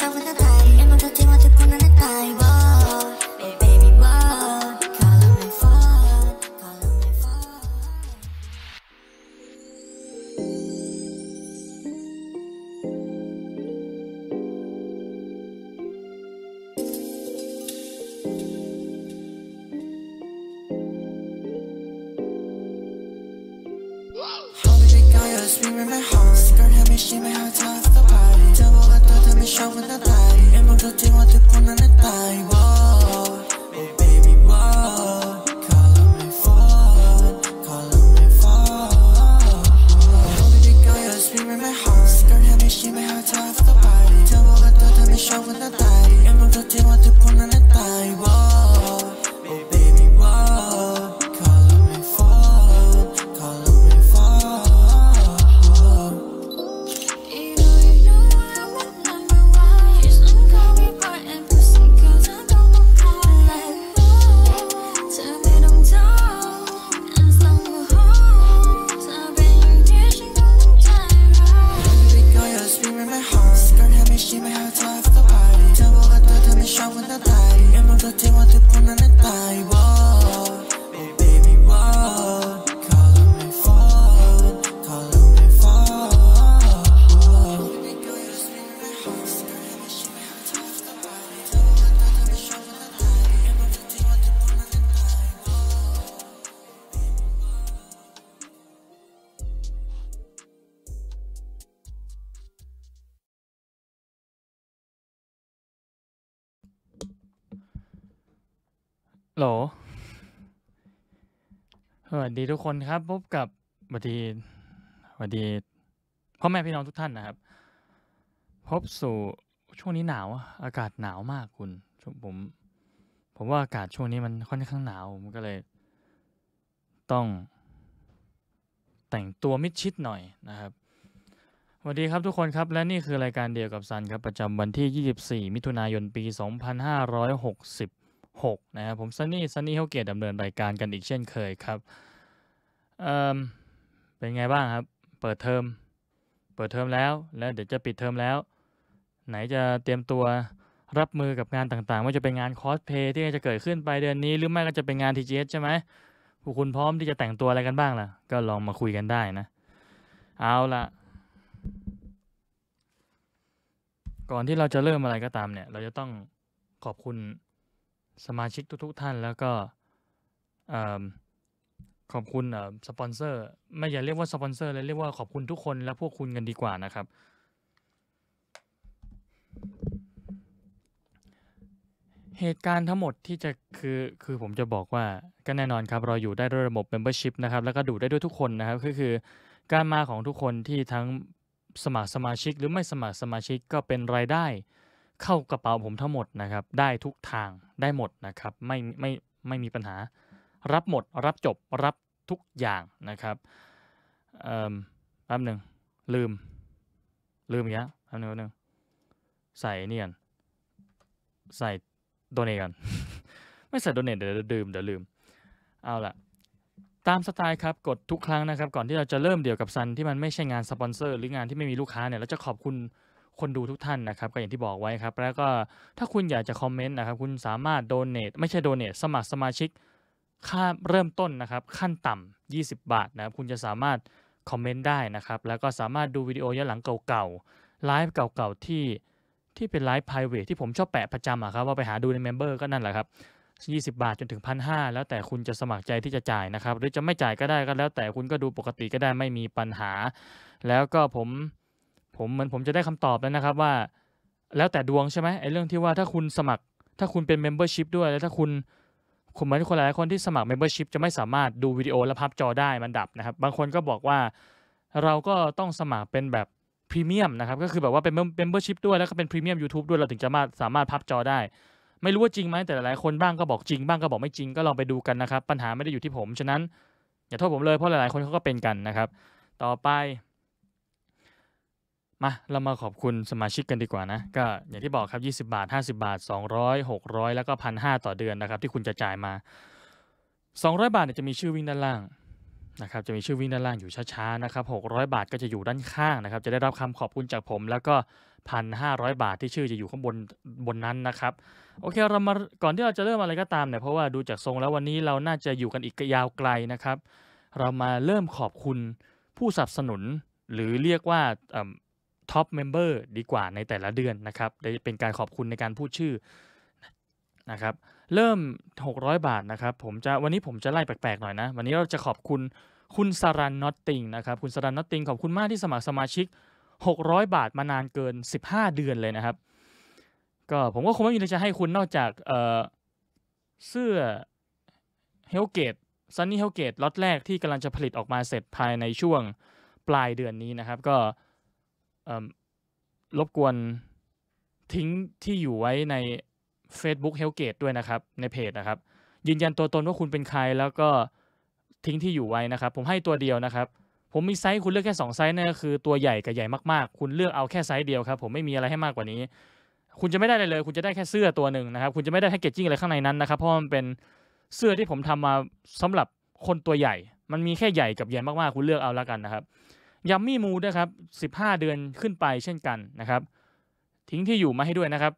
show with the วัสดี ทุกคนครับพบกับสวัสดีสวัสดีพ่อแม่พี่น้องทุกท่านนะครับ พบสู่ช่วงนี้หนาว อากาศหนาวมากคุณ ผม ผมว่าอากาศช่วงนี้มันค่อนข้างหนาวผมก็เลยต้อง แต่งตัวมิดชิดหน่อยนะครับสวัสดีครับทุกคนครับ และนี่คือรายการเดียวกับซันครับประจำวันที่24 มิถุนายนปี2 5 6 6นะครับ ผมซันนี่ซันนี่เฮาเกตดำเนินรายการกันอีกเช่นเคยครับเอ่อเป็นไงบ้างครับ เปิดเทอม เปิดเทอมแล้ว แล้วเดี๋ยวจะปิดเทอมแล้ว ไหนจะเตรียมตัวรับมือกับงานต่างๆ ว่าจะเป็นงานคอสเพย์ที่จะเกิดขึ้นไปเดือนนี้ หรือไม่ก็จะเป็นงาน TGS ใช่ไหมผู้คุณพร้อมที่จะแต่งตัวอะไรกันบ้างล่ะ ก็ลองมาคุยกันได้นะ เอาล่ะ ก่อนที่เราจะเริ่มอะไรก็ตามเนี่ย เราจะต้องขอบคุณสมาชิกทุกๆท่าน แล้วก็ขอบคุณสปอนเซอร์ไม่อย่าเรียกว่าสปอนเซอร์เลยเรียกว่าขอบคุณทุกคน และพวกคุณกันดีกว่านะครับเหตุการณ์ทั้งหมดที่จะคือคือผมจะบอกว่าก็แน่นอนครับเราอยู่ได้ด้วยระบบ Membership นะครับแล้วก็ดูได้ด้วยทุกคนนะครับก็คือ การมาของทุกคนที่ทั้งสมัครสมาชิกหรือไม่สมัครสมาชิกก็เป็นรายได้เข้ากระเป๋าผมทั้งหมดนะครับได้ทุกทางได้หมดนะครับไม่ไม่ไม่มีปัญหารับหมดรับจบรับทุกอย่างนะครับแป๊บหนึ่งลืม ลืมอย่าง้วแป๊บนึงแป๊บนึงใส่เนี่ยนใส่โดเนกันไม่ใส่โดเนเดี๋ยวดื่มเดี๋ยวลืมเอาล่ะ ตามสไตล์ครับ กดทุกครั้งนะครับก่อนที่เราจะเริ่มเดี่ยวกับซันที่มันไม่ใช่งานสปอนเซอร์หรืองานที่ไม่มีลูกค้าเนี่ยเราจะขอบคุณคนดูทุกท่านนะครับก็อย่างที่บอกไว้ครับแล้วก็ถ้าคุณอยากจะคอมเมนต์นะครับคุณสามารถโดเนตไม่ใช่โดเนตสมัครสมาชิกค่าเริ่มต้นนะครับขั้นต่ำ20 บาทนะครับคุณจะสามารถคอมเมนต์ได้นะครับ แล้วก็สามารถดูวิดีโอย้อนหลังเก่าๆไลฟ์เก่าๆที่ที่เป็นไลฟ์ p r i v a t ที่ผมชอบแปะประจำอะครับว่าไปหาดูในเมมเบอร์ก็นั่นแหละครับ 20 บาท จนถึงนห้าแล้วแต่คุณจะสมัครใจที่จะจ่ายนะครับหรือจะไม่จ่ายก็ได้ก็แล้วแต่คุณก็ดูปกติก็ได้ไม่มีปัญหา แล้วก็ผมผมเหมือนผมจะได้คำตอบแล้วนะครับว่า แล้วแต่ดวงใช่ไหมไอ้เรื่องที่ว่าถ้าคุณสมัครถ้าคุณเป็นเมมเบอร์ชิพด้วยแล้วถ้าคุณคุณเหมือนคนหลายคนที่สมัคร Membership จะไม่สามารถดูวิดีโอและพับจอได้มันดับนะครับ บางคนก็บอกว่า เราก็ต้องสมัครเป็นแบบพรีเมียมนะครับ ก็คือแบบว่าเป็นเมมเบอร์ชิพด้วยแล้วก็เป็นพรีเมียมยูทูบด้วยเราถึงจะมาสามารถพับจอได้ ไม่รู้ว่าจริงไหมแต่หลายคนบ้างก็บอกจริงบ้างก็บอกไม่จริง ก็ลองไปดูกันนะครับปัญหาไม่ได้อยู่ที่ผม ฉะนั้นอย่าโทษผมเลยเพราะหลายๆคนเขาก็เป็นกันนะครับ ต่อไปมา เรามาขอบคุณสมาชิกกันดีกว่านะ ก็อย่างที่บอกครับ 20 บาท 50 บาท 200 600แล้วก็พันหต่อเดือนนะครับ ที่คุณจะจ่ายมา 200 บาทเนี่ยจะมีชื่อวิ่งด้านล่างนะครับ จะมีชื่อวิ่งด้านล่างอยู่ช้าๆนะครับ600 บาทก็จะอยู่ด้านข้างนะครับจะได้รับคำขอบคุณจากผม แล้วก็ 1,500 บาทที่ชื่อจะอยู่ข้างบนบนนั้นนะครับ โอเคเรามาก่อนที่เราจะเริ่มอะไรก็ตามเนี่ยเพราะว่าดูจากทรงแล้ววันนี้เราน่าจะอยู่กันอีกยาวไกลนะครับ เรามาเริ่มขอบคุณผู้สนับสนุน หรือเรียกว่าท็อปเมมเบอร์ดีกว่าในแต่ละเดือนนะครับ ได้เป็นการขอบคุณในการพูดชื่อนะครับ เริ่ม 600 บาทนะครับ ผมจะวันนี้ผมจะไล่แปลกๆหน่อยนะ วันนี้เราจะขอบคุณคุณสรันนอตติงนะครับ คุณสรันนอตติงขอบคุณมากที่สมัครสมาชิก 600 บาทมานานเกิน 15 เดือนเลยนะครับ ก็ผมก็คงไม่มีอะไรจะให้คุณนอกจากเเสื้อเฮลเกตซันนี่เฮลเกตล็อตแรกที่กำลังจะผลิตออกมาเสร็จภายในช่วงปลายเดือนนี้นะครับ ก็รบกวนทิ้งที่อยู่ไว้ใน Facebook Hellgate ด้วยนะครับในเพจนะครับ ยืนยันตัวตนว่าคุณเป็นใครแล้วก็ทิ้งที่อยู่ไว้นะครับ ผมให้ตัวเดียวนะครับ ผมมีไซส์คุณเลือกแค่2ไซส์นั่นก็คือตัวใหญ่กับใหญ่มากๆ คุณเลือกเอาแค่ไซส์เดียวครับ ผมไม่มีอะไรให้มากกว่านี้ คุณจะไม่ได้อะไรเลยคุณจะได้แค่เสื้อตัวหนึ่งนะครับ คุณจะไม่ได้แพ็กเกจจิ้งอะไรข้างในนั้นนะครับ เพราะมันเป็นเสื้อที่ผมทำมาสำหรับคนตัวใหญ่ มันมีแค่ใหญ่กับใหญ่มากๆ คุณเลือกเอาละกันนะครับยัมมี่มูด้วยครับ15 เดือนขึ้นไปเช่นกันนะครับ ทิ้งที่อยู่มาให้ด้วยนะครับ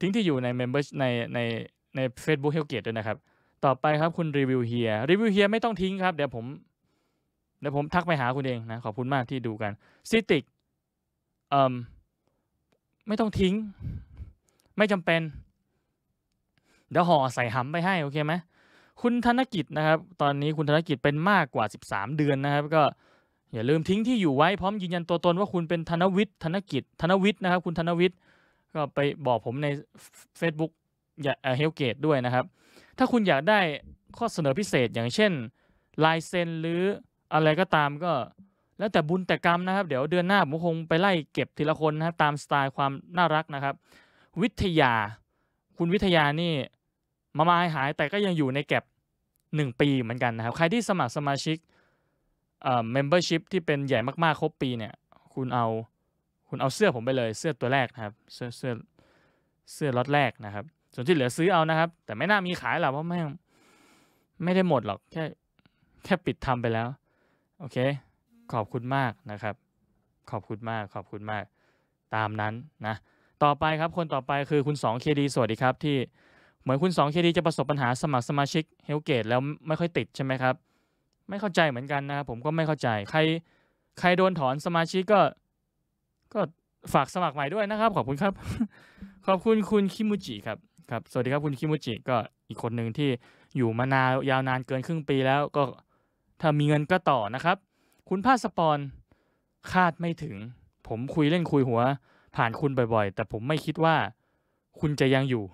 ทิ้งที่อยู่ในเมมเบอร์ในในในเฟซบุ๊กเฮลเกตด้วยนะครับ ต่อไปครับคุณรีวิวเฮียรีวิวเฮียไม่ต้องทิ้งครับเดี๋ยวผม เดี๋ยวผมทักไปหาคุณเองนะ ขอบคุณมากที่ดูกันซิติกเอ่อไม่ต้องทิ้ง ไม่จำเป็น เดี๋ยวห่อใส่หำไปให้ โอเคไหมคุณธนกิจนะครับ ตอนนี้คุณธนกิจเป็นมากกว่า 13 เดือนนะครับ ก็อย่าลืมทิ้งที่อยู่ไว้พร้อมยืนยันตัวตนว่าคุณเป็นธนวิทย์ธนกิจ ธนวิทย์นะครับ คุณธนวิทย์ก็ไปบอกผมใน Facebook อย่าเฮลเกตด้วยนะครับ ถ้าคุณอยากได้ข้อเสนอพิเศษอย่างเช่นลายเซ็นหรืออะไรก็ตามก็แล้วแต่บุญแต่กรรมนะครับเดี๋ยวเดือนหน้าผมคงไปไล่เก็บทีละคนนะครับตามสไตล์ความน่ารักนะครับ วิทยาคุณวิทยานี่มามาหายแต่ก็ยังอยู่ในแก็บ1ปีเหมือนกันนะครับ ใครที่สมัครสมาชิกเอ่อ membership ที่เป็นใหญ่มากๆครบปีเนี่ย คุณเอาคุณเอาเสื้อผมไปเลยเสื้อตัวแรกนะครับเสื้อเสื้อเสื้อล็อตแรกนะครับ ส่วนที่เหลือซื้อเอานะครับ แต่ไม่น่ามีขายหรอกเพราะแม่งไม่ได้หมดหรอกแค่แค่ปิดทำไปแล้วโอเค ขอบคุณมากนะครับ ขอบคุณมากขอบคุณมากตามนั้นนะ ต่อไปครับคนต่อไปคือคุณ2 KD สวัสดีครับที่เหมือนคุณ2 k ีจะประสบปัญหาสมัครสมาชิกเฮลเกตแล้วไม่ค่อยติดใช่ไหมครับ ไม่เข้าใจเหมือนกันนะครับ ผมก็ไม่เข้าใจ ใครใครโดนถอนสมาชิกก็ ก็ฝากสมัครใหม่ด้วยนะครับ ขอบคุณครับขอบคุณคุณคิมุจิครับครับ สวัสดีครับคุณคิมุจิก็อีกคนหนึ่งที่อยู่มานานยาวนานเกินครึ่งปีแล้วก็ถ้ามีเงินก็ต่อนะครับ คุณภาสปอนคาดไม่ถึง ผมคุยเล่นคุยหัวผ่านคุณบ่อยๆ แต่ผมไม่คิดว่าคุณจะยังอยู่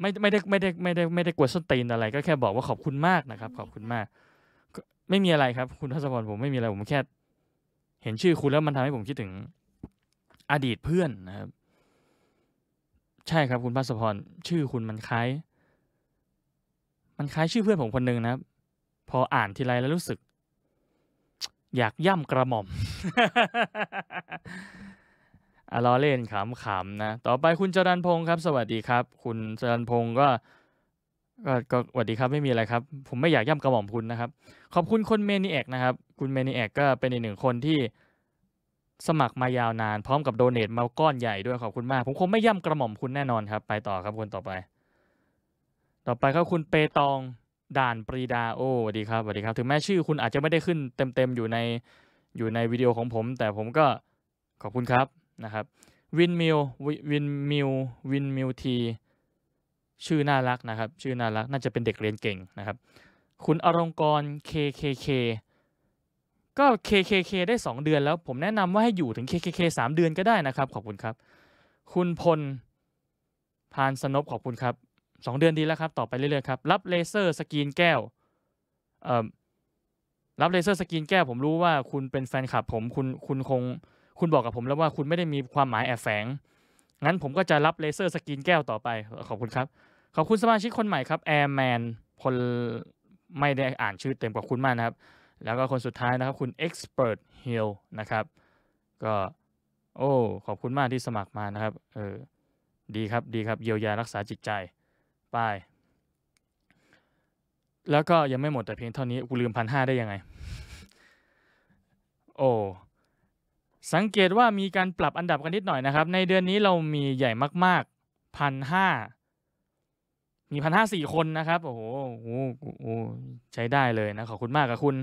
ไม่ไม่ได้ไม่ได้ ไม่ได้ไม่ได้กวดส้นตีนอะไร ก็แค่บอกว่าขอบคุณมากนะครับ ขอบคุณมากไม่มีอะไรครับ คุณทศพรผมไม่มีอะไรผมแค่ เห็นชื่อคุณแล้วมันทำให้ผมคิดถึงอดีตเพื่อนนะครับ ใช่ครับ คุณพัศพรชื่อคุณมันคล้าย มันคล้ายชื่อเพื่อนผมคนหนึ่งนะครับ พออ่านทีไรแล้วรู้สึกอยากย่ำกระหม่อมอะล้อเล่นขำๆนะ ต่อไปคุณจรันพงศ์ครับ สวัสดีครับ คุณจรันพงศ์ก็ก็ก็สวัสดีครับ ไม่มีอะไรครับ ผมไม่อยากย่ำกระหม่อมคุณนะครับ ขอบคุณคนเมนิแอกนะครับคุณเมนิแอกก็เป็นอีกหนึ่งคนที่สมัครมายาวนานพร้อมกับโดเนทมาก้อนใหญ่ด้วยขอบคุณมาก ผมคงไม่ย่ำกระหม่อมคุณแน่นอนครับ ไปต่อครับคนต่อไป ต่อไปก็คุณเปตองด่านปรีดาโอสวัสดีครับ สวัสดีครับ ถึงแม้ชื่อคุณอาจจะไม่ได้ขึ้นเต็มๆอยู่ใน อยู่ในวิดีโอของผม แต่ผมก็ขอบคุณครับนะครับวินมิววินมิววินมิวทีชื่อน่ารักนะครับ ชื่อน่ารักน่าจะเป็นเด็กเรียนเก่งนะครับ คุณอรงกร KKK ก็ KKK ได้ 2 เดือนแล้วผมแนะนำว่าให้อยู่ถึง KKK 3 เดือนก็ได้นะครับ ขอบคุณครับ คุณพลพานสนบขอบคุณครับ 2 เดือนดีแล้วครับต่อไปเรื่อยๆครับรับเลเซอร์สกรีนแก้วรับเลเซอร์สกรีนแก้วผมรู้ว่าคุณเป็นแฟนคลับผมคุณคุณคงคุณบอกกับผมแล้วว่าคุณไม่ได้มีความหมายแอบแฝง งั้นผมก็จะรับเลเซอร์สกรีนแก้วต่อไป ขอบคุณครับ ขอบคุณสมาชิกคนใหม่ครับแอร์แมนคนไม่ได้อ่านชื่อเต็มกว่าคุณมากนะครับ แล้วก็คนสุดท้ายนะครับคุณ Expert Hill นะครับ ก็ โอ้ ขอบคุณมากที่สมัครมานะครับ เออดีครับดีครับ เยียวยารักษาจิตใจไป แล้วก็ยังไม่หมดแต่เพียงเท่านี้กูลืมพันห้าได้ยังไง โอ้สังเกตว่ามีการปรับอันดับกันนิดหน่อยนะครับ ในเดือนนี้เรามีใหญ่มากๆพันห้ามีพันห้าสี่คนนะครับโอ้โหโอ้โหใช้ได้เลยนะขอบคุณมากกับคุณ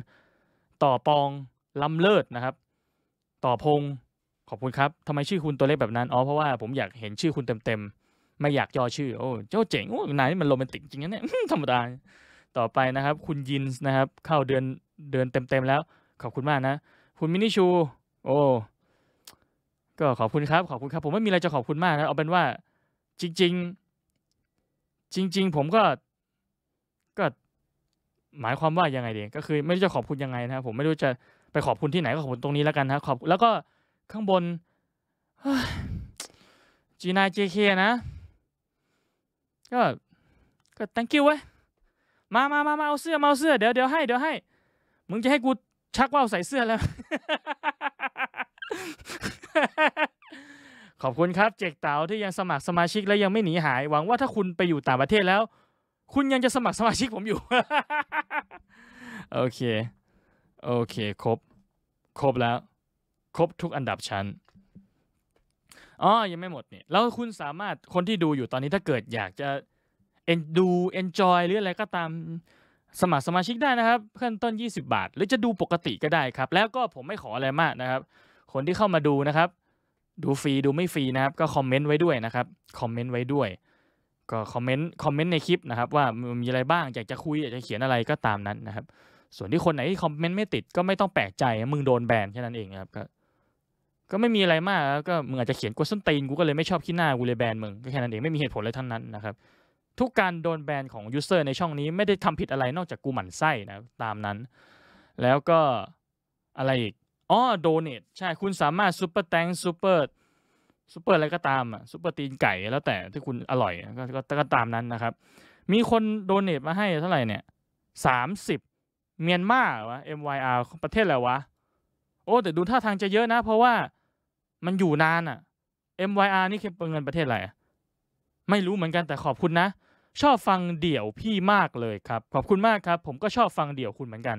ต่อปองลำเลิศนะครับ ต่อพง ขอบคุณครับทำไมชื่อคุณตัวเล็กแบบนั้นอ๋อเพราะว่าผมอยากเห็นชื่อคุณเต็มๆ ไม่อยากย่อชื่อ โอ้เจ้าเจ๋งโอ้นายนี่มันโรแมนติกจริงนะเนี่ยธรรมดาต่อไปนะครับ คุณยินนะครับ เข้าเดือนเดือนเต็มๆแล้ว ขอบคุณมากนะคุณมินิชูโอ้ ก็ขอบคุณครับ ขอบคุณครับ ผมไม่มีอะไรจะขอบคุณมากนะ เอาเป็นว่าจริง ๆ จริง ๆ ผมก็ก็หมายความว่ายังไงดี ก็คือไม่รู้จะขอบคุณยังไงนะผมไม่รู้จะไปขอบคุณที่ไหนก็ขอบคุณตรงนี้แล้วกันนะขอบแล้วก็ข้างบนจีนายเจเคนะก็ ก็ thank you เว้ยมามามามาเอาเสื้อมาเอาเสื้อ เดี๋ยวเดี๋ยวให้ เดี๋ยวให้ มึงจะให้กู ชักว่าใส่เสื้อแล้วขอบคุณครับเจกเต๋าที่ยังสมัครสมาชิกและยังไม่หนีหาย หวังว่าถ้าคุณไปอยู่ต่างประเทศแล้ว คุณยังจะสมัครสมาชิกผมอยู่ โอเค โอเคครบ ครบแล้ว ครบทุกอันดับชั้นอ๋อยังไม่หมดนี่แล้วคุณสามารถคนที่ดูอยู่ตอนนี้ถ้าเกิดอยากจะเอ็นดูเอนจอยหรืออะไรก็ตามสมัครสมาชิกได้นะครับเพิ่มต้น 20 บาทหรือจะดูปกติก็ได้ครับ แล้วก็ผมไม่ขออะไรมากนะครับ คนที่เข้ามาดูนะครับ ดูฟรีดูไม่ฟรีนะครับ ก็คอมเมนต์ไว้ด้วยนะครับคอมเมนต์ไว้ด้วย ก็คอมเมนต์คอมเมนต์ในคลิปนะครับว่ามีอะไรบ้างอยากจะคุยอยากจะเขียนอะไรก็ตามนั้นนะครับ ส่วนที่คนไหนที่คอมเมนต์ไม่ติดก็ไม่ต้องแปลกใจมึงโดนแบนแค่นั้นเองครับก็ก็ไม่มีอะไรมากก็มึงอาจจะเขียนกวนส้นตีนกูก็เลยไม่ชอบขี้หน้ากูเลยแบนมึงก็แค่นั้นเองไม่มีเหตุผลอะไรทั้งนั้นนะครับทุกการโดนแบนของยูเซอร์ในช่องนี้ไม่ได้ทำผิดอะไรนอกจากกูหมั่นไส้นะ ตามนั้น แล้วก็อะไรอีกอ๋อโดเนตใช่คุณสามารถซูเปอร์แตงซูเปอร์ซูเปอร์อะไรก็ตามอ่ะซูเปอร์ตีนไก่แล้วแต่ที่คุณอร่อยกกก็ตามนั้นนะครับ มีคนโดเนตมาให้เท่าไหร่เนี่ยสามสิบเมียนมารวะ MYR ประเทศอะไรวะ โอ้ แต่ดูท่าทางจะเยอะนะ เพราะว่ามันอยู่นานอ่ะ MYR นี่เป็นเงินประเทศอะไรไม่รู้เหมือนกันแต่ขอบคุณนะชอบฟังเดี่ยวพี่มากเลยครับ ขอบคุณมากครับ ผมก็ชอบฟังเดี่ยวคุณเหมือนกัน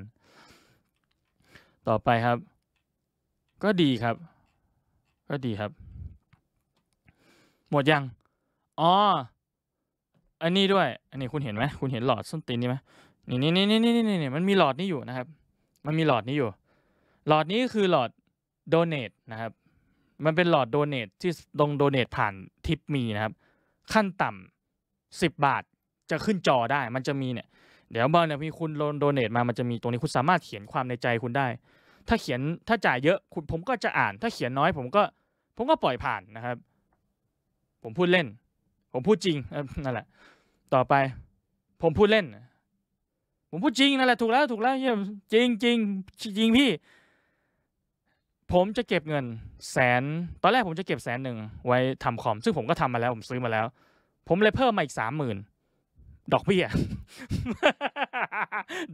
ต่อไปครับ ก็ดีครับ ก็ดีครับ หมดยังอ๋ออันนี้ด้วย อันนี้คุณเห็นไหมคุณเห็นหลอดส้นตีนนี่ไหมนี่นี่นี่นี่นี่นี่มันมีหลอดนี้อยู่นะครับ มันมีหลอดนี้อยู่ หลอดนี้คือหลอดโดเนตนะครับมันเป็นหลอดโดเนตที่ลงโดเนตผ่านทิปมีนะครับ ขั้นต่ำสิบบาทจะขึ้นจอได้มันจะมีเนี่ยเดี๋ยวบอลเนี่ยมีคุณโลนโดเนตมามันจะมีตรงนี้คุณสามารถเขียนความในใจคุณได้ ถ้าเขียนถ้าจ่ายเยอะคุณผมก็จะอ่าน ถ้าเขียนน้อยผมก็ ผมก็ปล่อยผ่านนะครับ ผมพูดเล่น ผมพูดจริงนั่นแหละ ต่อไป ผมพูดเล่น ผมพูดจริงนั่นแหละถูกแล้วถูกแล้วจริงจริงจริงพี่ ผมจะเก็บเงิน แสน ตอนแรกผมจะเก็บแสนหนึ่งไว้ทำคอม ซึ่งผมก็ทำมาแล้วผมซื้อมาแล้วผมเลยเพิ่มมาอีกสามหมื่นดอกเบี้ย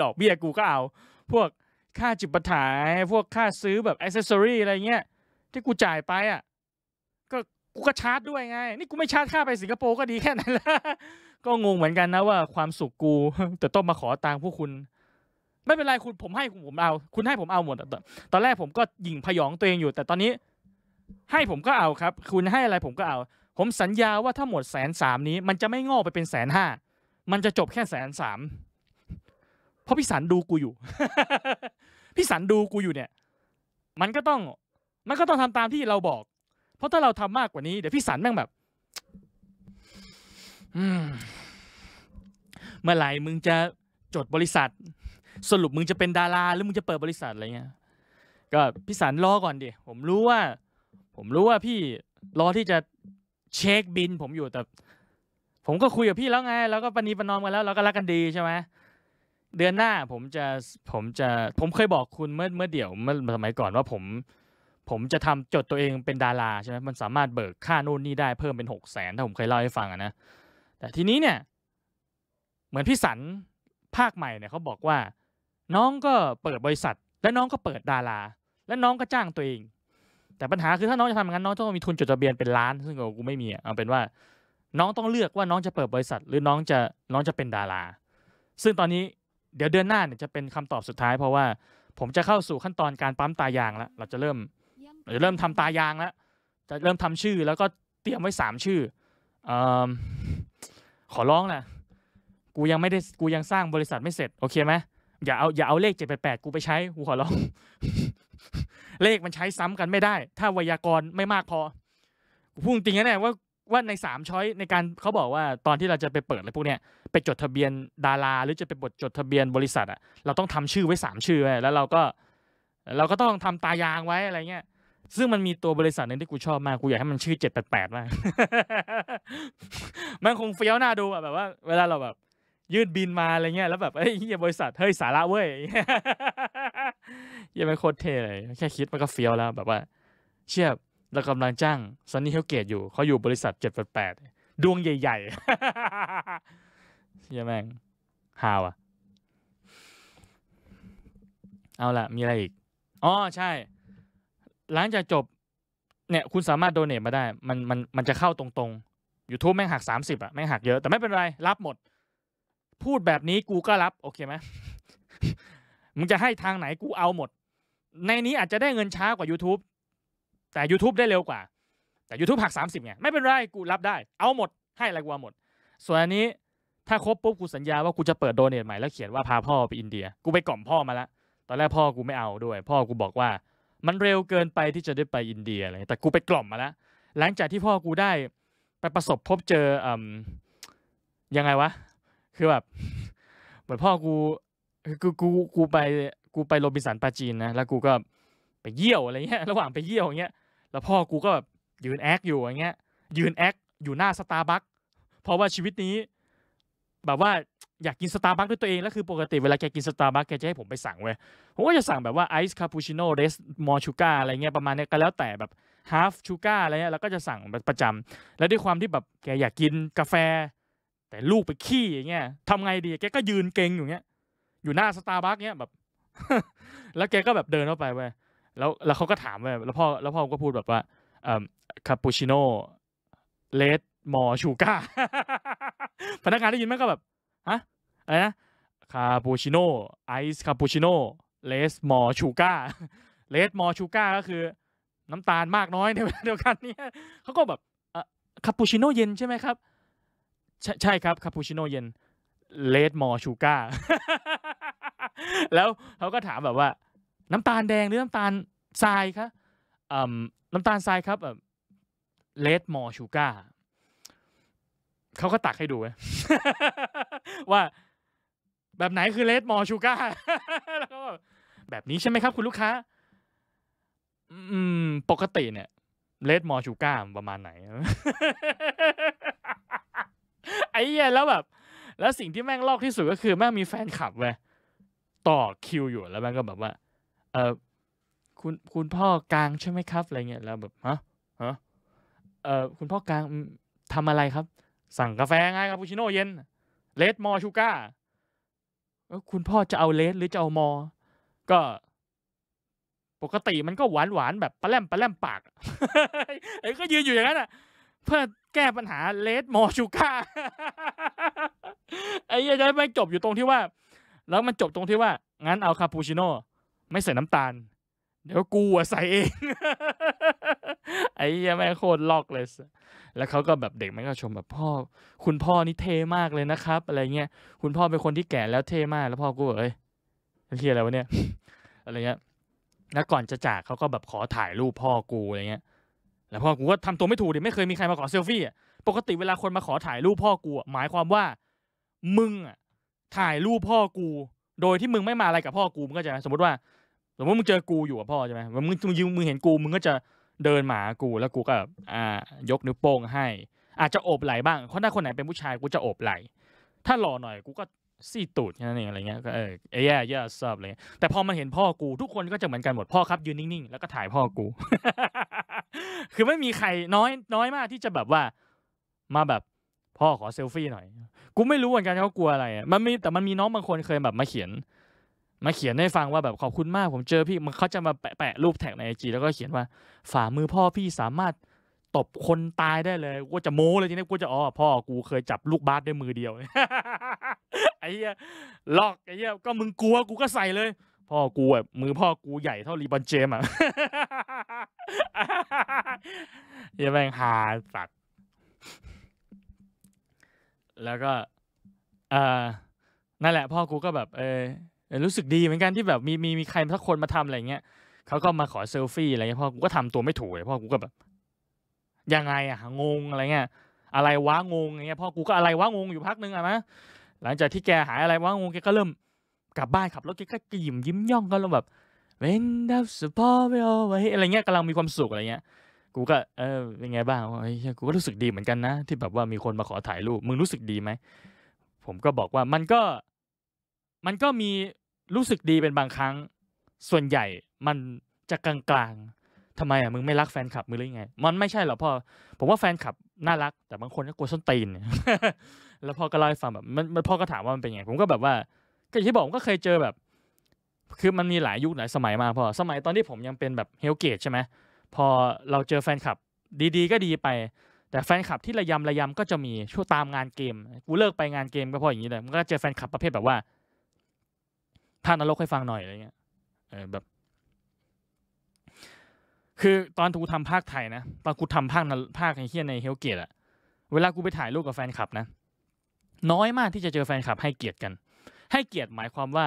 ดอกเบี้ยกูก็เอา พวกค่าจิบถาย พวกค่าซื้อแบบอิสเซอรี่อะไรเงี้ยที่กูจ่ายไปอ่ะก็กูก็ชาร์จด้วยไง นี่กูไม่ชาร์จค่าไปสิงคโปร์ก็ดีแค่นั้นละก็งงเหมือนกันนะว่าความสุขกู แต่ต้องมาขอตังค์พวกคุณ ไม่เป็นไร คุณผมให้ผมเอา คุณให้ผมเอาหมด ตอนแรกผมก็หยิ่งพยองตัวเองอยู่ แต่ตอนนี้ ให้ผมก็เอาครับ คุณให้อะไรผมก็เอาผมสัญญาว่าถ้าหมดแสนสามนี้ มันจะไม่งอกไปเป็นแสนห้า มันจะจบแค่แสนสาม เพราะพี่สันดูกูอยู่ พี่สันดูกูอยู่เนี่ย มันก็ต้อง มันก็ต้องทำตามที่เราบอก เพราะถ้าเราทำมากกว่านี้เดี๋ยวพี่สันแม่งแบบอืมเมื่อไหร่มึงจะจดบริษัท สรุปมึงจะเป็นดาราหรือมึงจะเปิดบริษัทอะไรเงี้ย ก็พี่สันรอก่อนดิผมรู้ว่า ผมรู้ว่าพี่รอที่จะเช็คบินผมอยู่แต่ ผมก็คุยกับพี่แล้วไงแล้วก็ปณีประนอมกันแล้วเราก็รักกันดีใช่ไหมเดือนหน้าผมจะผมจะผมเคยบอกคุณเมื่อเมื่อเดี๋ยวเมื่อสมัยก่อนว่าผม ผมจะทำจดตัวเองเป็นดาราใช่ไหมมันสามารถเบิกค่านู่นนี่ได้เพิ่มเป็นหกแสนถ้าผมเคยเล่าให้ฟังนะแต่ทีนี้เนี่ย เหมือนพี่สันภาคใหม่เนี่ยเขาบอกว่า น้องก็เปิดบริษัทและน้องก็เปิดดารา และน้องก็จ้างตัวเองแต่ปัญหาคือถ้าน้องจะทำอย่างนั้นน้องต้องมีทุนจดทะเบียนเป็นล้านซึ่งกูไม่มีเอาเป็นว่าน้องต้องเลือกว่าน้องจะเปิดบริษัทหรือน้องจะน้องจะเป็นดาราซึ่งตอนนี้เดี๋ยวเดือนหน้าเนี่ยจะเป็นคำตอบสุดท้าย เพราะว่าผมจะเข้าสู่ขั้นตอนการปั๊มตายางแล้ว เราจะเริ่มเราจะเริ่มทำตายางแล้วจะเริ่มทำชื่อแล้วก็เตรียมไว้สามชื่ออขอร้องนะกูยังไม่ได้กูยังสร้างบริษัทไม่เสร็จโอเคไหมอย่าเอาอย่าเอาเลขเจ็ดแปดกูไปใช้ กูขอร้องเลขมันใช้ซ้ำกันไม่ได้ ถ้าไวยากรณ์ไม่มากพอพูดจริงนะเนี่ยว่าว่าในสามช้อยในการเขาบอกว่าตอนที่เราจะไปเปิดอะไรพวกเนี้ยไปจดทะเบียนดารา หรือจะไปบทจดทะเบียนบริษัทอ่ะเราต้องทำชื่อไว้สามชื่อไว้แล้วเราก็ เราก็ต้องทำตายางไว้อะไรเงี้ย ซึ่งมันมีตัวบริษัทหนึ่งที่กูชอบมากกูอยากให้มันชื่อเจ็ดแปดแปดมากมันคงเฟี้ยวหน้าดูอะแบบว่า เวลาเราแบบยืดบินมาอะไรเงี้ย แล้วแบบเฮ้ยยบริษัท เฮ้ย สาระเว้ยยังไม่โคตรเท่เลย แค่คิดมันก็เฟี้ยวแล้ว แบบว่า เชื่อเรากำลังจ้างซันนี่เฮลเกตอยู่ เขาอยู่บริษัทเจ็ดแปดดวงใหญ่ๆเชี่ยแม่งฮาวอะเอาละ มีอะไรอีก อ๋อ ใช่ หลังจากจบ เนี่ย คุณสามารถโดเนทมาได้ มัน มัน มันจะเข้าตรงๆ YouTube แม่งหักสสามิบอะแม่งหักเยอะ แต่ไม่เป็นไร รับหมดพูดแบบนี้ กูก็รับ โอเคไหม มึงจะให้ทางไหนกูเอาหมด ในนี้อาจจะได้เงินช้ากว่า YouTube แต่ YouTube ได้เร็วกว่า แต่ YouTube หัก 30ไงไม่เป็นไร กูรับได้ เอาหมดให้อะไรกูเอาหมด ส่วนอันนี้ถ้าครบปุ๊บกูสัญญาว่า กูจะเปิดโดเนทใหม่แล้วเขียนว่าพาพ่อไปอินเดีย กูไปกล่อมพ่อมาละ ตอนแรกพ่อกูไม่เอาด้วย พ่อกูบอกว่า มันเร็วเกินไปที่จะได้ไปอินเดียอะไร แต่กูไปกล่อมมาละ หลังจากที่พ่อกูได้ไปประสบพบเจอยังไงวะคือแบบเหมือนพ่อกูกูกูกูไปกูไปโรบินสันปาจีนนะ แล้วกูก็ไปเยี่ยวอะไรเงี้ยระหว่างไปเยี่ยวอย่างเงี้ย แล้วพ่อกูก็แบบยืนแอคอยู่อย่างเงี้ยยืนแอคอยู่หน้าสตาร์บัคเพราะว่าชีวิตนี้ แบบว่าอยากกินสตาร์บัคด้วยตัวเอง แล้วคือปกติเวลาแกกินสตาร์บัคแกจะให้ผมไปสั่งเว้ยผมก็จะสั่งแบบว่าไอซ์คาปูชิโน่เรสมอชูก้าอะไรเงี้ยประมาณนี้ก็แล้วแต่แบบฮาฟชูก้าอะไรเงี้ยแล้วก็จะสั่งประจำ แล้วด้วยความที่แบบแกอยากกินกาแฟแต่ลูกไปขี้อย่างเงี้ยทำไงดีแกก็ยืนเก่งอยู่เงี้ยอยู่หน้าสตาร์บัคเงี้ยแบบแล้วแกก็แบบเดินเข้าไปเว้ยแล้วแล้วเขาก็ถามเว้ยแล้วพ่อแล้วพ่อก็พูดแบบว่าคาปูชิโน่เลดมอชูก้าพนักงานได้ยินมันก็แบบฮะอะไรนะคาปูชิโน่ไอซ์คาปูชิโน่เลสมอชูก้าเลสมอชูก้าก็คือน้ำตาลมากน้อยในเดียวกันเนี้ยเขาก็แบบคาปูชิโน่เย็นใช่ไหมครับใช่ครับคาปูชิโน่เย็นเลดมอชูก้าแล้วเขาก็ถามแบบว่า น้ำตาลแดงหรือน้ำตาลทรายคะน้ำตาลทรายครับแบบเลดมอชูก้าเขาก็ตักให้ดูไว่าแบบไหนคือเลดมอชูก้าแล้วก็แบบนี้ใช่ไหมครับคุณลูกค้าอืมปกติเนี่ยเลดมอชูก้าประมาณไหนไอ้เหี้ยแล้วแบบ แล้วสิ่งที่แม่งลอกที่สุดก็คือ แม่งมีแฟนคลับเว้ยต่อคิวอยู่แล้วแม่งก็แบบว่า เออคุณคุณพ่อกลางใช่ไหมครับ อะไรเงี้ยแล้วแบบฮะฮะเออคุณพ่อกลางทำอะไรครับ สั่งกาแฟไงคาปูชิโน่เย็นเลดมอชูก้าคุณพ่อจะเอาเลดหรือจะเอามอ ก็ ปกติมันก็หวานหวานแบบปลาแลมปลาแลมปากไอ้ก็ยืนอยู่อย่างนั้นอ่ะเพื่อแก้ปัญหาเลดมอชูก้าไอ้ยัยไม่จบอยู่ตรงที่ว่า แล้วมันจบตรงที่ว่างั้นเอาคาปูชิโน่ไม่ใส่น้ำตาล เดี๋ยวกูอใส่เอง ไอ้ยังแม่โคตรล็อกเลยแล้วเขาก็แบบเด็กมมนก็ชมแบบพ่อ คุณพ่อนี่เท่มากเลยนะครับอะไรเงี้ยคุณพ่อเป็นคนที่แก่แล้วเท่มากแล้วพ่อกูเอ้ยเที่อะไรวะเนี่ย อะไรเงี้ยแล้วก่อนจะจากเขาก็แบบขอถ่ายรูปพ่อกูอะไรเงี้ยแล้วพ่อกูก็ทำตัวไม่ถูกดิไม่เคยมีใครมาขอเซลฟี่อ่ะปกติเวลาคนมาขอถ่ายรูปพ่อกูหมายความว่า มึงอ่ะถ่ายรูปพ่อกู โดยที่มึงไม่มาอะไรกับพ่อกูมึงก็จะ สมมติว่า สมมติมึงเจอกูอยู่กับพ่อใช่ไหมมึงมึงมึงเห็นกูมึงก็จะเดินหมากูแล้วกูก็อ่ายกนิ้วโป้งให้ อาจจะโอบไหลบ้างเพราะถ้าคนไหนเป็นผู้ชายกูจะโอบไหล ถ้าหล่อหน่อย กูก็ซี่ตูดแค่นั้นเอง อะไรเงี้ยก็เออเอ้ยเยอะซับอะไรเงี้ยแต่พอมันเห็นพ่อกู ทุกคนก็จะเหมือนกันหมด พ่อครับยืนนิ่งๆแล้วก็ถ่ายพ่อกู คือไม่มีใครน้อยน้อยมากที่จะแบบว่ามาแบบพ่อขอเซลฟี่หน่อย กูไม่รู้เหมือนกันเขากลัวอะไร มันมีแต่มันมีน้องบางคนเคยแบบมาเขียน มาเขียนให้ฟังว่าแบบขอบคุณมาก ผมเจอพี่ มันเขาจะมาแปะรูปแท็กในไอจีแล้วก็เขียนว่าฝ่ามือพ่อพี่สามารถตบคนตายได้เลยกูจะโม้ เลยทีนี้กูจะอ๋อพ่อ กูเคยจับลูกบาสด้วยมือเดียวไอ้เหี้ยลอกไอ้เหี้ยก็มึงกลัวกูก็ใส่เลย พ่อกูแบบมือพ่อกูใหญ่เท่ารีบอนเจมอ่ะอย่าแม่งหาสัตว์แล้วก็อ่านั่นแหละพ่อกูก็แบบเออรู้สึกดีเหมือนกันที่แบบ มีมีมีใครสักคนมาทำอะไรเงี้ยเขาก็มาขอเซลฟี่อะไรเงี้ยพ่อกูก็ทำตัวไม่ถูกเลยพ่อกูก็แบบยังไงอะงง อะไรเงี้ยอะไรวะงงเงี้ยพ่อกูก็อะไรวะงงอยู่พักนึงอะนะหลังจากที่แกหายอะไรวะงงแกก็เริ่มกลับบ้านขับรถแกก็ยิ้มยิ้มย่องก็เริ่มแบบเว้นดับสปอร์ไปเอาไว้อะไรเงี้ยกำลังมีความสุขอะไรเงี้ยกูก็เออเป็นไง บ้างไอ้กูก็รู้สึกดีเหมือนกันนะที่แบบว่ามีคนมาขอถ่ายรูปมึงรู้สึกดีไหม ผมก็บอกว่ามันก็ มันก็มีรู้สึกดีเป็นบางครั้ง ส่วนใหญ่มันจะกลางทำไมอ่ะมึงไม่รักแฟนคลับมึงหรือยไง มันไม่ใช่หรอกพ่อผมว่าแฟนคลับน่ารักแต่บางคนก็กลัวส้นตีนแล้วพ่อก็เล่าให้ฟังแบบมันพ่อก็ถามว่ามันเป็นไงผมก็แบบว่าก็อย่างที่บอกผมก็เคยเจอแบบคือมันมีหลายยุคหลายสมัยมาพ่อสมัยตอนที่ผมยังเป็นแบบเฮลเกตใช่ไหมพอเราเจอแฟนคลับ ดีๆ ก็ดีไป แต่แฟนคลับที่ระยำระยำก็จะมีช่วตามงานเกมกูเลิกไปงานเกมก็พออย่างนี้เลยมันก็เจอแฟนคลับประเภทแบบว่าท่านนรกให้ฟังหน่อยอะไรเงี้ยเออแบบคือตอนกูทำภาคไทยนะตอนกูทำภาคภาคไอ้เฮียในเฮลเกตอะเวลากูไปถ่ายรูปกับแฟนคลับนะน้อยมากที่จะเจอแฟนคลับให้เกียรติกัน ให้เกียรติหมายความว่า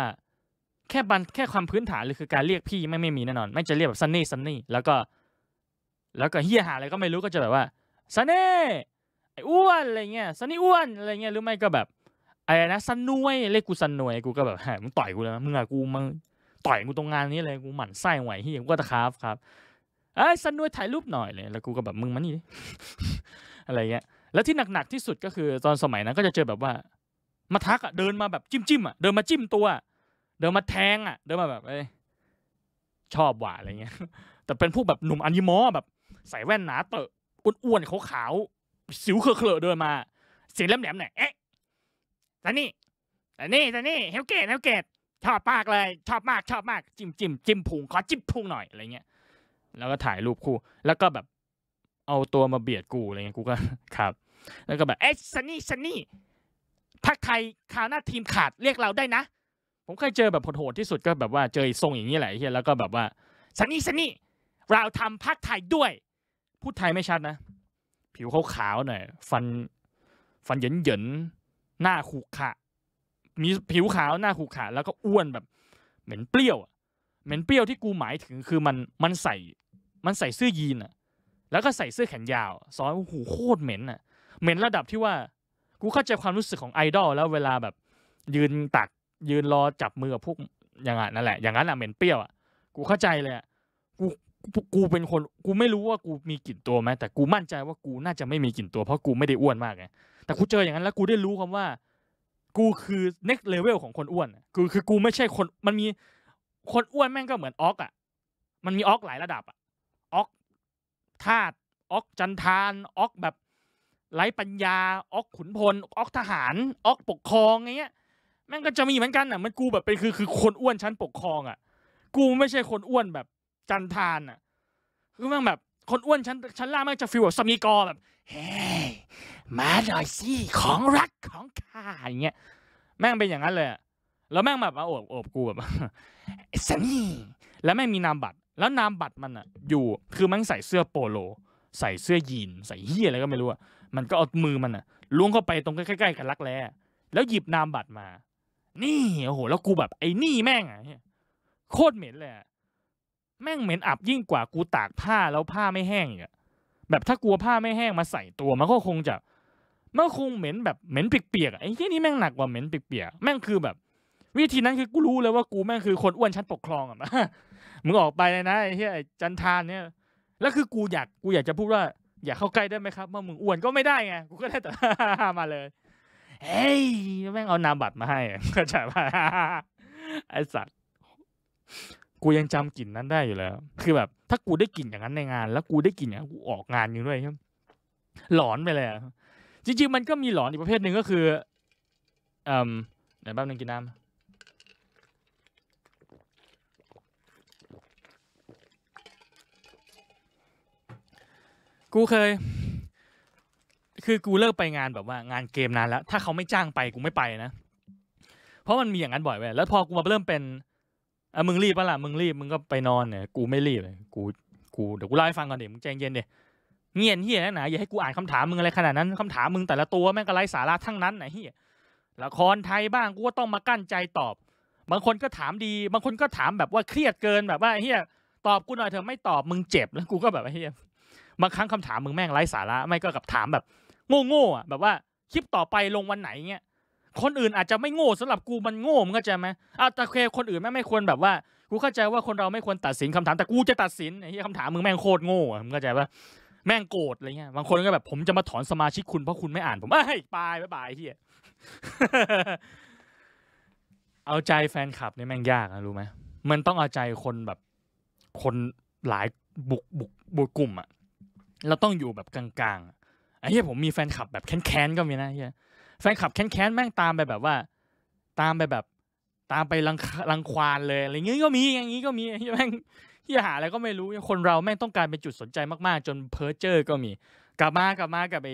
แค่บันแค่ความพื้นฐานเลยคือการเรียกพี่ไม่ไม่มีแน่นอน ไม่จะเรียกแบบซันนี่ซันนี่แล้วก็ แล้วก็เฮียหาอะไรก็ไม่รู้ก็จะแบบว่าซันนี่ไอ้อ้วนอะไรเงี้ยซันนี่อ้วนอะไรเงี้ยหรือไม่ก็แบบไอ้นะซันนวยเรียกกูซันนวยกูก็แบบฮมึงต่อยกูแล้วมึงอะกูมึงต่อยกูตรงงานนี้เลยกูหมั่นไส้ไหวเฮียกูก็ตะคราบครับไอ้สันดวยถ่ายรูปหน่อยเลยแล้วกูก็แบบมึงมานี่อะไรเงี้ยแล้วที่หนักๆที่สุดก็คือ ตอนสมัยนั้นก็จะเจอแบบว่ามาทักอ่ะเดินมาแบบจิ้มจิ้มอ่ะเดินมาจิ้มตัวเดินมาแทงอ่ะเดินมาแบบไอ้ชอบหว่าอะไรเงี้ย แต่เป็นพวกแบบหนุ่มอันยิมอแบบ ใส่แว่นหนา เตอะอ้วนๆขาวๆสิวเคลอะเดินมา เสียงแหลมๆหน่อยเอ๊ะแต่นี่แต่นี่แต่นี่เฮลเกตเฮลเกตชอบมากเลย ชอบมากชอบมากจิ้มจิ้มจิ้มพุงขอจิ้มพุงหน่อยอะไรเงี้ยแล้วก็ถ่ายรูปคู่ แล้วก็แบบเอาตัวมาเบียดกูอะไรเงี้ยกูก็ ครับ แล้วก็แบบ เอ๊ะซันนี่ซันนี่ถ้าใครข่าวหน้าทีมขาด เรียกเราได้นะ ผมเคยเจอแบบโหดที่สุดก็แบบว่าเจอทรงอย่างนี้แหละเฮียแล้วก็แบบว่าซันนี่ซันนี่ เราทำพักไทยด้วย พูดไทยไม่ชัดนะ ผิวขาวๆหน่อย ฟัน ฟันเหยินๆหนหน้าขูขะมีผิวขาวหน้าขูขะแล้วก็อ้วนแบบ เหม็นเปรี้ยวเหม็นเปรี้ยวที่กูหมายถึงคือมัน มันใส่มันใส่เสื้อยีนอะแล้วก็ใส่เสื้อแขนยาวซ้อนโอ้โหโคตรเหม็นอะเหม็นระดับที่ว่า กูเข้าใจความรู้สึกของไอดอลแล้วเวลาแบบ ยืนตักยืนรอจับมือกับพวกอย่างนั้นนั่นแหละ อย่างนั้นอะเหม็นเปรี้ยวอ่ะกูเข้าใจเลยอะกูกูเป็นคนกูไม่รู้ว่ากูมีกลิ่นตัวไหมแต่กูมั่นใจว่ากูน่าจะไม่มีกลิ่นตัว เพราะกูไม่ได้อ้วนมากไงแต่กูเจออย่างนั้นแล้วกูได้รู้คำว่ากูคือ next level ของคนอ้วนกูคือกูไม่ใช่คน มันมีคนอ้วนแม่งก็เหมือนออกอ่ะมันมีออกหลายระดับอ่ะธาตุออกจันทานออกแบบไร้ปัญญาออกขุนพลออกทหารออกปกครองไงเงี้ยแม่งก็จะมีเหมือนกันอ่ะมันกูแบบเป็นคือคือคนอ้วนชั้นปกครองอ่ะ กูไม่ใช่คนอ้วนแบบจันทานอ่ะคือแม่งแบบคนอ้วนชั้น ชั้นล่างแม่งจะฟีลแบบสมีกอแบบ เฮ้มาหน่อยสิของรักของข้าอย่างเงี้ย แม่งเป็นอย่างนั้นเลยแล้วแม่งแบบมาโอบโอบกูแบบสนมีแล้วแม่งมีนามบัตรแล้วนามบัตรมันอะอยู่คือมันใส่เสื้อโปโล ใส่เสื้อยีนใส่เฮียอะไรก็ไม่รู้อะมันก็เอามือมันอะล้วงเข้าไปตรงใกล้ๆกับรักแร้แล้วหยิบนามบัตรมา นี่โอ้โห แล้วกูแบบไอ้นี่แม่งอะโคตรเหม็นเลยแม่งเหม็นอับยิ่งกว่ากูตากผ้าแล้วผ้าไม่แห้งอ่ะ แบบถ้ากลัวผ้าไม่แห้งมาใส่ตัวมันก็คงจะมันคงเหม็นแบบเหม็นเปียกๆไอ้ที่นี่แม่งหนักกว่าเหม็นเปียกๆแม่งคือแบบ วิธีนั้นคือกูรู้เลยว่ากูแม่งคือคนอ้วนชั้นปกครองอะมึงออกไปเลยนะไอ้เฮียจันทานเนี่ยแล้วคือกูอยากกูอยากจะพูดว่า อยากเข้าใกล้ได้ไหมครับเมื่อมึงอ้วนก็ไม่ได้ไงกูก็ได้แต่มาเลยเฮ้ยแม่งเอานามบัตรมาให้ก็จะมาไอสัตว์กูยังจำกลิ่นนั้นได้อยู่แล้วคือแบบ ถ้ากูได้กลิ่นอย่างนั้นในงาน แล้วกูได้กลิ่นอย่างกูออกงานอยู่ด้วยครับหลอนไปเลยจริง ๆ มันก็มีหลอนอีกประเภทหนึ่งก็คืออืมไหนบ้างนึงกินน้ำกูเคยคือกูเลิกไปงานแบบว่างานเกมนานแล้วถ้าเขาไม่จ้างไปกูไม่ไปนะ เพราะมันมีอย่างนั้นบ่อยเว้ยแล้วพอกูมาเริ่มเป็นอ่ะมึงรีบปะล่ะมึงรีบมึงก็ไปนอนเนี่ยกูไม่รีบเลยกูกูเดี๋ยวกูเล่าให้ฟังก่อนเดี๋ยวมึงใจเย็นเดี๋ยเงียบเฮียนะหนาอย่าให้กูอ่านคำถามมึงอะไรขนาดนั้น คำถามมึงแต่ละตัวแม่งก็ไร้สาระทั้งนั้นนะเฮียละครไทยบ้างกูก็ต้องมากั้นใจตอบ บางคนก็ถามดี บางคนก็ถามแบบว่าเครียดเกินแบบว่าเฮียตอบกูหน่อยเถอะไม่ตอบมึงเจ็บแล้วกูก็แบบเฮียบางครั้งคำถามมึงแม่งไร้สาระ ไม่ก็กับถามแบบ โง่ๆอ่ะแบบว่าคลิปต่อไปลงวันไหนเงี้ย คนอื่นอาจจะไม่โง่สำหรับกูมันโง่มึงเข้าใจไหมอ้าวแต่เคคนอื่นแม่ไม่ควรแบบว่า กูเข้าใจว่าคนเราไม่ควรตัดสินคำถามแต่กูจะตัดสินไอ้ที่คำถามมึงแม่งโคตรโง่มึงเข้าใจปะแม่งโกรธอะไรเงี้ย บางคนก็แบบ ผมจะมาถอนสมาชิกคุณเพราะคุณไม่อ่านผมไอ้บาย บายเฮียเอาใจแฟนคลับเนี่ยแม่งยากนะรู้ไหมมันต้องเอาใจคนแบบคนหลายบุกบุกบุกกลุ่มอะเราต้องอยู่แบบกลางๆไอ้เหี้ยผมมีแฟนคลับแบบแค้นๆก็มีนะเฮียแฟนคลับแค้นๆแม่งตามไปแบบว่า ตามไปแบบ ตามไปรังรังควานเลยอะไรเงี้ยก็มีอย่างงี้ก็มีเฮียแม่งเฮียหาอะไรก็ไม่รู้คนเราแม่งต้องการเป็นจุดสนใจมากๆ จนเพ้อเจอร์ก็มีกลับมากลับมากับไอ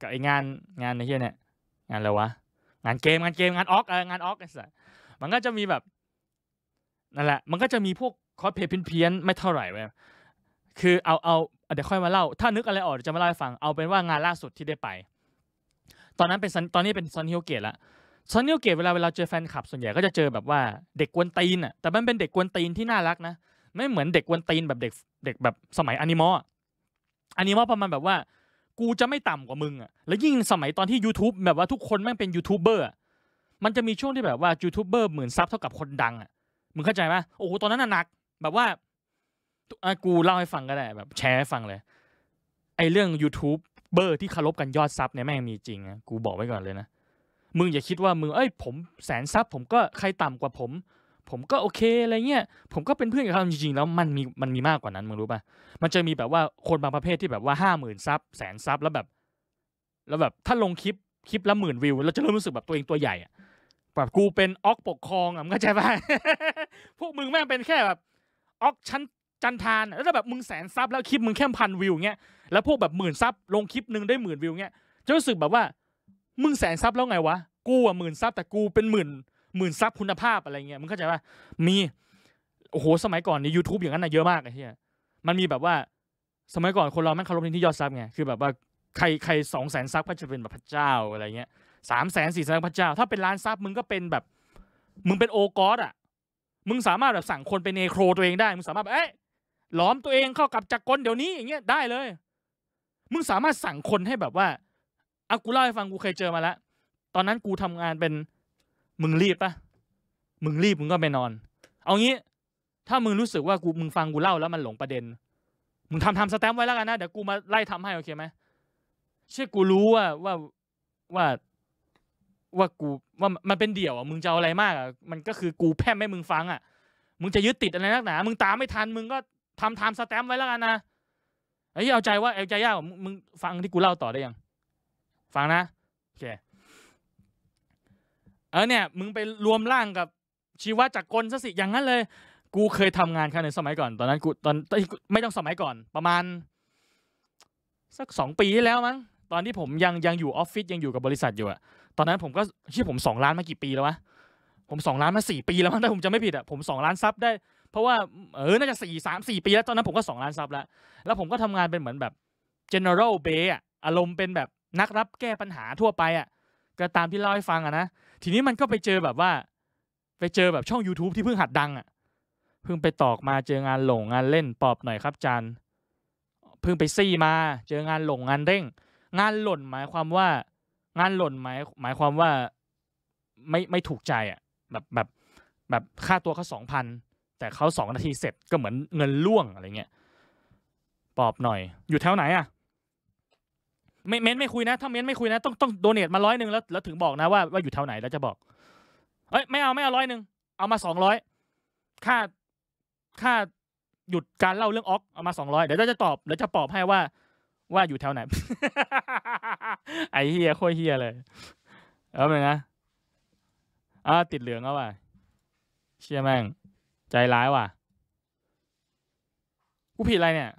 กับไองานงานในเฮียเนี่ย งานอะไรวะงานเกมงานเกมงานออกเอองานออกไอ้สัสมันก็จะมีแบบนั่นแหละ มันก็จะมีพวกคอสเพย์เพี้ยนๆไม่เท่าไหร่เว้ยคือเอาเอาเดี๋ยวค่อยมาเล่า ถ้านึกอะไรออก จะมาเล่าให้ฟัง เอาเป็นว่างานล่าสุดที่ได้ไป ตอนนั้นเป็นตอนนี้เป็นซอนฮิโอเกตละซอนฮิโอเกตเวลาเวลาเจอแฟนคลับส่วนใหญ่ก็จะเจอแบบว่าเด็กกวนตีนอ่ะ แต่มันเป็นเด็กกวนตีนที่น่ารักนะ ไม่เหมือนเด็กกวนตีนแบบเด็กเด็กแบบสมัยอนิมอลอนิมอลประมาณแบบว่ากูจะไม่ต่ำกว่ามึงอ่ะ แล้วยิ่งสมัยตอนที่ YouTube แบบว่าทุกคนแม่งเป็นยูทูบเบอร์มันจะมีช่วงที่แบบว่ายูทูบเบอร์หมื่นซับเท่ากับคนดังอ่ะ มึงเข้าใจไหมโอ้โหตอนนั้นหนักแบบว่าอากูเล่าให้ฟังก็ได้แบบแชร์ให้ฟังเลย ไอเรื่อง YouTube เบอร์ที่คารบกันยอดซับเนี่ยแม่งมีจริงนะกูบอกไว้ก่อนเลยนะ มึงอย่าคิดว่ามึงเอ้ยผมแสนซับผมก็ใครต่ำกว่าผม ผมก็โอเคอะไรเงี้ย ผมก็เป็นเพื่อนกับเขา จริงๆ แล้วมันมีมันมีมากกว่านั้น มึงรู้ป่ะ มันจะมีแบบว่าคนบางประเภทที่แบบว่าห้าหมื่นซับแสนซับแล้วแบบ แล้วแบบถ้าลงคลิปคลิปละหมื่นวิวแล้วจะเริ่มรู้สึกแบบตัวเองตัวใหญ่อะแบบกูเป็นออกปกครองอ่ะมึงเข้าใจป่ะพวกมึงแม่งเป็นแค่แบบออกชั้นจันทานแล้วแบบมึงแสนซับแล้วคลิป มึงแค่พันวิวเงี้ยแล้วพวกแบบหมื่นซับลงคลิปหนึ่งได้หมื่นวิวเงี้ยจะรู้สึกแบบว่ามึงแสนซับแล้วไงวะกูอะหมื่นซับแต่กูเป็นหมื่นหมื่นซับคุณภาพอะไรเงี้ยมึงเข้าใจป่ะมีโอ้โหสมัยก่อนใน YouTube อย่างนั้นนะเยอะมากไอ้เหี้ยมันมีแบบว่าสมัยก่อนคนเราแม่งเคารพที่ยอดซับไงคือแบบว่าใครใครสองแสนซับก็จะเป็นแบบพระเจ้าอะไรเงี้ยสามแสนสี่แสนพระเจ้าถ้าเป็นล้านซับมึงก็เป็นแบบ มึงเป็นโอกอสอะมึงสามารถแบบสั่งคนเป็นเนโครตัวเองได้มึงสามารถเอ้ะหลอมตัวเองเข้ากับจักรกลเดี๋ยวนี้อย่างเงี้ยได้เลย มึงสามารถสั่งคนให้แบบว่าอากูเล่าให้ฟังกูเคยเจอมาแล้วตอนนั้นกูทำงานเป็น มึงรีบปะมึงรีบมึงก็ไปนอน เอางี้ ถ้ามึงรู้สึกว่ากูมึงฟังกูเล่าแล้วมันหลงประเด็น มึงทำทำสแตมป์ไว้แล้วกันนะ เดี๋ยวกูมาไล่ทำให้โอเคไหมเชื่อกูรู้ว่าว่าว่า ว่ากูว่ามันเป็นเดี่ยวอ่ะมึงจะเอาอะไรมากอ่ะมันก็คือกูแพ้ไม่มึงฟัง อ่ะมึงจะยึดติดอะไรนักหนา มึงตามไม่ทันมึงก็ทำไทม์สแตมป์ไว้แล้วกันนะไอ้เอาใจว่าเอาใจยากมึงฟังที่กูเล่าต่อได้ยัง ฟังนะ โอเค เออเนี่ย มึงไปรวมร่างกับชีวะจากกลซะสิอย่างนั้นเลย กูเคยทำงานครั้งหนึ่งสมัยก่อน ตอนนั้นกูตอนไม่ต้องสมัยก่อน ประมาณ สักสองปีที่แล้วมั้งตอนที่ผมยังยังอยู่ออฟฟิศยังอยู่กับบริษัทอยู่อะตอนนั้นผมก็ชื่อผมสองล้านมากี่ปีแล้ววะผมสองล้านมาสี่ปีแล้วมั้งถ้าผมจะไม่ผิดอะผมสองล้านซับได้เพราะว่าเออน่าจะสี่สามสี่ปีแล้วตอนนั้นผมก็สองล้านซับแล้ว แล้วผมก็ทำงานเป็นเหมือนแบบ general bay อะอารมณ์เป็นแบบนักรับแก้ปัญหาทั่วไปอะก็ตามที่เล่าให้ฟังอ่ะนะ ทีนี้มันก็ไปเจอแบบว่าไปเจอแบบช่อง YouTube ที่เพิ่งหัดดังอ่ะเพิ่งไปตอกมาเจองานหลงงานเล่นปอบหน่อยครับจันเพิ่งไปซี่มาเจองานหลงงานเร่ง งานหล่นหมายความว่างานหล่นหมายหมายความว่าไม่ไม่ถูกใจอะ่ะแบบแบบแบบค่าตัวเขาสองพันแต่เขาสองนาทีเสร็จก็เหมือนเงินล่วงอะไรเงี้ยปอบหน่อย อยู่แถวไหนอ่ะเม้นไม่คุยนะ ถ้าเม้นไม่คุยนะ ต้องต้องโดเนทมาร้อยหนึ่งแล้วแล้วถึงบอกนะ ว่าว่าอยู่แถวไหนแล้วจะบอก เอ้ยไม่เอาไม่เอาร้อยหนึ่งเอามาสองร้อย ค่าค่าหยุดการเล่าเรื่องออกเอามาสองร้อยเดี๋ยวจะตอบแล้วจะปอบให้ว่า ว่าอยู่แถวไหน ไอเฮียโคตเฮียเลย เอาไปนะ อ่าติดเหลืองเอาไปเชี่ยแม่งใจร้ายว่ะ กูผิดอะไรเนี่ย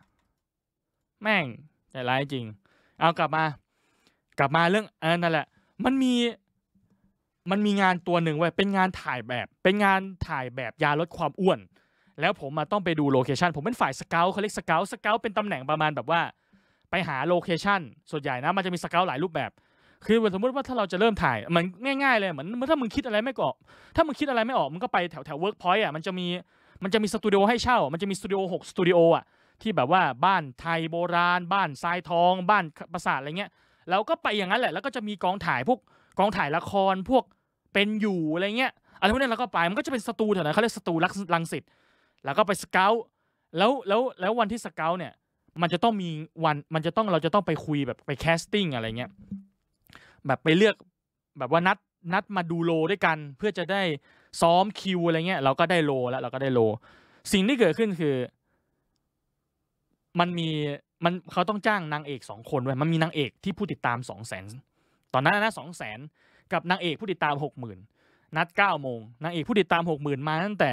แม่งใจร้ายจริง เอากลับมา กลับมาเรื่อง เออนั่นแหละ มันมี มันมีงานตัวหนึ่งไว้ เป็นงานถ่ายแบบ เป็นงานถ่ายแบบยาลดความอ้วน แล้วผมมาต้องไปดูโลเคชันผมเป็นฝ่ายสเกลเขาเรียกสเกลสเกลเป็นตำแหน่งประมาณแบบว่า ไปหาโลเคชันส่วนใหญ่นะ มันจะมีสเกลหลายรูปแบบคือสมมติว่าถ้าเราจะเริ่มถ่ายมันง่ายๆเลยเหมือนถ้ามึงคิดอะไรไม่ก่อถ้ามึงคิดอะไรไม่ออกมันก็ไปแถวแถวเวิร์กพอยต์อ่ะมันจะมีมันจะมีสตูดิโอให้เช่า มันจะมีสตูดิโอหกสตูดิโออ่ะที่แบบว่าบ้านไทยโบราณ บ้านทรายทอง บ้านปราสาทอะไรเงี้ยแล้วก็ไปอย่างนั้นแหละ แล้วก็จะมีกองถ่ายพวกกองถ่ายละครพวกเป็นอยู่อะไรเงี้ยอะไรพวกนี้เราก็ไปมันก็จะเป็นสตูแถวนั้นเขาเรียกสตูักลังสิต แล้วก็ไปสเกลแล้วแล้วแล้ววันที่สเกลเนี่ย มันจะต้องมีวันมันจะต้องเราจะต้องไปคุยแบบไปแคสติ้งอะไรเงี้ยแบบไปเลือกแบบว่านัดนัดมาดูโลด้วยกัน เพื่อจะได้ซ้อมคิวอะไรเงี้ยเราก็ได้โลแล้ว เราก็ได้โล สิ่งที่เกิดขึ้นคือ มันมีมันเขาต้องจ้างนางเอกสองคนไว้มันมีนางเอกที่ผู้ติดตามสองแสนตอนนั้นนะสองแสนกับนางเอกผู้ติดตามหกหมื่นนัดเก้าโมงนางเอกผู้ติดตามหกหมื่นมาตั้งแต่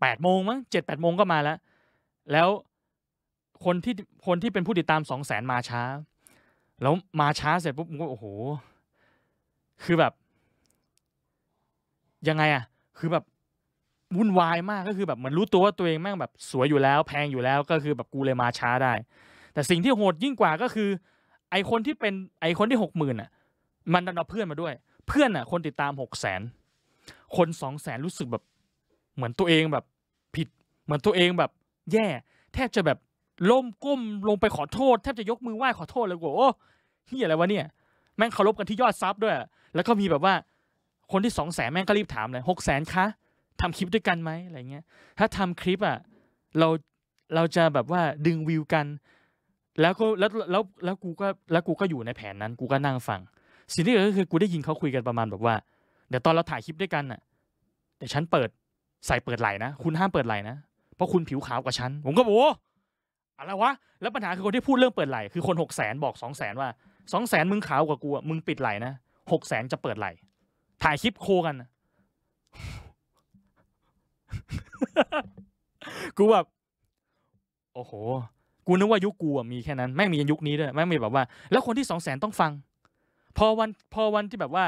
แปดโมงมั้งเจ็ดแปดโมงก็มาแล้วแล้วคนที่คนที่เป็นผู้ติดตามสองแสนมาช้าแล้วมาช้าเสร็จปุ๊บมึงก็โอ้โห คือแบบยังไงอะคือแบบวุ่นวายมากก็คือแบบเหมือนรู้ตัวว่าตัวเองแม่งแบบสวยอยู่แล้ว แพงอยู่แล้ว ก็คือแบบกูเลยมาช้าได้ แต่สิ่งที่โหดยิ่งกว่าก็คือไอคนที่เป็นไอคนที่หกหมื่นอ่ะ มันดันเอาเพื่อนมาด้วย เพื่อนอ่ะ คนติดตามหกแสนคนสองแสนรู้สึกแบบเหมือนตัวเองแบบผิดเหมือนตัวเองแบบแย่ แทบจะแบบล้มก้มลงไปขอโทษ แทบจะยกมือไหว้ขอโทษเลยโว้เี่อะไรวะเนี่ย แม่งเคารพกันที่ยอดซับด้วย แล้วก็มีแบบว่า คนที่สองแสนแม่งก็รีบถามเลยหกแสนคะทำคลิปด้วยกันไหมอะไรเงี้ย ถ้าทำคลิปอ่ะเราเราจะแบบว่าดึงวิวกัน แล้วก็แล้วแล้วแล้วกูก็แล้วกูก็อยู่ในแผนนั้น กูก็นั่งฟัง สิ่งที่เกิดก็คือกูได้ยินเขาคุยกันประมาณแบบว่าเดี๋ยวตอนเราถ่ายคลิปด้วยกันอ่ะเดี๋ยวฉันเปิดใส่เปิดไหลนะคุณห้ามเปิดไหลนะเพราะคุณผิวขาวกว่าฉันผมก็บอกอะไรวะ แล้วปัญหาคือคนที่พูดเรื่องเปิดไหล คือคนหกแสนบอกสองแสนว่าสองแสนมึงขาวกว่ากูมึงปิดไหลนะหกแสนจะเปิดไหลถ่ายคลิปโคกัน กูแบบโอ้โหกูนึกว่ายุคกูมีแค่นั้นแม่งมียัยุคนี้ด้วยแม่งมีแบบว่า แล้วคนที่สองแสนต้องฟัง พอวันพอวันที่แบบว่า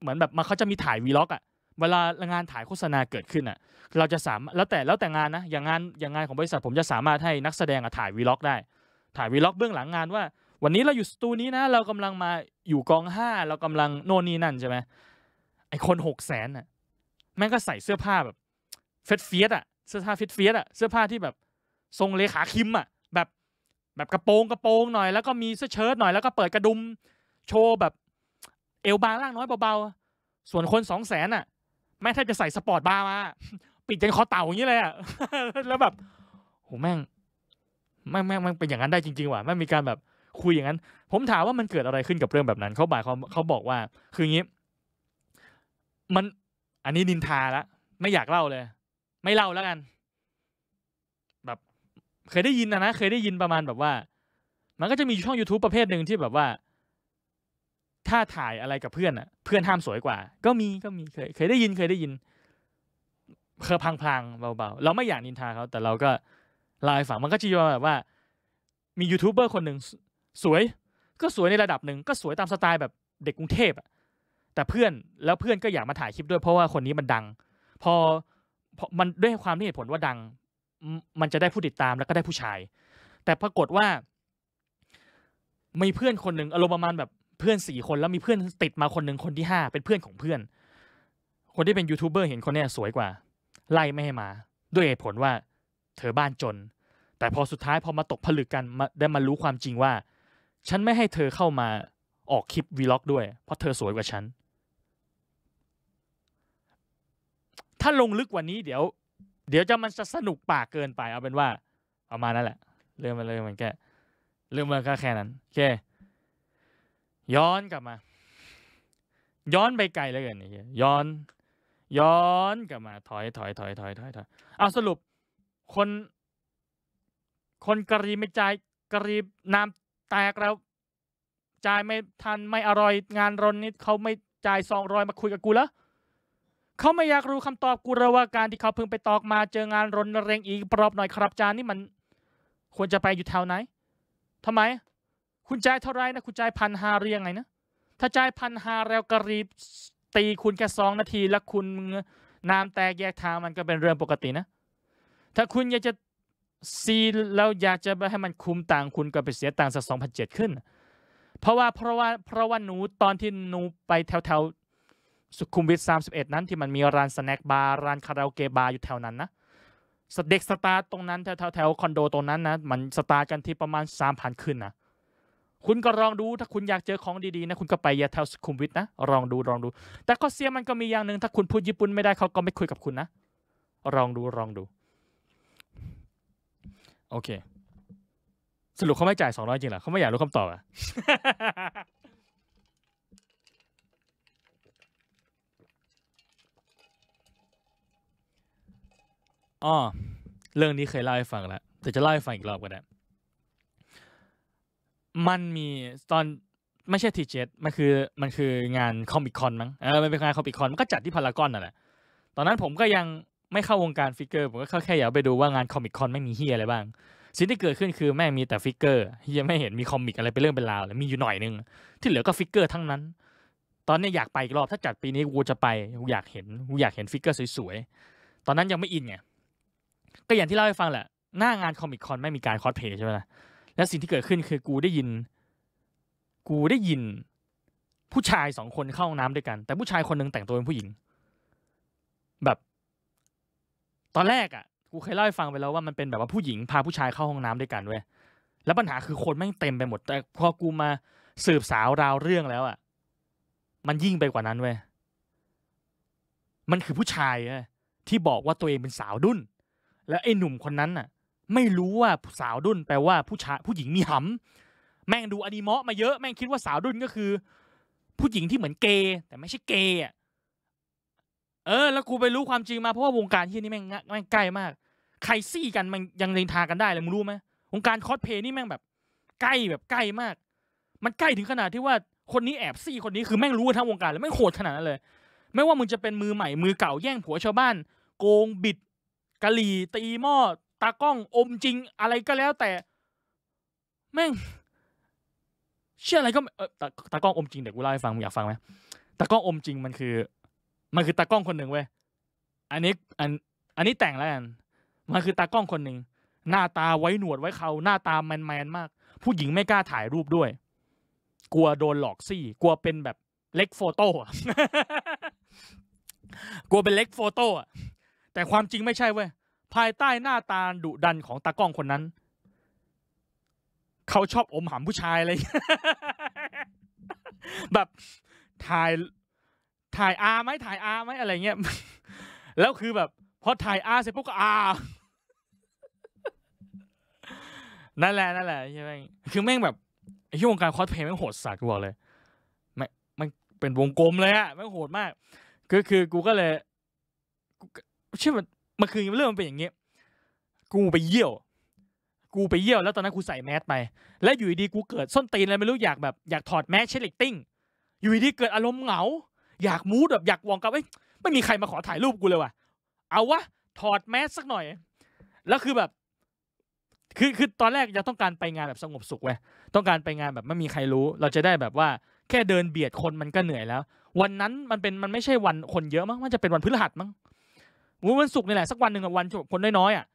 เหมือนแบบมาเขาจะมีถ่ายวีล็อกอะเวลางานถ่ายโฆษณาเกิดขึ้นอ่ะ เราจะสามารถแล้วแต่แล้วแต่งานนะอย่างงานอย่างงานของบริษัทผมจะสามารถให้นักแสดงอ่ะถ่ายวีล็อกได้ ถ่ายวีล็อกเบื้องหลังงานว่า วันนี้เราอยู่สตูนี้นะ เรากำลังมาอยู่กองห้าเรากำลังโน่นนี่นั่นใช่ไหมไอคนหกแสนอ่ะแม่งก็ใส่เสื้อผ้าแบบ เฟสเฟียสอ่ะเสื้อผ้าเฟสเฟียสอ่ะเสื้อผ้าที่แบบทรงเลขาคิมอ่ะ แบบแบบกระโปรงกระโปรงหน่อยแล้วก็มีเสื้อเชิ้ตหน่อยแล้วก็เปิดกระดุมโชว์แบบเอวบางล่างน้อยเบาๆส่วนคนสองแสนอ่ะแม่แทบจะใส่สปอร์ตบาร์มาปิดจนคอเต่าอย่างนี้เลย อ่ะแล้วแบบโหแม่งแม่งแม่งมันเป็นอย่างนั้นได้จริงๆว่ะแม่งมีการแบบคุยอย่างนั้น ผมถามว่ามันเกิดอะไรขึ้นกับเรื่องแบบนั้น เขาบ่ายเขาเขาบอกว่า คืองี้มัน อันนี้นินทาละ ไม่อยากเล่าเลย ไม่เล่าแล้วกัน แบบ เคยได้ยินนะนะเคยได้ยินประมาณแบบว่า มันก็จะมีช่อง YouTube ประเภทหนึ่งที่แบบว่าถ้าถ่ายอะไรกับเพื่อนอ่ะ เพื่อนห้ามสวยกว่า ก็มีก็มีเคยเคยได้ยินเคยได้ยินเคยพังๆเบาๆ เราไม่อยากนินทาเขาแต่เราก็ลายฝังมันก็จะยอมแบบว่า มียูทูบเบอร์คนหนึ่งสวย ก็สวยในระดับหนึ่ง ก็สวยตามสไตล์แบบเด็กกรุงเทพอ่ะแต่เพื่อนแล้วเพื่อนก็อยากมาถ่ายคลิปด้วยเพราะว่าคนนี้มันดังพอพอมันด้วยความที่เหตุผลว่าดังมันจะได้ผู้ติดตาม แล้วก็ได้ผู้ชาย แต่ปรากฏว่ามีเพื่อนคนหนึ่งอารมณ์ประมาณแบบเพื่อนสี่คนแล้วมีเพื่อนติดมาคนหนึ่งคนที่ห้าเป็นเพื่อนของเพื่อน คนที่เป็นยูทูบเบอร์เห็นคนนี้สวยกว่า ไล่ไม่ให้มา ด้วยเหตุผลว่าเธอบ้านจน แต่พอสุดท้ายพอมาตกผลึกกันได้มารู้ความจริงว่า ฉันไม่ให้เธอเข้ามาออกคลิปวีล็อกด้วย เพราะเธอสวยกว่าฉัน ถ้าลงลึกกว่านี้เดี๋ยว เดี๋ยวจะมันจะสนุกปากเกินไป เอาเป็นว่าเอามานั่นแหละเรื่องมันเลยมันแค่เรื่องมันก็แค่นั้นโอเคย้อนกลับมา ย้อนไปไกลเลยกันนี่ย้อน ย้อนกลับมา ถอย ถอย ถอย ถอย ถอยถอยเอาสรุป คน คนกรีไม่ใจกรีน้ำแตกแล้ว จ่ายไม่ทันไม่อร่อยงานรนนิดเขาไม่จ่ายสองรอยมาคุยกับกูแล้วเขาไม่อยากรู้คำตอบกูล้ว่าการที่เขาเพิ่งไปตอกมาเจองานรนเรงอีกปรอบหน่อยครับจานนี่มัน ควรจะไปอยู่แถวไหนทำไมคุณจ่ายเท่าไรนะคุณจ่ายพัน้าเรียงไงนะถ้าจ่ายพัน้าแล้วกะรีบ ตีคุณแค่สองนาที แล้วคุณน้ำแตกแยกทางมันก็เป็นเรื่องปกตินะ ถ้าคุณอยากจะซีแล้วอยากจะให้มันคุ้มต่างคุณก็ไปเสียต่างสักสองพันเจ็ดขึ้น เพราะว่าเพราะว่าเพราะว่าหนูตอนที่หนูไปแถวแถวสุขุมวิทสามสิบเอ็ดนั้น ที่มันมีร้านสแน็คบาร์ร้านคาราโอเกะบาร์อยู่แถวนั้นนะเด็กสตาร์ตรงนั้นแถวแถวคอนโดตรงนั้นนะมันสตาร์กันที่ประมาณสามพันขึ้นนะคุณก็ลองดูถ้าคุณอยากเจอของดีๆนะ คุณก็ไปยาแถวสุขุมวิทนะลองดูลองดู แต่ข้อเสียมันก็มีอย่างหนึ่งถ้าคุณพูดญี่ปุ่นไม่ได้เขาก็ไม่คุยกับคุณนะลองดูลองดูโอเคสรุปเขาไม่จ่ายสองร้อยจริงเหรอเขาไม่อยากรู้คำตอบอะอ๋อเรื่องนี้เคยเล่าให้ฟังแล้วแต่จะเล่าให้ฟังอีกรอบก็ได้มันมีตอนไม่ใช่ทีเจ็ดมันคือมันคืองานคอมิคอนมั้งเออมันเป็นงานคอมิคอนมันก็จัดที่พารากอนนั่นแหละตอนนั้นผมก็ยังไม่เข้าวงการฟิกเกอร์ผมก็เข้าแค่อยากไปดูว่างานคอมิคอนไม่มีเฮียอะไรบ้าง สิ่งที่เกิดขึ้นคือ แม่มีแต่ฟิกเกอร์เฮียไม่เห็นมีคอมิกอะไรเป็นเรื่องเป็นราวเลยมีอยู่หน่อยนึงที่เหลือก็ฟิกเกอร์ ทั้งนั้น ตอนนี้อยากไปอีกรอบถ้าจัดปีนี้กูจะไปกูอยากเห็นกูอยากเห็นฟิกเกอร์สวยๆตอนนั้นยังไม่อินไงก็อย่างที่เล่าให้ฟังแหละ หน้างานคอมิคอนไม่มีการคอสเพย์ใช่ไหมล่ะและสิ่งที่เกิดขึ้นคือกูได้ยิน กูได้ยิน ผู้ชายสองคนเข้าห้องน้ำด้วยกัน แต่ผู้ชายคนหนึ่งแต่งตัวเป็นผู้หญิง แบบ ตอนแรก อ่ะ กูเคยเล่าให้ฟังไปแล้วว่ามันเป็นแบบว่าผู้หญิงพาผู้ชายเข้าห้องน้ำด้วยกันเว้ยแล้วปัญหาคือคนแม่งเต็มไปหมด แต่พอกูมาสืบสาวราวเรื่องแล้วอ่ะมันยิ่งไปกว่านั้นเว้ยมันคือผู้ชายที่บอกว่าตัวเองเป็นสาวดุ้น แล้วไอ้หนุ่มคนนั้นอ่ะไม่รู้ว่าสาวดุนแปลว่าผู้ชายผู้หญิงมีหำแม่งดูอนิเมะมาเยอะแม่งคิดว่าสาวดุนก็คือ ผู้หญิงที่เหมือนเกย์แต่ไม่ใช่เกย์เออ แล้วกูไปรู้ความจริงมาเพราะว่าวงการที่นี่แม่งแม่งใกล้มาก ใครซี่กันมันยังเลนทากันได้เลยมึงรู้ไหมวงการคอสเพย์นี่แม่งแบบใกล้แบบใกล้มาก มันใกล้ถึงขนาดที่ว่าคนนี้แอบซี่คนนี้คือแม่งรู้ทั้งวงการเลยแม่งโหดขนาดนั้นเลย ไม่ว่ามึงจะเป็นมือใหม่ มือเก่าแย่งผัวชาวบ้าน โกงบิด กะหลี่ตีหม้อตากล้องอมจริงอะไรก็แล้วแต่แม่งเชื่ออะไรก็เตาตากล้องอมจริงเดี๋ยวกูเล่าให้ฟัง อยากฟังไหมตากล้องอมจริงมันคือ มันคือตากล้องคนหนึ่งเว้ยอันนี้ อันอันนี้แต่งแล้วกันมันคือตากล้องคนหนึ่งหน้าตาไว้หนวดไว้เขาหน้าตาแมนแมนมาก ผู้หญิงไม่กล้าถ่ายรูปด้วย กลัวโดนหลอกซี่ กลัวเป็นแบบเล็กโฟโต้กลัวเป็นเล็กโฟโต้แต่ความจริงไม่ใช่เว้ยภายใต้หน้าตาดุดันของตากล้องคนนั้น เขาชอบอมหำผู้ชายอะไรแบบ ถ่าย ถ่ายอาไหมถ่าย อาไหมอะไรเงี้ยแล้วคือแบบพอถ่ายอาเสร็จปุ๊บก็อา นั่นแหละนั่นแหละใช่ไหมคือแม่งแบบไอ้ที่วงการคอสเพย์แม่งโหดสัสกูบอกเลยแม่มันเป็นวงกลมเลยอะแม่งโหดมากก็คือกูก็เลยชื่อมันมันคือเรื่องมันเป็นอย่างเงี้ยกูไปเยี่ยว กูไปเยี่ยวแล้วตอนนั้นกูใส่แมสไป แล้วอยู่ดีกูเกิดส้นตีนอะไรไม่รู้อยากแบบอยากถอดแมสเชลิกติ้งอยู่ดีเกิดอารมณ์เหงา อยากมูดแบบอยากวองกับไอ้ไม่มีใครมาขอถ่ายรูปกูเลยว่ะ เอาวะถอดแมสสักหน่อยแล้วคือแบบ คือคือตอนแรกยังต้องการไปงานแบบสงบสุขเว้ยต้องการไปงานแบบไม่มีใครรู้ เราจะได้แบบว่า แค่เดินเบียดคนมันก็เหนื่อยแล้ว วันนั้นมันเป็นมันไม่ใช่วันคนเยอะ มั้งมันจะเป็นวันพฤหัสมั้งมูวันศุกร์นี่แหละสักวันหนึ่งวันคนน้อยๆอ่ะ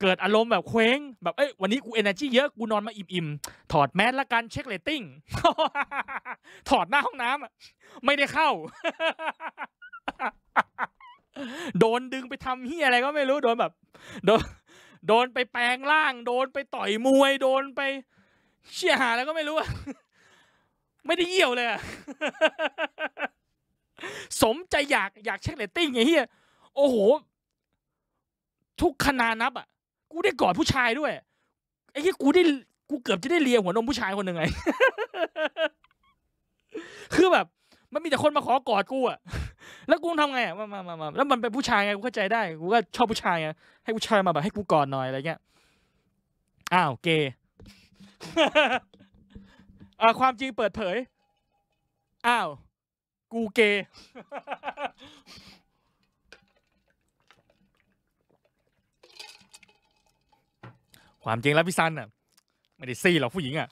เกิดอารมณ์แบบเคว้งแบบเอ้ยวันนี้กูเอเนอร์จีเยอะ กูนอนมาอิ่มๆ ถอดแมสละกันเช็คเลตติ้ง ถอดหน้าห้องน้ำอ่ะไม่ได้เข้า โดนดึงไปทำเฮียอะไรก็ไม่รู้ โดนแบบ โดนโดนไปแปลงร่าง โดนไปต่อยมวย โดนไปเชี่ยหาแล้วก็ไม่รู้ ไม่ได้เยี่ยวเลยสมใจอยากอยากเช็คเลตติ้งไงเฮียโอ้โห ทุกคณานับ อ่ะ กูได้กอดผู้ชายด้วยไอ้ที่กูได้กูเกือบจะได้เลียหัวนมผู้ชายคนหนึ่งไงคือแบบ มันมีแต่คนมาขอกอดกูอ่ะแล้วกูทำไงอ่ะมามามาแล้วมันเป็นผู้ชายไงกูเข้าใจได้ กูก็ชอบผู้ชายไงให้ผู้ชายมาแบบให้กูกอดหน่อยอะไรเงี้ยอ้าวเกย์ความจริงเปิดเผยอ้าวกูเกย์ความจริงแล้วพี่ซันอ่ะไม่ได้ซี่หรอกผู้หญิงอ่ะ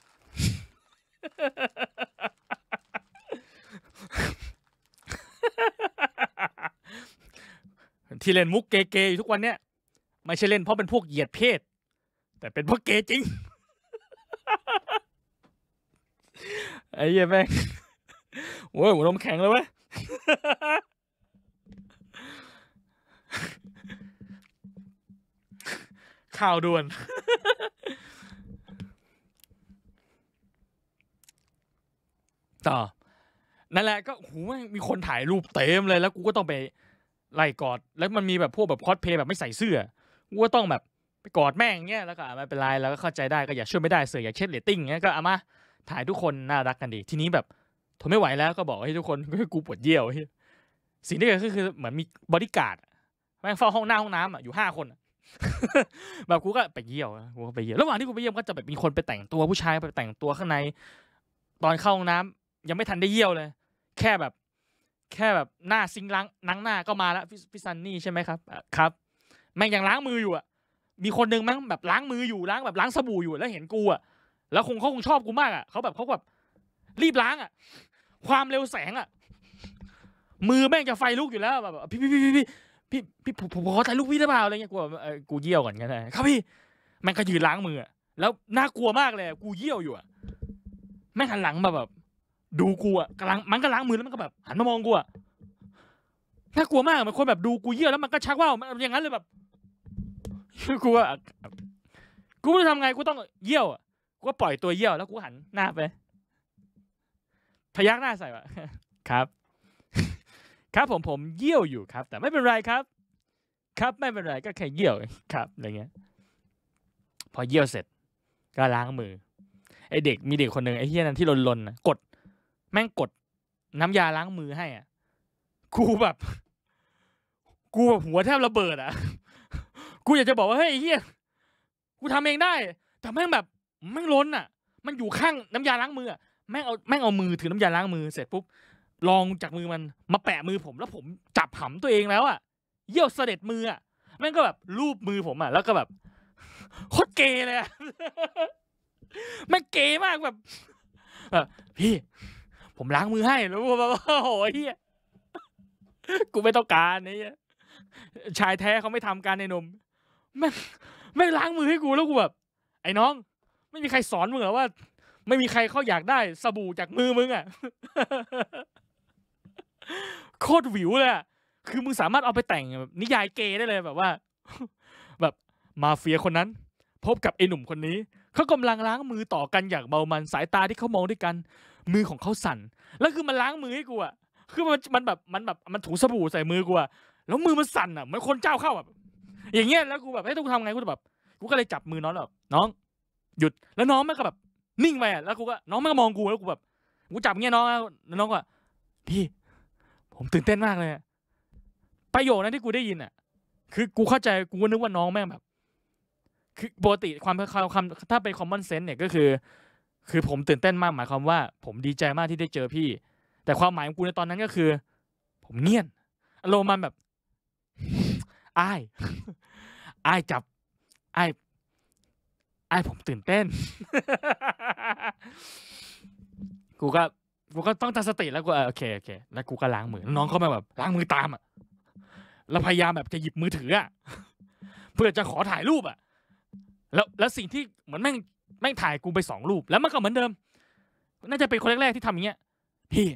ที่เล่นมุกเกย์ๆอยู่ทุกวันเนี้ยไม่ใช่เล่นเพราะเป็นพวกเหยียดเพศ แต่เป็นเพราะเกย์จริง ไอ้เหี้ยแม่งโว้ยหัวนมแข็งแล้วเว้ยข่าวด่วนต่อนั่นแหละก็หูมีคนถ่ายรูปเต็มเลยแล้วกูก็ต้องไปไล่กอด แล้วมันมีแบบพวกแบบคอสเพย์แบบไม่ใส่เสื้อกูก็ต้องแบบไปกอดแม่งเงี้ยแล้วก็ไม่เป็นไรแล้วก็เข้าใจได้ก็อย่าช่วยไม่ได้เสืออย่าเช็ดเลตติ้งเงี้ยก็เอามาถ่ายทุกคนน่ารักกันดี ทีนี้แบบทนไม่ไหวแล้ว ก็บอกให้ทุกคนกูปวดเยี่ยวสิ่งที่เกิดขึ้นคือ เหมือนมีบริการแม่งเฝ้าห้องหน้าห้องน้ำอ่ะอยู่ห้าคนแบบกูก็ไปเยี่ยวกูก็ไปเยี่ยวระหว่างที่กูไปเยี่ยวก็จะแบบมีคนไปแต่งตัวผู้ชายไปแต่งตัวข้างใน ตอนเข้าห้องน้ำ ยังไม่ทันได้เยี่ยวเลยแค่แบบ แค่แบบหน้าซิงล้างนังหน้าก็มาแล้วพี่ซันนี่ใช่ไหมครับครับ แม่งยังล้างมืออยู่อ่ะ มีคนนึงแม่งแบบล้างมืออยู่ล้างแบบล้างสบู่อยู่แล้วเห็นกูอ่ะแล้วคงเขาคงชอบกูมากอ่ะเขาแบบเขาแบบรีบล้างอ่ะ ความเร็วแสงอ่ะ มือแม่งจะไฟลุกอยู่แล้ว แบบพี่พี่พี่พี่พี่พี่ผมผมขอถ่ายรูปพี่ได้เปล่าอะไรเงี้ยกูแบบเออกูเยี่ยวก่อนก็ได้ครับพี่แม่งก็ยืนล้างมือแล้วน่ากลัวมากเลยกูเยี่ยวอยู่อะแม่งหันหลังมาแบบ ดูกูอะกำลังมันก็ล้างมือแล้วมันก็แบบหันมามองกูอะน่ากลัวมากมันคนแบบดูกูเยี่ยวแล้วมันก็ชักว่าวมันอย่างนั้นเลยแบบกูว่ากูไม่รู้ทำไงกูต้องเยี่ยวอะกูปล่อยตัวเยี่ยวแล้วกูหันหน้าไป พยักหน้าใส่ว่ะ ครับครับผมผมเยี่ยวอยู่ครับ แต่ไม่เป็นไรครับ ครับไม่เป็นไร ก็แค่เยี่ยวครับอะไรเงี้ยพอเยี่ยวเสร็จก็ล้างมือไอเด็กมีเด็กคนหนึ่งไอเฮียนั้นที่ลนๆนะกด แม่งกดน้ำยาล้างมือให้อ่ะกูแบบกูแบบหัวแทบระเบิดอ่ะกูอยากจะบอกว่าเฮ้ยไอเฮียกูทำเองได้แต่แม่งแบบ แม่งล้นอ่ะ มันอยู่ข้างน้ำยาล้างมือแม่งเอาแม่งเอามือถือน้ำยาล้างมือเสร็จปุ๊บลองจากมือมันมาแปะมือผมแล้วผมจับหำตัวเองแล้วอ่ะเยี่ยวเสด็จมืออ่ะแม่งก็แบบรูปมือผมอ่ะแล้วก็แบบโคตรเกยเลยแม่งเกมากแบบแบบพี่ ผมล้างมือให้แล้วแบบโอ้ยเฮียกูไม่ต้องการนี่ชายแท้เขาไม่ทำการในนมแม่งแม่งล้างมือให้กูแล้วกูแบบ ไอ้น้องไม่มีใครสอนมึงเหรอว่า ไม่มีใครเขาอยากได้สบู่จากมือมึงอ่ะโคตรวิวเลยคือมึงสามารถเอาไปแต่งแบบนิยายเกย์ได้เลยแบบว่า แบบมาเฟียคนนั้น พบกับไอ้หนุ่มคนนี้เขากำลังล้างมือต่อกันอย่างเบามันสายตาที่เขามองด้วยกัน มือของเขาสั่นแล้วคือมันล้างมือให้กูอะคือมันมันแบบมันแบบมันถูสบู่ใส่มือกูอะแล้วมือมันสั่นอะเหมือนคนเจ้าเข้าแบบ อย่างเงี้ยแล้วกูแบบให้ต้องทำไงกูแบบ กูก็เลยจับมือน้องแบบน้อง หยุดแล้วน้องมันก็แบบนิ่งไปอะแล้วกูก็น้องมันก็มองกูแล้วกูแบบกูจับเงี้ยน้อง น้องก็พี่ผมตื่นเต้นมากเลยประโยคนั้นที่กูได้ยินอ่ะคือกูเข้าใจกูนึกว่าน้องแม่งแบบคือปกติความคำถ้าเป็นคอมมอนเซนส์เนี่ยก็คือ คือผมตื่นเต้นมากหมายความว่า ผมดีใจมากที่ได้เจอพี่ แต่ความหมายของกูในตอนนั้นก็คือ ผมเงียนอารมณ์มันแบบอ้ายอ้ายจับอ้ายไอ้ผมตื่นเต้น กูก็กูก็ต้องตั้งสติแล้วกูเออโอเคโอเคแล้วกูก็ล้างมือ น้องเขามาแบบล้างมือตามอ่ะ แล้วพยายามแบบจะหยิบมือถืออ่ะ เพื่อจะขอถ่ายรูปอ่ะแล้วแล้วสิ่งที่เหมือนแม่งแม่งถ่ายกูไปสองรูปแล้วมันก็เหมือนเดิมน่าจะเป็นคนแรกๆ ที่ทำอย่างเงี้ย พี่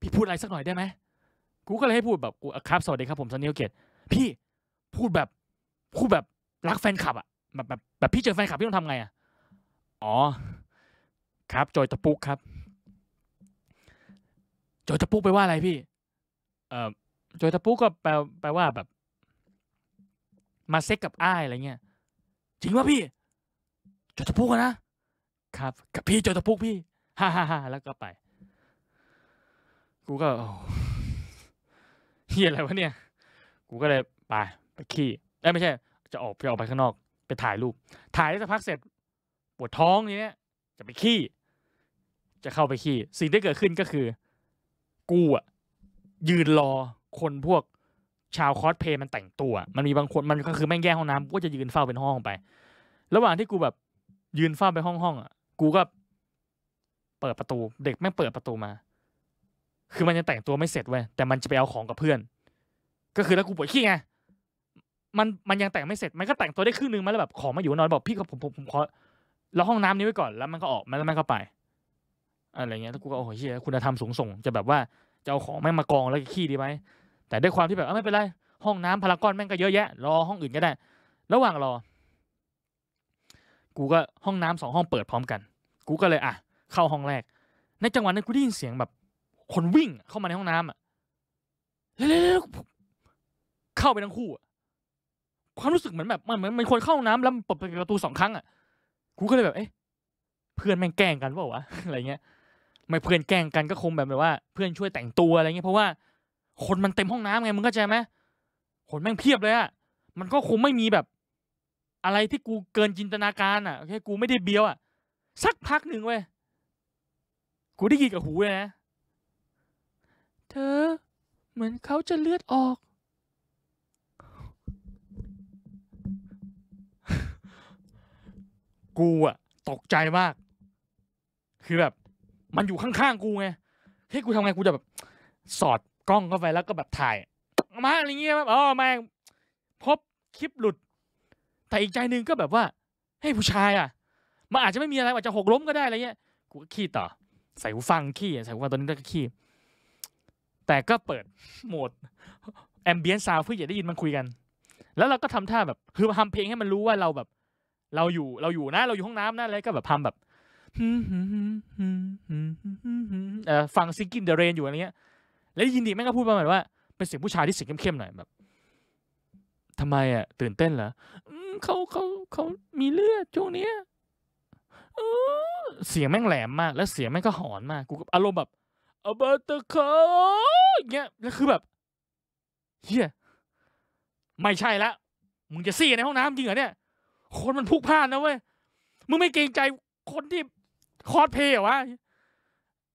พี่พูดอะไรสักหน่อยได้ไหมกูก็เลยให้พูดแบบกูครับสวัสดีครับผมซันนิวเกตพี่พูดแบบ พูดแบบรักแฟนคลับอ่ะแบบแบบแบบพี่เจอแฟนคลับพี่ต้องทำไงอ่ะอ๋อ ครับจอยตะปุกครับโจตะปุ๊กไปว่าอะไรพี่ เอ่อโจตะปุ๊กก็แปลแปลว่าแบบ มาเซ็กกับอ้ายอะไรเงี้ย จริงว่าพี่ โจตะปุ๊กนะ ครับ กับพี่โจตะปุ๊กพี่ ฮ่าฮ่าฮ่าแล้วก็ไป กูก็เฮียอะไรวะเนี่ย กูก็เลยไปไปขี้เอ้ไม่ใช่ จะออกจะออกไปข้างนอกไปถ่ายรูป ถ่ายได้สักพักเสร็จปวดท้องเนี้ย จะไปขี้จะเข้าไปขี้สิ่งที่เกิดขึ้นก็คือกูอ่ะยืนรอคนพวกชาวคอสเพย์มันแต่งตัว มันมีบางคนมันก็คือแม่งแย่งห้องน้ำก็จะยืนเฝ้าเป็นห้องไป ระหว่างที่กูแบบยืนเฝ้าไปห้องห้องอ่ะกูก็เปิดประตูเด็กแม่งเปิดประตูมา คือมันยังแต่งตัวไม่เสร็จเว้ย แต่มันจะไปเอาของกับเพื่อน ก็คือแล้วกูปวดขี้ไงมันมันยังแต่งไม่เสร็จ มันก็แต่งตัวได้ครึ่งนึงมาแล้วแบบของมาอยู่นอนบอกพี่ก็ผมผมผมขอแล้วห้องน้ำนี้ไว้ก่อนแล้ว มันก็ออกแล้วมันก็ไปอะไรเงี้ยถ้ากูก็โอ้โหเฮียคุณธรรมสูงส่งจะแบบว่าจะเอาของแม่งมากองแล้วขี้ดีไหมแต่ด้วยความที่แบบไม่เป็นไร ห้องน้ำพารากอนแม่งก็เยอะแยะ รอห้องอื่นก็ได้ ระหว่างรอกูก็ห้องน้ำสองห้องเปิดพร้อมกันกูก็เลยอ่ะ เข้าห้องแรก ในจังหวะนั้นกูได้ยินเสียงแบบ คนวิ่งเข้ามาในห้องน้ำอ่ะเร็วๆเข้าไปทั้งคู่ ความรู้สึกเหมือนแบบมันเหมือนมันคนเข้าห้องน้ำแล้วเปิดประตูสองครั้งอ่ะกูก็เลยแบบเอ๊ะเพื่อนแม่งแกล้งกันเปล่าวะอะไรเงี้ยไม่เพื่อนแกล้งกันก็คงแบบแบบว่า เพื่อนช่วยแต่งตัวอะไรเงี้ยเพราะว่าคนมันเต็มห้องน้ำไงมึงเข้าใจไหมคนแม่งเพียบเลยอะมันก็คงไม่มีแบบ อะไรที่กูเกินจินตนาการอะแค่กูไม่ได้เบี้ยวอะสักพักหนึ่งเว้ยกูได้ยินกับหูเลยนะเธอเหมือนเขาจะเลือดออกกูอะตกใจมากคือแบบมันอยู่ข้างๆกูไงเฮ้ยกูทำไงกูจะแบบ สอดกล้องเข้าไปแล้วก็แบบถ่าย มาอะไรเงี้ยแบบอ๋อแม่งพบคลิปหลุด แต่อีกใจหนึ่งก็แบบว่า เฮ้ยผู้ชายอ่ะมันอาจจะไม่มีอะไร อาจจะหกล้มก็ได้อะไรเงี้ย กูก็ขี้ต่อ ใส่หูฟังขี้ใส่หูฟังตอนนี้ก็ขี้ แต่ก็เปิดโหมด แอมเบียนซาวเพื่ออยากได้ยินมันคุยกัน แล้วเราก็ทำท่าแบบคือทำเพลงให้มันรู้ว่าเราแบบ เราอยู่เราอยู่นะเราอยู่ห้องน้ำนะอะไรก็แบบทำแบบเออฟังซิงกินเดเรนอยู่อะไรเงี้ย แล้วยินดีแม่งก็พูดประมาณว่า เป็นเสียงผู้ชายที่เสียงเข้มๆหน่อยแบบทำไมอ่ะตื่นเต้นเหรอเขาเขาเขามีเลือดช่วงเนี้ยเสียงแม่งแหลมมาก แล้วเสียงแม่งก็หอนมากกูอารมณ์แบบเอบัตเตอร์เขาเงี้ยแล้วคือแบบเฮียไม่ใช่ละมึงจะซี่ในห้องน้ำจริงเหรอเนี่ยคนมันพุกพลาดนะเว้ยมึงไม่เกรงใจคนที่คอสเพย์เวะ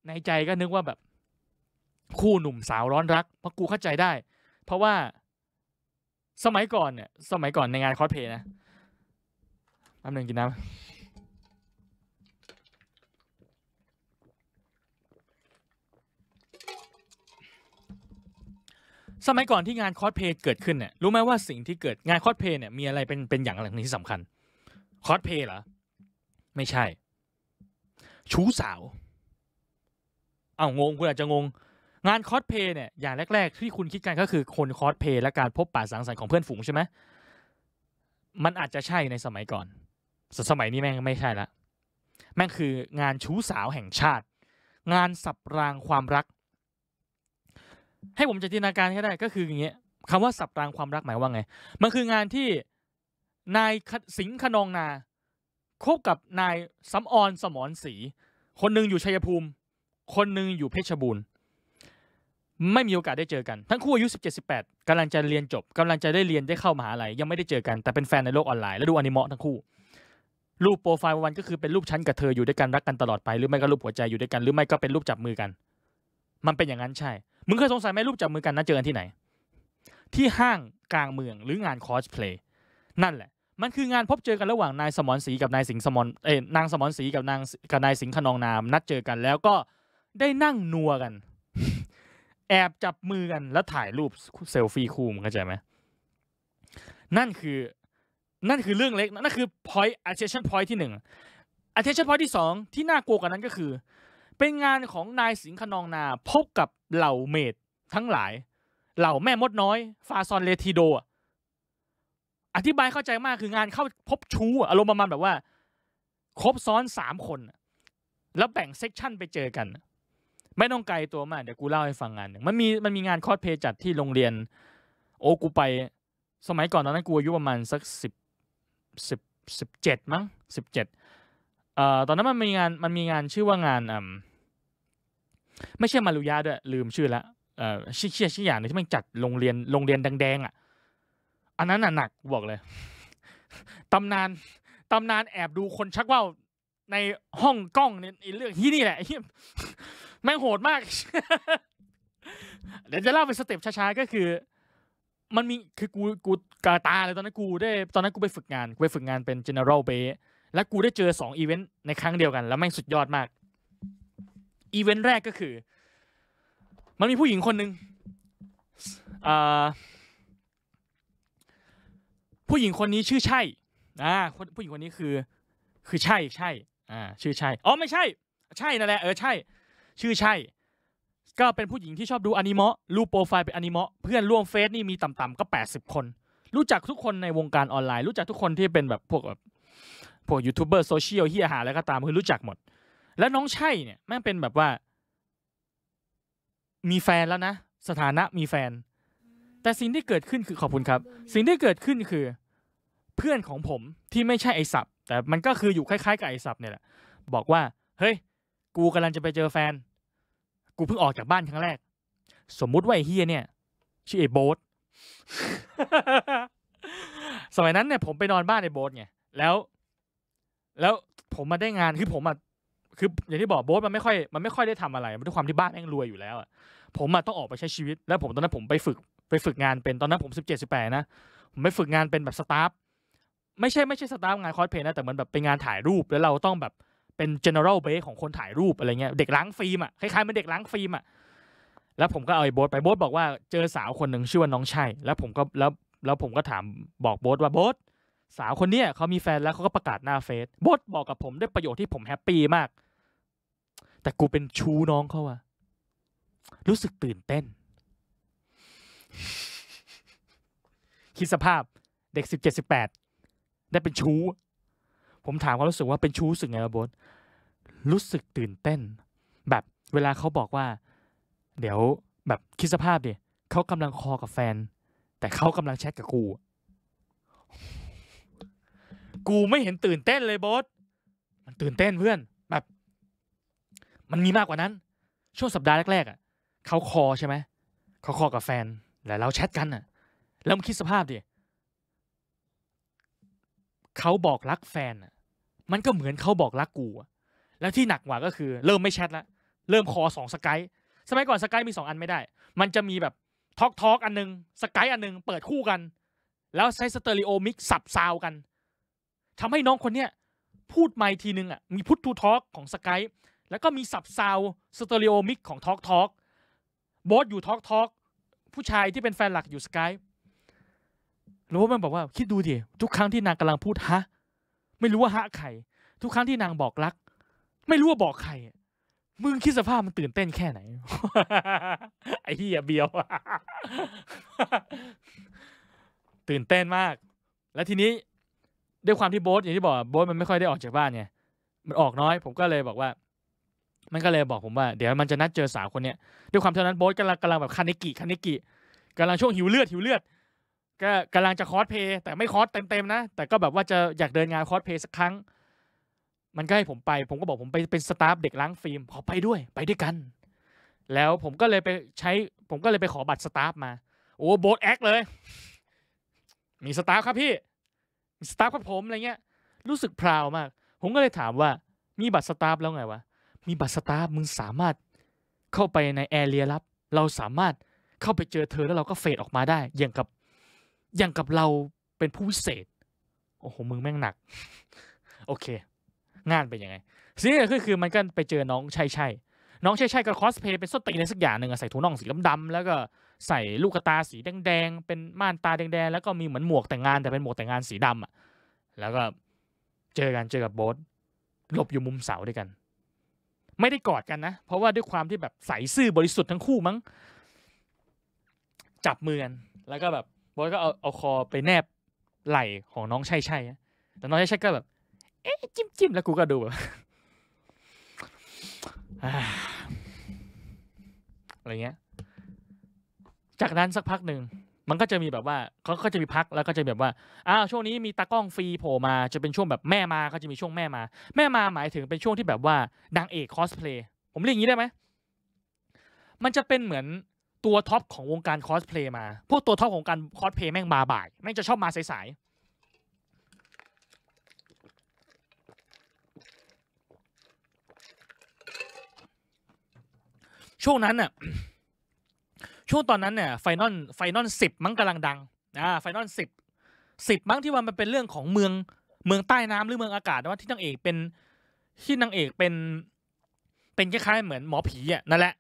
ในใจก็นึกว่าแบบคู่หนุ่มสาวร้อนรักเพราะกูเข้าใจได้ เพราะว่าสมัยก่อนเนี่ย สมัยก่อนในงานคอสเพย์นะน้ำหนึ่งกินน้ำสมัยก่อนที่งานคอสเพย์เกิดขึ้นเนี่ย รู้ไหมว่าสิ่งที่เกิดงานคอสเพย์เนี่ย มีอะไรเป็นเป็นอย่างหลักนี่สำคัญ คอสเพย์เหรอ ไม่ใช่ชู้สาว เอางงคุณอาจจะงง งานคอสเพย์เนี่ยอย่างแรก ๆ ที่คุณคิดกันก็คือคนคอสเพย์และการพบปะสังสรรค์ของเพื่อนฝูงใช่ไหมมันอาจจะใช่ในสมัยก่อนสสมัยนี้แม่งไม่ใช่ละแม่งคืองานชู้สาวแห่งชาติ งานสับรางความรัก ให้ผมจินตนาการห้ได้ก็คืออย่างเงี้ยคำว่าสับรางความรักหมายว่าไง มันคืองานที่นายสิงขนองนาคบกับนายสำออนสมรศรีคนหนึ่งอยู่ชัยภูมิ คนหนึ่งอยู่เพชรบูรณ์ ไม่มีโอกาสได้เจอกัน ทั้งคู่อายุ 17-18กำลังจะเรียนจบ กำลังจะได้เรียนได้เข้ามหาลัยยังไม่ได้เจอกันแต่เป็นแฟนในโลกออนไลน์แล้วดูอนิเมะทั้งคู่ รูปโปรไฟล์วัน ก็คือเป็นรูปชั้นกับเธออยู่ด้วยกันรักกันตลอดไปหรือไม่ก็รูปหัวใจอยู่ด้วยกัน หรือไม่ก็เป็นรูปจับมือกัน มันเป็นอย่างนั้นใช่ มึงเคยสงสัยไหมรูปจับมือกันนะเจอกันที่ไหนที่ห้างกลางเมืองหรืองานคอสเพลย์นั่นแหละมันคืองานพบเจอกันระหว่างนายสมรศรีกับนายสิงสมรเอ้นางสมรศรีกับนางกับนายสิงขนองนามนัดเจอกันแล้วก็ได้นั่งนัวกัน แอบจับมือกัน แล้วถ่ายรูปเซลฟี่คู่มึงเข้าใจไหมนั่นคือนั่นคือเรื่องเล็กนั่นคือ point attention point ที่หนึ่ง attention point ที่สองที่น่ากลัวกว่านั้นก็คือ เป็นงานของนายสิงขนองนาพบกับเหล่าเมดทั้งหลาย เหล่าแม่มดน้อยฟาซอนเลทิโดอ่ะอธิบายเข้าใจมากคืองานเข้าพบชู้อารมณ์ประมาณแบบว่า ครบซ้อนสามคน แล้วแบ่งเซกชันไปเจอกัน ไม่ต้องไกลตัวมาก เดี๋ยวกูเล่าให้ฟังงานหนึ่งมันมีมันมีงานคอสเพย์จัดที่โรงเรียน โอ้กูไป สมัยก่อนตอนนั้นกูอายุประมาณสักสิบสิบสิบเจ็ดมั้งสิบเจ็ดเอ่อตอนนั้นมันมีงานมันมีงานชื่อว่างานอ่มไม่ใช่มารุยาด้วยลืมชื่อละเอ่อชื่อชื่อชื่ออย่างนึงที่มันจัดโรงเรียนโรงเรียนแดงๆอ่ะอันนั้นน่ะหนักบอกเลยตำนานตำนานแอบดูคนชักว่าวในห้องกล้องเนี่ยเรื่องที่นี่แหละแม่งโหดมาก เดี๋ยวจะเล่าเป็นสเต็ปช้าๆ ก็คือ มันมีคือกูกูกาตาเลยตอนนั้นกูได้ ตอนนั้นกูไปฝึกงาน กูไปฝึกงานเป็น general b a s แล้วกูได้เจอสองอีเวนต์ในครั้งเดียวกัน แล้วแม่งสุดยอดมาก อีเวนต์แรกก็คือ มันมีผู้หญิงคนหนึ่งอ่าผู้หญิงคนนี้ชื่อใช่ อ่า ผู้หญิงคนนี้คือ คือใช่ ใช่ อ่า ชื่อใช่ อ๋อ ไม่ใช่ ใช่ นั่นแหละ เออ ใช่ ชื่อใช่ ก็เป็นผู้หญิงที่ชอบดูอนิเมะ รูปโปรไฟล์เป็นอนิเมะ เพื่อนร่วมเฟซนี่มีต่ำๆก็แปดสิบคน รู้จักทุกคนในวงการออนไลน์ รู้จักทุกคนที่เป็นแบบพวกแบบ พวกยูทูบเบอร์โซเชียลที่อาหารอะไรก็ตามคือรู้จักหมด แล้วน้องใช่เนี่ยแม่งเป็นแบบว่า มีแฟนแล้วนะ สถานะมีแฟน แต่สิ่งที่เกิดขึ้นคือขอบคุณครับ สิ่งที่เกิดขึ้นคือเพื่อนของผมที่ไม่ใช่ไอสับแต่มันก็คืออยู่คล้ายๆ กับไอสับเนี่ยแหละบอกว่า เฮ้ย กูกำลังจะไปเจอแฟน กูเพิ่งออกจากบ้านครั้งแรก สมมุติว่าไอเฮียเนี่ยชื่อไอโบ๊ทสมัยนั้นเนี่ย ผมไปนอนบ้านไอโบ๊ทไง แล้ว แล้วผมมาได้งานคือผมอ่ะ คืออย่างที่บอกโบ๊ทมันไม่ค่อย มันไม่ค่อยได้ทำอะไรด้วยความที่บ้านแม่งรวยอยู่แล้วอ่ะผมมาต้องออกไปใช้ชีวิตแล้วผมตอนนั้นผมไปฝึก ไปฝึกงานเป็นตอนนั้นผมสิบเจ็ดสิบแปดนะผมไปฝึกงานเป็นแบบสตาฟไม่ใช่ไม่ใช่สตาฟงานคอสเพย์นะ แต่เหมือนแบบเป็นงานถ่ายรูป แล้วเราต้องแบบเป็น general base ของคนถ่ายรูปอะไรเงี้ยเด็กล้างฟิล์มอ่ะคล้ายๆเป็นเด็กล้างฟิล์มอ่ะแล้วผมก็เอาไอ้โบ๊ทไปโบ๊ทบอกว่าเจอสาวคนหนึ่งชื่อว่าน้องชัยแล้วผมก็แล้วแล้วผมก็ถามบอกโบ๊ทว่าโบ๊ทสาวคนเนี้ยเขามีแฟนแล้วเขาก็ประกาศหน้าเฟซโบ๊ทบอกกับผม ได้ประโยชน์ที่ผมแฮปปี้มาก แต่กูเป็นชูน้องเขาอะรู้สึกตื่นเต้น คิดสภาพเด็กสิบเจ็ดสิบแปดได้เป็นชู้ผมถามเขารู้สึกว่าเป็นชู้รู้สึกไงครับอส รู้สึกตื่นเต้น แบบเวลาเขาบอกว่า เดี๋ยวแบบคิดสภาพดิเขากำลังคอกับแฟน แต่เขากำลังแชทกับกู กูไม่เห็นตื่นเต้นเลยบอส มันตื่นเต้นเพื่อน แบบ มันมีมากกว่านั้น ช่วงสัปดาห์ แรกๆอ่ะเขาคอใช่ไหมเขาคอกับแฟน แล้วเราแชทกันอ่ะแล้วมึงคิดสภาพดิเขาบอกรักแฟนอ่ะมันก็เหมือนเขาบอกรักกู แล้วที่หนักกว่าก็คือ เริ่มไม่แชทละ เริ่มคอสองสกายสมัยก่อนสกายมีสองอันไม่ได้ มันจะมีแบบทอกทอกอันนึงสกายอันนึงเปิดคู่กัน แล้วใช้สเตอริโอมิกสับซาวกันทำให้น้องคนเนี้ยพูดไม่ทีนึงอ่ะมีพุททูทอกของสกายแล้วก็มีสับซาวสเตอริโอมิกของทอกทอกบอสอยู่ทอกทอกผู้ชายที่เป็นแฟนหลักอยู่สกายพรแมันบอกว่าคิดดูดิทุกครั้งที่นางกำลังพูดฮะไม่รู้ว่าฮะใคร ทุกครั้งที่นางบอกรัก ไม่รู้ว่าบอกใคร มึงคิดสภาพมันตื่นเต้นแค่ไหน ไอ้เหี้ยเบียวตื่นเต้นมาก แล้วทีนี้ด้วยความที่โบ๊ทอย่างที่บอกโบ๊ทมันไม่ค่อยได้ออกจากบ้านไงมันออกน้อย ผมก็เลยบอกว่า มันก็เลยบอกผมว่าเดี๋ยวมันจะนัดเจอสาวคนเนี้ยด้วยความเท่านั้นโบ๊ทกำลังกำลังแบบคานิกิคานิกิกำลังช่วงหิวเลือดหิวเลือดก็กำลังจะคอสเพย์แต่ไม่คอสเต็มๆนะ แต่ก็แบบว่าจะอยากเดินงานคอสเพย์สักครั้ง มันก็ให้ผมไปผมก็บอกผมไปเป็นสตาฟเด็กล้างฟิล์มขอไปด้วยไปด้วยกัน แล้วผมก็เลยไปใช้ผมก็เลยไปขอบัตรสตาฟมาโอ้โบสแอคเลย มีสตาฟครับพี่มีสตาฟครับผมอะไรเงี้ย รู้สึกพราวมาก ผมก็เลยถามว่า มีบัตรสตาฟแล้วไงวะมีบัตรสตาฟมึงสามารถเข้าไปในแอเรียลับเราสามารถเข้าไปเจอเธอแล้วเราก็เฟดออกมาได้อย่างกับอย่างกับเราเป็นผู้พิเศษ โอ้โห มึงแม่งหนัก โอเค งานเป็นยังไง สิ่งที่เกิดขึ้นคือมันก็ไปเจอน้องชัยชัย น้องชัยชัยก็คอสเพย์เป็นส้นตีนสักอย่างหนึ่ง ใส่ถุงน่องสีดำๆแล้วก็ใส่ลูกตาสีแดงๆ เป็นม่านตาแดงๆ แล้วก็มีเหมือนหมวกแต่งงานแต่เป็นหมวกแต่งงานสีดำอ่ะแล้วก็เจอ กันเจอ กับโบ๊ทหลบอยู่มุมเสาด้วยกัน ไม่ได้กอดกันนะ เพราะว่าด้วยความที่แบบใส่ซื่อบริสุทธิ์ทั้งคู่มั้ง จับมือกัน แล้วก็แบบบอยก็เอาเอาคอไปแนบไหล่ของน้องชัยชัยแต่น้องชัยชัยก็แบบ เอ๊ะจิ้มจิ้มแล้วกูก็ดูแบบอะไรเงี้ย จากนั้นสักพักหนึ่ง มันก็จะมีแบบว่าเขาก็จะมีพักแล้วก็จะแบบว่า อ้าวช่วงนี้มีตากล้องฟรีโผล่มา จะเป็นช่วงแบบแม่มาก็จะมีช่วงแม่มา แม่มาหมายถึงเป็นช่วงที่แบบว่า นางเอกคอสเพลย์ ผมเรียกอย่างนี้ได้ไหม มันจะเป็นเหมือนตัวท็อปของวงการคอสเพลย์มา พวกตัวท็อปของการคอสเพลย์แม่งมาบ่าย แม่งจะชอบมาสายๆช่วงนั้นน่ะช่วงตอนนั้นเนี่ยไฟนอลไฟนอลสิบมั้งกำลังดัง อ่าไฟนอลสิบสิบมั้งที่ว่ามันเป็นเรื่องของเมืองเมืองใต้น้ำหรือเมืองอากาศะว่าที่นางเอกเป็นที่นางเอกเป็นเป็นคล้ายๆเหมือนหมอผีอ่ะนั่นแหละ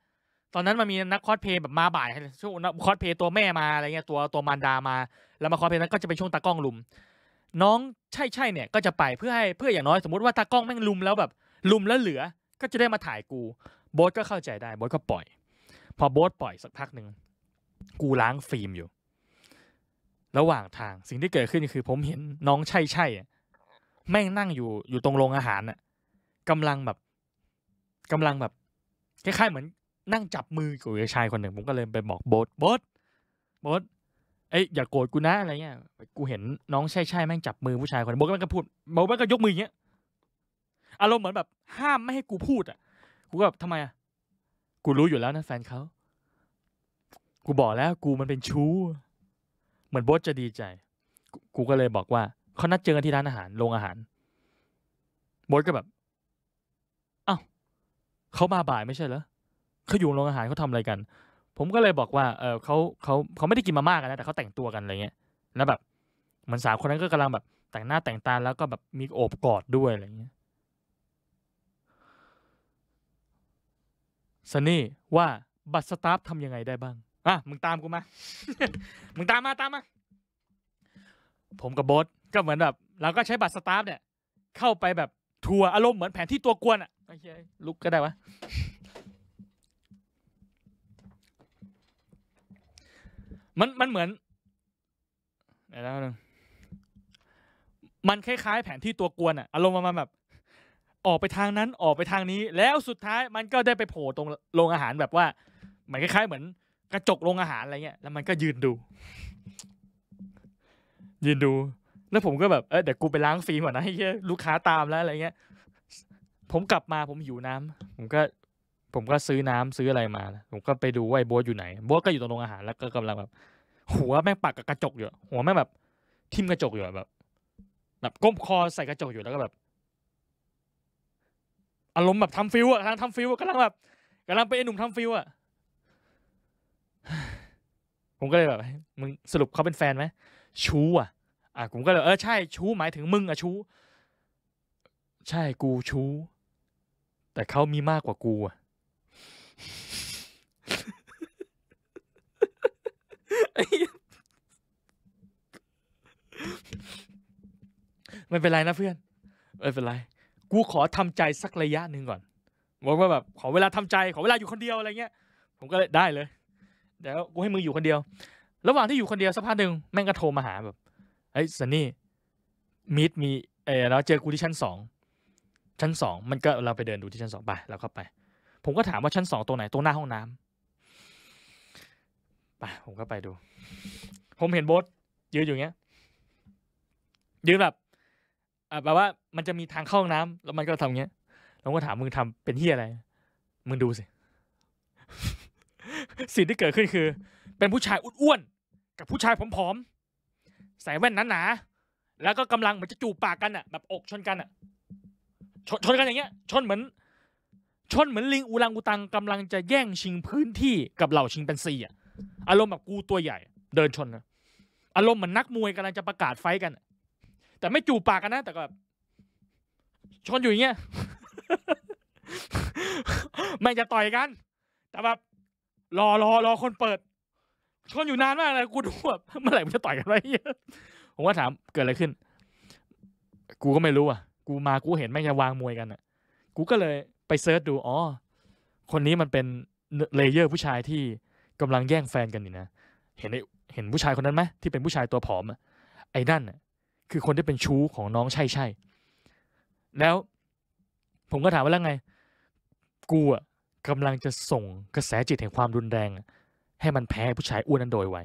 ตอนนั้นมันมีนักคอสเพย์แบบมาบ่ายช่วงนักคอสเพย์ตัวแม่มาอะไรเงี้ยตัวตัวมารดามา แล้วมาคอสเพย์นั้นก็จะเป็นช่วงตากล้องลุม น้องใช่ใช่เนี่ย ก็จะไปเพื่อให้เพื่ออย่างน้อย สมมติว่าตากล้องแม่งลุมแล้วแบบ ลุมแล้วเหลือก็จะได้มาถ่ายกูโบสก็เข้าใจได้โบสก็ปล่อย พอโบสปล่อยสักพักหนึ่งกูล้างฟิล์มอยู่ ระหว่างทางสิ่งที่เกิดขึ้นคือ ผมเห็นน้องใช่ใช่แม่งนั่งอยู่อยู่ตรงโรงอาหารน่ะกำลังแบบกำลังแบบคล้ายๆเหมือนนั่งจับมือกับชายคนหนึ่งผมก็เลยไปบอกโบ๊ทโบ๊ทโบ๊ทเอ้ยอย่าโกรธกูนะอะไรเงี้ย กูเห็นน้องใช่ใช่แม่งจับมือผู้ชายคนนงโบ๊ทแม่งก็พูดโบ๊ทแม่งก็ยกมือเงี้ยอารมณ์เหมือนแบบ ห้ามไม่ให้กูพูด อ่ะกูก็แบบทำไมอ่ะ กูรู้อยู่แล้วนะ แฟนเขากูบอกแล้ว กูมันเป็นชู้ เหมือนโบ๊ทจะดีใจ กูก็เลยบอกว่า เขานัดเจอกันที่ร้านอาหารโรงอาหารโบ๊ทก็แบบอ้าวเขามาบ่ายไม่ใช่เหรอเขาอยู่โรงอาหารเขาทาอะไรกัน ผมก็เลยบอกว่า เออเขาเขาเขาไม่ได้กินมาม่ากันนะ แต่เขาแต่งตัวกันอะไรเงี้ย แล้วแบบเหมือนสาวคนนั้นก็กำาลังแบบ แต่งหน้าแต่งตาแล้วก็แบบมีโอบกอดด้วยอะไรเงี้ยซันนี่ว่าบัตรสตาฟทำยังไงได้บ้าง อ่ะมึงตามกูมา มึงตามมาตามมา ผมกับบอสก็เหมือนแบบเราก็ใช้บัตรสตาฟเนี่ยเข้าไปแบบทัวร์อารมณ์เหมือนแผนที่ตัวกวนอ่ะโอเคลุกก็ได้วะมันมันเหมือนเดี๋วนึงมันคล้ายๆแผนที่ตัวกวนอะอารมณ์มันแบบ ออกไปทางนั้นออกไปทางนี้ แล้วสุดท้าย มันก็ได้ไปโผล่ตรงโรงอาหารแบบว่าเหมือนคล้ายๆเหมือนกระจกโรงอาหารอะไรเงี้ยแล้วมันก็ยืนดู ยืนดูแล้วผมก็แบบเออเดี๋ยวกูไปล้างฟิล์มก่อนนะให้ลูกค้าตามแล้วอะไรเงี้ย ผมกลับมาผมหิวน้ำ ผมก็ผมก็ซื้อน้ำซื้ออะไรมา ผมก็ไปดูว่าไอ้โบ๊ทอยู่ไหนโบ๊ทก็อยู่ตรงโรงอาหาร แล้วก็กำลังแบบ หัวแม่งปักกับกระจกอยู่หัวแม่งแบบ ทิ่มกระจกอยู่แบบแบบก้มคอใส่กระจกอยู่แล้วก็แบบอารมณ์แบบทำฟิวอะกำลังทำฟิวกำลังแบบกำลังไปหนุ่มทำฟิวอะ ผมก็เลยแบบ มึงสรุปเขาเป็นแฟนไหมชู้อะอ่ะผมก็เลยเออใช่ชู้หมายถึงมึงอะชู้ใช่กูชู้แต่เขามีมากกว่ากูอะไม่เป็นไรนะเพื่อนไม่เป็นไรกูขอทำใจสักระยะหนึ่งก่อนบอกว่าแบบขอเวลาทำใจขอเวลาอยู่คนเดียวอะไรเงี้ยผมก็เลยได้เลย เดี๋ยวกูให้มึงอยู่คนเดียวระหว่างที่อยู่คนเดียวสักพักหนึ่งแม่งก็โทรมาหาแบบเฮ้ยสันนี่มีดมีเออเลาวเจอกูที่ชั้นสองชั้นสองมันก็เราไปเดินดูที่ชั้นสองไปเราก็ไป ผมก็ถามว่าชั้นสองตรงไหนตรงหน้าห้องน้ำปผมก็ไปดู ผมเห็นโบ๊ทยืนอยู่เงี้ย ยืนแบบแบบว่า มันจะมีทางเข้าห้องน้ำแล้วมันก็ทำเงี้ยแล้วก็ถามมึงทำเป็นที่อะไร มึงดูสิ สิ่งที่เกิดขึ้นคือ เป็นผู้ชายอ้วนๆกับผู้ชายผอมๆ ใส่แว่นหนาๆแล้วก็กำลังเหมือนจะจูบปากกันอ่ะ แบบอกชนกันอ่ะชนชนกันอย่างเงี้ย ชนเหมือน ชนเหมือนลิงอูรังอูตังกำลังจะแย่งชิงพื้นที่กับเหล่าชิงเป็นซีอ่ะอารมณ์แบบกูตัวใหญ่ เดินชนนะอารมณ์เหมือนนักมวยกำลังจะประกาศไฟกันแต่ไม่จูบปากกันนะ แต่ก็ชนอยู่อย่างเงี้ยไม่จะต่อยกัน แต่แบบรอรอรอคนเปิดชนอยู่นานมากเลยกูดูแบบเมื่อไหร่มันจะต่อยกันวะผมก็ถามเกิดอะไรขึ้น กูก็ไม่รู้อ่ะกูมากูเห็นแม่งจะวางมวยกันอ่ะ กูก็เลยไปเซิร์ชดูอ๋อคนนี้มันเป็นเลเยอร์ผู้ชายที่กำลังแย่งแฟนกันนี่นะ เห็นไอเห็นผู้ชายคนนั้นไหมที่เป็นผู้ชายตัวผอมไอ้นั่นคือคนที่เป็นชู้ของน้องใช่ใช่ แล้ว ผมก็ถามว่าแล้วไง กูอ่ะกำลังจะส่งกระแสจิตแห่งความรุนแรง ให้มันแพ้ผู้ชายอ้วนนั้นโดยไว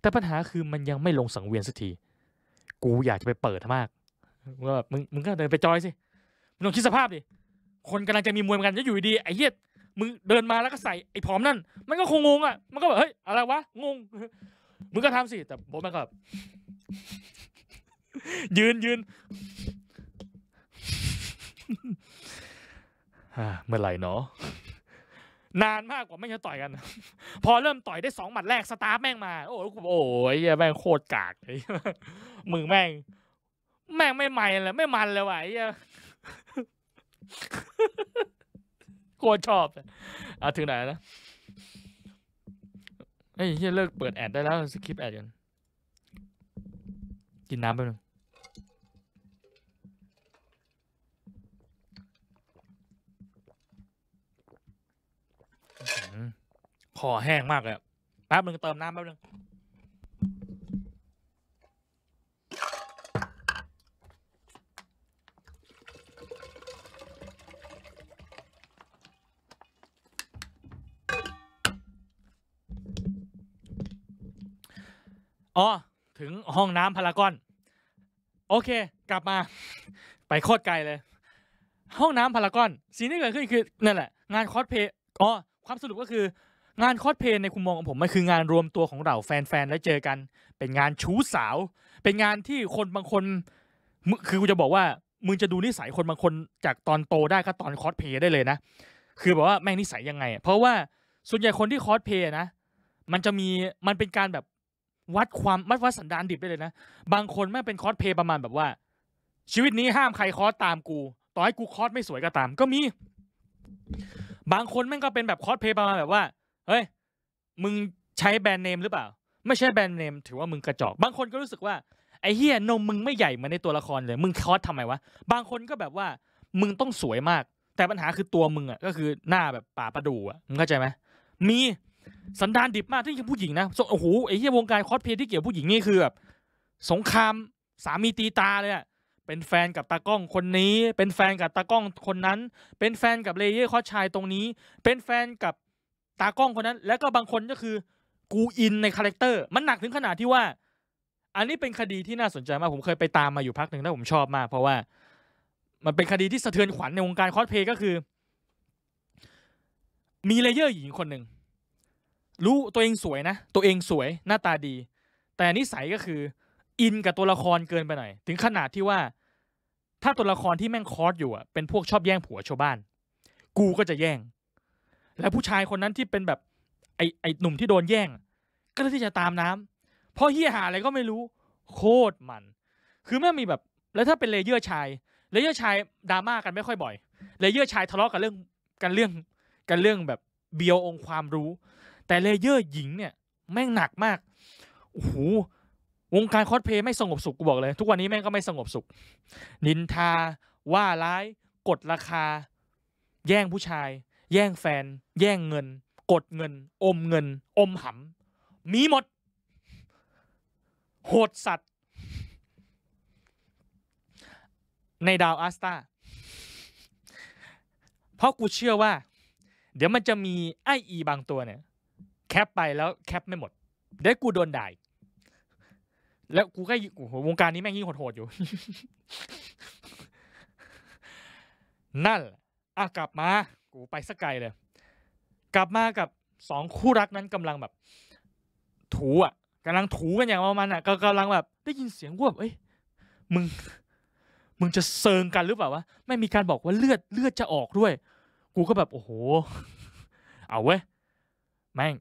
แต่ปัญหาคือมันยังไม่ลงสังเวียนสักที กูอยากจะไปเปิดมาก ว่ามึงมึงก็เดินไปจอยสิมึงลองคิดสภาพดิ คนกำลังจะมีมวยกันจะอยู่ดีไอ้เหี้ยมึงเดินมาแล้วก็ใส่ไอ้ผอมนั่น มันก็คงงงอ่ะ มันก็แบบเฮ้ยอะไรวะ งงมึงก็ทำสิ แต่ผมมันก็แบบยืนยืนเมื่อไหร่เนาะนานมากกว่าไม่จะต่อยกัน พอเริ่มต่อยได้สองหมัดแรกสตาร์แม่งมาโอ้โหโอ้ย แม่งโคตรกากเลยมึงแม่ง แม่งไม่ใหม่เลยไม่มันเลยวะไอ้กรชอบอ่ะถึงไหนนะไอ้เฮียเลิกเปิดแอดได้แล้วสคริปแอดกัน กินน้ำไปหนึ่งคอแห้งมากเลยแป๊บนึงเติมน้ำแป๊บนึงอ๋อถึงห้องน้ำพารากอนโอเค กลับมา ไปโคตรไกลเลย ห้องน้ำพารากอนสิ่งที่เกิดขึ้นคือนั่นแหละ งานคอสเพย์อ๋อความสรุปก็คืองานคอสเพย์ในคุณมองของผมมันคืองานรวมตัวของเราแฟนๆแล้วเจอกัน เป็นงานชู้สาว เป็นงานที่คนบางคน คือ กูจะบอกว่า มึงจะดูนิสัยคนบางคนจากตอนโตได้ก็ตอนคอสเพย์ได้เลยนะ คือแบบว่าแม่งนิสัยยังไง เพราะว่าส่วนใหญ่คนที่คอสเพย์นะมันจะมีมันเป็นการแบบวัดความวัดวัดสันดานดิบได้เลยนะบางคนแม่เป็นคอสเพย์ประมาณแบบว่า ชีวิตนี้ห้ามใครคอสตามกู ต่อให้กูคอสไม่สวยก็ตามก็มี บางคนแม่งก็เป็นแบบคอสเพย์ประมาณแบบว่าเฮ้ย มึงใช้แบรนด์เนมหรือเปล่า ไม่ใช่แบรนด์เนมถือว่ามึงกระจอกบางคนก็รู้สึกว่าไอ้เฮียนมมึงไม่ใหญ่มาในตัวละครเลย มึงคอสทำไมวะบางคนก็แบบว่า มึงต้องสวยมาก แต่ปัญหาคือตัวมึงอ่ะก็คือหน้าแบบป่าประดู่อ่ะมึงเข้าใจไหมมีสันดานดิบมากที่คือผู้หญิงนะโอ้โหไอ้เี่วงการคอสเพย์ที่เกี่ยวผู้หญิงนี่คือแบบสงคราม สามีตีตาเลยอะเป็นแฟนกับตากล้องคนนี้ เป็นแฟนกับตากล้องคนนั้น เป็นแฟนกับเลเยอร์คอสชายตรงนี้ เป็นแฟนกับตากล้องคนนั้น แล้วก็บางคนก็คือกูอินในคาแรคเตอร์มันหนักถึงขนาดที่ว่า อันนี้เป็นคดีที่น่าสนใจมากผมเคยไปตามมาอยู่พักหนึ่งแล้วผมชอบมากเพราะว่ามันเป็นคดีที่สะเทือนขวัญในวงการคอสเพย์ก็คือ มีเลเยอร์หญิงคนหนึ่งรู้ตัวเองสวยนะ ตัวเองสวยหน้าตาดี แต่นิสัยก็คืออินกับตัวละครเกินไปหน่อยถึงขนาดที่ว่า ถ้าตัวละครที่แม่งคอร์สอยู่อ่ะเป็นพวกชอบแย่งผัวชาวบ้านกูก็จะแย่ง แล้วผู้ชายคนนั้นที่เป็นแบบไอไอหนุ่มที่โดนแย่ง ก็เลยที่จะตามน้ำ เพราะเฮียหาอะไรก็ไม่รู้โคตรมัน คือแม่มีแบบแล้วถ้าเป็นเลเยอร์ชาย เลเยอร์ชายดราม่ากันไม่ค่อยบ่อยเลเยอร์ชายทะเลาะกันเรื่องกันเรื่องกันเรื่องแบบเบียวองความรู้แต่เลเยอร์หญิงเนี่ย แม่งหนักมาก โอ้โห วงการคอสเพย์ไม่สงบสุขกูบอกเลย ทุกวันนี้แม่งก็ไม่สงบสุข นินทา ว่าร้าย กดราคา แย่งผู้ชาย แย่งแฟน แย่งเงิน กดเงิน อมเงิน อมหำ มีหมด โหดสัตว์ ในดาวอาสตาเพราะกูเชื่อว่า เดี๋ยวมันจะมีไออีบางตัวเนี่ยแคปไปแล้วแคปไม่หมดเดี๋ยวกูโดนด่าแล้วกูก็กูวงการนี้แม่งยิ่งโหดๆอยู่ นั่นอ่ะกลับมา กูไปสกายเลย กลับมากับสองคู่รักนั้นกำลังแบบ ถูอ่ะ กำลังถูกันอย่างประมาณอ่ะก็กำลังแบบ ได้ยินเสียงว่าเอ้ยมึง มึงจะเซิงกันหรือเปล่าวะไม่มีการบอกว่าเลือดเลือดจะออกด้วย กูก็แบบโอ้โห เอาเว้ยแม่ง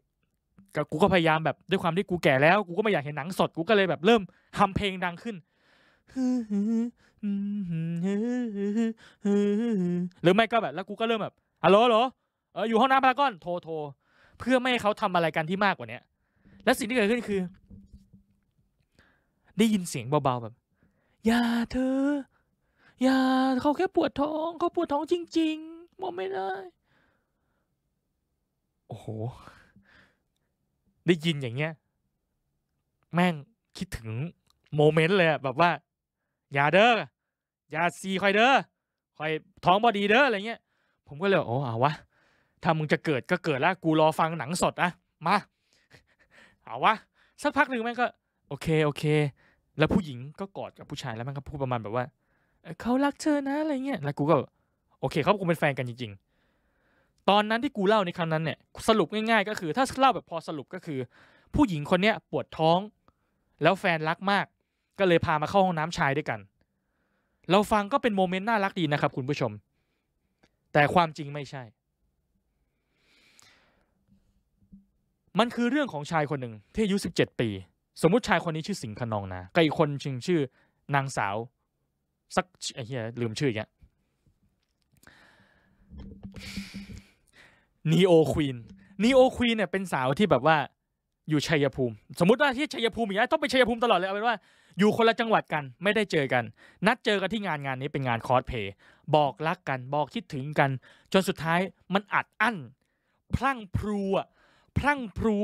กับกูก็พยายามแบบด้วยความที่กูแก่แล้ว กูก็ไม่อยากเห็นหนังสดกูก็เลยแบบเริ่มทำเพลงดังขึ้นหรือไม่ก็แบบแล้ว กูก็เริ่มแบบฮัลโหลหรอเออ อยู่ห้องน้ำพารากอน โทรโทรเพื่อไม่ให้เขาทำอะไรกันที่มากกว่าเนี้ยและสิ่งที่เกิดขึ้นคือได้ยินเสียงเบาๆแบบอย่า เธอ อย่าเขาแค่ปวดท้องเขาปวดท้องจริงๆมองไม่ได้โอ้โหได้ยินอย่างเงี้ยแม่งคิดถึงโมเมนต์เลยแบบว่าอย่าเด้ออย่าซีคอยเด้อคอยท้องบอดีเด้ออะไรเงี้ย ผมก็เลยโอ้เอาวะถ้ามึงจะเกิดก็เกิดแล้วกูรอฟังหนังสดอะมาเอาวะสักพักหนึ่งแม่งก็โอเคโอเค แล้วผู้หญิงก็กอดกับผู้ชายแล้วมันก็พูดประมาณแบบว่าเขารักเธอนะอะไรเงี้ยแล้วกูก็โอเคเขาคงเป็นแฟนกันจริงๆตอนนั้นที่กูเล่าในครั้งนั้นเนี่ย สรุปง่ายๆก็คือถ้าเล่าแบบพอสรุปก็คือ ผู้หญิงคนเนี้ยปวดท้อง แล้วแฟนรักมาก ก็เลยพามาเข้าห้องน้ำชายด้วยกัน เราฟังก็เป็นโมเมนต์น่ารักดีนะครับคุณผู้ชม แต่ความจริงไม่ใช่ มันคือเรื่องของชายคนหนึ่งที่อายุสิบเจ็ดปี สมมุติชายคนนี้ชื่อสิงห์ขนองนะกับอีกคนชิงชื่อนางสาว สักไอ้เหี้ยลืมชื่ออย่างเงี้ยนีโอควีนนีโอควีนเนี่ยเป็นสาวที่แบบว่าอยู่ชัยภูมิ สมมติว่าที่ชัยภูมิอย่างนี้ต้องไปชัยภูมิตลอดเลย เอาเป็นว่าอยู่คนละจังหวัดกันไม่ได้เจอกัน นัดเจอกันที่งานงานนี้เป็นงานคอสเพย์ บอกรักกันบอกคิดถึงกัน จนสุดท้ายมันอัดอั้นพลั่งพรูอะพลั่งพรู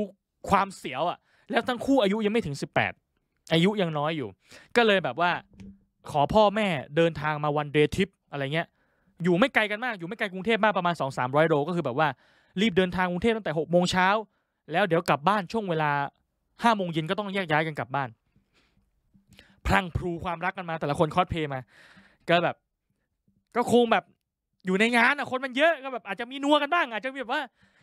ความเสียวอะแล้วทั้งคู่อายุยังไม่ถึง 18 อายุยังน้อยอยู่ ก็เลยแบบว่าขอพ่อแม่เดินทางมาวันเดย์ทริปอะไรเงี้ยอยู่ไม่ไกลกันมากอยู่ไม่ไกลกรุงเทพมากประมาณ2 3 0 0โลก็คือแบบว่า รีบเดินทางกรุงเทพตั้งแต่6โมงเช้าแล้วเดี๋ยวกลับบ้านช่วงเวลา5โมงเย็นก็ต้องแยกย้ายกันกลับบ้าน พลังพลูความรักกันมาแต่ละคนคอสเพย์มาก็แบบ ก็คงแบบอยู่ในงานอ่ะคนมันเยอะก็แบบอาจจะมีนัวกันบ้างอาจจะมีแบบว่า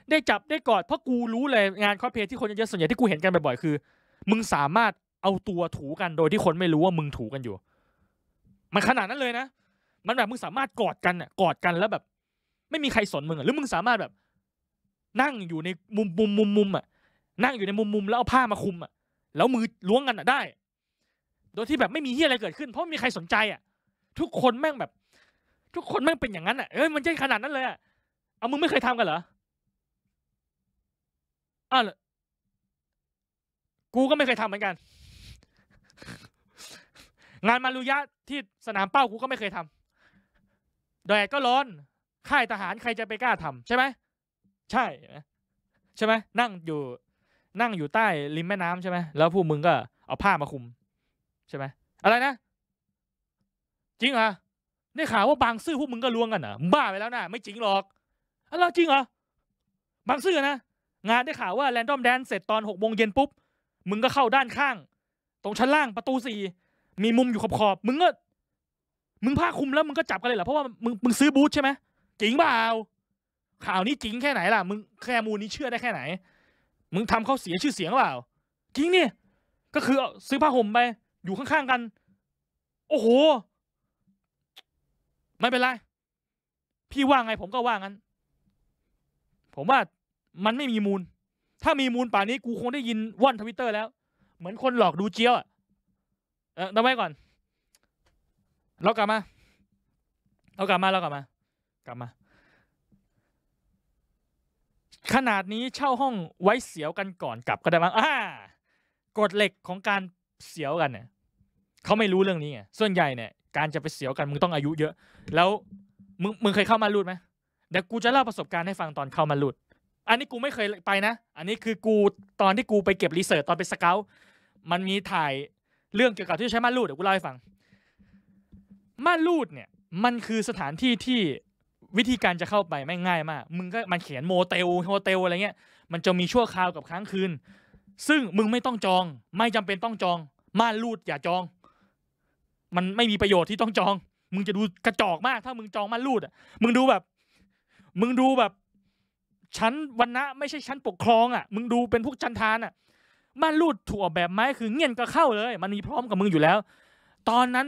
ได้จับได้กอดเพราะกูรู้เลยงานคอสเพย์ที่คนเยอะส่วนใหญ่ที่กูเห็นกันบ่อยๆคือ มึงสามารถเอาตัวถูกันโดยที่คนไม่รู้ว่ามึงถูกันอยู่มันขนาดนั้นเลยนะมันแบบมึงสามารถกอดกันอ่ะกอดกันแล้วแบบ ไม่มีใครสนมึงอ่ะหรือมึงสามารถแบบ นั่งอยู่ในมุมมุมมุมมุมอ่ะนั่งอยู่ในมุมมุมแล้วเอาผ้ามาคุม อ่ะแล้วมือล้วงกันอ่ะได้ โดยที่แบบไม่มีเฮียอะไรเกิดขึ้นเพราะไม่มีใครสนใจอ่ะ ทุกคนแม่งแบบ ทุกคนแม่งเป็นอย่างนั้นอ่ะเอ้ยมันใช่ขนาดนั้นเลยอ่ะเอามึงไม่เคยทำกันเหรออ้าวกูก็ไม่เคยทำเหมือนกัน งานมารุยะที่สนามเป้ากูก็ไม่เคยทำแดดก็ร้อนค่ายทหารใครจะไปกล้าทำใช่ไหม ใช่ใช่ไหมนั่งอยู่ นั่งอยู่ใต้ริมแม่น้ำใช่ไหมแล้วผู้มึงก็เอาผ้ามาคุม ใช่ไหมอะไรนะจริงเหรอได้ข่าวว่าบางซื่อผู้มึงก็ล้วงกันเหรอบ้าไปแล้วนะไม่จริงหรอกอะไรจริงเหรอบางซื่อนะงานได้ข่าวว่าแรนดอมแดนเสร็จตอนหกโมงเย็นปุ๊บ มึงก็เข้าด้านข้าง ตรงชั้นล่างประตูสี่มีมุมอยู่ขอบขอบมึงก็มึงผ้าคลุมแล้ว มึงก็จับกันเลยเหรอเพราะว่ามึงมึงซื้อบูธใช่ไหมจริงเปล่าข่าวนี้จริงแค่ไหนล่ะ มึงแค่มูลนี้เชื่อได้แค่ไหน มึงทำเขาเสียชื่อเสียงเปล่าจริงเนี่ยก็คือซื้อผ้าห่มไป อยู่ข้างๆกัน โอ้โห ไม่เป็นไร พี่ว่าไง ผมก็ว่างั้น ผมว่ามันไม่มีมูล ถ้ามีมูลป่านนี้กูคงได้ยินว่อนทวิตเตอร์แล้ว เหมือนคนหลอกดูเจียวอ่ะเออทำไมก่อนเรากลับมาเรากลับมาเรากลับมา กลับมา ขนาดนี้เช่าห้องไว้เสียวกันก่อนกลับก็ได้บ้างอ่ากฎเหล็กของการเสียวกันเนี่ยเขาไม่รู้เรื่องนี้ไงส่วนใหญ่เนี่ย การจะไปเสียวกันมึงต้องอายุเยอะ แล้วมึงมึงเคยเข้ามารูดไหมเดี๋ยวกูจะเล่าประสบการณ์ให้ฟังตอนเข้ามารูดอันนี้กูไม่เคยไปนะ อันนี้คือกูตอนที่กูไปเก็บรีเสิร์ชตอนไปสเกลมันมีถ่ายเรื่องเกี่ยวกับที่ใช้มารูดเดี๋ยวกูเล่าให้ฟังม่านรูดเนี่ยมันคือสถานที่ที่วิธีการจะเข้าไปไม่ง่ายมากมึงก็มันเขียนโมเตลโฮเตลอะไรเงี้ยมันจะมีชั่วคราวกับค้างคืน ซึ่งมึงไม่ต้องจอง ไม่จำเป็นต้องจองม่านรูดอย่าจอง มันไม่มีประโยชน์ที่ต้องจอง มึงจะดูกระจอกมากถ้ามึงจองม่านรูดอ่ะมึงดูแบบ มึงดูแบบ ชั้นวันนะไม่ใช่ชั้นปกครองอ่ะมึงดูเป็นพวกจันทานอ่ะม่านรูดถูกออกแบบไม้คือ เงี้ยนก็เข้าเลยมันมีพร้อมกับมึงอยู่แล้ว ตอนนั้น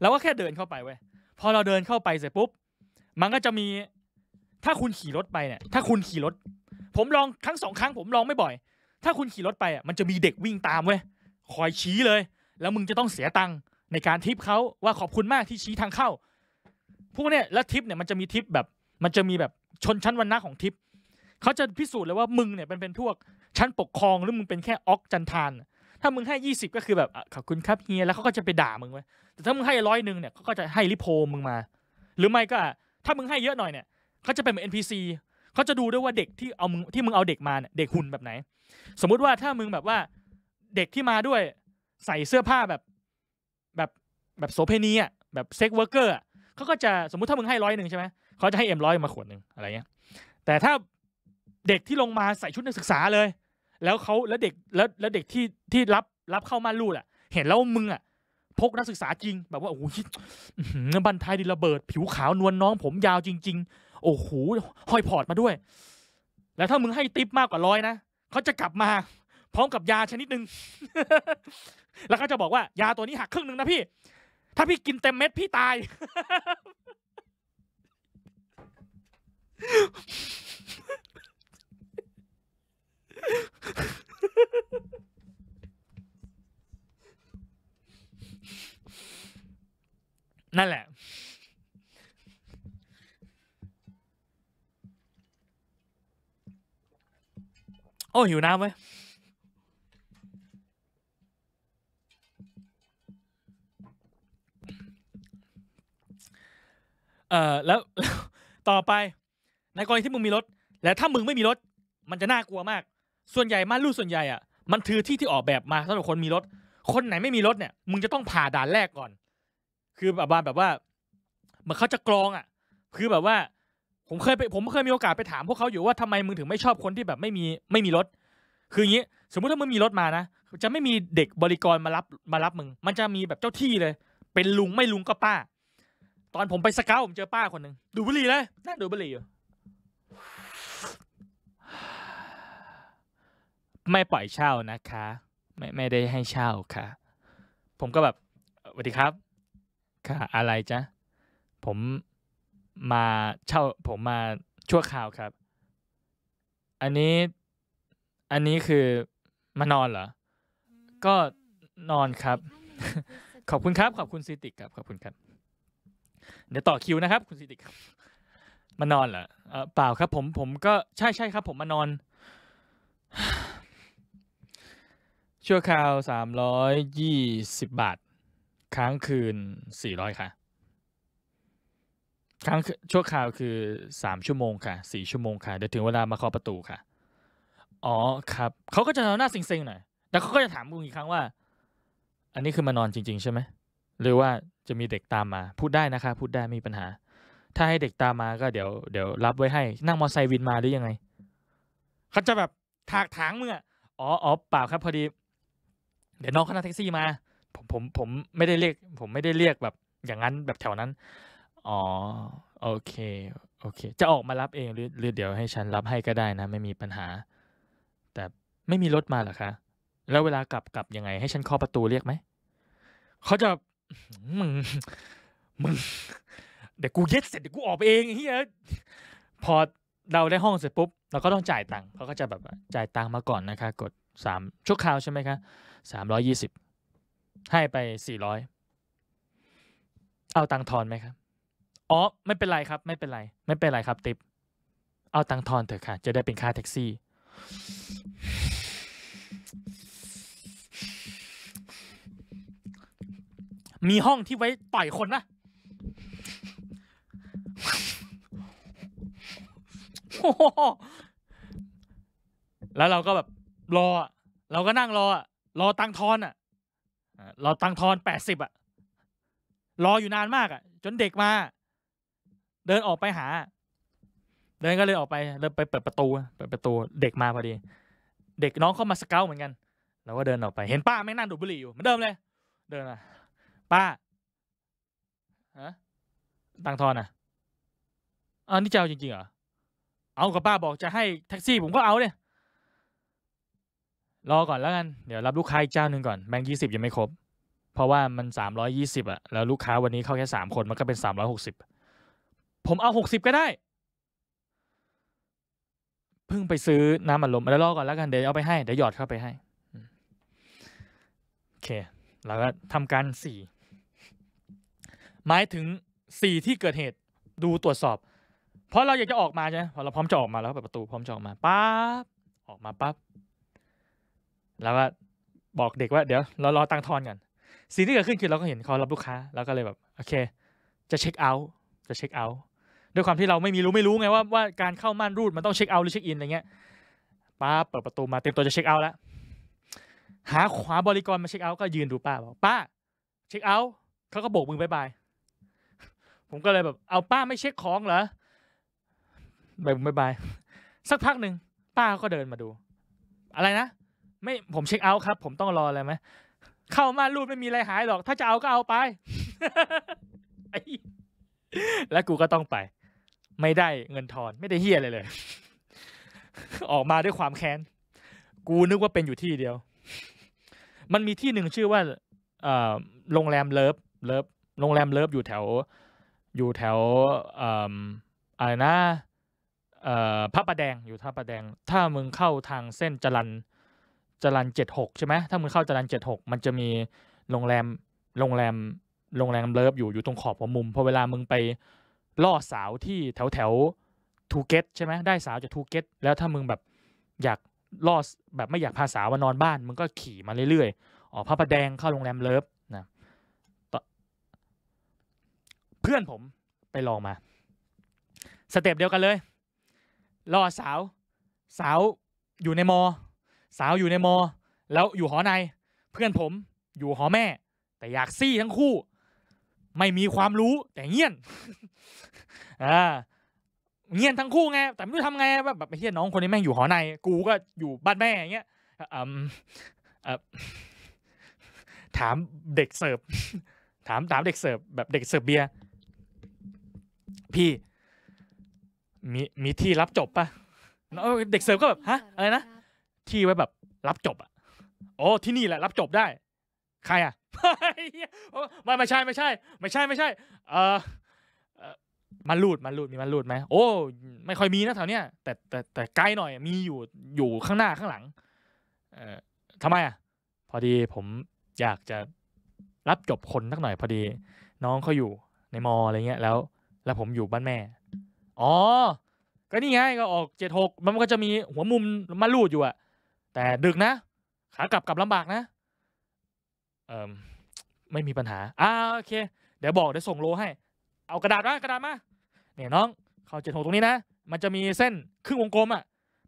เราก็แค่เดินเข้าไปเว้ย พอเราเดินเข้าไปเสร็จปุ๊บมันก็จะมีถ้าคุณขี่รถไปเนี่ยถ้าคุณขี่รถ ผมลองครั้งสองครั้งผมลองไม่บ่อย ถ้าคุณขี่รถไปอ่ะมันจะมีเด็กวิ่งตามเว้ยคอยชี้เลย แล้วมึงจะต้องเสียตังค์ในการทิปเขาว่าขอบคุณมากที่ชี้ทางเข้า พวกเนี้ยแล้วทิปเนี่ยมันจะมีทิปแบบ มันจะมีแบบชนชั้นวรรณะของทิปเขาจะพิสูจน์เลยว่ามึงเนี่ยเป็นเป็นพวกชั้นปกครองหรือมึงเป็นแค่ออกจันทานถ้ามึงให้ยี่สิบก็คือแบบขอบคุณครับเฮียแล้วเขาก็จะไปด่ามึงไว้แต่ถ้ามึงให้ร้อยหนึ่งเนี่ยเขาก็จะให้ริโพมึงมา หรือไม่ก็ถ้ามึงให้เยอะหน่อยเนี่ยเขาจะเป็นเหมือนพีซีเขาจะดูด้วยว่าเด็กที่เอามึงที่มึงเอาเด็กมาเนี่ยเด็กหุ่นแบบไหน สมมุติว่าถ้ามึงแบบว่าเด็กที่มาด้วยใส่เสื้อผ้าแบบแบบแบบโสเพณีอ่ะแบบเซ็กเวิร์กเกอร์เขาก็จะสมมติถ้ามึงให้ร้อยหนึ่งใช่ไหมเขาจะให้เอ็มร้อยมาขวดหนึ่งอะไรเงี้ย แต่ถ้าเด็กที่ลงมาใส่ชุดนักศึกษาเลยแล้วเขาแล้วเด็กแล้ว แล้วเด็กที่ที่รับรับเข้ามาลูดอ่ะ เห็นแล้วมึงอ่ะ พกนักศึกษาจริง แบบว่าโอ้โหบันทายดิระเบิด ผิวขาวนวลน้องผมยาวจริง ๆ โอ้โหห้อยพอร์ตมาด้วย แล้วถ้ามึงให้ติปมากกว่าร้อยนะเขาจะกลับมา พร้อมกับยาชนิดหนึ่งแล้วเขาจะบอกว่ายาตัวนี้หักครึ่งหนึ่งนะพี่ ถ้าพี่กินเต็มเม็ดพี่ตายนั่นแหละ โอ้หิวน้ำไหมเอ่อแล้วต่อไป ในกรณีที่มึงมีรถ และถ้ามึงไม่มีรถ มันจะน่ากลัวมากส่วนใหญ่มารูดส่วนใหญ่อ่ะ มันถือที่ที่ออกแบบมาสำหรับคนมีรถ คนไหนไม่มีรถเนี่ยมึงจะต้องผ่าด่านแรกก่อน คือแบบว่าแบบว่ามันเขาจะกรองอ่ะ คือแบบว่า ผมเคยไปผมเคยมีโอกาสไปถามพวกเขาอยู่ว่าทำไมมึงถึงไม่ชอบคนที่แบบไม่มีไม่มีรถ คืออย่างนี้สมมุติถ้ามึงมีรถมานะจะไม่มีเด็กบริกรมารับมารับมึง มันจะมีแบบเจ้าที่เลย เป็นลุงไม่ลุงก็ป้า ตอนผมไปสเกลผมเจอป้าคนหนึ่งดูบุหรี่เลยนั่งดูบุหรี่อยู่ไม่ปล่อยเช่านะคะไม่ไม่ได้ให้เช่าค่ะ ผมก็แบบสวัสดีครับ ค่ะ อะไรจ๊ะผมมาเช่า ผมมาชั่วคราวครับ อันนี้ อันนี้คือมานอนเหรอก็นอนครับ ขอบคุณครับ ขอบคุณซิติกครับ ขอบคุณครับเดี๋ยวต่อคิวนะครับ คุณซิติกครับมานอนเหรอเปล่าครับ ผม ผมก็ใช่ใช่ครับ ผมมานอนชั่วคราวสามร้อยยี่สิบบาท ค้างคืนสี่ร้อยค่ะค้างชั่วคราวคือสามชั่วโมงค่ะสี่ชั่วโมงค่ะ เดี๋ยวถึงเวลามาเคาะประตูค่ะ อ๋อครับเขาก็จะหน้าเซ็งๆหน่อยแล้วเขาก็จะถามมึงอีกครั้งว่า อันนี้คือมานอนจริง ๆ ใช่ไหมหรือว่าจะมีเด็กตามมา พูดได้นะคะ พูดได้ไม่มีปัญหา ถ้าให้เด็กตามมาก็เดี๋ยวเดี๋ยวรับไว้ให้นั่งมอเตอร์ไซค์วินมาหรือยังไงเขาจะแบบถากถางมึงอ่ะอ๋ออ๋อเปล่าครับพอดีเดี๋ยวน้องขึ้นรถแท็กซี่มา ผมผมผมไม่ได้เรียก ผมไม่ได้เรียกแบบ อย่างนั้นแบบแถวนั้น อ๋อโอเค โอเคจะออกมารับเองหรือหรือเดี๋ยวให้ฉันรับให้ก็ได้นะ ไม่มีปัญหา แต่ไม่มีรถมาหรอคะ แล้วเวลากลับกลับยังไง ให้ฉันเคาะประตูเรียกไหมเขาจะมึงมึงเดี๋ยวกูเย็ดเสร็จเดี๋ยวกูออกเองเฮียพอเราได้ห้องเสร็จปุ๊บ เราก็ต้องจ่ายตังค์เขาก็จะแบบจ่ายตังค์มาก่อนนะคะ กดสามชั่วคราวใช่ไหมคะสามร้อยยี่สิบให้ไปสี่ร้อยเอาตังทอนไหมครับ อ๋อ ไม่เป็นไรครับ ไม่เป็นไร ไม่เป็นไรครับ ติปเอาตังทอนเถอะค่ะ จะได้เป็นค่าแท็กซี่ มีห้องที่ไว้ต่อยคนนะแล้วเราก็แบบรอ เราก็นั่งรอรอตังทอนอ่ะรอตังทอนแปดสิบอ่ะ รออยู่นานมากอ่ะ จนเด็กมาเดินออกไปหา เดินก็เลยออกไปเดินไปเปิดประตู เปิดประตูเด็กมาพอดี เด็กน้องเข้ามาสเกลเหมือนกันเราก็เดินออกไปเห็นป้าไม่นั่งดูบุหรี่อยู่เหมือนเดิมเลยเดินอ่ะป้าฮะตังทอนอ่ะอันนี้จะเอาจริงๆเหรอเอากับป้าบอกจะให้แท็กซี่ ผมก็เอาเนี่ยรอก่อนแล้วกัน เดี๋ยวรับลูกค้าอีกเจ้าหนึ่งก่อนแบงค์ยี่สิบยังไม่ครบ เพราะว่ามันสามร้อยยี่สิบอะแล้วลูกค้าวันนี้เข้าแค่สามคน มันก็เป็นสามร้อยหกสิบ ผมเอาหกสิบก็ได้เพิ่งไปซื้อน้ำอัดลมแล้วรอก่อนแล้วกัน เดี๋ยวเอาไปให้ เดี๋ยวหยอดเข้าไปให้ โอเคเราก็ทำการสี่ หมายถึงสี่ที่เกิดเหตุดูตรวจสอบ เพราะเราอยากจะออกมาใช่ไหมพอเราพร้อมจะออกมาแล้วเปิดประตูพร้อมจะออกมาปั๊บออกมาปั๊บแล้วก็บอกเด็กว่าเดี๋ยวเรารอตังทอนก่อนสิ่งที่เกิดขึ้นคือเราก็เห็นเขารับลูกค้า แล้วก็เลยแบบ โอเคจะเช็คเอาท์จะเช็คเอาท์ด้วยความที่เราไม่มีรู้ไม่รู้ไงว่าว่าการเข้าม่านรูดมันต้องเช็คเอาท์หรือเช็คอินอะไรเงี้ยป้าเปิดประตูมาเต็มตัวจะเช็คเอาท์แล้ว หาขวาบริกรมาเช็คเอาท์ก็ยืนดูป้าบอกป้า เช็คเอาท์เขาก็โบกมือบายบายผมก็เลยแบบเอาป้าไม่เช็คของเหรอบบายบายสักพักหนึ่งป้าก็เดินมาดู อะไรนะไม่ผมเช็คเอาท์ครับ ผมต้องรออะไรไหมเข้ามารูดไม่มีอะไรหายหรอก ถ้าจะเอา ก็เอาไป แล้วกูก็ต้องไป ไม่ได้เงินทอน ไม่ได้เฮียอะไรเลย ออกมาด้วยความแค้นกูนึกว่าเป็นอยู่ที่เดียว มันมีที่หนึ่งชื่อว่าโรงแรมเลิฟเลิฟโรงแรมเลิฟอยู่แถว อยู่แถวอะไรนะพระประแดงอยู่ท่าประแดง ถ้ามึงเข้าทางเส้นจรันจรันเจ็ดหกใช่ไหม ถ้ามึงเข้าจรันเจ็ดหกมันจะมีโรงแรม โรงแรม โรงแรมเลิฟอยู่ อยู่ตรงขอบของมุมพอเวลามึงไปล่อสาวที่แถวแถวทูเกตใช่ไหม ได้สาวจากทูเกต แล้วถ้ามึงแบบอยากล่อแบบไม่อยากพาสาวมานอนบ้าน มึงก็ขี่มาเรื่อยๆ อ๋อพระประแดงเข้าโรงแรมเลิฟนะ เพื่อนผมไปลองมาสเต็ปเดียวกันเลยล่อสาวสาวอยู่ในมอสาวอยู่ในมอแล้วอยู่หอในเพื่อนผมอยู่หอแม่ แต่อยากซี่ทั้งคู่ ไม่มีความรู้แต่เงี้ยนอ่าเงี้ยนทั้งคู่ไงแต่ไม่รู้ทำไงแบบแบบไปเที่ยน้องคนนี้แม่งอยู่หอใน กูก็อยู่บ้านแม่อย่างเงี้ยถามเด็กเสิร์ฟถามถามเด็กเสิร์ฟแบบเด็กเสิร์ฟเบียร์พี่ มีมีที่รับจบปะเด็กเสิร์ฟก็แบบฮะอะไรนะที่ไว้แบบรับจบอะโอ้ที่นี่แหละ รับจบได้ ใครอ่ะไม่ไม่ใช่ไม่ใช่ ไม่ใช่ไม่ใช่ เออมันรูดมันรูดมีมันรูดไหมโอ้ไม่ค่อยมีนะแถวเนี้ยแต่แต่แต่ไกลหน่อยมีอยู่อยู่ข้างหน้าข้างหลัง เออทำไมอ่ะ พอดีผมอยากจะรับจบคนนักหน่อยพอดี น้องเขาอยู่ในมออะไรเงี้ยแล้ว แล้วผมอยู่บ้านแม่ อ๋อ ก็นี่ไงก็ออกเจ็ดหกมันก็จะมีหัวมุมมันรูดอยู่อะแต่ดึกนะ ขากลับกลับลำบากนะ เออไม่มีปัญหาอ่าโอเค เดี๋ยวบอกเดี๋ยวส่งโลให้ เอากระดาษมากระดาษมาเนี่ยน้อง เข้าเจ็ดหกตรงนี้นะมันจะมีเส้นครึ่งวงกลม อ่ะ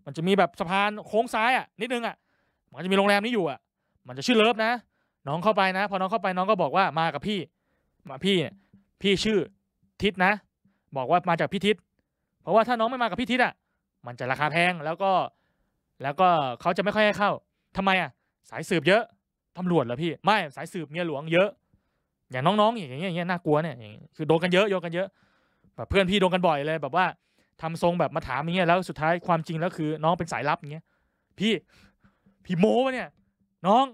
มันจะมีแบบสะพานโค้งซ้ายอ่ะนิดนึงอ่ะมันจะมีโรงแรมนี้อยู่อ่ะ มันจะชื่อเลิฟนะ น้องเข้าไปนะพอน้องเข้าไปน้องก็บอกว่ามากับพี่ มาพี่พี่ชื่อทิศนะ บอกว่ามาจากพี่ทิศเพราะว่าถ้าน้องไม่มากับพี่ทิศอ่ะ มันจะราคาแพงแล้วก็แล้วก็เขาจะไม่ค่อยให้เข้า ทำไมอ่ะ สายสืบเยอะตำรวจเหรอพี่ ไม่ สายสืบเมียหลวงเยอะ อย่างน้องๆอย่างเงี้ยอย่างเงี้ย น่ากลัวเนี่ยคือโดนกันเยอะ โยนกันเยอะ แบบเพื่อนพี่โดนกันบ่อยเลย แบบว่า ทำทรงแบบมาถามอย่างเงี้ย แล้วสุดท้ายความจริงแล้วคือ น้องเป็นสายลับอย่างเงี้ย พี่พี่โม้ปะเนี่ย น้อง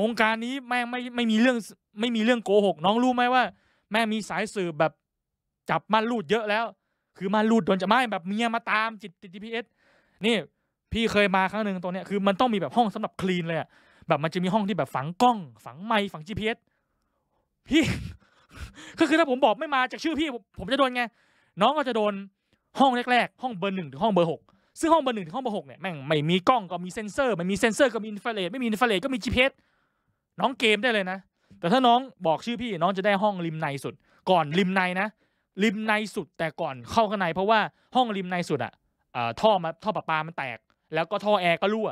วงการนี้แม่ไม่ไม่มีเรื่องไม่มีเรื่องโกหก น้องรู้ไหมว่า แม่มีสายสืบแบบ จับมาลูดเยอะแล้ว คือมาลูดโดนจะไม่แบบเมียมาตามจิตติพีเอสนี่ พี่เคยมาครั้งหนึ่งตรงเนี้ยคือมันต้องมีแบบห้องสำหรับคลีนเลยแบบมันจะมีห้องที่แบบฝังกล้องฝังไม้ฝัง GPS พี่ ก็คือถ้าผมบอกไม่มาจากชื่อพี่ ผมจะโดนไงน้องก็จะโดนห้องแรกๆห้องเบอร์หนึ่งถึงห้องเบอร์หกซึ่งห้องเบอร์หนึ่งถึงห้องเบอร์หกเนี่ยแม่งไม่มีกล้องก็มีเซ็นเซอร์ไม่มีเซ็นเซอร์ก็มีอินฟราเรดไม่มีอินฟราเรดก็มี GPS น้องเกมได้เลยนะ แต่ถ้าน้องบอกชื่อพี่ น้องจะได้ห้องริมในสุด ก่อนริมในนะริมในสุดแต่ก่อนเข้าข้างในเพราะว่าห้องริมในสุดอะท่อมาท่อประปา มันแตก แล้วก็ท่อแอร์ก็รั่ว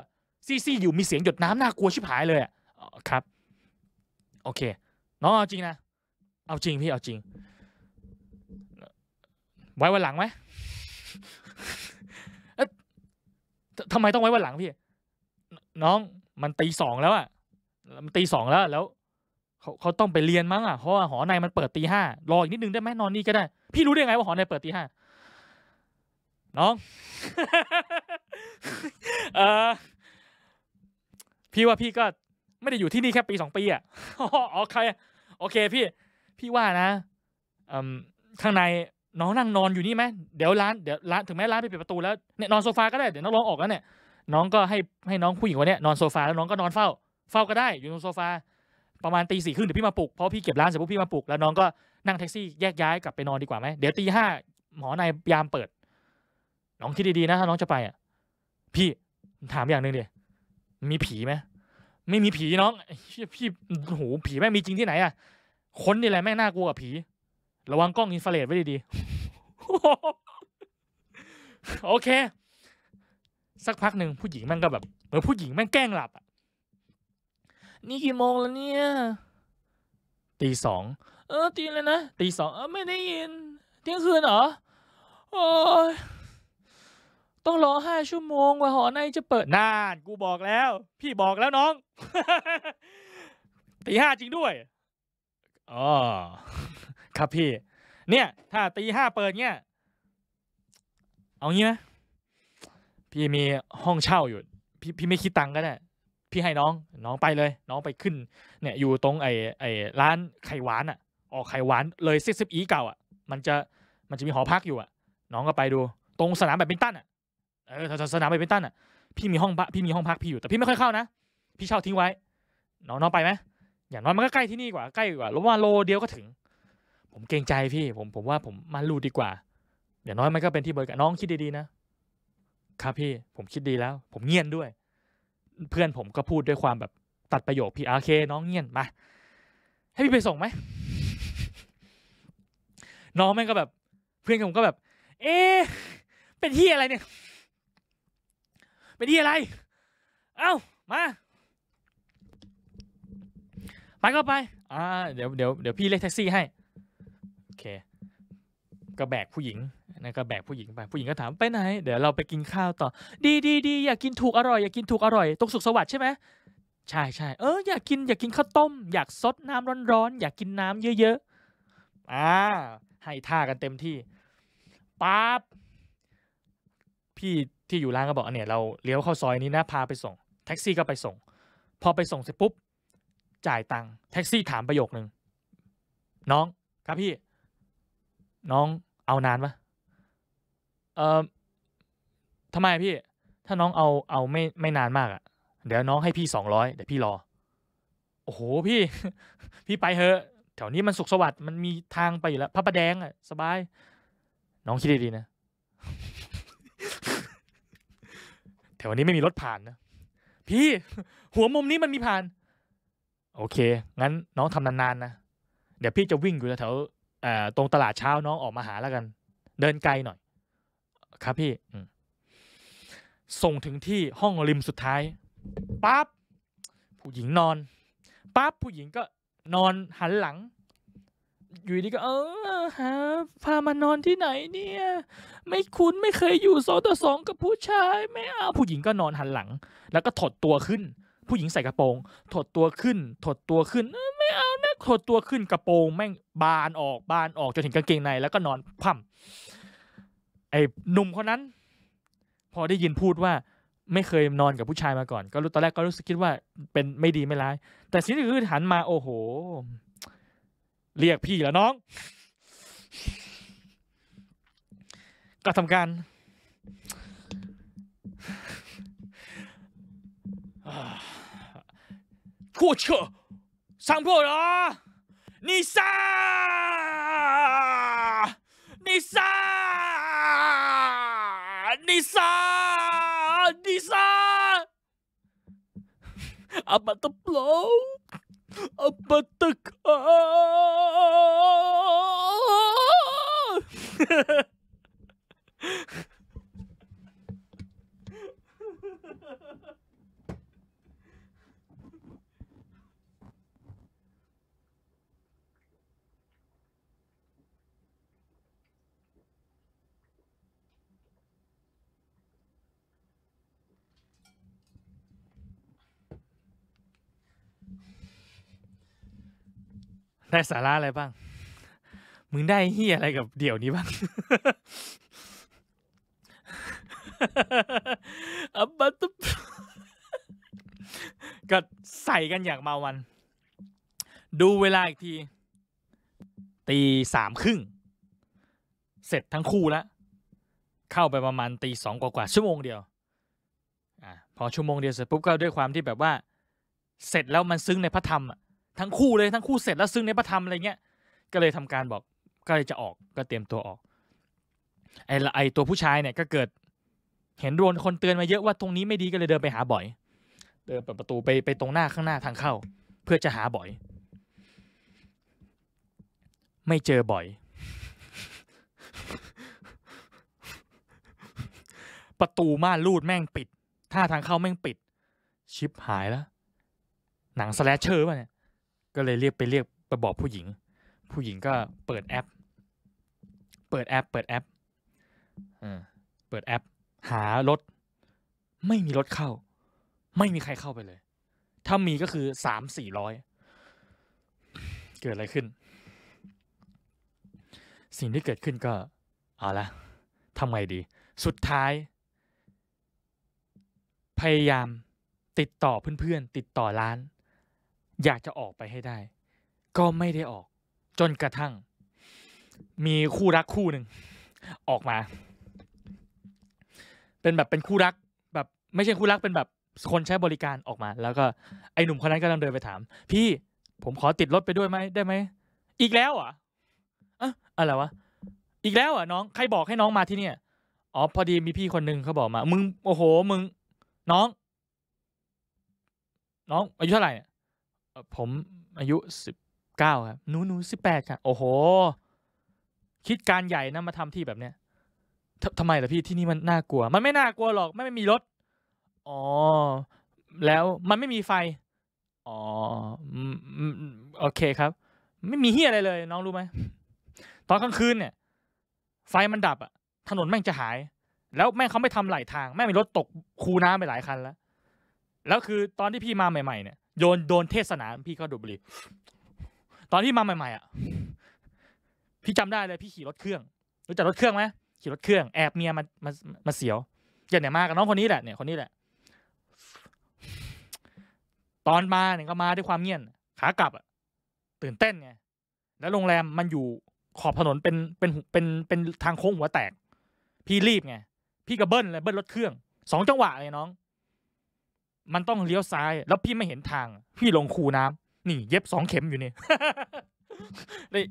ซี่ๆอยู่ มีเสียงหยดน้ำน่ากลัว ชิบหายเลยอ่ะครับ โอเค น้องเอาจริงนะ เอาจริงพี่เอาจริง ไว้วันหลังไหม ทำไมต้องไว้วันหลังพี่ น้องมันตีสองแล้วอ่ะ มันตีสองแล้ว แล้วเขาเขาต้องไปเรียนมั้งอ่ะเพราะว่าหอในมันเปิดตีห้า รออีกนิดนึงได้ไหมนอนนี่ก็ได้ พี่รู้ได้ไง ว่าหอในเปิดตีห้าน้อง เออพี่ว่าพี่ก็ ไม่ได้อยู่ที่นี่แค่ปีสองปีอ่ะโอเคโอเค พี่ พี่ว่านะข้างใน น้องนั่งนอน อยู่นี่ไหมเดี๋ยวร้าน เดี๋ยวร้านถึงแม้ร้านไปปิดประตูแล้วเนี่ยนอนโซฟาก็ได้ เดี๋ยวน้องลองออกแล้วเนี่ยน้องก็ให้ให้น้องผู้หญิงคนนี้นอนโซฟาแล้วน้องก็นอนเฝ้า เฝ้าก็ได้ อยู่ตรงโซฟาประมาณตีสี่ครึ่งเดี๋ยวพี่มาปลุกเพราะพี่เก็บร้านเสร็จปุ๊บพี่มาปลุกแล้วน้องก็นั่งแท็กซี่แยกย้ายกลับไปนอนดีกว่าไหมเดี๋ยวตีห้าหมอนายยามเปิดน้องคิดดี ๆ นะถ้าน้องจะไปอ่ะ พี่ถามอย่างหนึ่งดิมีผีไหม ไม่มีผีน้องพี่โหผีแม่งมีจริงที่ไหนอ่ะคนนี่แหละแม่งน่ากลัวกับผี ระวังกล้องอินฟราเรดไว้ดีๆโอเค สักพักหนึ่งผู้หญิงแม่งก็แบบเหมือนผู้หญิงแม่งแกล้งหลับอ่ะนี่กี่โมงแล้วเนี่ยตีสองเออตีเลยนะตีสองเออไม่ได้ยินเที่ยงคืนเหรอโอ้ยต้องรอห้าชั่วโมงว่าหอในจะเปิดนาน กูบอกแล้ว พี่บอกแล้วน้องตีห้าจริงด้วยอ๋อครับพี่ เนี่ย ถ้าตีห้าเปิดเนี่ยเอางี้ไหมพี่มีห้องเช่าอยู่ พี่พี่ไม่คิดตังค์ก็ได้พี่ให้น้องน้องไปเลย น้องไปขึ้น เนี่ยอยู่ตรงไอ้ไอ้ร้านไข่หวานอ่ะออกไข่หวาน เลยซิซิบอีเก่าอ่ะมันจะมันจะมีหอพักอยู่อ่ะ น้องก็ไปดูตรงสนามแบดมินตันอ่ะเออถสนามไปเป็นตันอ่ะ พี่มีห้องพักพี่มีห้องพักพี่อยู่ แต่พี่ไม่ค่อยเข้านะพี่เช่าทิ้งไว้ น้องน้องไปไหมอย่างน้อยมันก็ใกล้ที่นี่กว่าใกล้กว่ารลว่าโลเดียวก็ถึง ผมเกรงใจพี่ ผมผมว่าผมมาลูดีกว่าอย่างน้อยมันก็เป็นที่เบิกน้องคิดดีๆนะครับพี่ผมคิดดีแล้ว ผมเงียนด้วย เพื่อนผมก็พูดด้วยความแบบตัดประโยคพี่อาเคน้องเงียนมาให้พี่ไปส่งไหมน้องแม่งก็แบบ เพื่อนผมก็แบบ เอ๊เป็นที่อะไรเนี่ยไป่ดีอะไร เอ้า มา ไปก็ไป อ่า เดี๋ยวเดี๋ยวเดี๋ยวพี่เรียกแท็กซี่ให้ โอเคก็แบกผู้หญิงนะก็แบกผู้หญิงไป ผู้หญิงก็ถามไปไหน เดี๋ยวเราไปกินข้าวต่อ ดีดีดีอยากกินถูกอร่อย อยากกินถูกอร่อย ตรงสุขสวัสดิ์ใช่ไหม ใช่ใช่เออ อยากกิน อยากกินข้าวต้ม อยากซดน้ำร้อนๆอยากกินน้ำเยอะๆอ่า ให้ท่ากันเต็มที่ปั๊บพี่ที่อยู่ร้านก็บอกเนี่ยเราเลี้ยวเข้าซอยนี้นะพาไปส่งแท็กซี่ก็ไปส่ง พอไปส่งเสร็จปุ๊บจ่ายตังค์แท็กซี่ถามประโยคนึงน้องครับพี่ น้องเอานานปะเอ่อทำไมพี่ ถ้าน้องเอาเอาไม่ไม่นานมากอะ่ะเดี๋ยวน้องให้พี่สองร้อยเดี๋ยวพี่รอโอ้โหพี่ พี่ไปเถอะ แถวนี้มันสุขสวัสดิ์มันมีทางไปอยู่แล้วพระประแดงอะ่ะ สบาย น้องคิดดีๆนะ่วนนี้ไม่มีรถผ่านนะ พี่ หัวมุมนี้มันมีผ่าน โอเค งั้นน้องทำนานๆนะ เดี๋ยวพี่จะวิ่งอยู่แถวตรงตลาดเช้าน้องออกมาหาแล้วกัน เดินไกลหน่อย ครับพี่ส่งถึงที่ห้องริมสุดท้ายปั๊บผู้หญิงนอนปั๊บผู้หญิงก็นอนหันหลังอยู่ดีก็เออหาพามานอนที่ไหน เนี่ย ไม่คุ้นไม่เคยอยู่สองต่อสองกับผู้ชาย ไม่เอาผู้หญิงก็นอนหันหลัง แล้วก็ถอดตัวขึ้น ผู้หญิงใส่กระโปรงถอดตัวขึ้นถอดตัวขึ้นไม่เอานะถอดตัวขึ้นกระโปรงแม่งบานออกบานออก จนถึงกางเกงใน แล้วก็นอนพั่มไอ้หนุ่มคนนั้น พอได้ยินพูดว่า ไม่เคยนอนกับผู้ชายมาก่อนก็รู้ตอนแรกก็รู้สึกคิดว่า เป็นไม่ดีไม่ร้าย แต่สิ่งที่คือหันมา โอ้โหเรียกพี่แล้วน้อง ก็ทำการผู้เชื่อสังโพเหรอนิซานิซานิซานิซาอับัตตโปล but ah! the ได้สาระอะไรบ้าง มึงได้เฮียอะไรกับเดี่ยวนี้บ้างอับบัตุก็ใส่กันอย่างมาวัน ดูเวลาอีกที ตีสามครึ่ง เสร็จทั้งคู่แล้ว เข้าไปประมาณตีสองกว่ากว่าชั่วโมงเดียว อ่พอชั่วโมงเดียวเสร็จปุ๊บก็ด้วยความที่แบบว่า เสร็จแล้วมันซึ้งในพระธรรมอ่ะทั้งคู่เลยทั้งคู่เสร็จแล้วซึ่งในพระธรรมอะไรเงี้ย ก็เลยทำการบอก ก็เลยจะออกก็เตรียมตัวออกไอ้ไอ้ตัวผู้ชายเนี่ยก็เกิด เห็นโดนคนเตือนมาเยอะว่าตรงนี้ไม่ดีก็เลยเดินไปหาบ่อย เดินเปิดประตูไปไปตรงหน้าข้างหน้าทางเข้า เพื่อจะหาบ่อย ไม่เจอบ่อย ประตูม่านลูดแม่งปิดท่าทางเข้าแม่งปิด ชิปหายแล้วหนังสแลชเชอร์ป่ะเนี่ยก็เลยเรียกไปเรียกไปบอกผู้หญิง ผู้หญิงก็เปิดแอป เปิดแอป เปิดแอปอ่าเปิดแอป หารถ ไม่มีรถเข้า ไม่มีใครเข้าไปเลย ถ้ามีก็คือสามสี่ร้อย เกิดอะไรขึ้น สิ่งที่เกิดขึ้นก็ เอาละทำไงดี สุดท้าย พยายามติดต่อเพื่อนๆ ติดต่อร้านอยากจะออกไปให้ได้ ก็ไม่ได้ออก จนกระทั่ง มีคู่รักคู่หนึ่งออกมา เป็นแบบเป็นคู่รัก แบบ ไม่ใช่คู่รักเป็นแบบคนใช้บริการออกมา แล้วก็ไอ้หนุ่มคนนั้นก็ลังเดินไปถาม พี่ผมขอติดรถไปด้วยไหมได้ไหมอีกแล้วอ่ะอะอะไรวะอีกแล้วอ่ะน้องใครบอกให้น้องมาที่เนี่ยอ๋อพอดีมีพี่คนหนึ่งเขาบอกมา มึง โอ้โห มึง น้อง น้องอายุเท่าไหร่ผมอายุสิบเก้าครับหนูหนูสิบแปดครับโอ้โหคิดการใหญ่นะมาทำที่แบบเนี้ยทำไมล่ะพี่ที่นี่มันน่ากลัว มันไม่น่ากลัวหรอกไม่มีรถอ๋อแล้วมันไม่มีไฟอ๋อโอเคครับ ไม่มีเฮียอะไรเลยน้องรู้ไหม ตอนกลางคืนเนี่ย ไฟมันดับอะถนนแม่งจะหาย แล้วแม่งเขาไม่ทำไหลทาง แม่งมีรถตกคูน้ำไปหลายคันแล้วแล้วคือตอนที่พี่มาใหม่ๆเนี่ยโยนโดนเทศนาพี่ก็ดูบุรีตอนที่มาใหม่ ๆอ่ะ พี่จำได้เลยพี่ขี่รถเครื่องรู้จักรถเครื่องไหมขี่รถเครื่องแอบเมียมามามาเสียวอย่าเนี่ยมากับน้องคนนี้แหละเนี่ยคนนี้แหละ ตอนมาเนี่ยก็มาด้วยความเงียบขากลับอ่ะตื่นเต้นไงแล้วโรงแรมมันอยู่ขอบถนนเป็นเป็นเป็นเป็นทางโค้งหัวแตก พี่รีบไงพี่ก็เบิ้ลเลยเบิ้ลรถเครื่องสองจังหวะเลยน้องมันต้องเลี้ยวซ้าย แล้วพี่ไม่เห็นทาง พี่ลงคูน้ำ นี่ เย็บสองเข็มอยู่นี่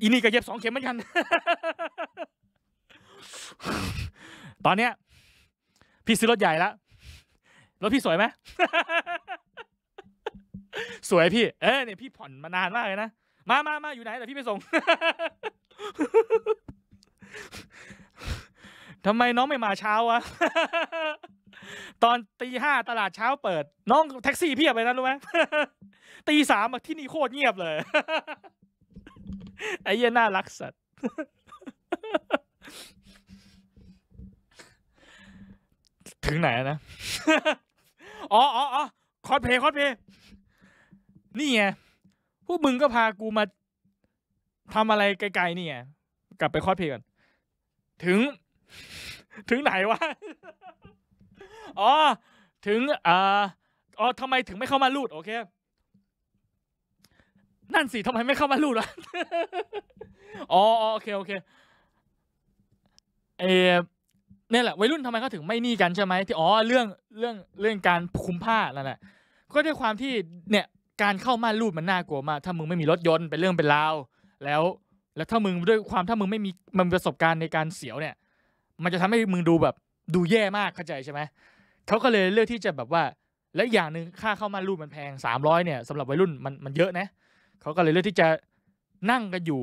อีนี่ก็เย็บสองเข็มเหมือนกัน ตอนเนี้ยพี่ซื้อรถใหญ่แล้ว รถพี่สวยไหมสวยพี่ เออเนี่ยพี่ผ่อนมานานมากเลยนะ มามามาอยู่ไหนแต่พี่ไปส่งทำไมน้องไม่มาเช้าวะตอนตีห้าตลาดเช้าเปิด น้องแท็กซี่เพียบเลยนะรู้ไหมตีสามที่นี่โคตรเงียบเลย ไอ้เย็นน่ารักสัตว์ถึงไหนนะ อ๋ออ๋อคอดเพย์คอดเพย์นี่ไง พวกมึงก็พากูมาทำอะไรไกลๆนี่ไง กลับไปคอดเพย์ก่อนถึง ถึงไหนวะอ๋อถึงอ่าอ๋อทำไมถึงไม่เข้ามาลูดโอเค นั่นสิทำไมไม่เข้ามาลูดวะอ๋อโอเคโอเคเอเนี่ยแหละวัยรุ่นทำไมเขาถึงไม่นี่กันใช่ไหมที่อ๋อเรื่องเรื่องเรื่องการคุมผ้านั่นแหละก็ด้วยความที่เนี่ยการเข้ามาลูดมันน่ากลัวมากถ้ามึงไม่มีรถยนต์เป็นเรื่องเป็นราวแล้ว แล้วถ้ามึงด้วยความถ้ามึงไม่มีมันประสบการณ์ในการเสียว เนี่ย มันจะทำให้มึงดูแบบดูแย่มากเข้าใจใช่ไหม เขาก็เลยเลือกที่จะแบบว่า และอย่างหนึ่งค่าเข้ามารูปมันแพงสามร้อยเนี่ยสำหรับวัยรุ่นมันมันเยอะนะเขาก็เลยเลือกที่จะนั่งกันอยู่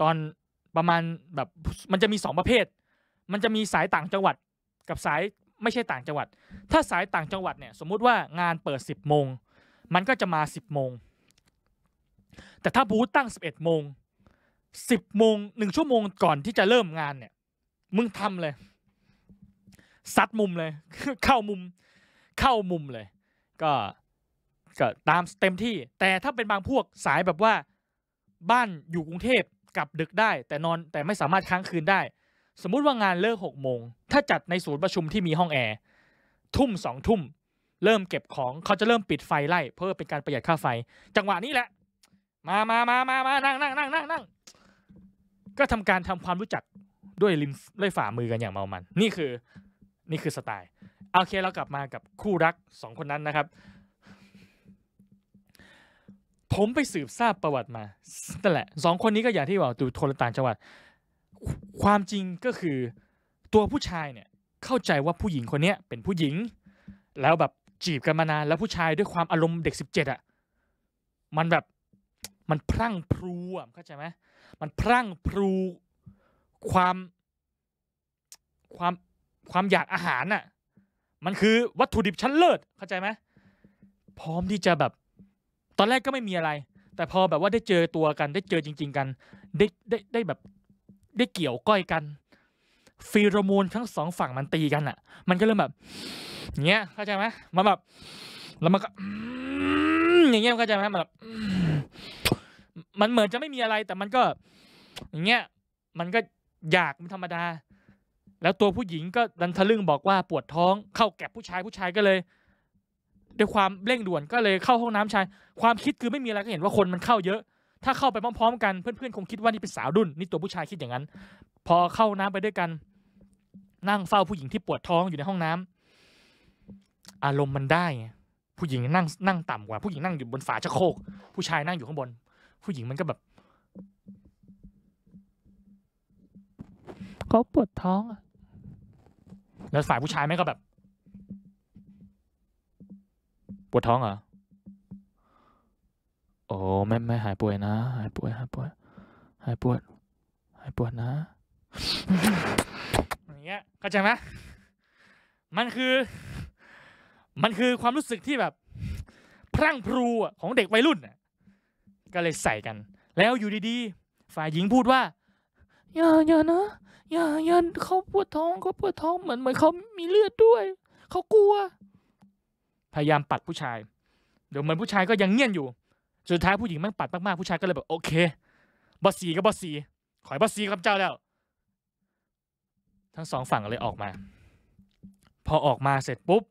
ตอนประมาณแบบมันจะมีสองประเภท มันจะมีสายต่างจังหวัด กับสายไม่ใช่ต่างจังหวัด ถ้าสายต่างจังหวัดเนี่ย สมมุติว่างานเปิดสิบโมง มันก็จะมาสิบโมง แต่ถ้าบูธตั้งสิบเอ็ดโมงสิบโมงหนึ่งชั่วโมงก่อนที่จะเริ่มงานเนี่ย มึงทำเลยซัดมุมเลย เข้ามุม เข้ามุมเลย ก็ ก็ตามเต็มที่แต่ถ้าเป็นบางพวกสายแบบว่าบ้านอยู่กรุงเทพกลับดึกได้ แต่นอนแต่ไม่สามารถค้างคืนได้ สมมุติว่างานเลิกหกโมง ถ้าจัดในศูนย์ประชุมที่มีห้องแอร์ทุ่มสองทุ่ม เริ่มเก็บของเขาจะเริ่มปิดไฟไล่ เพื่อเป็นการประหยัดค่าไฟ จังหวะนี้แหละ มามามามามานั่งนั่งนั่งนั่งนั่งก็ทำการทำความรู้จักด้วยริมด้วยฝ่ามือกันอย่างเมามัน นี่คือนี่คือสไตล์ โอเคเรากลับมากับคู่รักสองคนนั้นนะครับ ผมไปสืบทราบประวัติมา นั่นแหละสองคนนี้ก็อย่างที่บอกดูโทรตานจังหวัด ความจริงก็คือตัวผู้ชายเนี่ยเข้าใจว่าผู้หญิงคนนี้เป็นผู้หญิง แล้วแบบจีบกันมานานแล้วผู้ชายด้วยความอารมณ์เด็กสิบเจ็ดอ่ะมันแบบมันพรั่งพรูเข้าใจไหม มันพรั่งพรูความความความอยากอาหารน่ะ มันคือวัตถุดิบชั้นเลิศเข้าใจไหมพร้อมที่จะแบบ ตอนแรกก็ไม่มีอะไร แต่พอแบบว่าได้เจอตัวกัน ได้เจอจริงๆกัน ได้ได้ได้แบบ ได้เกี่ยวก้อยกันฟีโรโมนทั้งสองฝั่งมันตีกันอ่ะ มันก็เริ่มแบบเงี้ยเข้าใจไหมมันแบบแล้วมันก็อย่างเงี้ยเข้าใจไหมมันแบบ มันเหมือนจะไม่มีอะไรแต่มันก็อย่างเงี้ย มันก็อยากมันธรรมดาแล้วตัวผู้หญิงก็ดันทะลึ่งบอกว่าปวดท้องเข้าแก็บผู้ชายผู้ชายก็เลย ด้วยความเร่งด่วนก็เลยเข้าห้องน้ำชาย ความคิดคือไม่มีอะไรก็เห็นว่าคนมันเข้าเยอะ ถ้าเข้าไปพร้อมๆกันเพื่อนๆคงคิดว่านี่เป็นสาวดุนนี่ตัวผู้ชายคิดอย่างนั้น พอเข้าน้ำไปด้วยกัน นั่งเฝ้าผู้หญิงที่ปวดท้องอยู่ในห้องน้ำ อารมณ์มันได้ ผู้หญิงนั่งนั่งต่ำกว่าผู้หญิงนั่งอยู่บนฝาชักโครกผู้ชายนั่งอยู่ข้างบน ผู้หญิงมันก็แบบเขาปวดท้องอะแล้วฝ่ายผู้ชายแม่งก็แบบ ปวดท้องเหรอ โอ้ไม่ไม่หายป่วยนะ หายป่วยหายป่วยหายปวด หายปวดนะอย่างเงี้ยเข้าใจไหม มันคือ มันคือความรู้สึกที่แบบ พรั่งพรูของเด็กวัยรุ่น่ะก็เลยใส่กัน แล้วอยู่ดีๆ ฝ่ายหญิงพูดว่า อย่าอย่านะอย่าอย่าเขาปวดท้องเขาปวดท้องเหมือนเหมือนเขามีเลือดด้วยเขากลัว พยายามปัดผู้ชาย เดี๋ยวมันผู้ชายก็ยังเงียบอยู่ สุดท้ายผู้หญิงแม่งปัดมากๆผู้ชายก็เลยแบบโอเคบอสีก็บอสี ขอยบอสีีกับเจ้าแล้ว ทั้งสองฝั่งเลยออกมา พอออกมาเสร็จปุ๊บ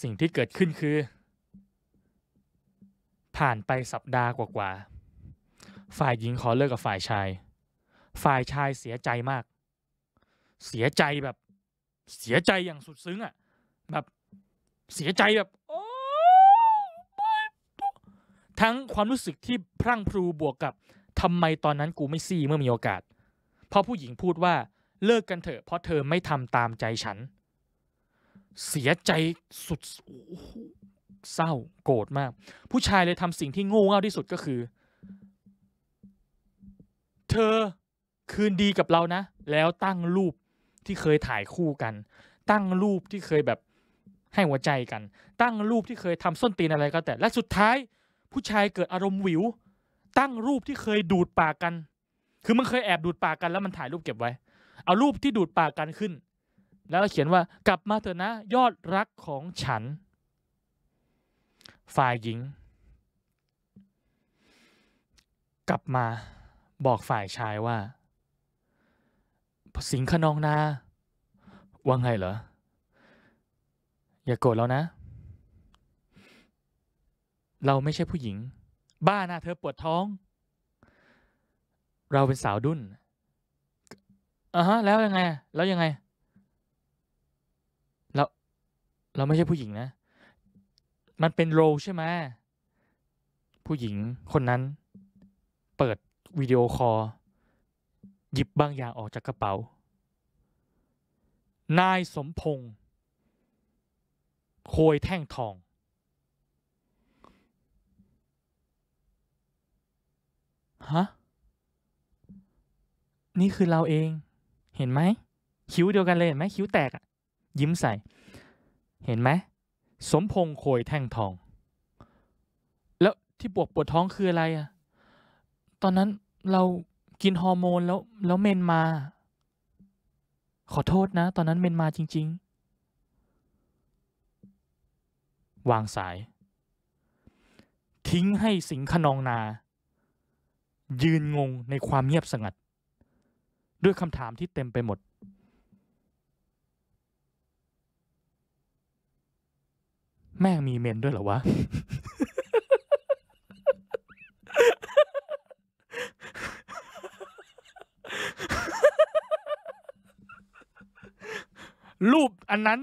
สิ่งที่เกิดขึ้นคือ ผ่านไปสัปดาห์กว่า ๆ ฝ่ายหญิงขอเลิกกับฝ่ายชายฝ่ายชายเสียใจมาก เสียใจแบบ เสียใจอย่างสุดซึ้งอะ่ะ แบบ เสียใจแบบทั้งความรู้สึกที่พรั่งพรูบวกกับทำไมตอนนั้นกูไม่ซี่เมื่อมีโอกาส เพราะผู้หญิงพูดว่าเลิกกันเถอะเพราะเธอไม่ทำตามใจฉัน เสียใจสุด เศร้าโกรธมาก ผู้ชายเลยทำสิ่งที่โง่เง่าที่สุดก็คือ เธอคืนดีกับเรานะแล้วตั้งรูปที่เคยถ่ายคู่กัน ตั้งรูปที่เคยแบบให้หัวใจกัน ตั้งรูปที่เคยทำส้นตีนอะไรก็แต่และสุดท้ายผู้ชายเกิดอารมณ์วิว ตั้งรูปที่เคยดูดปากกัน คือมันเคยแอบดูดปากกันแล้วมันถ่ายรูปเก็บไว้ เอารูปที่ดูดปากกันขึ้น แล้วเขียนว่ากลับมาเถอะนะยอดรักของฉันฝ่ายหญิงกลับมาบอกฝ่ายชายว่าสิงขนองนาว่าไงเหรอ อย่ากโกรธแล้วนะ เราไม่ใช่ผู้หญิง บ้านะเธอปวดท้อง เราเป็นสาวดุ้นอ่ะฮะ แล้วยังไง แล้วยังไง เรา เราไม่ใช่ผู้หญิงนะ มันเป็นโรใช่ไหม ผู้หญิงคนนั้น เปิดวิดีโอคอลหยิบบางอย่างออกจากกระเป๋า นายสมพงษ์ โคยแท่งทอง ฮะ นี่คือเราเอง เห็นไหม คิ้วเดียวกันเลยเห็นไหม คิ้วแตกอะ ยิ้มใส่ เห็นไหม สมพงษ์โคยแท่งทอง แล้วที่ปวดปวดท้องคืออะไรอะ ตอนนั้นเรากินฮอร์โมนแล้วแล้วเมนมา ขอโทษนะ ตอนนั้นเมนมาจริงๆ วางสาย ทิ้งให้สิงขนองนา ยืนงงในความเงียบสงัด ด้วยคำถามที่เต็มไปหมด แม่งมีเมนด้วยเหรอวะรูปอันนั้น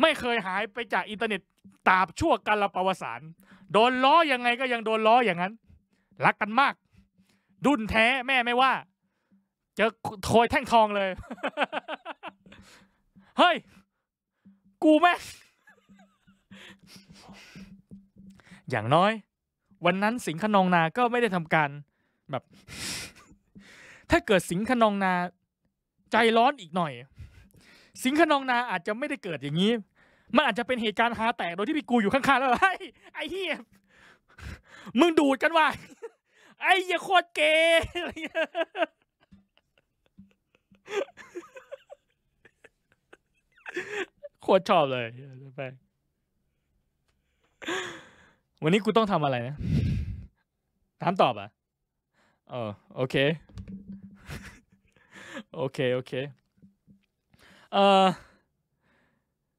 ไม่เคยหายไปจากอินเทอร์เน็ตตาบชั่วกันละประวสารโดนล้อยังไงก็ยังโดนล้ออย่างนั้นรักกันมาก ดุนแท้แม่ไม่ว่า เจอโอยแท่งทองเลยเฮ้ยกูแม่อย่างน้อย วันนั้นสิงขนองนาก็ไม่ได้ทำการแบบ ถ้าเกิดสิงขนองนาใจร้อนอีกหน่อยสิงขนองนาอาจจะไม่ได้เกิดอย่างนี้ มันอาจจะเป็นเหตุการณ์ฮาแตกโดยที่พี่กูอยู่ข้างๆแล้วไอ้ไอ้เหี้ยมึงดูดกันว่ะไอ้ยโคตรเกย์อะไรเโคตรชอบเลยไปวันนี้กูต้องทำอะไรนะ ถามตอบอ่ะเออ โอเค โอเค โอเคเออ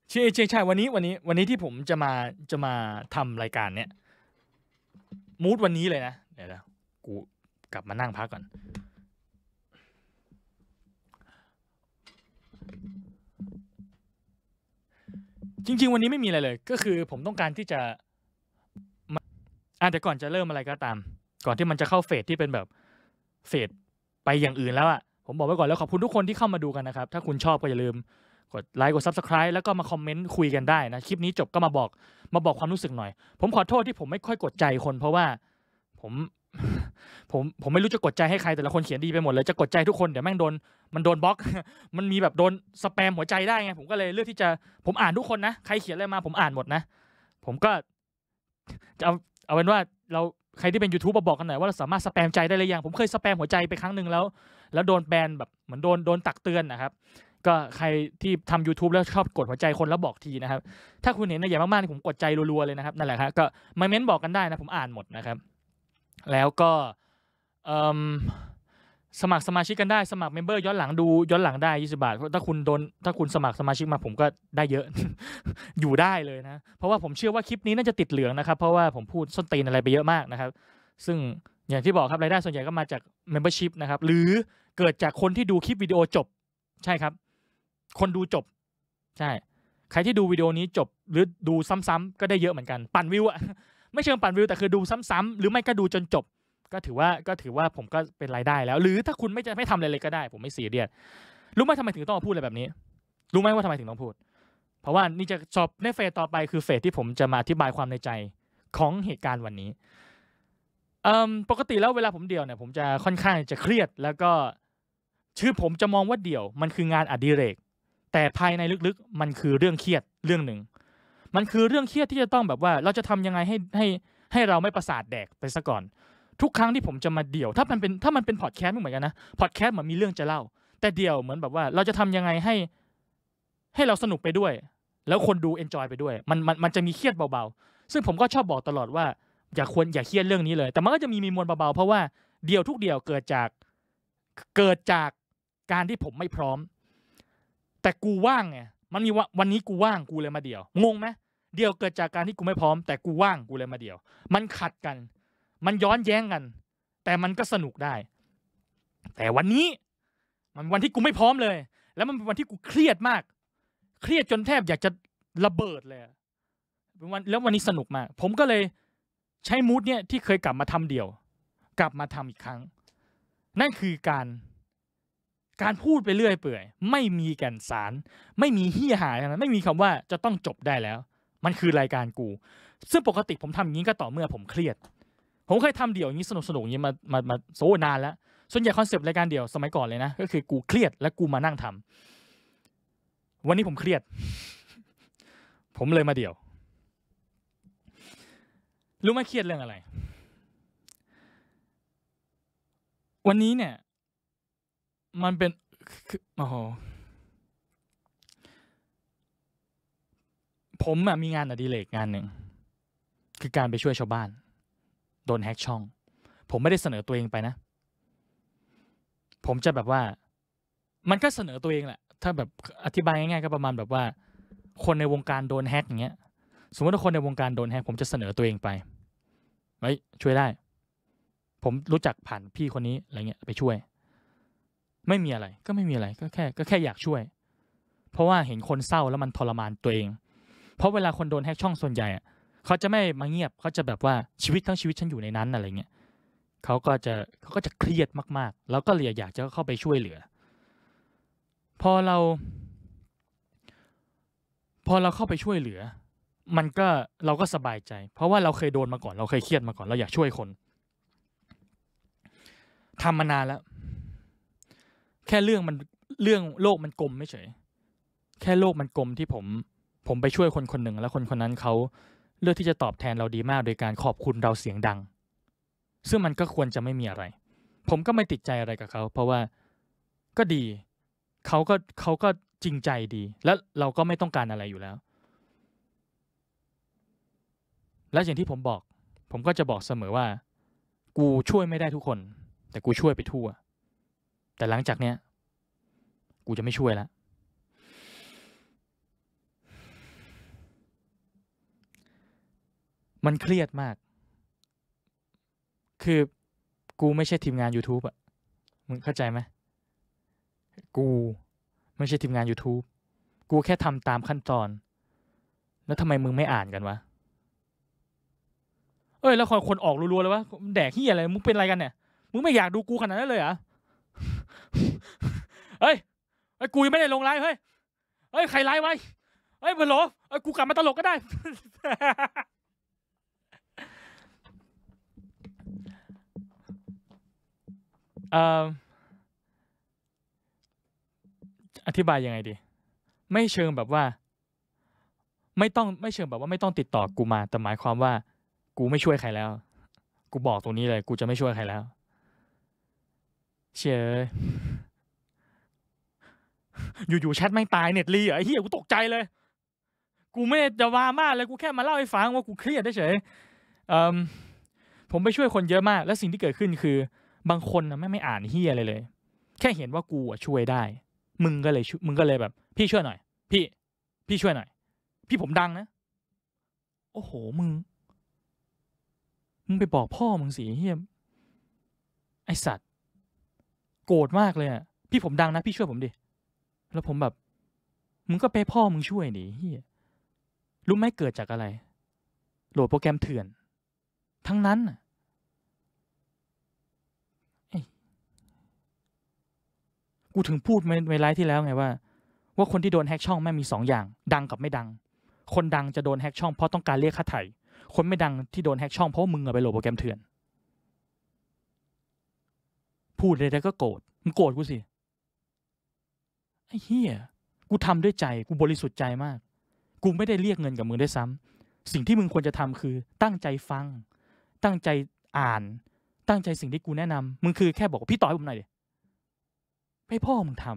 ใช่ใช่ใช่วันนี้ วันนี้ วันนี้ที่ผมจะมาจะมาทำรายการเนี้ยมูดวันนี้เลยนะเดี๋ยวนะกูกลับมานั่งพักก่อน จริงๆ วันนี้ไม่มีอะไรเลย ก็คือผมต้องการที่จะอ่ะแต่ก่อนจะเริ่มอะไรก็ตาม ก่อนที่มันจะเข้าเฟสที่เป็นแบบเฟส ไปอย่างอื่นแล้วอะผมบอกไว้ก่อนแล้วขอบคุณทุกคนที่เข้ามาดูกันนะครับ ถ้าคุณชอบก็อย่าลืมกดไลค์กด Subscribe แล้วก็มาคอมเมนต์คุยกันได้นะ คลิปนี้จบก็มาบอก มาบอกความรู้สึกหน่อย ผมขอโทษที่ผมไม่ค่อยกดใจคนเพราะว่าผมผมผมไม่รู้จะกดใจให้ใครแต่ละคนเขียนดีไปหมดเลย จะกดใจทุกคนเดี๋ยวแม่งโดนมันโดนบล็อก มันมีแบบโดนสแปมหัวใจได้ไงผมก็เลยเลือกที่จะผมอ่านทุกคนนะใครเขียนอะไรมาผมอ่านหมดนะผมก็จะเอาเอาเป็นว่าเราใครที่เป็นยูทูบมาบอกกันหน่อยว่าเราสามารถสแปมใจได้หรือยังผมเคยสแปมหัวใจไปครั้งหนึ่งแล้ว แล้วโดนแบนแบบเหมือนโดนโดนตักเตือนนะครับ ก็ใครที่ทำ YouTube แล้วชอบกดหัวใจคน แล้วบอกทีนะครับ ถ้าคุณเห็นนะอย่ามาก ๆ ผมกดใจรัว ๆ เลยนะครับนั่นแหละครับก็มาเม้นบอกกันได้นะ ผมอ่านหมดนะครับ แล้วก็เอ่อสมัครสมาชิกกันได้สมัครเมมเบอร์ย้อนหลังดูย้อนหลังได้ยี่สิบาท ถ้าคุณโดนถ้าคุณสมัครสมาชิกมาผมก็ได้เยอะอยู่ได้เลยนะเพราะว่าผมเชื่อว่าคลิปนี้น่าจะติดเหลืองนะครับ เพราะว่าผมพูดส้นตีนอะไรไปเยอะมากนะครับ ซึ่งอย่างที่บอกครับรายได้ส่วนใหญ่ก็มาจากเมมเบอร์ชิพนะครับหรือเกิดจากคนที่ดูคลิปวิดีโอจบใช่ครับ คนดูจบ ใช่ ใครที่ดูวิดีโอนี้จบหรือดูซ้ำๆก็ได้เยอะเหมือนกันปั่นวิวอะไม่เชิงปั่นวิวแต่คือดูซ้ำๆหรือไม่ก็ดูจนจบก็ถือว่าก็ถือว่าผมก็เป็นรายได้แล้ว หรือถ้าคุณไม่จะไม่ทำอะไรเลยก็ได้ ผมไม่เสียเดียดรู้ไหมทำไมถึงต้องพูดอะไรแบบนี้ รู้ไหมว่าทำไมถึงต้องพูด เพราะว่านี่จะสอบในเฟสต่อไปคือเฟสที่ผมจะมาอธิบายความในใจของเหตุการณ์วันนี้ปกติแล้วเวลาผมเดี่ยวเนี่ยผมจะค่อนข้างจะเครียด แล้วก็ ชื่อผมจะมองว่าเดี่ยวมันคืองานอดิเรก แต่ภายในลึกๆ มันคือเรื่องเครียดเรื่องหนึ่งมันคือเรื่องเครียดที่จะต้องแบบว่า เราจะทำยังไงให้ให้ให้เราไม่ประสาทแดกไปซะก่อนทุกครั้งที่ผมจะมาเดี่ยว ถ้ามันเป็นถ้ามันเป็นพอดแคสต์เหมือนกันนะพอดแคสต์เหมือนมีเรื่องจะเล่า แต่เดี่ยวเหมือนแบบว่าเราจะทำยังไงให้ให้เราสนุกไปด้วย แล้วคนดูเอนจอยไปด้วย มันมันมันจะมีเครียดเบาๆซึ่งผมก็ชอบบอกตลอดว่าอย่าควรอย่าเครียดเรื่องนี้เลย แต่มันก็จะมีมีมวลเบาๆเพราะว่าเดี่ยวทุกเดี่ยวเกิดจากเกิดจากการที่ผมไม่พร้อม แต่กูว่างไงมันมีวันนี้กูว่างกูเลยมาเดี่ยวงงไหมเดี่ยวเกิดจากการที่กูไม่พร้อมแต่กูว่างกูเลยมาเดี่ยว มันขัดกันมันย้อนแย้งกัน แต่มันก็สนุกได้ แต่วันนี้ มันวันที่กูไม่พร้อมเลย แล้วมันเป็นวันที่กูเครียดมาก เครียดจนแทบอยากจะระเบิดเลยเป็นวันแล้ววันนี้สนุกมาก ผมก็เลยใช้มูดเนี่ยที่เคยกลับมาทำเดี่ยว กลับมาทำอีกครั้ง นั่นคือการการพูดไปเรื่อย เปื่อย ไม่มีแก่นสาร ไม่มีเฮี้ยหายไม่มีคำว่าจะต้องจบได้แล้ว มันคือรายการกู ซึ่งปกติผมทำอย่างนี้ก็ต่อเมื่อ ผมเครียดผมเคยทำเดี่ยวอย่างนี้สนุกสนุกอย่างนี้มามามาโซนานแล้วส่วนใหญ่คอนเซปต์รายการเดี่ยวสมัยก่อนเลยนะ ก็คือกูเครียดและกูมานั่งทำ วันนี้ผมเครียด ผมเลยมาเดี่ยว รู้ไหมเครียดเรื่องอะไร วันนี้เนี่ย มันเป็นโอ้โหผมมีงานอดิเรกงานหนึ่งคือการไปช่วยชาวบ้านโดนแฮ็กช่อง ผมไม่ได้เสนอตัวเองไปนะ ผมจะแบบว่า มันก็เสนอตัวเองแหละ ถ้าแบบอธิบายง่ายๆก็ประมาณแบบว่า คนในวงการโดนแฮ็กอย่างเงี้ย สมมติว่าคนในวงการโดนแฮ็กผมจะเสนอตัวเองไปไว้ช่วยได้ ผมรู้จักผ่านพี่คนนี้อะไรเงี้ยไปช่วย ไม่มีอะไร ก็ไม่มีอะไร ก็แค่ ก็แค่อยากช่วย เพราะว่าเห็นคนเศร้าแล้วมันทรมานตัวเอง เพราะเวลาคนโดนแฮ็กช่องส่วนใหญ่อะเขาจะไม่มาเงียบ เขาจะแบบว่าชีวิตทั้งชีวิตฉันอยู่ในนั้นอะไรเงี้ย เขาก็จะเขาก็จะเครียดมาก ๆ แล้วก็เลยอยากจะเข้าไปช่วยเหลือ พอเรา พอเราเข้าไปช่วยเหลือ มันก็เราก็สบายใจ เพราะว่าเราเคยโดนมาก่อน เราเคยเครียดมาก่อนเราอยากช่วยคนทำมานานแล้ว แค่เรื่องมันเรื่องโลกมันกลมไม่เฉยแค่โลกมันกลมที่ผมผมไปช่วยคนคนหนึ่งแล้วคนคนนั้นเขาเลือกที่จะตอบแทนเราดีมากโดยการขอบคุณเราเสียงดัง ซึ่งมันก็ควรจะไม่มีอะไร ผมก็ไม่ติดใจอะไรกับเขาเพราะว่าก็ดี เขาก็เขาก็จริงใจดี และเราก็ไม่ต้องการอะไรอยู่แล้ว และอย่างที่ผมบอก ผมก็จะบอกเสมอว่า กูช่วยไม่ได้ทุกคน แต่กูช่วยไปทั่ว แต่หลังจากเนี้ย กูจะไม่ช่วยแล้วมันเครียดมาก คือกูไม่ใช่ทีมงาน YouTube อะมึงเข้าใจไหมกูไม่ใช่ทีมงาน YouTube กูแค่ทำตามขั้นตอน แล้วทำไมมึงไม่อ่านกันวะ เอ้ยแล้วคนคนออกรัวๆเลยวะ แดกเฮียอะไร มึงเป็นอะไรกันเนี่ย มึงไม่อยากดูกูขนาดนั้นเลยเหรอเฮ้ยไอ้กูยังไม่ได้ลงไลฟ์เฮ้ย เฮ้ยใครไลฟ์ไว้ เฮ้ยเบลโลไอ้กูกลับมาตลกก็ได้อธิบายยังไงดี ไม่เชิงแบบว่า ไม่ต้องไม่เชิงแบบว่าไม่ต้องติดต่อกูมา แต่หมายความว่า กูไม่ช่วยใครแล้ว กูบอกตรงนี้เลยกูจะไม่ช่วยใครแล้วเชยอยู่ๆแชทไม่ตายเน็ตลีอ่ะเฮียกูตกใจเลย กูไม่จะว่ามากเลยกูแค่มาเล่าให้ฟังว่ากูเครียดด้เฉยผมไปช่วยคนเยอะมาก และสิ่งที่เกิดขึ้นคือบางคนนไม่ไม่อ่านเฮียอะไรเลย แค่เห็นว่ากูช่วยได้ มึงก็เลยมึงก็เลยแบบ พี่ช่วยหน่อย พี่ พี่ช่วยหน่อย พี่ผมดังนะ โอ้โห มึง มึงไปบอกพ่อมึงสิเฮียไอสัตว์โกรธมากเลยอ่ะพี่ผมดังนะ พี่ช่วยผมดิ แล้วผมแบบ มึงก็ไปพ่อมึงช่วยดิเฮียรู้ไหมเกิดจากอะไร โหลดโปรแกรมเถื่อน ทั้งนั้นอ่ะกูถึงพูดในไลฟ์ที่แล้วไงว่า ว่าคนที่โดนแฮกช่องแม่มีสองอย่าง ดังกับไม่ดัง คนดังจะโดนแฮกช่องเพราะต้องการเรียกค่าไถ่คนไม่ดังที่โดนแฮกช่องเพราะมึงไปโหลดโปรแกรมเถื่อน พูดเลยแล้วก็โกรธมึงโกรธกูสิไอ้เฮียกูทำด้วยใจกูบริสุทธิ์ใจมาก กูไม่ได้เรียกเงินกับมึงได้ซ้ำ สิ่งที่มึงควรจะทำคือตั้งใจฟัง ตั้งใจอ่าน ตั้งใจสิ่งที่กูแนะนำ มึงคือแค่บอกพี่ต่อยผมหน่อยดิให้พ่อมึงท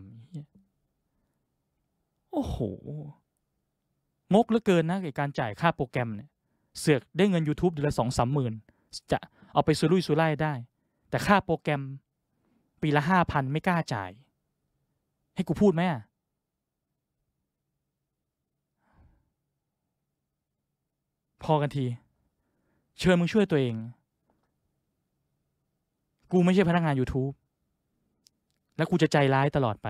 ำโอ้โหงกเหลือเกินนะไอการจ่ายค่าโปรแกรมเนี่ย เสือกได้เงิน YouTube เดือนละสองสามหมื่น จะเอาไปสอรุ่ยส้อไล่ได้ แต่ค่าโปรแกรมปีละห้าพันไม่กล้าจ่าย ให้กูพูดไหมพอกันที เชิญมึงช่วยตัวเอง กูไม่ใช่พนักงาน YouTube แล้วกูจะใจร้ายตลอดไป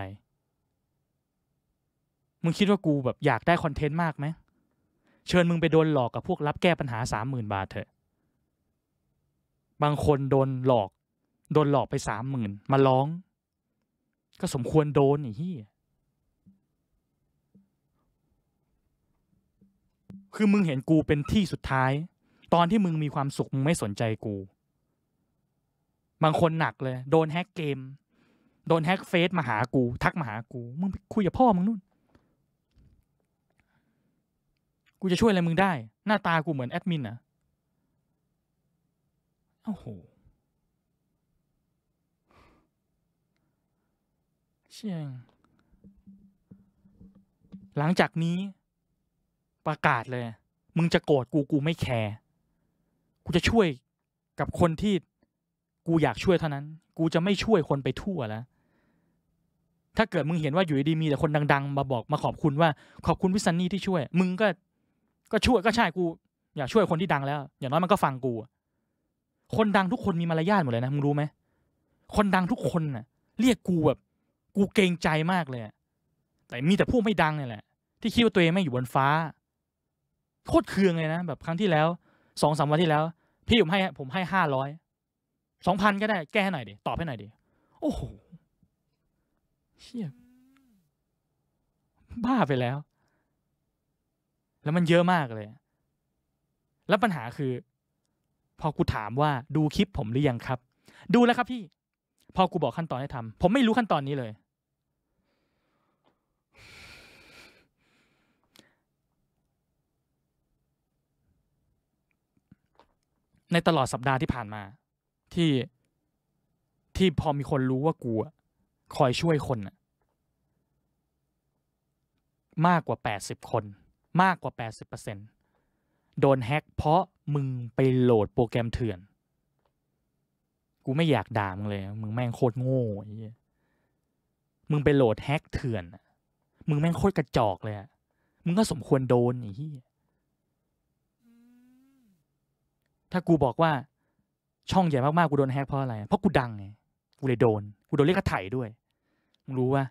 มึงคิดว่ากูแบบอยากได้คอนเทนต์มากไหม เชิญมึงไปโดนหลอกกับพวกรับแก้ปัญหาสามหมื่นบาทเถอะ บางคนโดนหลอก โดนหลอกไปสามหมื่นมาร้อง ก็สมควรโดนไอ้หี่ คือมึงเห็นกูเป็นที่สุดท้าย ตอนที่มึงมีความสุขมึงไม่สนใจกู บางคนหนักเลยโดนแฮกเกมโดนแฮกเฟซมาหากู ทักมาหากู มึงคุยกับพ่อมึงนู่น กูจะช่วยอะไรมึงได้ หน้าตากูเหมือนแอดมินอะโอ้โห เชียง หลังจากนี้ ประกาศเลย มึงจะโกรธกูกูไม่แคร์กูจะช่วยกับคนที่ กูอยากช่วยเท่านั้น กูจะไม่ช่วยคนไปทั่วแล้วถ้าเกิดมึงเห็นว่าอยู่ดีมีแต่คนดังๆ มาบอกมาขอบคุณว่าขอบคุณพิสซันนี่ที่ช่วยมึงก็ ก็ช่วยก็ใช่กู อยากช่วยคนที่ดังแล้วอย่างน้อยมันก็ฟังกู คนดังทุกคนมีมารยาทหมดเลยนะมึงรู้ไหมคนดังทุกคนน่ะ เรียกกูแบบ กูเกรงใจมากเลยแต่มีแต่ผู้ไม่ดังเนี่ยแหละ ที่คิดว่าตัวเองไม่อยู่บนฟ้าโคตรเคืองเลยนะแบบครั้งที่แล้วสองสามวันที่แล้ว พี่ผมให้ผมให้ห้าร้อยสองพันก็ได้แก้ให้หน่อยดิตอบให้หน่อยดิโอ้โหเชี่ยบ้าไปแล้ว แล้วมันเยอะมากเลย แล้วปัญหาคือ พอกูถามว่าดูคลิปผมหรือยังครับ ดูแล้วครับพี่ พอกูบอกขั้นตอนให้ทำผมไม่รู้ขั้นตอนนี้เลย ในตลอดสัปดาห์ที่ผ่านมา ที่ที่พอมีคนรู้ว่ากูอะคอยช่วยคน มากกว่า 80 คน มากกว่า 80%โดนแฮ็กเพราะมึงไปโหลดโปรแกรมเถื่อน กูไม่อยากด่ามึงเลยมึงแม่งโคตร โง่ไอ้เหี้ยมึงไปโหลดแฮ็กเถื่อนมึงแม่งโคตร กระจอกเลยอะมึงก็สมควรโดนไอ้เหี้ยถ้ากูบอกว่าช่องใหญ่มากๆกูโดนแฮ็กเพราะอะไร เพราะกูดังไงกูเลยโดนกูโดนเรียกกระถ่ด้วยรู้ป่ะ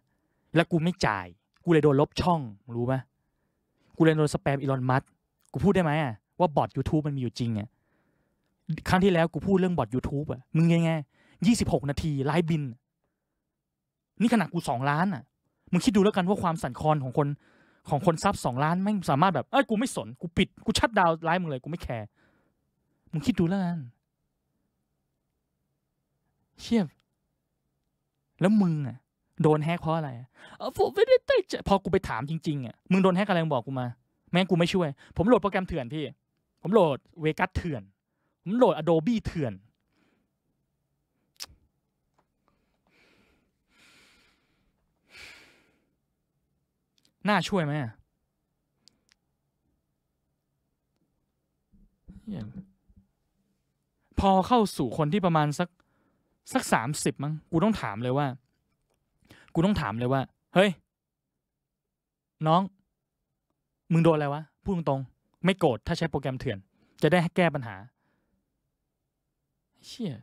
แล้วกูไม่จ่าย กูเลยโดนลบช่อง รู้ป่ะกูเลยโดนสแปมอีลอนมัส กูพูดได้ไหมอ่ะว่าบอท YouTube มันมีอยู่จริงอ่ะครั้งที่แล้วกูพูดเรื่องบอท YouTube อ่ะ มึงยังไงยี่สิบหกนาที ไลฟ์บิน นี่ขนาดกูสองล้านอ่ะมึงคิดดูแล้วกันว่าความสั่นคลอนของคนของคนซับสองล้านไม่สามารถแบบเอ้ยกูไม่สนกูปิดกูชัดดาวไลฟ์มึงเลย กูไม่แคร์ มึงคิดดูแล้วกันเชี่ยแล้วมึงอ่ะโดนแฮกเพราะอะไรเออผมไม่ได้ตั้งใจพอกูไปถามจริงๆอ่ะ มึงโดนแฮกอะไรมึงบอกกูมา แม่งกูไม่ช่วย ผมโหลดโปรแกรมเถื่อนพี่ ผมโหลดเวกัสเถื่อน ผมโหลด Adobe เถื่อน น่าช่วยไหม พอเข้าสู่คนที่ประมาณสัก สักสามสิบมั้ง กูต้องถามเลยว่ากูต้องถามเลยว่า เฮ้ย น้อง มึงโดนอะไรวะ พูดตรงๆ ไม่โกรธถ้าใช้โปรแกรมเถื่อน จะได้แก้ปัญหา เชี่ย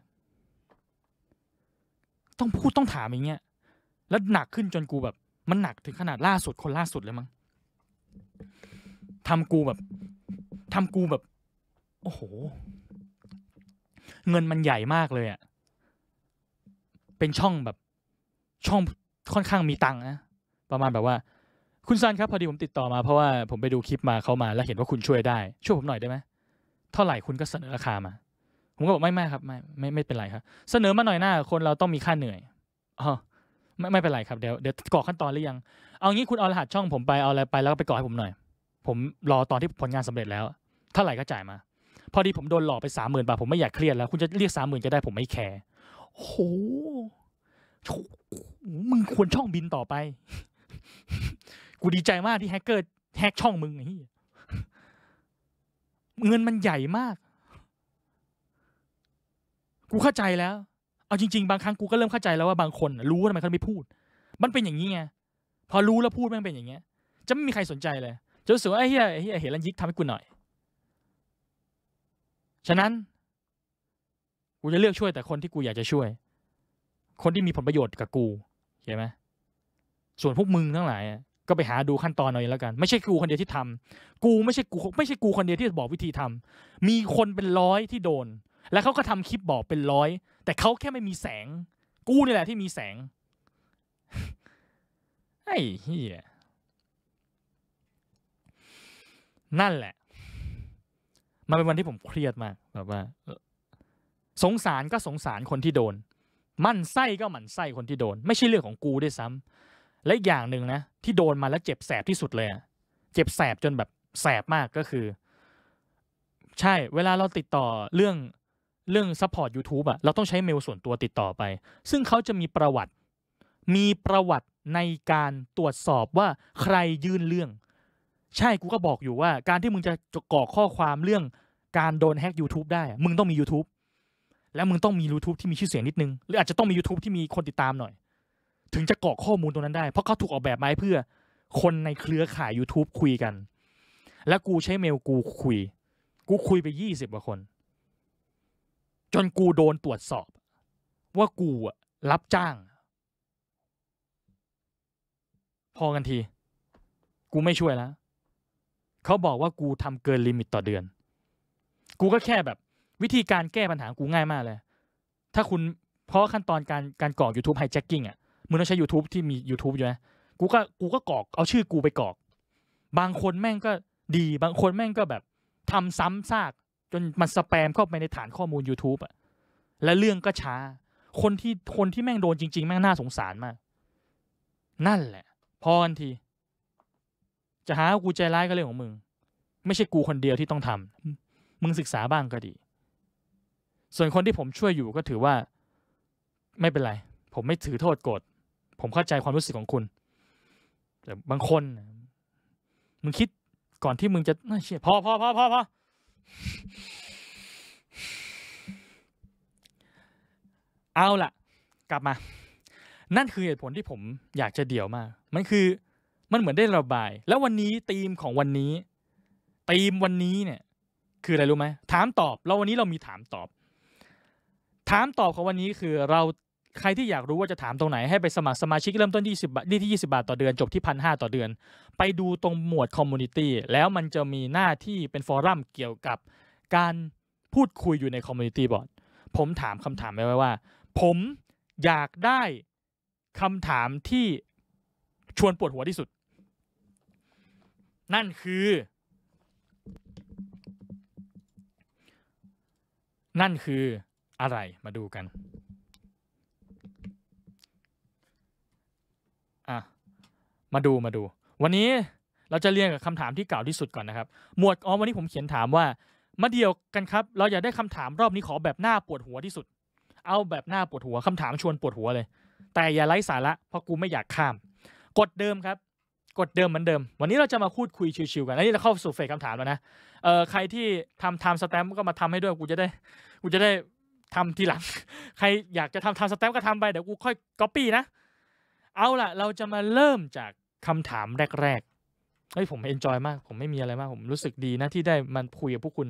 ต้องพูดต้องถามอย่างเงี้ย แล้วหนักขึ้นจนกูแบบ มันหนักถึงขนาดล่าสุดคนล่าสุดเลยมั้งทำกูแบบทำกูแบบ โอ้โห เงินมันใหญ่มากเลยอะ เป็นช่องแบบช่องค่อนข้างมีตังค์นะประมาณแบบว่า คุณซันครับพอดีผมติดต่อมาเพราะว่าผมไปดูคลิปมาเขามาแล้วเห็นว่าคุณช่วยได้ ช่วยผมหน่อยได้ไหมเท่าไหร่คุณก็เสนอราคามาผมก็บอกไม่ไม่ครับไม่ไม่ไม่เป็นไรครับ เสนอมาหน่อยหน้าคนเราต้องมีค่าเหนื่อยอ๋อไม่ไม่เป็นไรครับเดี๋ยวเดี๋ยวก่อขั้นตอนหรือยัง เอางี้คุณเอารหัสช่องผมไปเอาอะไรไปแล้วก็ไปก่อให้ผมหน่อย ผมรอตอนที่ผลงานสำเร็จแล้วเท่าไหร่ก็จ่ายมา พอดีผมโดนหลอกไปสามหมื่นบาทผมไม่อยากเครียดแล้ว คุณจะเรียกสามหมื่นก็ได้ ผมไม่แคร์โหมึงควรช่องบินต่อไป กูดีใจมากที่แฮกเกอร์แฮกช่องมึงไอ้เงินมันใหญ่มาก กูเข้าใจแล้ว เอาจริงๆบางครั้งกูก็เริ่มเข้าใจแล้วว่า บางคนรู้ทำไมเขาไม่พูด มันเป็นอย่างนี้ไง พอรู้แล้วพูดมันเป็นอย่างเงี้ย จะไม่มีใครสนใจเลย จะรู้สึกว่าไอ้เหี้ยไอ้เหี้ยเห็นแล้วยิกทำให้กูหน่อย ฉะนั้น กูจะเลือกช่วยแต่คนที่กูอยากจะช่วยคนที่มีผลประโยชน์กับกูใช่ไหมส่วนพวกมึงทั้งหลายก็ไปหาดูขั้นตอนหน่อยแล้วกันไม่ใช่กูคนเดียวที่ทำ กูไม่ใช่กูไม่ใช่กูคนเดียวที่บอกวิธีทำ มีคนเป็นร้อยที่โดน แล้วเขาก็ทำคลิปบอกเป็นร้อย แต่เขาแค่ไม่มีแสง กูนี่แหละ ที่มีแสง ไอ้เฮี้ยนั่นแหละมันเป็นวันที่ผมเครียดมากแบบว่าสงสารก็สงสารคนที่โดนมั่นไส้ก็หมั่นไส้คนที่โดน ไม่ใช่เรื่องของกูด้วยซ้ำ และอย่างหนึ่งนะ ที่โดนมาแล้วเจ็บแสบที่สุดเลย เจ็บแสบ จนแบบแสบมากก็คือ ใช่เวลาเราติดต่อเรื่องเรื่องซัพพอร์ต u t u b e อะเราต้องใช้เมลส่วนตัวติดต่อไป ซึ่งเขาจะมีประวัติ มีประวัติในการตรวจสอบว่าใครยื่นเรื่อง ใช่กูก็บอกอยู่ว่าการที่มึงจะก่อข้อความเรื่องการโดนแฮก YouTube ได้ มึงต้องมี YouTube แล้วมึงต้องมี YouTube ที่มีชื่อเสียงนิดนึง หรืออาจจะต้องมี YouTube ที่มีคนติดตามหน่อย ถึงจะกรอกข้อมูลตรงนั้นได้ เพราะเขาถูกออกแบบมาเพื่อคนในเครือข่าย YouTube คุยกัน แล้วกูใช้เมลกูคุย กูคุยไปยี่สิบกว่าคน จนกูโดนตรวจสอบ ว่ากูรับจ้าง พอกันที กูไม่ช่วยแล้ว เขาบอกว่ากูทำเกินลิมิตต่อเดือนกูก็แค่แบบวิธีการแก้ปัญหากูง่ายมากเลย ถ้าคุณเพราะขั้นตอนการการกรอก YouTube hijacking อ่ะ มึงต้องใช้ YouTube ที่มี YouTube อยู่นะกูก็กูก็กรอกเอาชื่อกูไปกรอก บางคนแม่งก็ดี บางคนแม่งก็แบบทำซ้ำซาก จนมันสแปมเข้าไปในฐานข้อมูล YouTube อ่ะ และเรื่องก็ช้า คนที่คนที่แม่งโดนจริง ๆ แม่งน่าสงสารมาก นั่นแหละ พอทันที จะหากูใจร้ายก็เรื่องของมึง ไม่ใช่กูคนเดียวที่ต้องทำมึงศึกษาบ้างก็ดีส่วนคนที่ผมช่วยอยู่ก็ถือว่า ไม่เป็นไร ผมไม่ถือโทษโกรธผมเข้าใจความรู้สึกของคุณ แต่บางคน มึงคิดก่อนที่มึงจะน่เชี่ยพอพอพอพอพอเอาล่ะ กลับมา นั่นคือเหตุผลที่ผมอยากจะเดี่ยวมาก มันคือ มันเหมือนได้ระบาย แล้ววันนี้ธีมของวันนี้ธีมวันนี้เนี่ย คืออะไรรู้ไหมถามตอบเราวันนี้เรามีถามตอบถามตอบของวันนี้คือ เราใครที่อยากรู้ว่าจะถามตรงไหนให้ไปสมัครสมาชิกเริ่มต้น20บาทที่ 20 บาทต่อเดือน จบที่พันหต่อเดือน ไปดูตรงหมวดคอมมูนิตี้แล้วมันจะมีหน้าที่เป็นฟอรัมเกี่ยวกับการพูดคุยอยู่ในคอมมูนิตี้บอร์ดผมถามคำถามไว้ว่า ผมอยากได้คำถามที่ชวนปวดหัวที่สุด นั่นคือ นั่นคืออะไรมาดูกัน อ่ะ มาดูมาดู วันนี้เราจะเรียนกับคำถามที่เก่าที่สุดก่อนนะครับ หมวดอ๋อวันนี้ผมเขียนถามว่า มาเดียวกันครับ เราอยากได้คำถามรอบนี้ขอแบบหน้าปวดหัวที่สุด เอาแบบหน้าปวดหัวคำถามชวนปวดหัวเลย แต่อย่าไร้สาระ เพราะกูไม่อยากข้าม กดเดิมครับ กดเดิมเหมือนเดิม วันนี้เราจะมาพูดคุยชิวๆกันอันนี้เราเข้าสู่เฟสคำถามแล้วนะ เอ่อ ใครที่ทำไทม์สแตมป์ก็มาทำให้ด้วย กูจะได้ กูจะได้ทำทีหลังใครอยากจะทำทำสแต็ปก็ทำไปเดี๋ยวกูค่อยก๊อปปี้นะ เอาล่ะ เราจะมาเริ่มจากคำถามแรก ๆ เฮ้ย ผมเอนจอยมาก ผมไม่มีอะไร มาก ผมรู้สึกดีนะที่ได้มันคุยกับพวกคุณ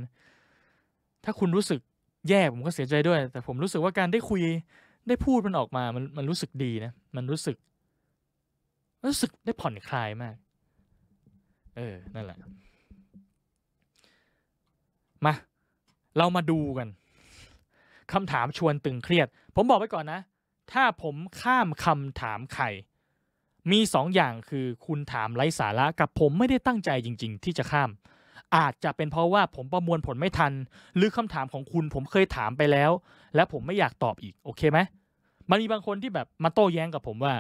ถ้าคุณรู้สึกแย่ผมก็เสียใจด้วย แต่ผมรู้สึกว่าการได้คุยได้พูดมันออกมามันมันรู้สึกดีนะ มันรู้สึก รู้สึกได้ผ่อนคลายมาก เออนั่นแหละมาเรามาดูกันคำถามชวนตึงเครียด ผมบอกไว้ก่อนนะ ถ้าผมข้ามคำถามใครมี2ออย่างคือ คุณถามไร้สาระกับผมไม่ได้ตั้งใจจริงๆที่จะข้าม อาจจะเป็นเพราะว่าผมประมวลผลไม่ทัน หรือคำถามของคุณผมเคยถามไปแล้ว และผมไม่อยากตอบอีก โอเคไหม มันมีบางคนที่แบบมาโต้แย้งกับผมว่า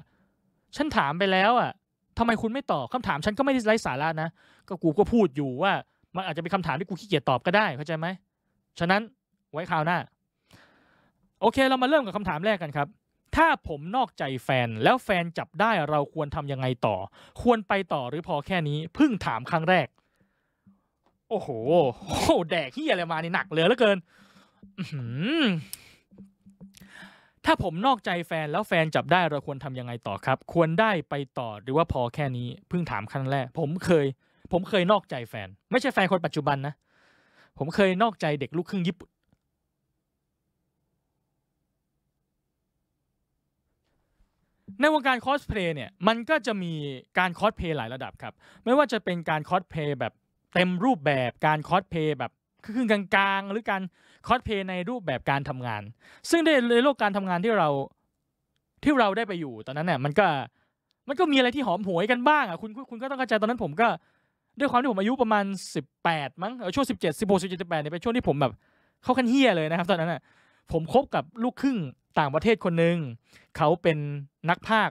ฉันถามไปแล้วอ่ะ ทำไมคุณไม่ตอบคาถามฉันก็ไม่ได้ไร้สาระนะก็กูก็พูดอยู่ว่ามันอาจจะเป็นคำถามที่กูขี้เกียจตอบก็ได้เข้าใจไหมฉะนั้นไว้คราวหน้าโอเคเรามาเริ่มกับคำถามแรกกันครับ ถ้าผมนอกใจแฟนแล้วแฟนจับได้เราควรทํำยังไงต่อ ควรไปต่อหรือพอแค่นี้พึ่งถามครั้งแรก โอ้โหโอ้แดกที่อะไรมานี่หนักเลยเหลือเกินถ้าผมนอกใจแฟนแล้วแฟนจับได้เราควรทํำยังไงต่อครับ ควรได้ไปต่อหรือว่าพอแค่นี้ เพิ่งถามครั้งแรกผมเคย ผมเคยนอกใจแฟน ไม่ใช่แฟนคนปัจจุบันนะ ผมเคยนอกใจเด็กลูกครึ่งญี่ปุ่นในวงการคอสเพลย์เนี่ยมันก็จะมีการคอสเพลย์หลายระดับครับไม่ว่าจะเป็นการคอสเพลย์แบบเต็มรูปแบบการคอสเพลย์แบบคือ่งกลางๆหรือการคอสเพลย์ในรูปแบบการทำงาน ซึ่งในโลกการทำงานที่เราที่เราได้ไปอยู่ตอนนั้นเนี่ยมันก็ มันก็มีอะไรที่หอมหวยกันบ้างอ่ะคุณคุณก็ต้องเข้าใจตอนนั้นผมก็ ด้วยความที่ผมอายุประมาณ 18 มั้งช่วง17 16 17 18เนี่ยเป็นช่วงที่ผมแบบเข้าขั้นเฮี้ยเลยนะครับตอนนั้นอ่ะผมคบกับลูกครึ่งต่างประเทศคนหนึ่ง เขาเป็นนักภาค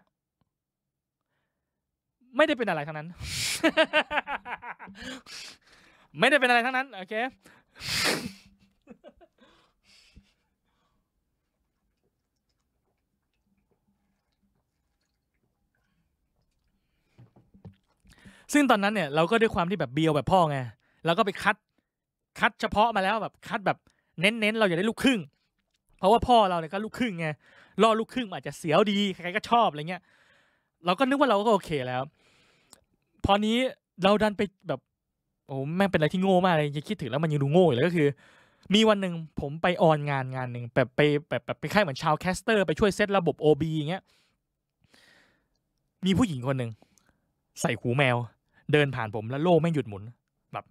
ไม่ได้เป็นอะไรทั้งนั้น ไม่ได้เป็นอะไรทั้งนั้น โอเคซึ่งตอนนั้นเนี่ยเราก็ด้วยความที่แบบเบียวแบบพ่อไงเราก็ไปคัดคัดเฉพาะมาแล้วแบบคัดแบบเน้นๆ เราอยากได้ลูกครึ่งเพราะว่าพ่อเราเนี่ยก็ลูกครึ่งไงล่อลูกครึ่งอาจจะเสียวดี ใครก็ชอบอะไรเงี้ยเราก็นึกว่าเราก็โอเคแล้วพอนี้เราดันไปแบบโอ้แม่งเป็นอะไรที่โง่มากเลยยะงคิดถึงแล้วมันยังดูโง่เลยก็คือมีวันหนึ่งผมไปออนงานงานหนึ่งแบบไปแบบแบบไปค่ายเหมือนชาวแคสเตอร์ไปช่วยเซตระบบโอบีอย่างเงี้ย มีผู้หญิงคนหนึ่งใส่หูแมวเดินผ่านผมแล้วโล่แม่งหยุดหมุน แบบ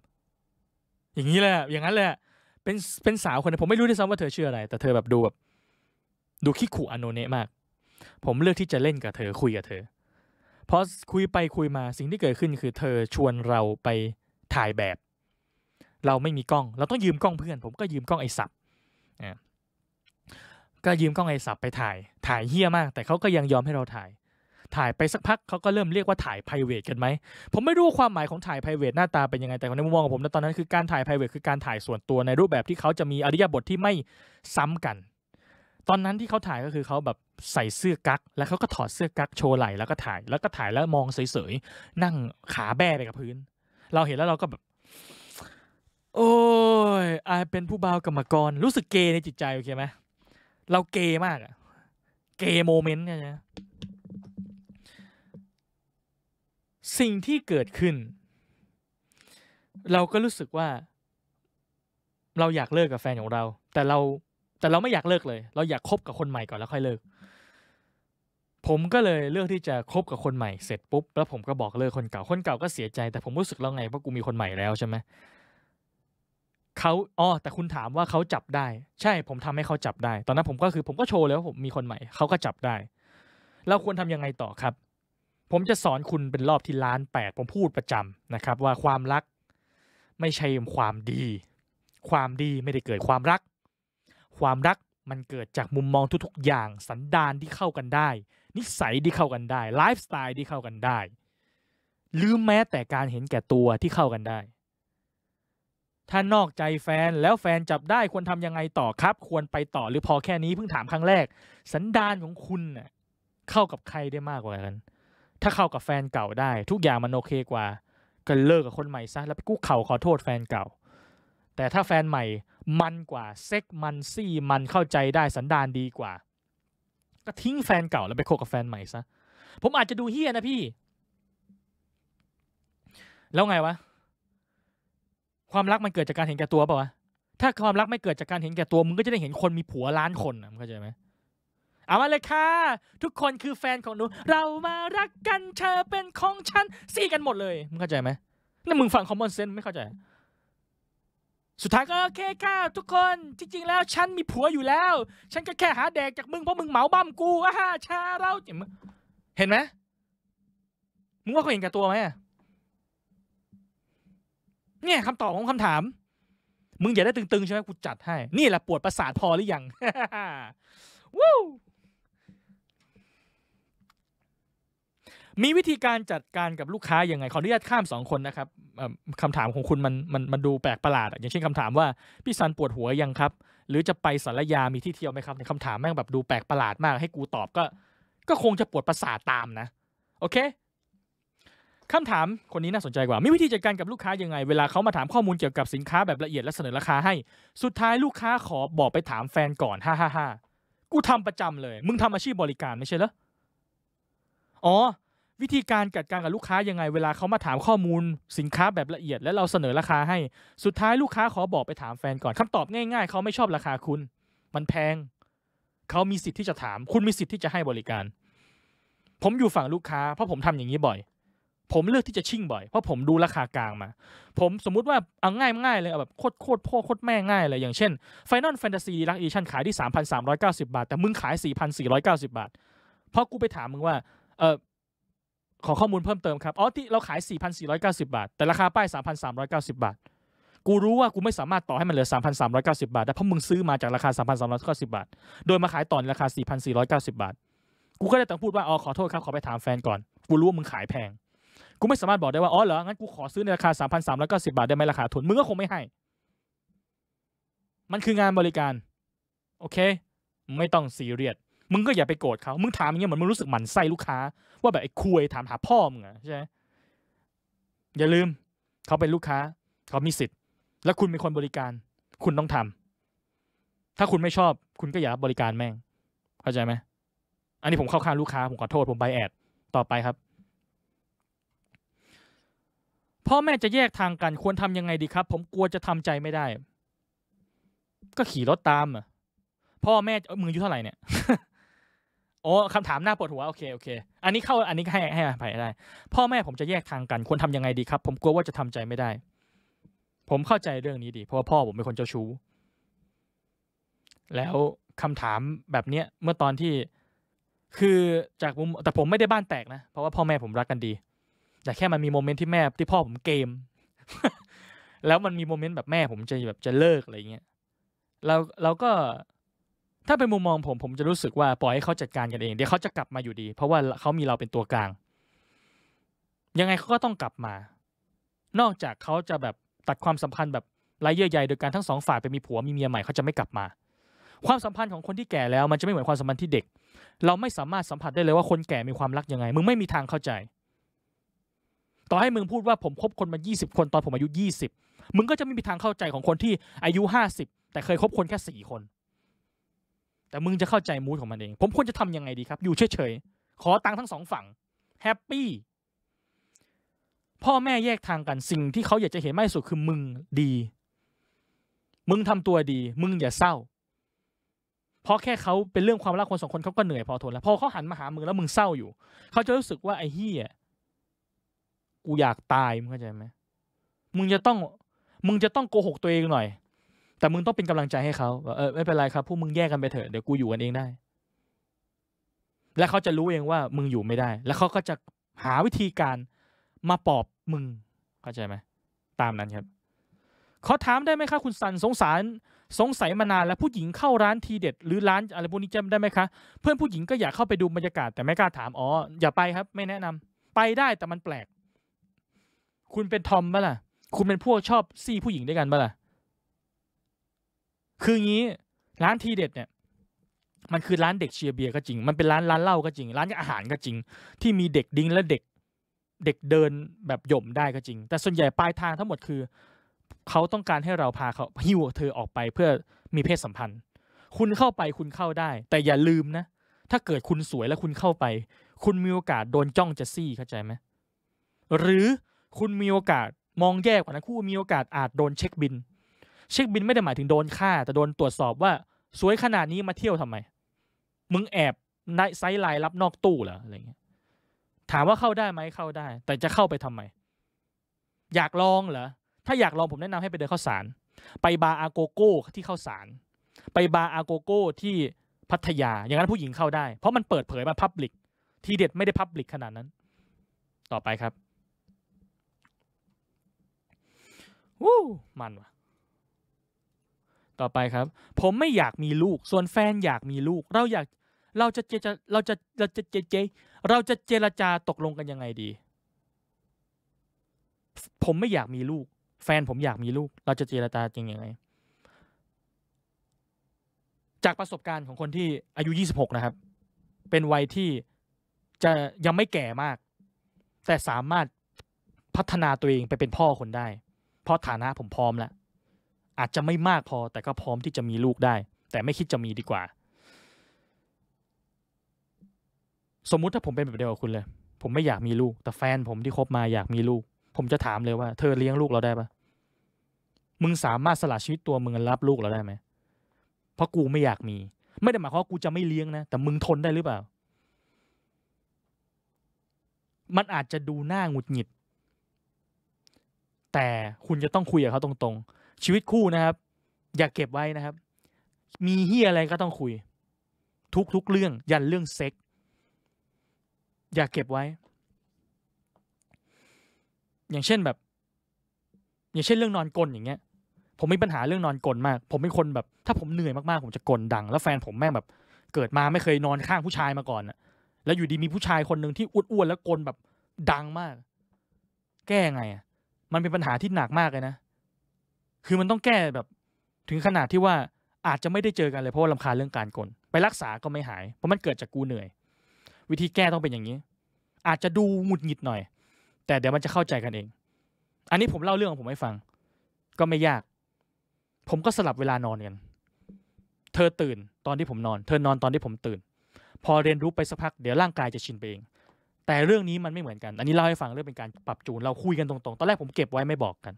อย่างนี้แหละอย่างนั้นเลยเป็นเป็นสาวคนนึงผมไม่รู้ด้วยซ้ำว่าเธอชื่ออะไร แต่เธอแบบดูแบบดูขี้ขู่อโนเนะมาก ผมเลือกที่จะเล่นกับเธอคุยกับเธอพอคุยไปคุยมาสิ่งที่เกิดขึ้น คือเธอชวนเราไปถ่ายแบบ เราไม่มีกล้อง เราต้องยืมกล้องเพื่อน ผมก็ยืมกล้องไอสับก็ยืมกล้องไอสับไปถ่าย ถ่ายเฮี้ยมาก แต่เขาก็ยังยอมให้เราถ่ายถ่ายไปสักพักเขาก็เริ่มเรียกว่าถ่าย p r i v a t กันไหมผมไม่รู้ความหมายของถ่าย p r i v a t หน้าตาเป็นยังไงแต่ในมุมมองของผมตอนนั้นคือการถ่าย p r i v a t คือการถ่ายส่วนตัวในรูปแบบที่เขาจะมีอริยบทที่ไม่ซ้ำกัน ตอนนั้นที่เขาถ่ายก็คือเขาแบบใส่เสื้อกั๊กแล้วเขาก็ถอดเสื้อกั๊กโชว์ไหล่แล้วก็ถ่ายแล้วก็ถ่ายแล้วมองเฉยๆ นั่งขาแบ้ไปกับพื้น เราเห็นแล้วเราก็แบบโอ้ยอายเป็นผู้บ่าวกรรมกร รู้สึกเกยในจิตใจโอเคไหมเราเกยมากอะเกยโมเมนต์เนี่ยสิ่งที่เกิดขึ้น เราก็รู้สึกว่า เราอยากเลิกกับแฟนของเรา แต่เราแต่เราไม่อยากเลิกเลย เราอยากคบกับคนใหม่ก่อนแล้วค่อยเลิกผมก็เลยเลือกที่จะคบกับคนใหม่เสร็จปุ๊บแล้วผมก็บอกเลิกคนเก่าคนเก่าก็เสียใจแต่ผมรู้สึกแล้วไงเพราะกูมีคนใหม่แล้วใช่ไหมเขาอ๋อแต่คุณถามว่าเขาจับได้ ใช่ผมทำให้เขาจับได้ ตอนนั้นผมก็คือผมก็โชว์แล้วผมมีคนใหม่เขาก็จับได้เราควรทำยังไงต่อครับผมจะสอนคุณเป็นรอบที่ล้านแปดผมพูดประจำนะครับ ว่าความรักไม่ใช่ความดี ความดีไม่ได้เกิดความรัก ความรักมันเกิดจากมุมมองทุกๆ อย่างสันดานที่เข้ากันได้ นิสัยที่เข้ากันได้ไลฟ์สไตล์ที่เข้ากันได้หรือแม้แต่การเห็นแก่ตัวที่เข้ากันได้ ถ้านอกใจแฟนแล้วแฟนจับได้ควรทำยังไงต่อครับ ควรไปต่อหรือพอแค่นี้เพิ่งถามครั้งแรก สันดานของคุณน่เข้ากับใครได้มากกว่ากันถ้าเข้ากับแฟนเก่าได้ ทุกอย่างมันโอเคกว่าก็เลิกกับคนใหม่ซะแล้วไปกู้เข่าขอโทษแฟนเก่า แต่ถ้าแฟนใหม่ มันกว่า เซ็กมันซี่ มันเข้าใจได้สันดานดีกว่า ก็ทิ้งแฟนเก่าแล้วไปคบกับแฟนใหม่ซะ ผมอาจจะดูเฮี้ยนะพี่ แล้วไงวะความรักมันเกิดจากการเห็นแก่ตัวป่าวะถ้าความรักไม่เกิดจากการเห็นแก่ตัวมึงก็จะได้เห็นคนมีผัวล้านคนนะเข้าใจไหมเอามาเลยค่ะทุกคนคือแฟนของหนูเรามารักกันเธอเป็นของฉันซี่กันหมดเลย มึงเข้าใจไหมนั่นมึงฟังคอมมอนเซนส์ไม่เข้าใจ สุดท้ายก็โอเคค่ะ ทุกคน จริง ๆ แล้วฉันมีผัวอยู่แล้ว ฉันก็แค่หาแดกจากมึง เพราะมึงเหมาบ้ามกูอ่าชาเราเห็นไหมมึงว่าเขาเห็นแก่ตัวไหมเนี่ยคำตอบของคำถามมึงอย่าได้ตึงๆใช่ไหมกูจัดให้นี่แหละปวดประสาทพอหรือยังว o o มีวิธีการจัดการกับลูกค้ายังไง ขออนุญาตข้ามสองคนนะครับคำถามของคุณมันมันมันดูแปลกประหลาดอย่างเช่นคำถามว่าพี่ซันปวดหัวยังครับ หรือจะไปสารยามีที่เที่ยวไหมครับคำถามแม่งแบบดูแปลกประหลาดมาก ให้กูตอบก็ ก็คงจะปวดประสาทตามนะ โอเคคำถามคนนี้น่าสนใจกว่า มีวิธีจัดการกับลูกค้ายังไงเวลาเขามาถามข้อมูลเกี่ยวกับสินค้าแบบละเอียดและเสนอราคาให้สุดท้ายลูกค้าขอบอกไปถามแฟนก่อนฮ่าฮ่าฮ่ากูทำประจำเลย มึงทำอาชีพบริการไม่ใช่เหรออ๋อวิธีการจัดการกับลูกค้ายังไงเวลาเขามาถามข้อมูล สินค้าแบบละเอียด และเราเสนอราคาให้สุดท้ายลูกค้าขอบอกไปถามแฟนก่อนคำตอบง่ายๆ เขาไม่ชอบราคาคุณ มันแพงเขามีสิทธิ์ที่จะถามคุณมีสิทธิ์ที่จะให้บริการ ผมอยู่ฝั่งลูกค้า เพราะผมทำอย่างนี้บ่อย ผมเลือกที่จะชิ่งบ่อยเพราะผมดูราคากลางมา ผมสมมุติว่าเอาง่ายง่ายเลยแบบโคตรโคตรพ่อโคตรแม่ง่ายเลยอย่างเช่น Final Fantasy ลักอีชันขายที่3,390 บาท แต่มึงขาย 4,490 บาทเพราะกูไปถามมึงว่าเออขอข้อมูลเพิ่มเติมครับ อ๋อที่เราขาย 4,490 บาท แต่ราคาป้าย 3,390 บาท กูรู้ว่ากูไม่สามารถต่อให้มันเหลือ 3,390 บาทได้ เพราะมึงซื้อมาจากราคา3,390 บาท โดยมาขายต่อในราคา 4,490 บาท กูก็ได้แต่พูดว่า อ๋อ ขอโทษครับ ขอไปถามแฟนก่อน กูรู้ว่ามึงขายแพง กูไม่สามารถบอกได้ว่า อ๋อ เหรอ งั้นกูขอซื้อในราคา 3,390 บาทได้ไหมราคาทุน มึงก็คงไม่ให้ มันคืองานบริการ โอเค ไม่ต้องซีเรียสมึงก็อย่าไปโกรธเขา มึงถามอย่างเงี้ยเหมือนมึงรู้สึกหมันไส้ลูกค้า ว่าแบบไอ้คุยถามหาพ่อมึงอะใช่ไหมอย่าลืมเขาเป็นลูกค้าเขามีสิทธิ์แล้วคุณเป็นคนบริการ คุณต้องทำ ถ้าคุณไม่ชอบคุณก็อย่ารับบริการแม่งเข้าใจไหม อันนี้ผมเข้าข้างลูกค้าผมขอโทษผมไปแอดต่อไปครับ พ่อแม่จะแยกทางกันควรทำยังไงดีครับ ผมกลัวจะทำใจไม่ได้ ก็ขี่รถตาม อ่ะ พ่อแม่มืออายุเท่าไหร่เนี่ยโอ้คำถามหน้าปวดหัวโอเคโอเค อันนี้เข้าอันนี้ให้ให้อภัยได้พ่อแม่ผมจะแยกทางกันควรทำยังไงดีครับผมกลัวว่าจะทำใจไม่ได้ ผมเข้าใจเรื่องนี้ดี เพราะว่าพ่อผมเป็นคนเจ้าชู้ แล้วคำถามแบบเนี้ยเมื่อตอนที่คือจากมุมแต่ผมไม่ได้บ้านแตก นะ เพราะว่าพ่อแม่ผมรักกันดีแต่แค่มันมีโมเมนต์ที่แม่ที่พ่อผมเกมแล้วมันมีโมเมนต์แบบแม่ ผมจะแบบจะเลิกอะไรเงี้ยเราเราก็ถ้าเป็นมุมมองผมผมจะรู้สึกว่าปล่อยให้เขาจัดการกันเองเดี๋ยวเขาจะกลับมาอยู่ดี เพราะว่าเขามีเราเป็นตัวกลาง ยังไงเขาก็ต้องกลับมา นอกจากเขาจะแบบตัดความสัมพันธ์แบบไร้เยื่อใยโดยการทั้งสองฝ่ายไปมีผัว มีเมียใหม่เขาจะไม่กลับมา ความสัมพันธ์ของคนที่แก่แล้วมันจะไม่เหมือนความสัมพันธ์ที่เด็ก เราไม่สามารถสัมผัสได้เลยว่าคนแก่มีความรักยังไงมึงไม่มีทางเข้าใจ ต่อให้มึงพูดว่าผมคบคนมา 20 คน ตอนผมอายุ 20 มึงก็จะไม่มีทางเข้าใจของคนที่อายุ 50 แต่เคยคบคนแค่ 4 คนแต่มึงจะเข้าใจมูดของมันเอง ผมควรจะทํำยังไงดีครับ อยู่เฉยๆ ขอตังค์ทั้งสองฝั่งแฮปปี้ พ่อแม่แยกทางกันสิ่งที่เขาอยากจะเห็นมากที่สุดคือมึงดี มึงทำตัวดี มึงอย่าเศร้า เพราะแค่เขาเป็นเรื่องความรักคนสองคนเขาก็เหนื่อยพอทนแล้ว พอเขาหันมาหามึงแล้วมึงเศร้าอยู่ เขาจะรู้สึกว่าไอ้เฮียกูอยากตายมึงเข้าใจไหม มึงจะต้อง มึงจะต้องโกหกตัวเองหน่อยแต่มึงต้องเป็นกำลังใจให้เขาเออไม่เป็นไรครับพวกมึงแยกกันไปเถอะ เดี๋ยวกูอยู่กันเองได้ และเขาจะรู้เองว่ามึงอยู่ไม่ได้ แล้วเขาก็จะหาวิธีการมาปอบมึง เข้าใจไหม ตามนั้นครับเขาถามได้ไหมคะคุณสันสงสารสงสัยมานานแล้วผู้หญิงเข้าร้านทีเด็ดหรือร้านอะไรพวกนี้จำได้ไหมคะเพื่อนผู้หญิงก็อยากเข้าไปดูบรรยากาศแต่ไม่กล้าถามอ๋ออย่าไปครับ ไม่แนะนำ ไปได้แต่มันแปลก คุณเป็นทอมบ้าล่ะ คุณเป็นพวกชอบซี่ผู้หญิงด้วยกันบ้าล่ะคืองี้ร้านทีเด็ดเนี่ยมันคือร้านเด็กเชียร์เบียร์ก็จริงมันเป็นร้านร้านเหล้าก็จริงร้านอาหารก็จริง ที่มีเด็กดิ้งและเด็กเด็กเดินแบบหย่มได้ก็จริง แต่ส่วนใหญ่ปลายทางทั้งหมดคือเขาต้องการให้เราพาเขาหิวเธอออกไปเพื่อมีเพศสัมพันธ์ คุณเข้าไปคุณเข้าได้ แต่อย่าลืมนะถ้าเกิดคุณสวยและคุณเข้าไป คุณมีโอกาสโดนจ้องจะซี่เข้าใจไหมหรือคุณมีโอกาสมองแย่กว่านะคู่มีโอกาสอาจโดนเช็คบินเช็คบินไม่ได้หมายถึงโดนฆ่า แต่โดนตรวจสอบว่าสวยขนาดนี้มาเที่ยวทำไม มึงแอบในไซไลน์รับนอกตู้เหรออะไรเงี้ยถามว่าเข้าได้ไหมเข้าได้ แต่จะเข้าไปทำไม อยากลองเหรอถ้าอยากลองผมแนะนำให้ไปเดินเข้าสาร ไปบาร์อาโกโก้ที่เข้าสาร ไปบาร์อาโกโก้ที่พัทยาอย่างนั้นผู้หญิงเข้าได้ เพราะมันเปิดเผยมาพับลิกทีเด็ดไม่ได้พับลิกขนาดนั้น ต่อไปครับวู้มันว่ะต่อไปครับ ผมไม่อยากมีลูก ส่วนแฟนอยากมีลูก เราอยากเราจะเจเราจะเราจะเจเจเราจะเจรจาตกลงกันยังไงดี ผมไม่อยากมีลูก แฟนผมอยากมีลูก เราจะเจรจาจริงยังไงจากประสบการณ์ของคนที่อายุ26นะครับ เป็นวัยที่จะยังไม่แก่มาก แต่สามารถพัฒนาตัวเองไปเป็นพ่อคนได้ เพราะฐานะผมพร้อมแล้วอาจจะไม่มากพอแต่ก็พร้อมที่จะมีลูกได้ แต่ไม่คิดจะมีดีกว่า สมมุติถ้าผมเป็นแบบเดียวกับคุณเลย ผมไม่อยากมีลูกแต่แฟนผมที่คบมาอยากมีลูก ผมจะถามเลยว่า เธอเลี้ยงลูกเราได้ปะมึงสามารถสละชีวิตตัวมึงรับลูกเราได้ไหมเพราะกูไม่อยากมี ไม่ได้หมายความว่ากูจะไม่เลี้ยง นะแต่ มึงทนได้หรือเปล่า มันอาจจะดูหน้าหงุดหงิด แต่คุณจะต้องคุยกับเขาตรงๆชีวิตคู่นะครับ อย่าเก็บไว้นะครับ มีเฮียอะไรก็ต้องคุย ทุกทุกเรื่อง ยันเรื่องเซ็กอย่าเก็บไว้ อย่างเช่นแบบ อย่างเช่นเรื่องนอนกลนอย่างเงี้ย ผมมีปัญหาเรื่องนอนกลนมาก ผมเป็นคนแบบ ถ้าผมเหนื่อยมากๆ ผมจะกลนดัง แล้วแฟนผมแม่งแบบ เกิดมาไม่เคยนอนข้างผู้ชายมาก่อนอะแล้วอยู่ดีมีผู้ชายคนหนึ่งที่อ้วนๆแล้วกลนแบบดังมาก แก้ไงอะมันเป็นปัญหาที่หนักมากเลยนะคือมันต้องแก้แบบถึงขนาดที่ว่าอาจจะไม่ได้เจอกันเลย เพราะว่าลำคาเรื่องการกลไปรักษาก็ไม่หายเพราะมันเกิดจากกูเหนื่อย วิธีแก้ต้องเป็นอย่างนี้ อาจจะดูหงุดหงิดหน่อย แต่เดี๋ยวมันจะเข้าใจกันเอง อันนี้ผมเล่าเรื่องของผมให้ฟัง ก็ไม่ยาก ผมก็สลับเวลานอนกันเธอตื่นตอนที่ผมนอน เธอนอนตอนที่ผมตื่น พอเรียนรู้ไปสักพัก เดี๋ยวร่างกายจะชินไปเอง แต่เรื่องนี้มันไม่เหมือนกัน อันนี้เล่าให้ฟังเรื่องเป็นการปรับจูนเราคุยกันตรงๆ ตอนแรกผมเก็บไว้ไม่บอกกัน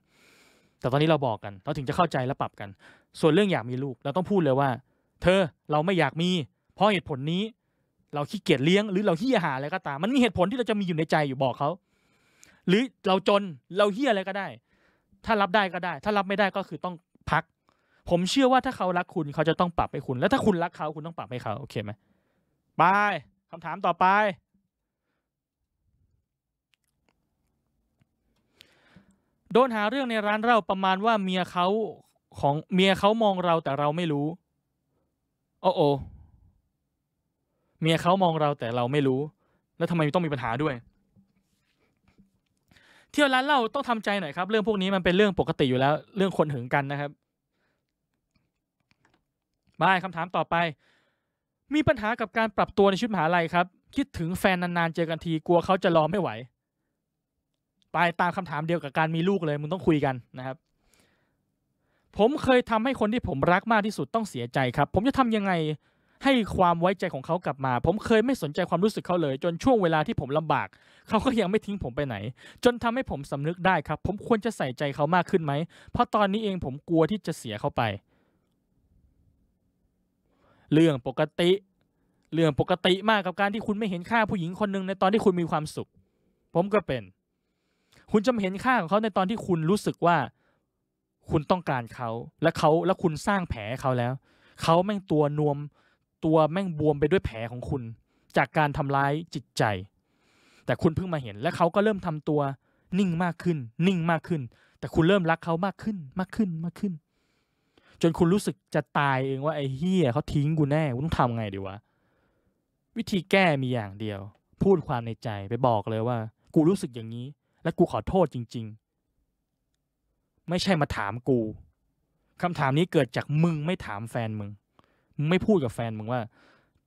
แต่ตอนนี้เราบอกกัน เราถึงจะเข้าใจและปรับกัน ส่วนเรื่องอยากมีลูก เราต้องพูดเลยว่า เธอเราไม่อยากมี เพราะเหตุผลนี้ เราขี้เกียจเลี้ยงหรือเราเฮี้ยหาอะไรก็ตาม มันมีเหตุผลที่เราจะมีอยู่ในใจอยู่บอกเขา หรือเราจนเราเฮี้ยอะไรก็ได้ ถ้ารับได้ก็ได้ ถ้ารับไม่ได้ก็คือต้องพัก ผมเชื่อว่าถ้าเขารักคุณเขาจะต้องปรับให้คุณ แล้วถ้าคุณรักเขาคุณต้องปรับให้เขาโอเคไหมไปคำถามต่อไปโดนหาเรื่องในร้านเราประมาณว่าเมียเขาของเมียเขามองเราแต่เราไม่รู้ โอ้โอเมียเขามองเราแต่เราไม่รู้ แล้วทำไมต้องมีปัญหาด้วย เที่ยวร้านเรลาต้องทำใจหน่อยครับ เรื่องพวกนี้มันเป็นเรื่องปกติอยู่แล้วเรื่องคนหึงกันนะครับบายคำถามต่อไป มีปัญหากับการปรับตัวในชุดมหาลัยครับ คิดถึงแฟนนานๆ เจอกันที กลัวเขาจะรอไม่ไหวไป ตามคำถามเดียวกับการมีลูกเลยมึงต้องคุยกันนะครับ ผมเคยทำให้คนที่ผมรักมากที่สุดต้องเสียใจครับ ผมจะทำยังไงให้ความไว้ใจของเขากลับมา ผมเคยไม่สนใจความรู้สึกเขาเลย จนช่วงเวลาที่ผมลำบาก เขาก็ยังไม่ทิ้งผมไปไหน จนทำให้ผมสำนึกได้ครับ ผมควรจะใส่ใจเขามากขึ้นไหมเพราะตอนนี้เองผมกลัวที่จะเสียเขาไป เรื่องปกติ เรื่องปกติมากกับการที่คุณไม่เห็นค่าผู้หญิงคนหนึ่งในตอนที่คุณมีความสุข ผมก็เป็นคุณจะาเห็นค่าของเขาในตอนที่คุณรู้สึกว่า คุณต้องการเขาและเขาและคุณสร้างแผลเขาแล้วเขาแม่งตัวนวมตัวแม่งบวมไปด้วยแผลของคุณ จากการทำร้ายจิตใจ แต่คุณเพิ่งมาเห็นและเขาก็เริ่มทำตัวนิ่งมากขึ้น นิ่งมากขึ้น แต่คุณเริ่มรักเขามากขึ้น มากขึ้นมากขึ้น จนคุณรู้สึกจะตายเองว่าไอ้เฮียเขาทิ้งกูแน่กูต้องทำไงดีวะวิธีแก้มีอย่างเดียว พูดความในใจไปบอกเลยว่ากูรู้สึกอย่างนี้และกูขอโทษจริงๆ ไม่ใช่มาถามกูคำถามนี้เกิดจากมึงไม่ถามแฟนมึงมึง ไม่พูดกับแฟนมึงว่า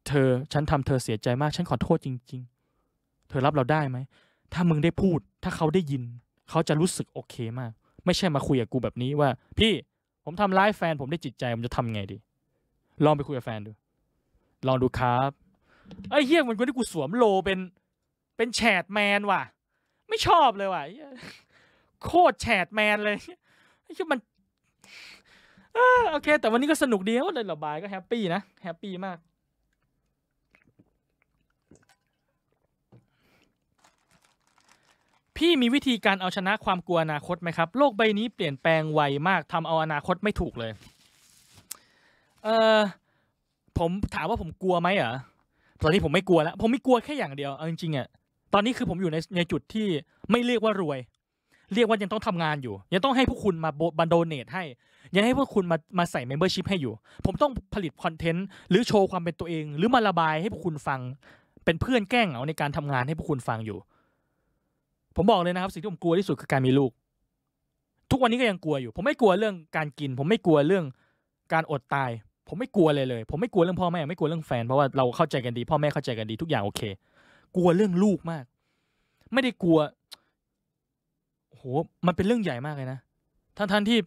เธอฉันทำเธอเสียใจมาก ฉันขอโทษจริงๆ เธอรับเราได้ไหม ถ้ามึงได้พูด ถ้าเขาได้ยิน เขาจะรู้สึกโอเคมาก ไม่ใช่มาคุยกับกูแบบนี้ว่า พี่ ผมทำร้ายแฟนผมได้จิตใจผมจะทำไงดี ลองไปคุยกับแฟนดู ลองดูครับ ไอ้เฮี้ยมันคนที่กูสวมโลเป็น เป็นแฉดแมนว่ะไม่ชอบเลยว่ะโคตรแฉดแมนเลย ไอ้ที่มันโอเค แต่วันนี้ก็สนุกดีนะเลยหรอบายก็แฮปปี้นะ แฮปปี้มาก พี่มีวิธีการเอาชนะความกลัวอนาคตไหมครับโลกใบนี้เปลี่ยนแปลงไวมากทำเอาอนาคตไม่ถูกเลยเออผมถามว่าผมกลัวไหมเหรอตอนนี้ผมไม่กลัวแล้วผมไม่กลัวแค่อย่างเดียวเอาจริงๆอ่ะตอนนี้คือผมอยู่ในในจุดที่ไม่เรียกว่ารวย เรียกว่ายังต้องทำงานอยู่ ยังต้องให้พวกคุณมาบันโดเนตให้ ยังให้พวกคุณมามาใส่เมมเบอร์ชิพให้อยู่ ผมต้องผลิตคอนเทนต์หรือโชว์ความเป็นตัวเอง หรือมาระบายให้พวกคุณฟังเป็นเพื่อนแกล้งเอาในการทำงานให้พวกคุณฟังอยู่ ผมบอกเลยนะครับ สิ่งที่ผมกลัวที่สุดคือการมีลูก ทุกวันนี้ก็ยังกลัวอยู่ ผมไม่กลัวเรื่องการกิน ผมไม่กลัวเรื่องการอดตาย ผมไม่กลัวเลยเลยผมไม่กลัวเรื่องพ่อแม่ไม่กลัวเรื่องแฟนเพราะว่าเราเข้าใจกันดีพ่อแม่เข้าใจกันดีทุกอย่างโอเคกลัวเรื่องลูกมาก ไม่ได้กลัวโห มันเป็นเรื่องใหญ่มากเลยนะ ทัานทันที่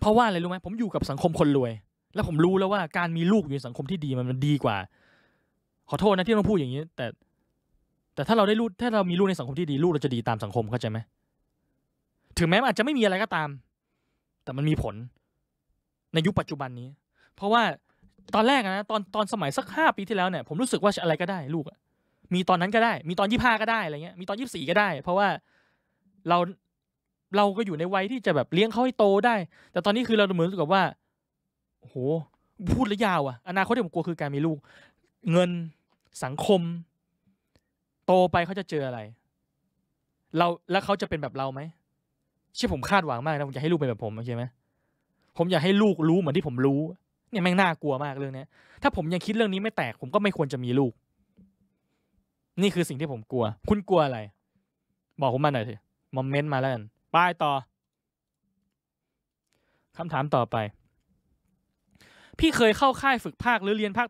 เพราะว่าอะไรรู้ไหมผมอยู่กับสังคมคนรวย แล้วผมรู้แล้วว่า การมีลูกอยู่ในสังคมที่ดีมันดีกว่า ขอโทษนะที่ต้องพูดอย่างนี้ แต่ แต่ถ้าเราได้ลูก ถ้าเรามีลูกในสังคมที่ดี ลูกเราจะดีตามสังคมเข้าใจไหม ถึงแม้มอาจจะไม่มีอะไรก็ตาม แต่มันมีผล ในยุคปัจจุบันนี้ เพราะว่า ตอนแรกนะ ตอนตอนสมัยสักห้าปีที่แล้วเนี่ย ผมรู้สึกว่าอะไรก็ได้ลูกอะมีตอนนั้นก็ได้ มีตอนยี่ห้าก็ได้อะไรเงี้ย มีตอนยี่สี่ก็ได้ เพราะว่าเราเราก็อยู่ในวัยที่จะแบบเลี้ยงเขาให้โตได้ แต่ตอนนี้คือเราเหมือนกับว่าโหพูดแล้วยาวอะอนาคตที่ผมกลัวคือการมีลูก เงินสังคม โตไปเขาจะเจออะไร เราแล้วเขาจะเป็นแบบเราไหมเชื่อผมคาดหวังมากนะผมอยากให้ลูกเป็นแบบผมโอเคไหมผมอยากให้ลูกรู้เหมือนที่ผมรู้เนี่ยแม่งน่ากลัวมากเรื่องนี้ถ้าผมยังคิดเรื่องนี้ไม่แตกผมก็ไม่ควรจะมีลูกนี่คือสิ่งที่ผมกลัว คุณกลัวอะไร บอกผมมาหน่อยสิมอมเมนต์มาแล้วกันป้ายต่อคำถามต่อไป พี่เคยเข้าค่ายฝึกภาคหรือเรียนภาค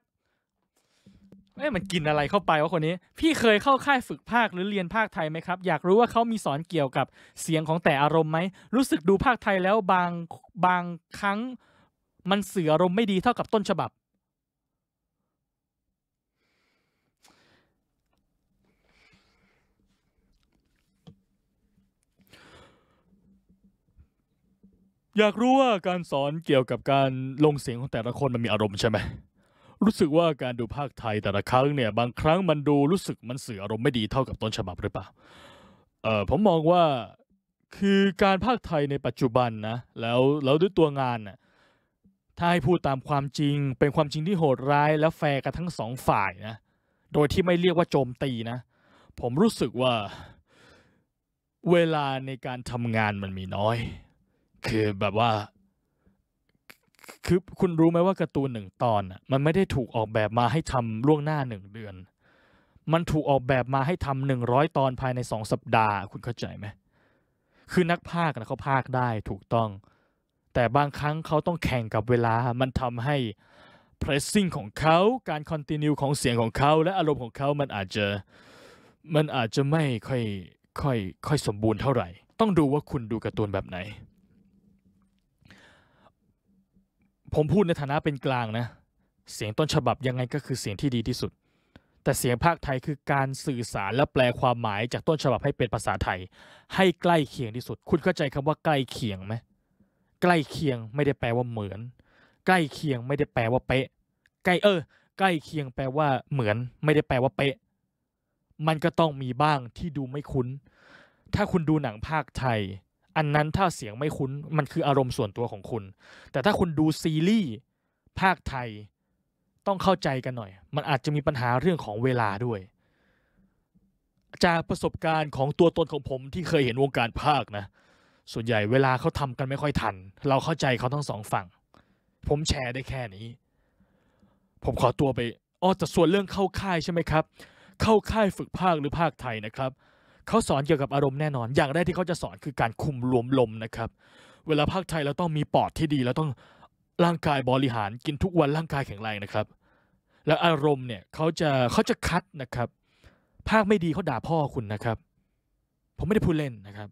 เอ้มันกินอะไรเข้าไปวะคนนี้ พี่เคยเข้าค่ายฝึกภาคหรือเรียนภาคไทยไหมครับ อยากรู้ว่าเขามีสอนเกี่ยวกับเสียงของแต่อารมณ์ไหม รู้สึกดูภาคไทยแล้ว บางบางครั้งมันเสืออารมณ์ไม่ดีเท่ากับต้นฉบับอยากรู้ว่าการสอนเกี่ยวกับการลงเสียงของแต่ละคนมันมีอารมณ์ใช่ไหมรู้สึกว่าการดูภาคไทยแต่ละครั้งเนี่ย บางครั้งมันดูรู้สึกมันเสืออารมณ์ไม่ดีเท่ากับต้นฉบับหรือเปล่าเออผมมองว่าคือการภาคไทยในปัจจุบันนะแล้วแล้วด้วยตัวงานน่ะถ้าให้พูดตามความจริง เป็นความจริงที่โหดร้ายและแฟร์กันทั้งสองฝ่ายนะ โดยที่ไม่เรียกว่าโจมตีนะ ผมรู้สึกว่าเวลาในการทำงานมันมีน้อยคือแบบว่า คือ คุณรู้ไหมว่าการ์ตูนหนึ่งตอนมันไม่ได้ถูกออกแบบมาให้ทำล่วงหน้าหนึ่งเดือน มันถูกออกแบบมาให้ทำหนึ่งร้อยตอนภายในสองสัปดาห์ คุณเข้าใจไหมคือนักพากนะเขาพากได้ถูกต้อง แต่บางครั้งเขาต้องแข่งกับเวลามันทำให้ pressing ของเขาการ continue ของเสียงของเขาและอารมณ์ของเขามันอาจจะมันอาจจะไม่ค่อย ค่อยค่อยสมบูรณ์เท่าไหร่ ต้องดูว่าคุณดูการ์ตูนแบบไหนผมพูดในฐานะเป็นกลางนะ เสียงต้นฉบับยังไงก็คือเสียงที่ดีที่สุด แต่เสียงภาคไทยคือการสื่อสารและแปลความหมายจากต้นฉบับให้เป็นภาษาไทย ให้ใกล้เคียงที่สุด คุณเข้าใจคำว่าใกล้เคียงไหมใกล้เคียงไม่ได้แปลว่าเหมือน ใกล้เคียงไม่ได้แปลว่าเป๊ะใกล้เออใกล้เคียงแปลว่า เหมือน ไม่ได้แปลว่าเป๊ะ มันก็ต้องมีบ้างที่ดูไม่คุ้น ถ้าคุณดูหนังภาคไทยอันนั้นถ้าเสียงไม่คุ้นมันคืออารมณ์ส่วนตัวของคุณ แต่ถ้าคุณดูซีรีส์ภาคไทย ต้องเข้าใจกันหน่อย มันอาจจะมีปัญหาเรื่องของเวลาด้วย จากประสบการณ์ของตัวตนของผมที่เคยเห็นวงการภาคนะ ส่วนใหญ่เวลาเขาทำกันไม่ค่อยทัน เราเข้าใจเขาทั้งสองฝั่ง ผมแชร์ได้แค่นี้ ผมขอตัวไปอ๋อแต่ส่วนเรื่องเข้าค่ายใช่ไหมครับ เข้าค่ายฝึกภาคหรือภาคไทยนะครับเขาสอนเกี่ยวกับอารมณ์แน่นอน อย่างแรกที่เขาจะสอนคือการคุมรวมลมนะครับ เวลาภาคไทยเราต้องมีปอดที่ดีเราต้องร่างกายบริหารกินทุกวันร่างกายแข็งแรงนะครับ แล้วอารมณ์เนี่ย เขาจะเขาจะคัดนะครับ ภาคไม่ดีเขาด่าพ่อคุณนะครับ ผมไม่ได้พูดเล่นนะครับ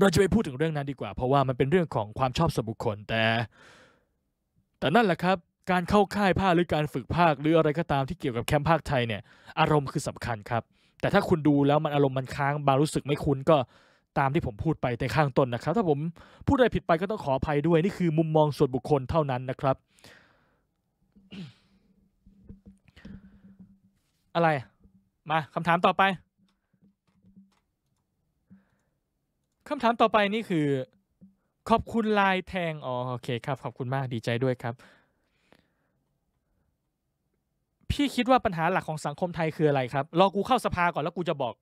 เราจะไปพูดถึงเรื่องนั้นดีกว่า เพราะว่ามันเป็นเรื่องของความชอบส่วนบุคคลแต่ แต่นั่นแหละครับ การเข้าค่ายภาคหรือการฝึกภาคหรืออะไรก็ตามที่เกี่ยวกับแคมป์ภาคไทยเนี่ยอารมณ์คือสำคัญครับแต่ถ้าคุณดูแล้วมันอารมณ์มันค้าง บางรู้สึกไม่คุ้นก็ตามที่ผมพูดไปแต่ข้างต้นนะครับ ถ้าผมพูดอะไรผิดไปก็ต้องขออภัยด้วยนี่คือมุมมองส่วนบุคคลเท่านั้นนะครับ อะไรมาคำถามต่อไปคำถามต่อไปนี่คือ ขอบคุณลายแทงอ๋อโอเคครับ ขอบคุณมากดีใจด้วยครับพี่คิดว่าปัญหาหลักของสังคมไทยคืออะไรครับ รอกูเข้าสภาก่อนแล้วกูจะบอก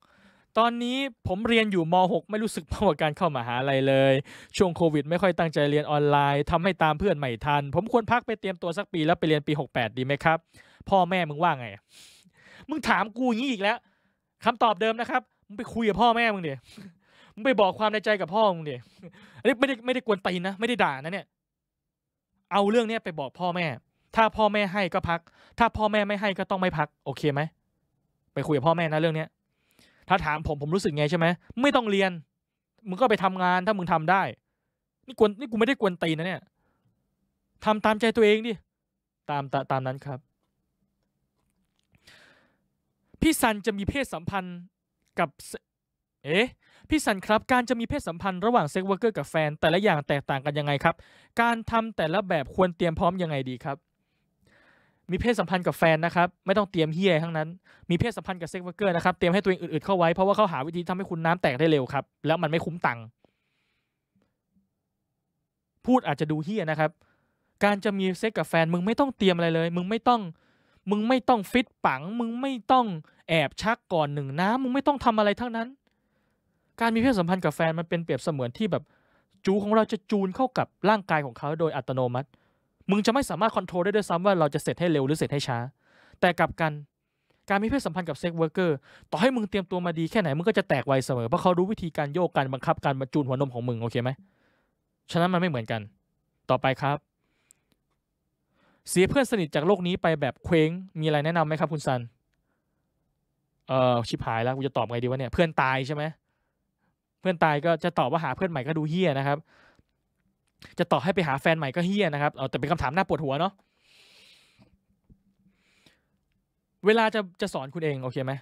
ตอนนี้ผมเรียนอยู่ม .6 ไม่รู้สึกพอกะการเข้ามาหาลัยเลย ช่วงโควิดไม่ค่อยตั้งใจเรียนออนไลน์ ทำให้ตามเพื่อนใหม่ทัน ผมควรพักไปเตรียมตัวสักปีแล้วไปเรียนปี 68 ดีไหมครับ พ่อแม่มึงว่าไง มึงถามกูอย่างนี้อีกแล้ว คำตอบเดิมนะครับ มึงไปคุยกับพ่อแม่มึงเดี๋ยมึงไปบอกความในใจกับพ่อมึงเดี๋ยอันนี้ไม่ได้ไม่ได้กวนตีนนะไม่ได้ด่านะเนี่ย เอาเรื่องเนี้ยไปบอกพ่อแม่ถ้าพ่อแม่ให้ก็พัก ถ้าพ่อแม่ไม่ให้ก็ต้องไม่พัก โอเคไหม ไปคุยกับพ่อแม่นะเรื่องเนี้ยถ้าถามผมผมรู้สึกไงใช่ไหมไม่ต้องเรียน มึงก็ไปทำงานถ้ามึงทำได้ นี่กวนนี่กูไม่ได้กวนตีนะเนี่ยทำตามใจตัวเองดิ ตามตาตามนั้นครับ พี่ซันจะมีเพศสัมพันธ์กับ เอ๊ะพี่สันครับ การจะมีเพศสัมพันธ์ระหว่างเซ็กเวอร์เกอร์กับแฟน แต่ละอย่างแตกต่างกันยังไงครับ การทำแต่ละแบบควรเตรียมพร้อมยังไงดีครับมีเพศสัมพันธ์กับแฟนนะครับ ไม่ต้องเตรียมเฮียทั้งนั้นมีเพศสัมพันธ์กับเซ็กเวอร์เกอร์นะครับเตรียมให้ตัวเองอึดๆเข้าไว้ เพราะว่าเขาหาวิธีทำให้คุณน้ำแตกได้เร็วครับ แล้วมันไม่คุ้มตังค์พูดอาจจะดูเฮียนะครับการจะมีเซ็กกับแฟนมึงไม่ต้องเตรียมอะไรเลย มึงไม่ต้องมึงไม่ต้องฟิตปัง มึงไม่ต้องแอบชักก่อนหนึ่งน้ำมึงไม่ต้องทำอะไรทั้งนั้น การมีเพศสัมพันธ์กับแฟนมันเป็นเปรียบเสมือนที่แบบ จูของเราจะจูนเข้ากับร่างกายของเขาโดยอัตโนมัติมึงจะไม่สามารถคอนโทรลได้ด้วยซ้ำว่าเราจะเสร็จให้เร็วหรือเสร็จให้ช้า แต่กลับกันการมีเพศสัมพันธ์กับเซ็กเวิร์กเกอร์ต่อให้มึงเตรียมตัวมาดีแค่ไหนมึงก็จะแตกไวเสมอ เพราะเขารู้วิธีการโยกการบังคับการบรรจุหัวนมของมึง โอเคไหม ฉะนั้นมันไม่เหมือนกัน ต่อไปครับ เสียเพื่อนสนิทจากโลกนี้ไปแบบเคว้งมีอะไรแนะนำไหมครับคุณซันเออชิบหายแล้วกูจะตอบไงดีวะเนี่ยเพื่อนตายใช่ไหมเพื่อนตายก็จะตอบว่าหาเพื่อนใหม่ก็ดูเฮี้ยนะครับจะต่อให้ไปหาแฟนใหม่ก็เฮี้ยนะครับเอาแต่เป็นคำถามน่าปวดหัวเนาะ เวลาจะจะสอนคุณเอง โอเคไหม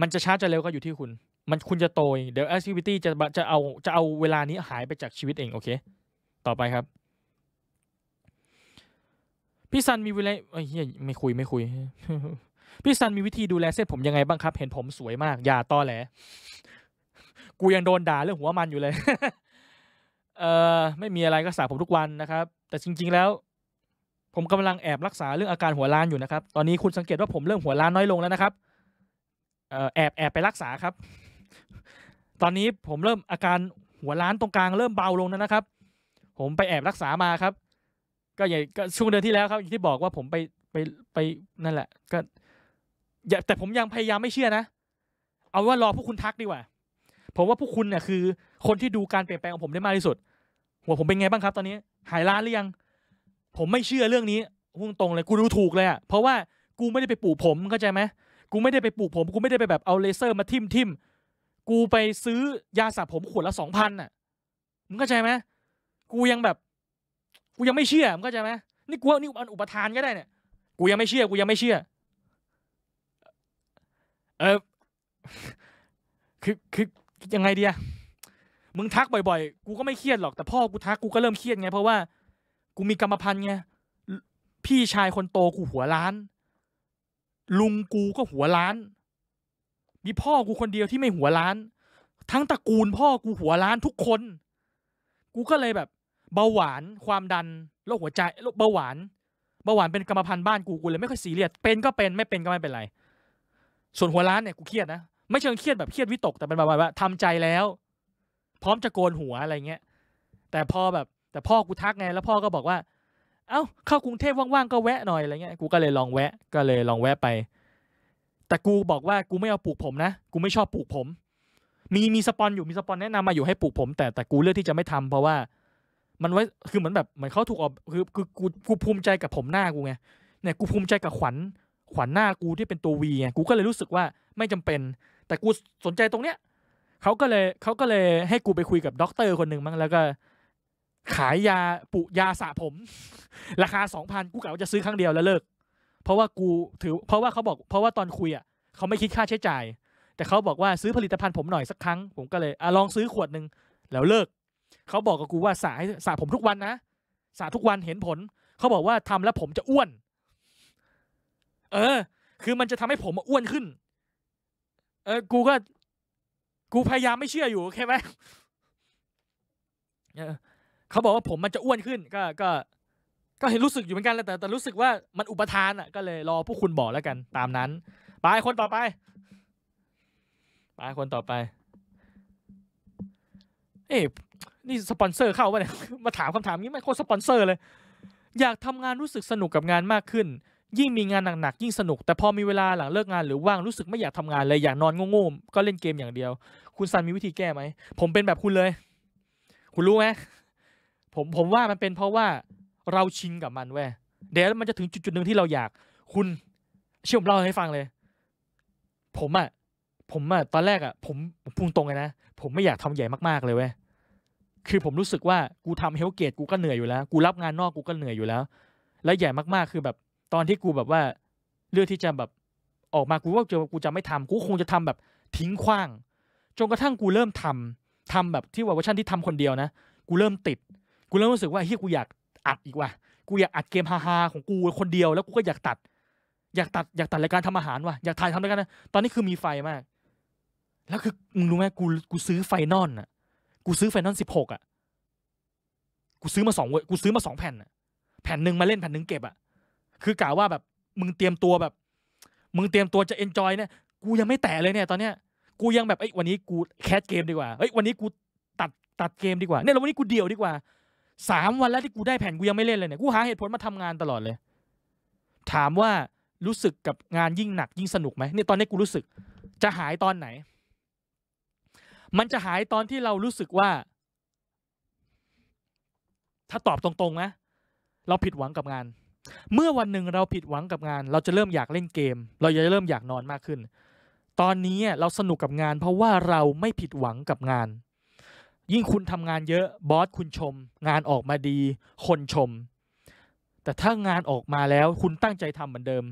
มันจะช้าจะเร็วก็อยู่ที่คุณ มันคุณจะโตเองเดี๋ยวคทิวิตี้จะจะเอาจะเอาเวลานี้หายไปจากชีวิตเอง โอเค ต่อไปครับ พี่ซันมีวิธีเฮียไม่คุยไม่คุย พี่ซันมีวิธีดูแลเส้นผมยังไงบ้างครับ เห็นผมสวยมาก อย่าตอแหล กูยังโดนด่าเรื่องหัวมันอยู่เลยเอ่อไม่มีอะไรก็สระผมทุกวันนะครับ แต่จริง ๆแล้ว ผมกำลังแอบรักษาเรื่องอาการหัวล้านอยู่นะครับ ตอนนี้คุณสังเกตว่าผมเริ่มหัวล้านน้อยลงแล้วนะครับเอ่อแอบแอบไปรักษาครับ ตอนนี้ผมเริ่มอาการหัวล้านตรงกลาง เริ่มเบาลงแล้วนะครับ ผมไปแอบรักษามาครับ ก็ใหญ่ก็ช่วงเดือนที่แล้วครับอย่างที่บอกว่าผมไปไปไปนั่นแหละ ก็ อย่าแต่ผมยังพยายามไม่เชื่อนะ เอาว่ารอพวกคุณทักดีกว่าผมว่าพวกคุณเนี่ยคือ คนที่ดูการเปลี่ยนแปลงของผมได้มากที่สุดหัวผมเป็นไงบ้างครับตอนนี้ หายล้านหรือยัง ผมไม่เชื่อเรื่องนี้พูดงตรงเลย กูดูถูกเลยอ่ะเพราะว่ากูไม่ได้ไปปลูกผมเข้าใจไหมกูไม่ได้ไปปลูกผมกูไม่ได้ไปแบบเอาเลเซอร์มาทิ่มทิมกูไปซื้อยาสระผมขวดละสองพันอ่ะมึงเข้าใจไหมกูยังแบบ กูยังไม่เชื่อมึงเข้าใจไหมนี่กูวนี่อันอุปทานก็ได้เนี่ยกูยังไม่เชื่อ กูยังไม่เชื่อเออ คือ คือยังไงดีอะมึงทักบ่อยๆ กูก็ไม่เครียดหรอก แต่พ่อกูทักกูก็เริ่มเครียดไง เพราะว่ากูมีกรรมพันธุ์ไง พี่ชายคนโตกูหัวล้าน ลุงกูก็หัวล้าน มีพ่อกูคนเดียวที่ไม่หัวล้าน ทั้งตระกูลพ่อกูหัวล้านทุกคน กูก็เลยแบบเบาหวานความดันโรคหัวใจโรคเบาหวาน เบาหวานเป็นกรรมพันธุ์บ้านกู กูเลยไม่ค่อยซีเรียสเป็นก็เป็นไม่เป็นก็ไม่เป็นไร ส่วนหัวล้านเนี่ยกูเครียดนะ ไม่เชิงเครียดแบบเครียดวิตก แต่เป็นแบบว่าทำใจแล้วพร้อมจะโกนหัวอะไรเงี้ย แต่พอแบบ แต่พ่อกูทักไง แล้วพ่อก็บอกว่า เอ้าเข้ากรุงเทพว่างๆก็แวะหน่อยอะไรเงี้ยกูก็เลยลองแวะก็เลยลองแวะ ไป แต่กูบอกว่ากูไม่เอาปลูกผมนะ กูไม่ชอบปลูกผม มีมีสปอนอยู่มีสปอนแนะนำมาอยู่ให้ปลูกผม แต่แต่กูเลือกที่จะไม่ทำ เพราะว่ามันไว้คือเหมือนแบบเหมือนเขาถูกออกคือคือกูกูภูมิใจกับผมหน้ากูไงเนี่ยกูภูมิใจกับขวัญขวัญหน้ากูที่เป็นตัววีไงกูก็เลยรู้สึกว่าไม่จำเป็นแต่กูสนใจตรงเนี้ยเขาก็เลย เขาก็เลยให้กูไปคุยกับด็อกเตอร์คนหนึ่งมั้งแล้วก็ขายยาปุยาสระผม ราคาสองพันกูกะว่าจะซื้อครั้งเดียวแล้วเลิก เพราะว่ากู ถือ เพราะว่าเขาบอก เพราะว่าตอนคุยอ่ะ เขาไม่คิดค่าใช้จ่าย แต่เขาบอกว่าซื้อผลิตภัณฑ์ผมหน่อยสักครั้งผมก็เลยอลองซื้อขวดหนึ่งแล้วเลิก เขาบอกกับกูว่าสระให้สระผมทุกวันนะสระทุกวันเห็นผล เขาบอกว่าทำแล้วผมจะอ้วน เออ คือมันจะทำให้ผมอ้วนขึ้น เออกูก็กูพยายามไม่เชื่ออยู่โอเคไหมเขาบอกว่าผมมันจะอ้วนขึ้น ก็ก็ ก็เห็นรู้สึกอยู่เหมือนกันแหละแต่แต่รู้สึกว่ามันอุปทานอ่ะก็เลย รอผู้คุณบอกแล้วกัน ตามนั้นไปคนต่อไปไปคนต่อไป เอ๊นี่สปอนเซอร์ เข้าปะเนี่ยมาถามคำถามนี้ไม่โคตรสปอนเซอร์เลยอยากทำงานรู้สึกสนุกกับงานมากขึ้นยิ่งมีงานหนักๆยิ่งสนุกแต่พอมีเวลาหลังเลิกงาน หรือว่างรู้สึกไม่อยากทำงานเลยอยากนอนโง่ๆ ก็เล่นเกมอย่างเดียว คุณซันมีวิธีแก้ไหมผมเป็นแบบคุณเลย คุณรู้ไหมผมผมว่ามันเป็นเพราะว่าเราชินกับมันเว้ยเดี๋ยวมันจะถึงจุดๆหนึ่งที่เราอยากคุณเชื่อผมเล่าให้ฟังเลย ผมอะผมอะตอนแรกอะผมผมพูดตรงเลยนะผมไม่อยากทำใหญ่มากๆเลยเว้ยคือผมรู้สึกว่ากูทำเฮลเกตกูก็เหนื่อยอยู่แล้วกูรับงานนอกกูก็เหนื่อยอยู่แล้วแล้วใหญ่มากๆคือแบบตอนที่กูแบบว่าเลือกที่จะแบบออกมากูว่ากูจะไม่ทำ กูคงจะทำแบบ ทิ้งขว้างจนกระทั่งกูเริ่มทำ ทำแบบที่ว่าเวอร์ชันที่ทำคนเดียวนะกูเริ่มติด กูเริ่มรู้สึกว่าเฮียกูอยากอัดอีกว่ะกูอยากอัดเกมฮาฮาของกูคนเดียวแล้วกูก็อยากตัด อยากตัดอยากตัดรายการทำอาหารว่ะอยากถ่ายทำรายการนะตอนนี้คือมีไฟมาก แล้วคือมึงรู้ไหมกูกูซื้อไฟนอลอ่ะ กูซื้อไฟนอลสิบหกอ่ะกูซื้อมาสองกูซื้อมาสองแผ่นอ่ะแผ่นหนึ่งมาเล่นแผ่นหนึ่งเก็บอ่ะคือกล่าวว่าแบบ มึงเตรียมตัวแบบมึงเตรียมตัวจะเอนจอยเนี่ย กูยังไม่แตะเลยเนี่ยตอนเนี้ย กูยังแบบไอ้วันนี้กูแคสเกม ดีกว่าเอ้ยวันนี้กูตัดตัดเกมดีกว่า เนี่ยววันนี้กูเดี่ยวดีกว่าสามวันแล้วที่กูได้แผ่นกูยังไม่เล่นเลยเนี่ย กูหาเหตุผลมาทำงานตลอดเลย ถามว่ารู้สึกกับงานยิ่งหนักยิ่งสนุกไหมเนี่ยตอนนี้กูรู้สึก จะหายตอนไหน มันจะหายตอนที่เรารู้สึกว่า ถ้าตอบตรงๆนะเราผิดหวังกับงานเมื่อวันหนึ่งเราผิดหวังกับงาน เราจะเริ่มอยากเล่นเกม เราจะเริ่มอยากนอนมากขึ้น ตอนนี้เราสนุกกับงาน เพราะว่าเราไม่ผิดหวังกับงาน ยิ่งคุณทำงานเยอะบอสคุณชม งานออกมาดี คนชม แต่ถ้างานออกมาแล้วคุณตั้งใจทำเหมือนเดิม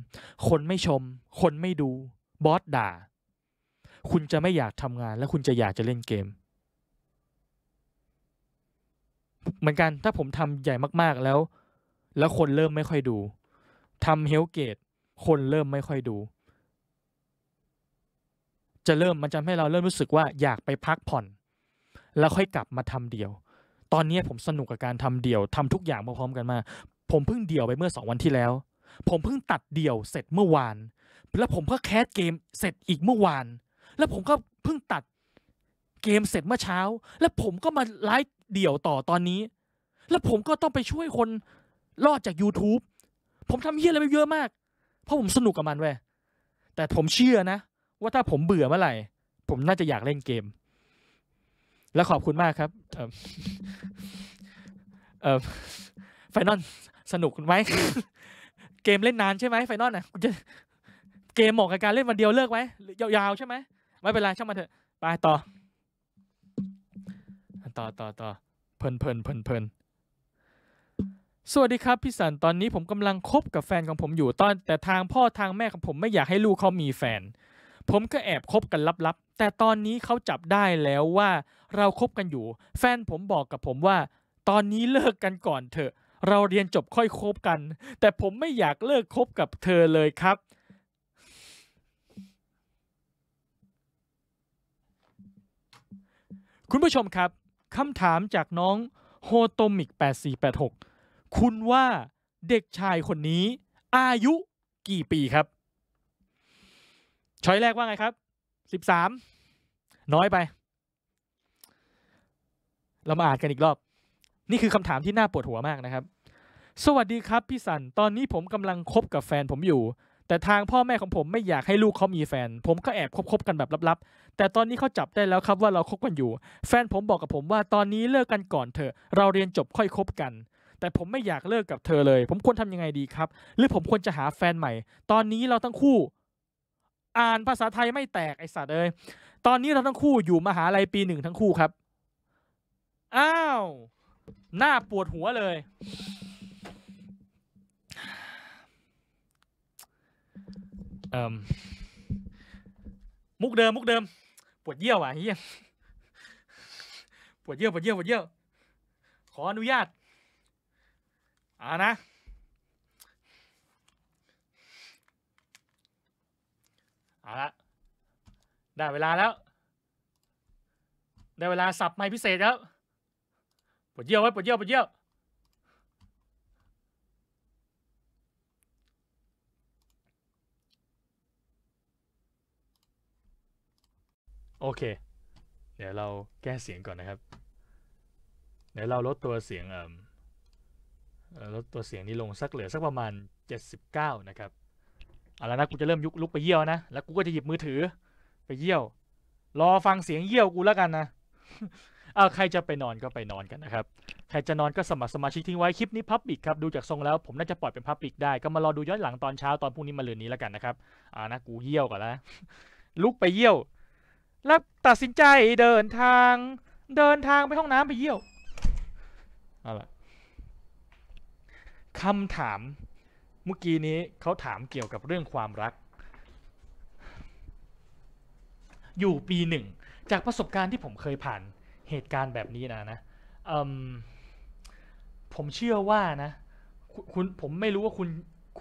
คนไม่ชม คนไม่ดูบอสด่า คุณจะไม่อยากทำงาน และคุณจะอยากจะเล่นเกม เหมือนกันถ้าผมทำใหญ่มากๆแล้วแล้วคนเริ่มไม่ค่อยดูทำเฮลเกตคนเริ่มไม่ค่อยดู จะเริ่มมันจะให้เราเริ่มรู้สึกว่าอยากไปพักผ่อน แล้วค่อยกลับมาทำเดี่ยว ตอนนี้ผมสนุกกับการทำเดี่ยวทำทุกอย่างมาพร้อมกันมา ผมเพิ่งเดี่ยวไปเมื่อสองวันที่แล้ว ผมเพิ่งตัดเดี่ยว เสร็จเมื่อวานแล้วผมก็แคสเกมเสร็จอีกเมื่อวาน แล้วผมก็เพิ่งตัดเกมเสร็จเมื่อเช้า แล้วผมก็มาไลฟ์เดี่ยวต่อตอนนี้ แล้วผมก็ต้องไปช่วยคนรอดจาก YouTube ผมทำเฮี้ยอะไรไปเยอะมาก เพราะผมสนุกกับมันเว้ยแต่ผมเชื่อนะ ว่าถ้าผมเบื่อเมื่อไหร่ผมน่าจะอยากเล่นเกม และขอบคุณมากครับเออเออไฟนอลสนุกไหมเกมเล่นนานใช่ไหมไฟนอลอ่ะเกมเหมาะกับการเล่นวันเดียวเลิกไหมยาวๆใช่ไหมไม่เป็นไรช่างมันเถอะ ไปต่อ ต่อต่อต่อเพลินเพลินเพลินเพลินสวัสดีครับพี่สัน ตอนนี้ผมกำลังคบกับแฟนของผมอยู่ตอน แต่ทางพ่อทางแม่ของผมไม่อยากให้ลูกเขามีแฟน ผมก็แอบคบกันลับ ๆ แต่ตอนนี้เขาจับได้แล้วว่าเราคบกันอยู่ แฟนผมบอกกับผมว่า ตอนนี้เลิกกันก่อน เถอะ เราเรียนจบค่อยคบกัน แต่ผมไม่อยากเลิกคบกับเธอเลยครับ คุณผู้ชมครับคำถามจากน้องโฮโตมิก8486คุณว่าเด็กชายคนนี้อายุกี่ปีครับช้อยแรกว่าไงครับสิบสามน้อยไป เรามาอ่านกันอีกรอบ นี่คือคำถามที่น่าปวดหัวมากนะครับ สวัสดีครับพี่สันตอนนี้ผมกำลังคบกับแฟนผมอยู่ แต่ทางพ่อแม่ของผมไม่อยากให้ลูกเขามีแฟน ผมก็แอบคบกันแบบลับ ๆ แต่ตอนนี้เขาจับได้แล้วครับว่าเราคบกันอยู่ แฟนผมบอกกับผมว่า ตอนนี้เลิกกันก่อนเถอะ เราเรียนจบค่อยคบกันแต่ผมไม่อยากเลิกกับเธอเลย ผมควรทำยังไงดีครับ หรือผมควรจะหาแฟนใหม่ ตอนนี้เราทั้งคู่ อ่านภาษาไทยไม่แตกไอสัตว์เลย ตอนนี้เราทั้งคู่อยู่มหาลัยปีหนึ่งทั้งคู่ครับ อ้าว หน้าปวดหัวเลยเอ่มมุกเดิม มุกเดิม ปวดเยี่ยวอ่ะเฮียปวดเยี่ยวปวดเยี่ยวปวดเยี่ยวขออนุญาตอานะเอาละได้เวลาแล้ว ได้เวลาสับไม้พิเศษแล้วปวดเยี่ยวไว้ปวดเยี่ยวปวดเยี่ยวโอเค เดี๋ยวเราแก้เสียงก่อนนะครับ เดี๋ยวเราลดตัวเสียงเอ่อลดตัวเสียงนี้ลงสักเหลือสักประมาณ79นะครับเอาละนะกูจะเริ่มยุกลุก ไปเยี่ยวนะแล้วกูก็จะหยิบมือถือไปเยี่ยว รอฟังเสียงเยี่ยวกูแล้วกันนะเอาใครจะไปนอนก็ไปนอนกันนะครับ ใครจะนอนก็สมัครสมาชิกทิ้งไว้คลิปนี้พับปิกครับดูจากทรงแล้วผมน่าจะปล่อยเป็นพับปิกได้ก็มารอดูย้อนหลังตอนเช้าตอนพรุ่งนี้มาเลือนนี้แล้วกันนะครับอ่านะกูเยี่ยวก่อนละลุกไปเยี่ยว แล้วตัดสินใจเดินทางเดินทางไปห้องน้ำไปเยี่ยวเอาละคำถามเมื่อกี้นี้เขาถามเกี่ยวกับเรื่องความรัก อยู่ปีหนึ่งจากประสบการณ์ที่ผมเคยผ่านเหตุการณ์แบบนี้นะนะผมเชื่อว่านะคุณผมไม่รู้ว่าคุณ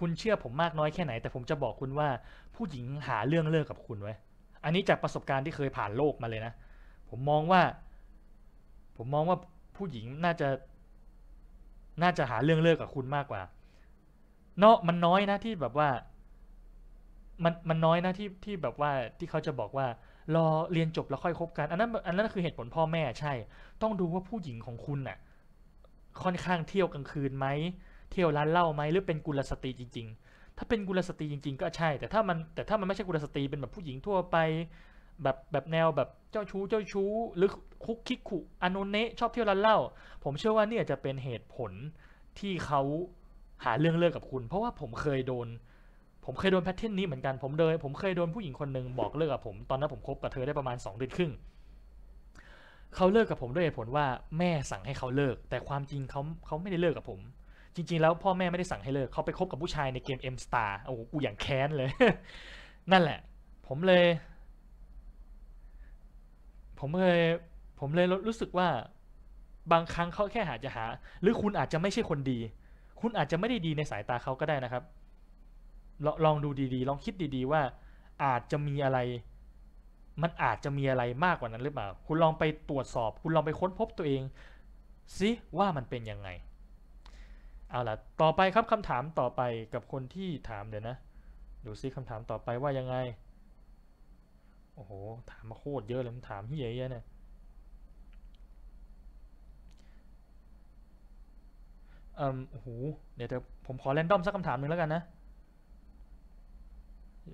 คุณเชื่อผมมากน้อยแค่ไหน แต่ผมจะบอกคุณว่า ผู้หญิงหาเรื่องเลิกกับคุณไว้อันนี้จากประสบการณ์ที่เคยผ่านโลกมาเลยนะ ผมมองว่า ผมมองว่าผู้หญิงน่าจะน่าจะหาเรื่องเลิกกับคุณมากกว่าเนาะมันน้อยนะ ที่แบบว่ามันมันน้อยนะที่ที่แบบว่าที่เขาจะบอกว่า รอเรียนจบแล้วค่อยคบกัน อันนั้นอันนั้นคือเหตุผลพ่อแม่ใช่ ต้องดูว่าผู้หญิงของคุณน่ะค่อนข้างเที่ยวกลางคืนไหมเที่ยวร้านเหล้าไหมหรือเป็นกุลสตรีจริง ๆ ถ้าเป็นกุลสตรีจริง ๆ ก็ใช่ แต่ถ้ามันแต่ถ้ามันไม่ใช่กุลสตรีเป็นแบบผู้หญิงทั่วไปแบบแบบแนวแบบเจ้าชู้เจ้าชู้หรือคุกคิกขุอนุเนะชอบเที่ยวร้านเหล้าผมเชื่อว่าเนี่ยจะเป็นเหตุผลที่เขาหาเรื่องเลิกกับคุณ เพราะว่าผมเคยโดน ผมเคยโดนแพทเทิร์นนี้เหมือนกันผมเลย ผมเคยโดนผู้หญิงคนหนึ่งบอกเลิกกับผม ตอนนั้นผมคบกับเธอได้ประมาณ2เดือนครึ่งเขาเลิกกับผมด้วยเหตุผลว่าแม่สั่งให้เขาเลิกแต่ความจริงเขาเขาไม่ได้เลิกกับผมจริงๆ แล้วพ่อแม่ไม่ได้สั่งให้เลิกเขาไปคบกับผู้ชายในเกม M Star โอ้กูอย่างแค้นเลยนั่นแหละ ผมเลยผมเลยผมเลยรู้สึกว่า บางครั้งเขาแค่หาจะหา หรือคุณอาจจะไม่ใช่คนดี คุณอาจจะไม่ได้ดีในสายตาเขาก็ได้นะครับลลองดูดีๆ ลองคิดดีๆว่าอาจจะมีอะไร มันอาจจะมีอะไรมากกว่านั้นหรือเปล่า คุณลองไปตรวจสอบ คุณลองไปค้นพบตัวเองซิว่ามันเป็นยังไงเอาล่ะต่อไปครับคำถามต่อไปกับคนที่ถามเดี๋ยวนะดูซิคำถามต่อไปว่ายังไงโอ้โห ถามมาโคตรเยอะเลยมันถามเฮียเย่ะเนี่ยเอือโอ้โหเดี๋ยวผมขอแรนดอมสักคำถามหนึ่งแล้วกันนะ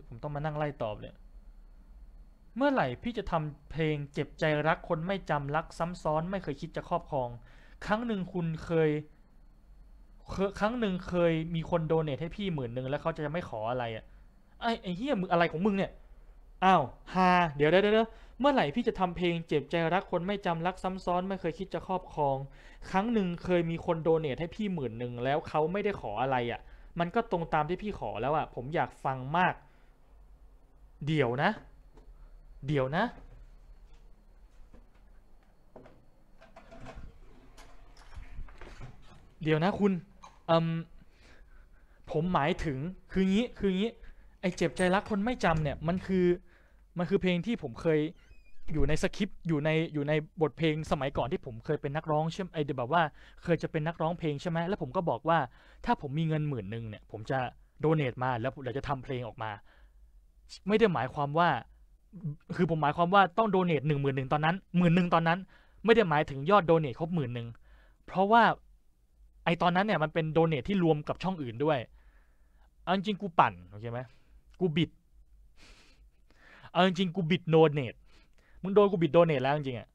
ผมต้องมานั่งไล่ตอบเลยเมื่อไหร่พี่จะทำเพลงเจ็บใจรักคนไม่จำรักซ้ำซ้อน ไม่เคยคิดจะครอบครอง ครั้งหนึ่งคุณเคย ครั้งหนึ่งเคยมีคนโดเนทให้พี่หมื่นหนึ่งแล้วเขาจะไม่ขออะไรอ่ะไอ้ไอ้เฮียมึงอะไรของมึงเนี่ยอ้าวฮาเดี๋ยวเดเด้อเมื่อไหร่พี่จะทำเพลงเจ็บใจรักคนไม่จำรักซ้ำซ้อนไม่เคยคิดจะครอบครอง ครั้งหนึ่งเคยมีคนโดเนทให้พี่หมื่นหนึ่งแล้วเขาไม่ได้ขออะไรอะ่ะมันก็ตรงตามที่พี่ขอแล้วอะ่ะผมอยากฟังมาก เดี๋ยวนะเดี๋ยวนะเดี๋ยวนะคุณอมผมหมายถึงคืองี้คืองี้ไอเจ็บใจรักคนไม่จำเนี่ยมันคือมันคือเพลงที่ผมเคยอยู่ในสคริปต์อยู่ใน อยู่ในบทเพลงสมัยก่อนที่ผมเคยเป็นนักร้องใช่ไหมไอเดแบบว่า เคยจะเป็นนักร้องเพลงใช่ไหมแล้วผมก็บอกว่าถ้าผมมีเงินหมื่นหนึ่งเนี่ยผมจะโดเนทมาแล้วเดี๋ยวจะทำเพลงออกมา ไม่ได้หมายความว่าคือผมหมายความว่าต้องโดเนทหนึ่งหมื่นหนึ่งตอนนั้นหมื่นหนึ่งตอนนั้น ไม่ได้หมายถึงยอดโดเนทครบหมื่นหนึ่งเพราะว่าไอตอนนั้นเนี่ยมันเป็นโดเนทที่รวมกับช่องอื่นด้วยอันจริงกูปั่นโอเคไหมกูบิดเอาจริงๆกูบิดโนเนตมึงโดนกูบิดโดเนตแล้วจริงๆอ่ะ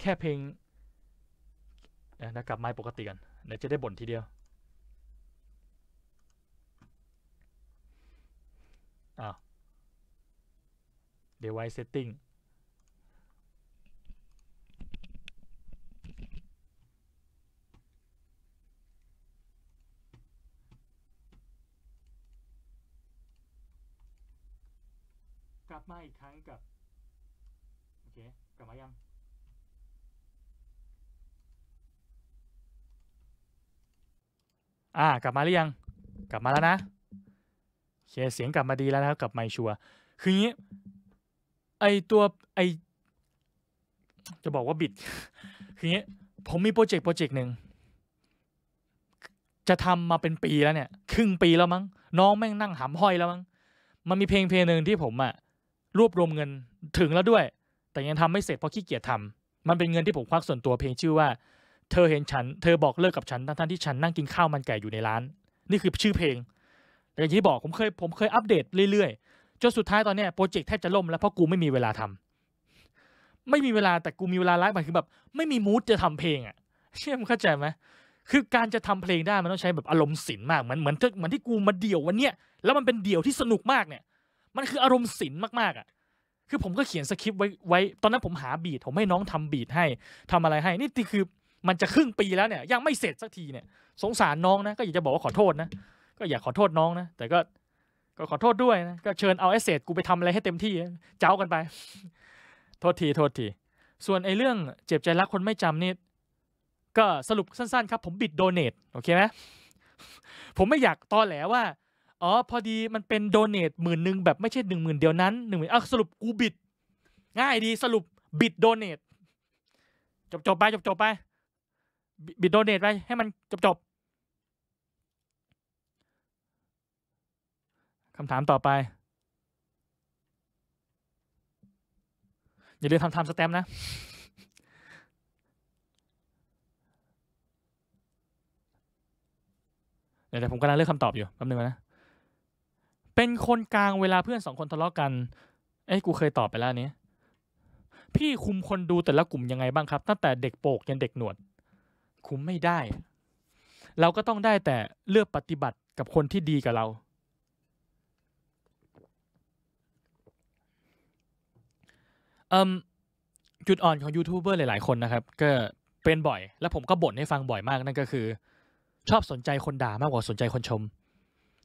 แค่เพลงเดี๋ยวกลับมาปกติกันเดี๋ยวจะได้บ่นทีเดียวอ้าว device setting มาอีกครั้งกับ โอเค กลับมายังอ่ากลับมาหรือยัง กลับมาแล้วนะโอเคเสียงกลับมาดีแล้วนะครับกับไมชัวคืองี้ ไอตัวไอจะบอกว่าบิดคืองี้ผมมีโปรเจกต์โปรเจกต์หนึ่งจะทำมาเป็นปีแล้วเนี่ย ครึ่งปีแล้วมั้งน้องแม่งนั่งหำห้อยแล้วมั้งมันมีเพลงเพลงหนึ่งที่ผมอะ่ะรวบรวมเงินถึงแล้วด้วย แต่ยังทำไม่เสร็จเพราะขี้เกียจทำ มันเป็นเงินที่ผมควักส่วนตัวเพลงชื่อว่า เธอเห็นฉัน เธอบอกเลิกกับฉันทั้งที่ฉันนั่งกินข้าว มันไก่อยู่ในร้าน นี่คือชื่อเพลงแต่อย่างที่บอก ผมเคยผมเคยอัปเดตเรื่อยๆจนสุดท้ายตอนนี้โปรเจกต์แทบจะล่มแล้วเพราะกูไม่มีเวลาทำ ไม่มีเวลาแต่กูมีเวลาไลฟ์มันคือแบบไม่มีมูดจะทำเพลงอ่ะเชื่อมเข้าใจไหมคือการจะทำเพลงได้มันต้องใช้แบบอารมณ์สินมากเหมือนเหมือนเหมือนที่กูมาเดี่ยววันเนี้ยแล้วมันเป็นเดี่ยวที่สนุกมากเนี่ยมันคืออารมณ์ศิลป์มากๆอ่ะ คือผมก็เขียนสคริปต์ไว้ไว้ ตอนนั้นผมหาบีทผมให้น้องทำบีทให้ ทำอะไรให้ นี่คือมันจะครึ่งปีแล้วเนี่ย ยังไม่เสร็จสักทีเนี่ย สงสารน้องนะ ก็อยากจะบอกว่าขอโทษนะ ก็อยากขอโทษน้องนะ แต่ก็ ก็ขอโทษด้วยนะ ก็เชิญเอาเอเซทกูไปทำอะไรให้เต็มที่ เจ้ากันไป โทษทีโทษที ส่วนไอ้เรื่องเจ็บใจรักคนไม่จำนี่ ก็สรุปสั้นๆครับผมบิดโดเนทโอเคไหมผมไม่อยากตอแหลว่าอ๋อพอดีมันเป็นโดเนทหมื่นหนึ่งแบบไม่ใช่หนึ่งหมื่นเดียวนั้นหนึ่งหมื่นอ่ะสรุปกูบิด ง่ายดีสรุปบิดโดเนท จบจบไป จบจบไป บิดโดเนทไปให้มันจบจบคำถามต่อไปอย่าลืมทำทำสแตมนะ เดี๋ยวผมกำลังเลือกคำตอบอยู่แป๊บนึงนะเป็นคนกลางเวลาเพื่อนสองคนทะเลาะกัน เอ้กูเคยตอบไปแล้วนี้ พี่คุมคนดูแต่ละกลุ่มยังไงบ้างครับ ตั้งแต่เด็กโปกยันเด็กหนวด คุมไม่ได้ เราก็ต้องได้แต่เลือกปฏิบัติกับคนที่ดีกับเราเอ่มจุดอ่อนของยูทูบเบอร์หลายๆ คนนะครับ ก็เป็นบ่อย แล้วผมก็บ่นให้ฟังบ่อยมากนั่นก็คือ ชอบสนใจคนด่ามากกว่าสนใจคนชม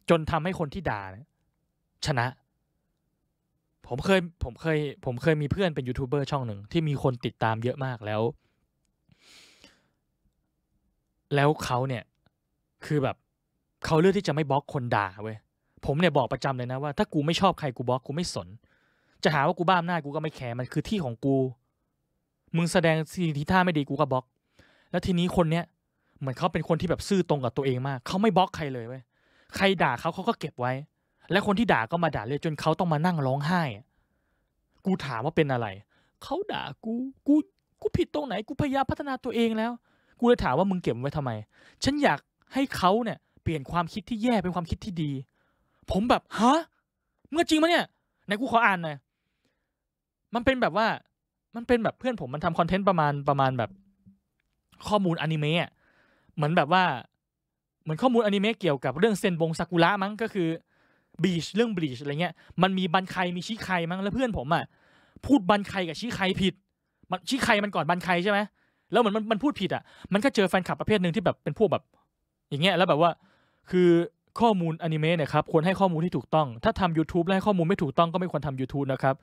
จนทำให้คนที่ด่าเนี่ยชนะ ผมเคย ผมเคยผมเคยมีเพื่อนเป็นยูทูบเบอร์ช่องหนึ่งที่มีคนติดตามเยอะมากแล้ว แล้วเขาเนี่ยคือแบบเขาเลือกที่จะไม่บล็อกคนด่าเว้ยผมเนี่ยบอกประจำเลยนะว่าถ้ากูไม่ชอบใครกูบล็อกกูไม่สน จะหาว่ากูบ้าหน้ากูก็ไม่แคร์มันคือที่ของกู มึงแสดงสีทีท่าไม่ดีกูก็บล็อก แล้วทีนี้คนเนี้ย เหมือนเขาเป็นคนที่แบบซื่อตรงกับตัวเองมากเขาไม่บล็อกใครเลยเว้ยใครด่าเขาเขาก็เก็บไว้และคนที่ด่าก็มาด่าเลยจนเขาต้องมานั่งร้องไห้ กูถามว่าเป็นอะไร เขาด่ากู กู กูผิดตรงไหนกูพยายามพัฒนาตัวเองแล้ว กูเลยถามว่ามึงเก็บไว้ทำไม ฉันอยากให้เขาเนี่ย เปลี่ยนความคิดที่แย่เป็นความคิดที่ดี ผมแบบ ฮะ เมื่อจริงมะเนี่ยไหนกูขออ่านหน่อย มันเป็นแบบว่า มันเป็นแบบเพื่อนผมมันทำคอนเทนต์ประมาณประมาณแบบ ข้อมูลอนิเมะเหมือนแบบว่า เหมือนข้อมูลอนิเมะเกี่ยวกับเรื่องเซนบงซากุระมั้งก็คือบีชเรื่องบีชอะไรเงี้ยมันมีบันไคมีชี้ไคมั้งแล้วเพื่อนผมอ่ะพูดบันไคกับชี้ไคผิดมันช้ไคมันก่อนบันไคใช่ไหมแล้วเหมือนมันมันพูดผิดอ่ะมันก็เจอแฟนคลับประเภทหนึ่งที่แบบเป็นพวกแบบ อย่างเงี้ยแล้วแบบว่าคือข้อมูลอนิเมะเนี่ยครับควรให้ข้อมูลที่ถูกต้อง ถ้าทำ YouTube แล้วให้ข้อมูลไม่ถูกต้อง ก็ไม่ควรทำ YouTube นะครับ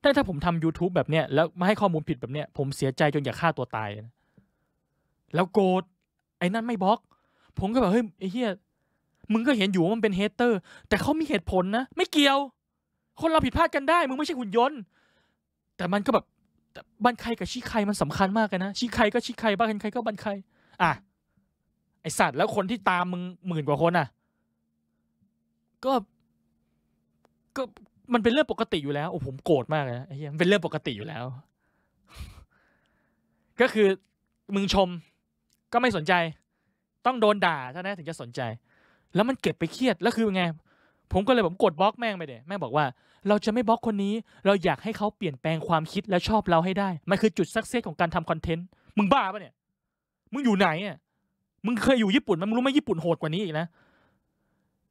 แต่ถ้าผมทำ YouTube แบบเนี้ยแล้วมาให้ข้อมูลผิดแบบเนี้ยผมเสียใจจนอยากฆ่าตัวตาย แล้วโกรธไอ้นั่นไม่บล็อก ผมก็แบบเฮ้ยไอ้เหี้ยมึงก็เห็นอยู่ว่ามันเป็นเฮเตอร์ แต่เขามีเหตุผลนะ ไม่เกี่ยว คนเราผิดพลาดกันได้ มึงไม่ใช่หุ่นยนต์แต่มันก็แบบบันใครกับชี้ใครมันสำคัญมากเลยนะชี้ใครก็ชี้ใครบ้านใครก็บันใครอ่ะ ไอสัตว์แล้วคนที่ตามมึงหมื่นกว่าคนอ่ะ ก็ก็มันเป็นเรื่องปกติอยู่แล้วโอ้ผมโกรธมากเลยไอ้เหี้ยังเป็นเรื่องปกติอยู่แล้ว ก็คือมึงชม ก็ไม่สนใจ ต้องโดนด่าเท่านั้นถึงจะสนใจแล้วมันเก็บไปเครียดแล้วคือไงผมก็เลยผมกดบล็อกแม่งไปเดยแม่งบอกว่าเราจะไม่บล็อกคนนี้ เราอยากให้เขาเปลี่ยนแปลงความคิดและชอบเราให้ได้ มันคือจุดสักเซสของการทำคอนเทนต์มึงบ้าปะเนี่ยมึงอยู่ไหนอ่ะมึงเคยอยู่ญี่ปุ่น มั้ยมึงรู้ไหมญี่ปุ่นโหดกว่านี้อีกนะ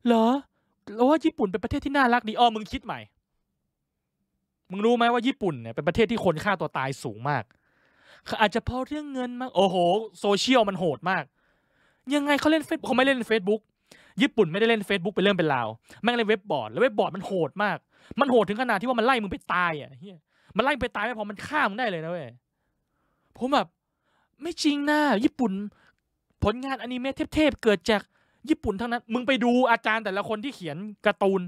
เหรอแล้วว่าญี่ปุ่นเป็นประเทศที่น่ารักดีอ๋อมึงคิดใหม่ มึงรู้ไหมว่าญี่ปุ่นเนี่ยเป็นประเทศที่คนฆ่าตัวตายสูงมากอาจจะเพราะเรื่องเงินมากโอ้โหโซเชียลมันโหดมาก ยังไงเขาเล่นเฟซเขาไม่เล่นเฟซบุ๊กญี่ปุ่นไม่ได้เล่น Facebook เป็นเรื่องเป็นราว แม่งเล่นเว็บบอร์ดแล้วเว็บบอร์ดมันโหดมาก มันโหดถึงขนาดที่ว่ามันไล่มึงไปตาย อ่ะเฮียมันไล่ไปตายไม่พอ มันฆ่ามึงได้เลยนะเว้ยผมแบบไม่จริงนะญี่ปุ่น ผลงานอนิเมะเทพๆเกิดจากญี่ปุ่นทั้งนั้น มึงไปดูอาจารย์แต่ละคนที่เขียนการ์ตูน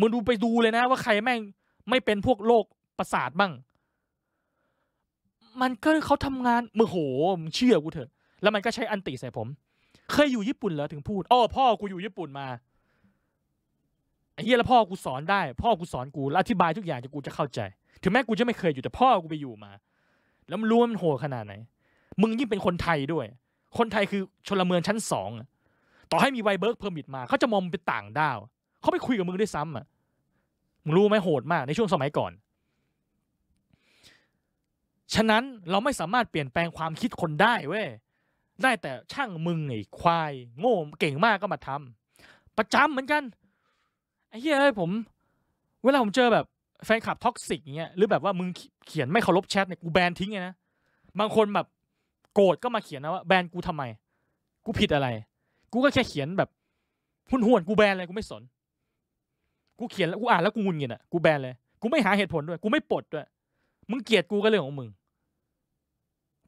มึงดูไปดูเลยนะว่าใครแม่งไม่เป็นพวกโรคประสาทบ้าง มันก็เขาทำงานมือโหม เชื่อกูเถอะ แล้วมันก็ใช้อันติใส่ผมเคยอยู่ญี่ปุ่นเหรอถึงพูดอ๋อพ่อกูอยู่ญี่ปุ่นมาไอ้เหี้ยแล้วพ่อกูสอนได้ พ่อกูสอนกูอธิบายทุกอย่างจะกูจะเข้าใจ ถึงแม้กูจะไม่เคยอยู่แต่พ่อกูไปอยู่มา แล้วมันรู้มันโหดขนาดไหนมึงยิ่งเป็นคนไทยด้วย คนไทยคือชนละเมืองชั้นสองต่อให้มีไวเบิร์กเพอร์มิทมาเขาจะมองเป็นต่างด้าวเขาไม่คุยกับมึงด้วยซ้ำอ่ะ มึงรู้ไหมโหดมาก ในช่วงสมัยก่อน ฉะนั้นเราไม่สามารถเปลี่ยนแปลงความคิดคนได้เว้ยได้แต่ช่างมึงไอ้ควายโง่เก่งมากก็มาทำ ประจำเหมือนกันไอ้เหี้ยเอ้ยผม เวลาผมเจอแบบ แฟนคลับท็อกซิกเงี้ยหรือแบบว่ามึงเขียนไม่เคารพแชทเนี่ยกูแบนทิ้งไงนะ บางคนแบบโกรธก็มาเขียนนะว่าแบนกูทำไม กูผิดอะไร กูก็แค่เขียนแบบหุ่นห่วนกูแบนเลย กูไม่สน กูเขียนแล้วกูอ่านแล้วกูงุนเงี้ยอ่ะกูแบนเลยกูไม่หาเหตุผลด้วย กูไม่ปลดด้วยมึงเกลียดกูก็เรื่องของมึง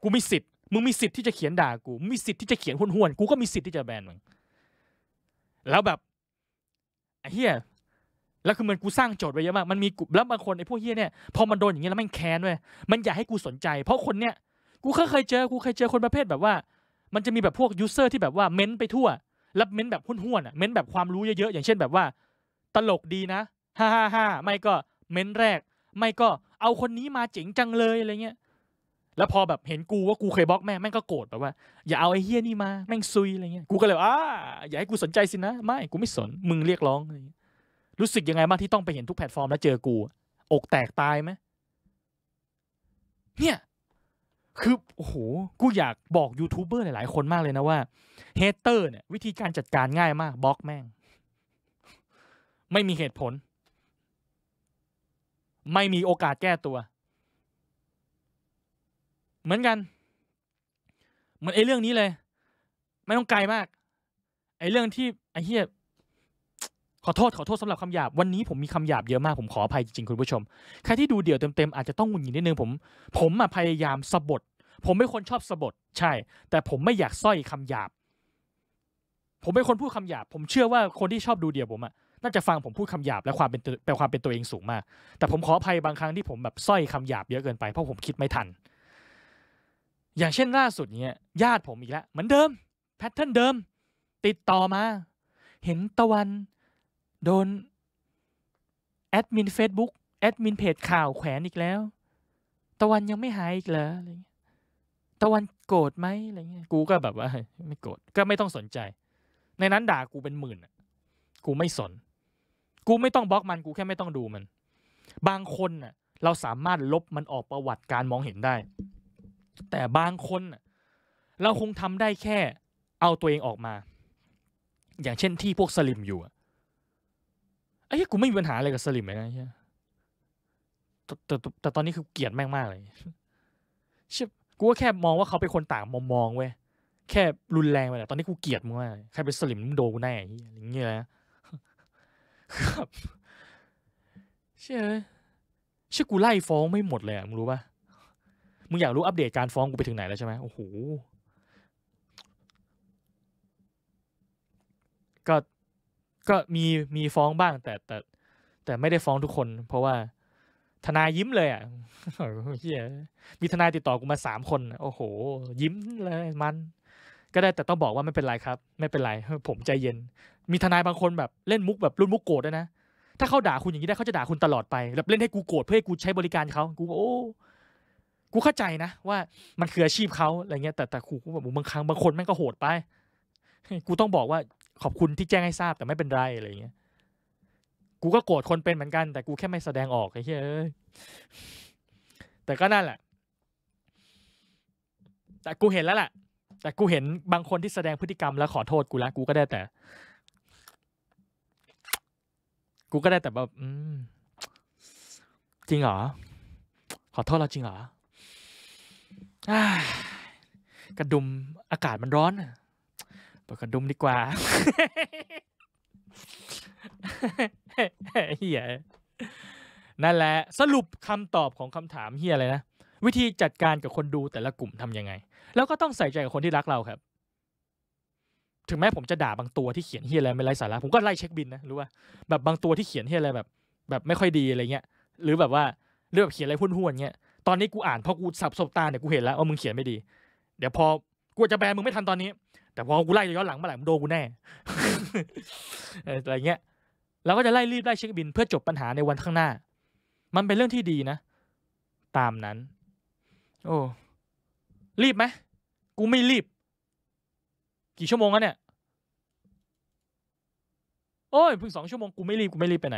กูมีสิทธิมึงมีสิทธิ์ที่จะเขียนด่ากู มีสิทธิ์ที่จะเขียนห้วนๆกูก็มีสิทธิ์ที่จะแบนมึง แล้วแบบไอ้เหี้ยแล้วคือมันกูสร้างโจทย์ไว้เยอะมากมันมีกลุ่มแล้วบางคนไอ้พวกเฮี้ยเนี่ย พอมันโดนอย่างเงี้ยแล้วมันแค้นเว้ย มันอยากให้กูสนใจ เพราะคนเนี่ยกูเคยเจอ กูเคยเจอคนประเภทแบบว่า มันจะมีแบบพวกยูเซอร์ที่แบบว่าเม้นไปทั่วรับเม้นแบบห้วนๆอ่ะเม้นแบบความรู้เยอะๆ อย่างเช่นแบบว่า ตลกดีนะ ฮ่าฮ่าฮ่าไม่ก็เม้นแรก ไม่ก็เอาคนนี้มาเจ๋งจังเลยอะไรเงี้ยแล้วพอแบบเห็นกูว่ากูเคยบล็อกแม่งแม่งก็โกรธแบบว่า อย่าเอาไอ้เฮี้ยนี่มา แม่งซุยอะไรเงี้ยกูก็เลยอ่าอย่าให้กูสนใจสินะ ไม่ กูไม่สน มึงเรียกร้องอะไรเงี้ยรู้สึกยังไงบ้างที่ต้องไปเห็นทุกแพลตฟอร์มแล้วเจอกูอกแตกตายไหม เนี่ย คือ โอ้โห กูอยากบอกยูทูบเบอร์หลายๆ คนมากเลยนะว่าเฮเตอร์เนี่ย วิธีการจัดการง่ายมาก บล็อกแม่ง ไม่มีเหตุผล ไม่มีโอกาสแก้ตัวเหมือนกัน เหมือนไอ้เรื่องนี้เลย ไม่ต้องไกลมาก ไอ้เรื่องที่ไอ้เฮียขอโทษขอโทษสำหรับคำหยาบ วันนี้ผมมีคำหยาบเยอะมาก ผมขออภัยจริงๆคุณผู้ชม ใครที่ดูเดี่ยวเต็มๆอาจจะต้องหงุนหงิดนิดนึงผม ผมอะพยายามสะบดผมเป็นคนชอบสะบดใช่ แต่ผมไม่อยากสร้อยคำหยาบ ผมเป็นคนพูดคำหยาบ ผมเชื่อว่าคนที่ชอบดูเดี่ยวผมอะน่าจะฟังผมพูดคำหยาบและความเป็นแปลความเป็นตัวเองสูงมาก แต่ผมขออภัยบางครั้งที่ผมแบบสร้อยคำหยาบเยอะเกินไปเพราะผมคิดไม่ทันอย่างเช่นล่าสุดเนี้ย ญาติผมอีกแล้วเหมือนเดิม แพทเทิร์นเดิม ติดต่อมา เห็นตะวันโดน แอดมิน Facebook แอดมินเพจข่าวแขวนอีกแล้ว ตะวันยังไม่หายอีกเหรออะไรเงี้ยตะวันโกรธไหมอะไรเงี้ยกูก็แบบว่า ไม่โกรธก็ไม่ต้องสนใจ ในนั้นด่ากูเป็นหมื่นอ่ะ กูไม่สน กูไม่ต้องบล็อกมันกูแค่ไม่ต้องดูมัน บางคนน่ะ เราสามารถลบมันออกประวัติการมองเห็นได้แต่บางคนเราคงทำได้แค่เอาตัวเองออกมา อย่างเช่นที่พวกสลิมอยู่ไอ้กูไม่มีปัญหาอะไรกับสลิมเลยนะแต่แต่ตอนนี้คือเกลียดแม่งมากเลยชิบกูก็แค่มองว่าเขาเป็นคนต่างมองมองเว้ยแค่รุนแรงไปแหละตอนนี้กูเกลียดมึงมากใครเป็นสลิมมึงโดนกูแน่อย่างเงี้ยนะเชื่อเชื่อกูไล่ฟ้องไม่หมดเลยมึงรู้ปะมึงอยากรู้อัปเดตการฟ้องกูไปถึงไหนแล้วใช่ไหมโอ้โห ก็ ก็มี มีฟ้องบ้าง แต่ แต่ แต่ไม่ได้ฟ้องทุกคน เพราะว่า ทนายยิ้มเลยอ่ะเฮียมีทนายติดต่อกูมาสามคน โอ้โห ยิ้มเลยมัน ก็ได้แต่ต้องบอกว่าไม่เป็นไรครับ ไม่เป็นไร ผมใจเย็น มีทนายบางคนแบบเล่นมุกแบบรุ่นมุกโกรธนะ ถ้าเขาด่าคุณอย่างนี้ได้เขาจะด่าคุณตลอดไปแบบเล่นให้กูโกรธเพื่อให้กูใช้บริการเขา กูโอ้กูเข้าใจนะว่ามันคืออาชีพเขาอะไรเงี้ย แต่แต่กูแบบบางครั้งบางคนแม่งก็โหดไป กูต้องบอกว่าขอบคุณที่แจ้งให้ทราบแต่ไม่เป็นไรอะไรเงี้ยกูก็โกรธคนเป็นเหมือนกันแต่กูแค่ไม่แสดงออกไอ้เหี้ยแต่ก็นั่นแหละ แต่กูเห็นแล้วแหละ แต่กูเห็นบางคนที่แสดงพฤติกรรมแล้วขอโทษกูแล้ว กูก็ได้แต่ กูก็ได้แต่แบบจริงเหรอขอโทษเราจริงเหรอกระดุมอากาศมันร้อนเปิดกระดุมดีกว่าเฮียนั่นแหละ สรุปคำตอบของคำถามเฮียอะไรนะวิธีจัดการกับคนดูแต่ละกลุ่มทํำยังไง แล้วก็ต้องใส่ใจกับคนที่รักเราครับ ถึงแม้ผมจะด่าบางตัวที่เขียนเฮียอะไรไม่ไร้สาระผมก็ไล่เช็คบินนะรู้ว่าแบบบางตัวที่เขียนเฮียอะไรแบบ แบบไม่ค่อยดีอะไรเงี้ยหรือแบบว่าเรื่องแบบเขียนอะไรหุ่นๆเงี้ยตอนนี้กูอ่านพอกูสับสบตาเนี่ยกูเห็นแล้วว่ามึงเขียนไม่ดีเดี๋ยวพอกูจะแบนมึงไม่ทันตอนนี้ แต่พอกูไล่ย้อนหลังมาหลไหมึงโดนกูแน่อะไรเงี้ยเราก็จะไล่รีบไล่เช็คบินเพื่อจบปัญหาในวันข้างหน้า มันเป็นเรื่องที่ดีนะ ตามนั้น โอ้รีบไหมกูไม่รีบ กี่ชั่วโมงแล้วเนี่ยโอ้ยเพิ่งสองชั่วโมงกูไม่รีบกูไม่รีบไปไหน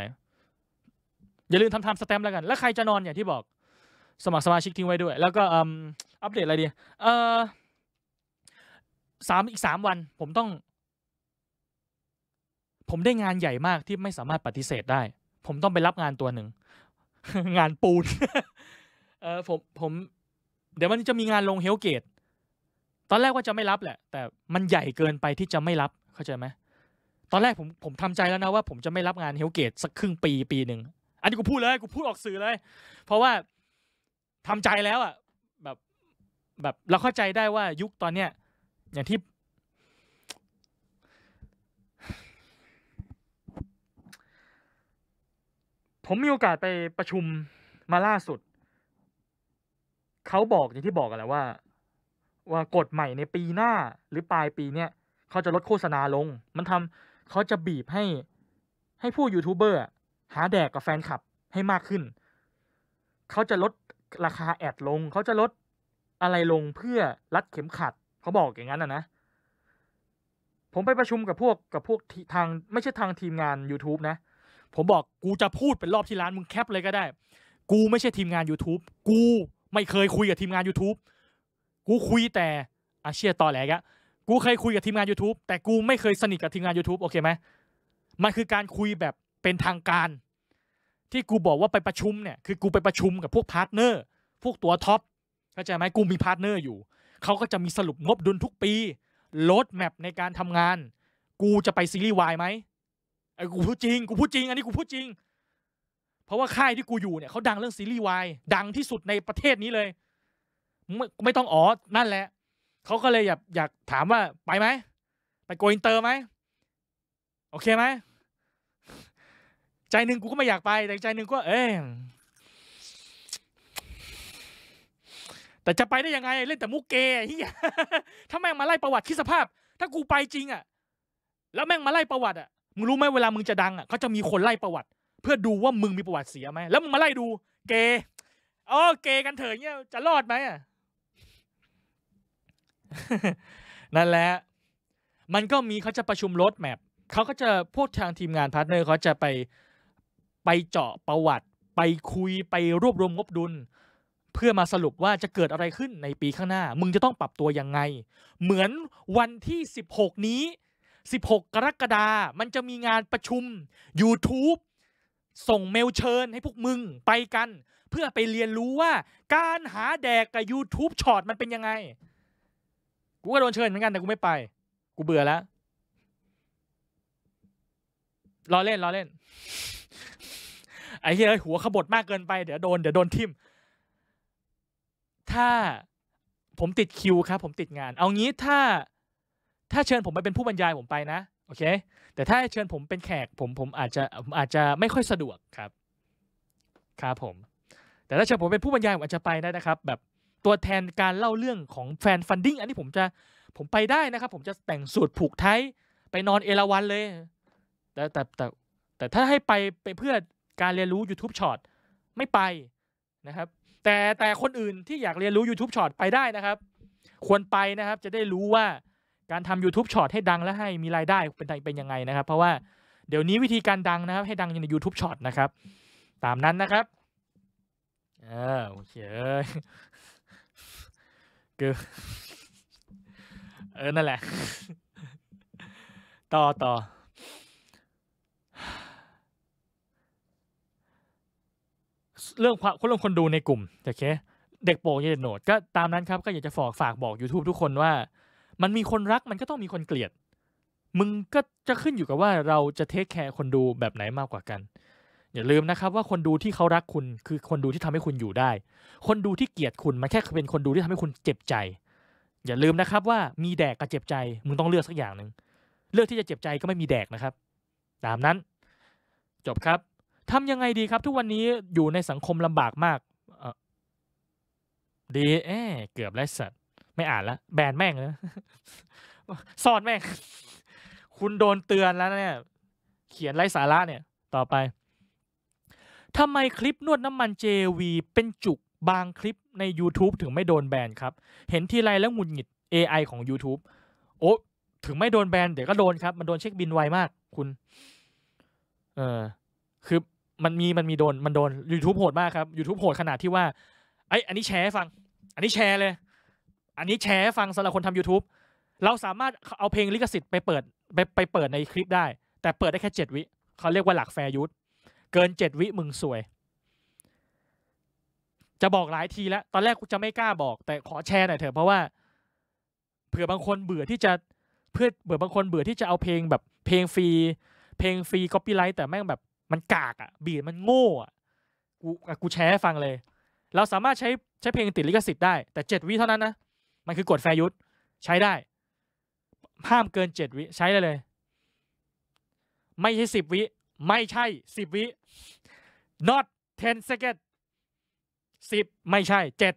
อย่าลืมทำทำสเต็มแล้วกันแล้วใครจะนอนอย่างที่บอกสมัครสมาชิกทิ้งไว้ด้วย แล้วก็อัปเดตอะไรดีเออสามอีกสามวัน ผมต้อง ผมได้งานใหญ่มากที่ไม่สามารถปฏิเสธได้ ผมต้องไปรับงานตัวหนึ่ง งานปูนเออผมผม เดี๋ยวมันจะมีงานลงเฮลเกต ตอนแรกว่าจะไม่รับแหละ แต่มันใหญ่เกินไปที่จะไม่รับเข้าใจไหมตอนแรกผมผมทำใจแล้วนะว่าผมจะไม่รับงานเฮลเกตสักครึ่งปีปีหนึ่งอันนี้กูพูดเลยกูพูดออกสื่อเลยเพราะว่าทำใจแล้วอ่ะแบบแบบเราเข้าใจได้ว่ายุคตอนเนี้ยอย่างที่ ผมมีโอกาสไปประชุมมาล่าสุด เขาบอกอย่างที่บอกกันแหละว่า ว่ากฎใหม่ในปีหน้าหรือปลายปีเนี้ยเขาจะลดโฆษณาลง มันทำเขาจะบีบให้ให้ผู้ยูทูบเบอร์หาแดกกับแฟนคลับให้มากขึ้นเขาจะลดราคาแอดลงเขาจะลดอะไรลงเพื่อรัดเข็มขัด เขาบอกอย่างนั้นนะนะ ผมไปประชุมกับพวกกับพวกทางไม่ใช่ทางทีมงาน YouTube นะ ผมบอกกูจะพูดเป็นรอบที่ร้านมึงแคปเลยก็ได้กูไม่ใช่ทีมงาน YouTube กูไม่เคยคุยกับทีมงาน YouTube กูคุยแต่อาเชียต่อแหลกะกูเคยคุยกับทีมงาน YouTube แต่กูไม่เคยสนิทกับทีมงาน YouTube โอเคไหมมันคือการคุยแบบเป็นทางการที่กูบอกว่าไปประชุมเนี่ยคือกูไปประชุมกับพวกพาร์ทเนอร์ พวกตัวท็อปเข้าใจไหมกูมีพาร์ทเนอร์อยู่ เขาก็จะมีสรุปงบดุลทุกปีโลดแมปในการทำงาน กูจะไปซีรีส์วายไหมไอ้กูพูดจริงกูพูดจริงอันนี้กูพูดจริง เพราะว่าค่ายที่กูอยู่เนี่ยเขาดังเรื่องซีรีส์วายดังที่สุดในประเทศนี้เลยไม่ไม่ต้องอ๋อนั่นแหละเขาก็เลยอยากอยากถามว่าไปไหมไปโกอินเตอร์ไหมโอเคไหมใจหนึ่งกูก็ไม่อยากไปแต่ใจหนึ่งก็ เอ๊แต่จะไปได้ยังไงเล่นแต่มุกเกย์เฮียถ้าแม่งมาไล่ประวัติคิดสภาพ ถ้ากูไปจริง อ่ะ แล้วแม่งมาไล่ประวัติอ่ะมึงรู้ไหมเวลามึงจะดังอ่ะเขาจะมีคนไล่ประวัติ เพื่อดูว่ามึงมีประวัติเสียไหมแล้วมึงมาไล่ดู เกย์โอเกย์กันเถอะเนี่ย จะรอดไหมอ่ะนั่นแหละมันก็มีเขาจะประชุมรถแมพเขาก็จะพวกทางทีมงานพาร์ทเนอร์เขาจะไปไปเจาะประวัติไปคุยไปรวบรวมงบดุล เพื่อมาสรุปว่าจะเกิดอะไรขึ้นในปีข้างหน้า มึงจะต้องปรับตัวยังไง เหมือนวันที่ 16 นี้ 16 กรกฎามันจะมีงานประชุม YouTube ส่งเมลเชิญให้พวกมึงไปกัน เพื่อไปเรียนรู้ว่า การหาแดกกับ YouTube ช็อตมันเป็นยังไง กูก็โดนเชิญเหมือนกันแต่กูไม่ไป กูเบื่อแล้วรอเล่นรอเล่นไอ้ทหีไรหัวขบดมากเกินไปเดี๋ยวโดนเดี๋ยวโดนทิมถ้าผมติดคิวครับ ผมติดงาน เอางี้ถ้าถ้าเชิญผมไปเป็นผู้บรรยายผมไปนะโอเค แต่ถ้าเชิญผมเป็นแขกผมผมอาจจะผมอาจจะไม่ค่อยสะดวกครับ ครับผม แต่ถ้าเชิญผมเป็นผู้บรรยายผมอาจจะไปได้นะครับ แบบตัวแทนการเล่าเรื่องของแฟนฟันดิ้งอันนี้ผมจะผมไปได้นะครับ ผมจะแต่งสูตรผูกไทยไปนอนเอราวันเลยแต่แต่แต่แต่ถ้าให้ไปไปเพื่อการเรียนรู้ YouTube Short ไม่ไปนะครับ แต่แต่คนอื่นที่อยากเรียนรู้ YouTube Short ไปได้นะครับ ควรไปนะครับ จะได้รู้ว่าการทำ YouTube Short ให้ดังและให้มีรายได้เป็นเป็นยังไงนะครับ เพราะว่าเดี๋ยวนี้วิธีการดังนะครับ ให้ดังใน YouTube Short นะครับ ตามนั้นนะครับออโอเคเือเออนั่นแหละ ต่อต่อเรื่องความคนลงคนดูในกลุ่มโอเค เด็กโปกเด็กโหนดก็ตามนั้นครับ ก็อยากจะฝากฝากบอก YouTube ทุกคนว่า มันมีคนรักมันก็ต้องมีคนเกลียด มึงก็จะขึ้นอยู่กับว่าเราจะเทคแคร์คนดูแบบไหนมากกว่ากัน อย่าลืมนะครับว่าคนดูที่เขารักคุณคือคนดูที่ทำให้คุณอยู่ได้ คนดูที่เกลียดคุณมันแค่เป็นคนดูที่ทำให้คุณเจ็บใจ อย่าลืมนะครับว่ามีแดกกับเจ็บใจ มึงต้องเลือกสักอย่างหนึ่งเลือกที่จะเจ็บใจก็ไม่มีแดกนะครับ ตามนั้น จบครับทำยังไงดีครับ ทุกวันนี้อยู่ในสังคมลำบากมากดีเอ๊เกือบไรสัตว์ ไม่อ่านละแบนแม่งเลยซอนแม่ง คุณโดนเตือนแล้วเนี่ยเขียนไร้สาระเนี่ย ต่อไปทำไมคลิปนวดน้ำมันเจวีเป็นจุกบางคลิปใน YouTube ถึงไม่โดนแบนครับ เห็นทีไรแล้วหงุดหงิด AI ของ YouTube โอ้ถึงไม่โดนแบนเดี๋ยวก็โดนครับมันโดนเช็คบินไวมาก คุณ เออคือมันมีมันมีโดนมันโดน YouTube โหดมากครับ YouTube โหดขนาดที่ว่า ไออันนี้แชร์ฟังอันนี้แชร์เลย อันนี้แชร์ฟังสำหรับคนทำ YouTube เราสามารถเอาเพลงลิขสิทธิ์ไปเปิดไปไปเปิดในคลิปได้แต่เปิดได้แค่เจ็ดวิ เขาเรียกว่าหลักแฟร์ยูทเกินเจ็ดวิมึงสวย จะบอกหลายทีแล้ว ตอนแรกกูจะไม่กล้าบอก แต่ขอแชร์หน่อยเถอะเพราะว่าเผื่อบางคนเบื่อที่จะเพื่อเบื่อบางคนเบื่อที่จะเอาเพลงแบบเพลงฟรีเพลงฟรีก็ปีไลท์แต่แม่งแบบมันกากอ่ะ บีดมันโง่อ่ะ กูกูแชร์ให้ฟังเลย เราสามารถใช้ใช้เพลงติดลิขสิทธิ์ได้ แต่เจ็ดวิเท่านั้นนะ มันคือกฎแฟยุทธใช้ได้ ห้ามเกินเจ็ดวิใช้ได้เลย ไม่ใช่สิบวิ ไม่ใช่สิบวิ not ten second สิบไม่ใช่เจ็ด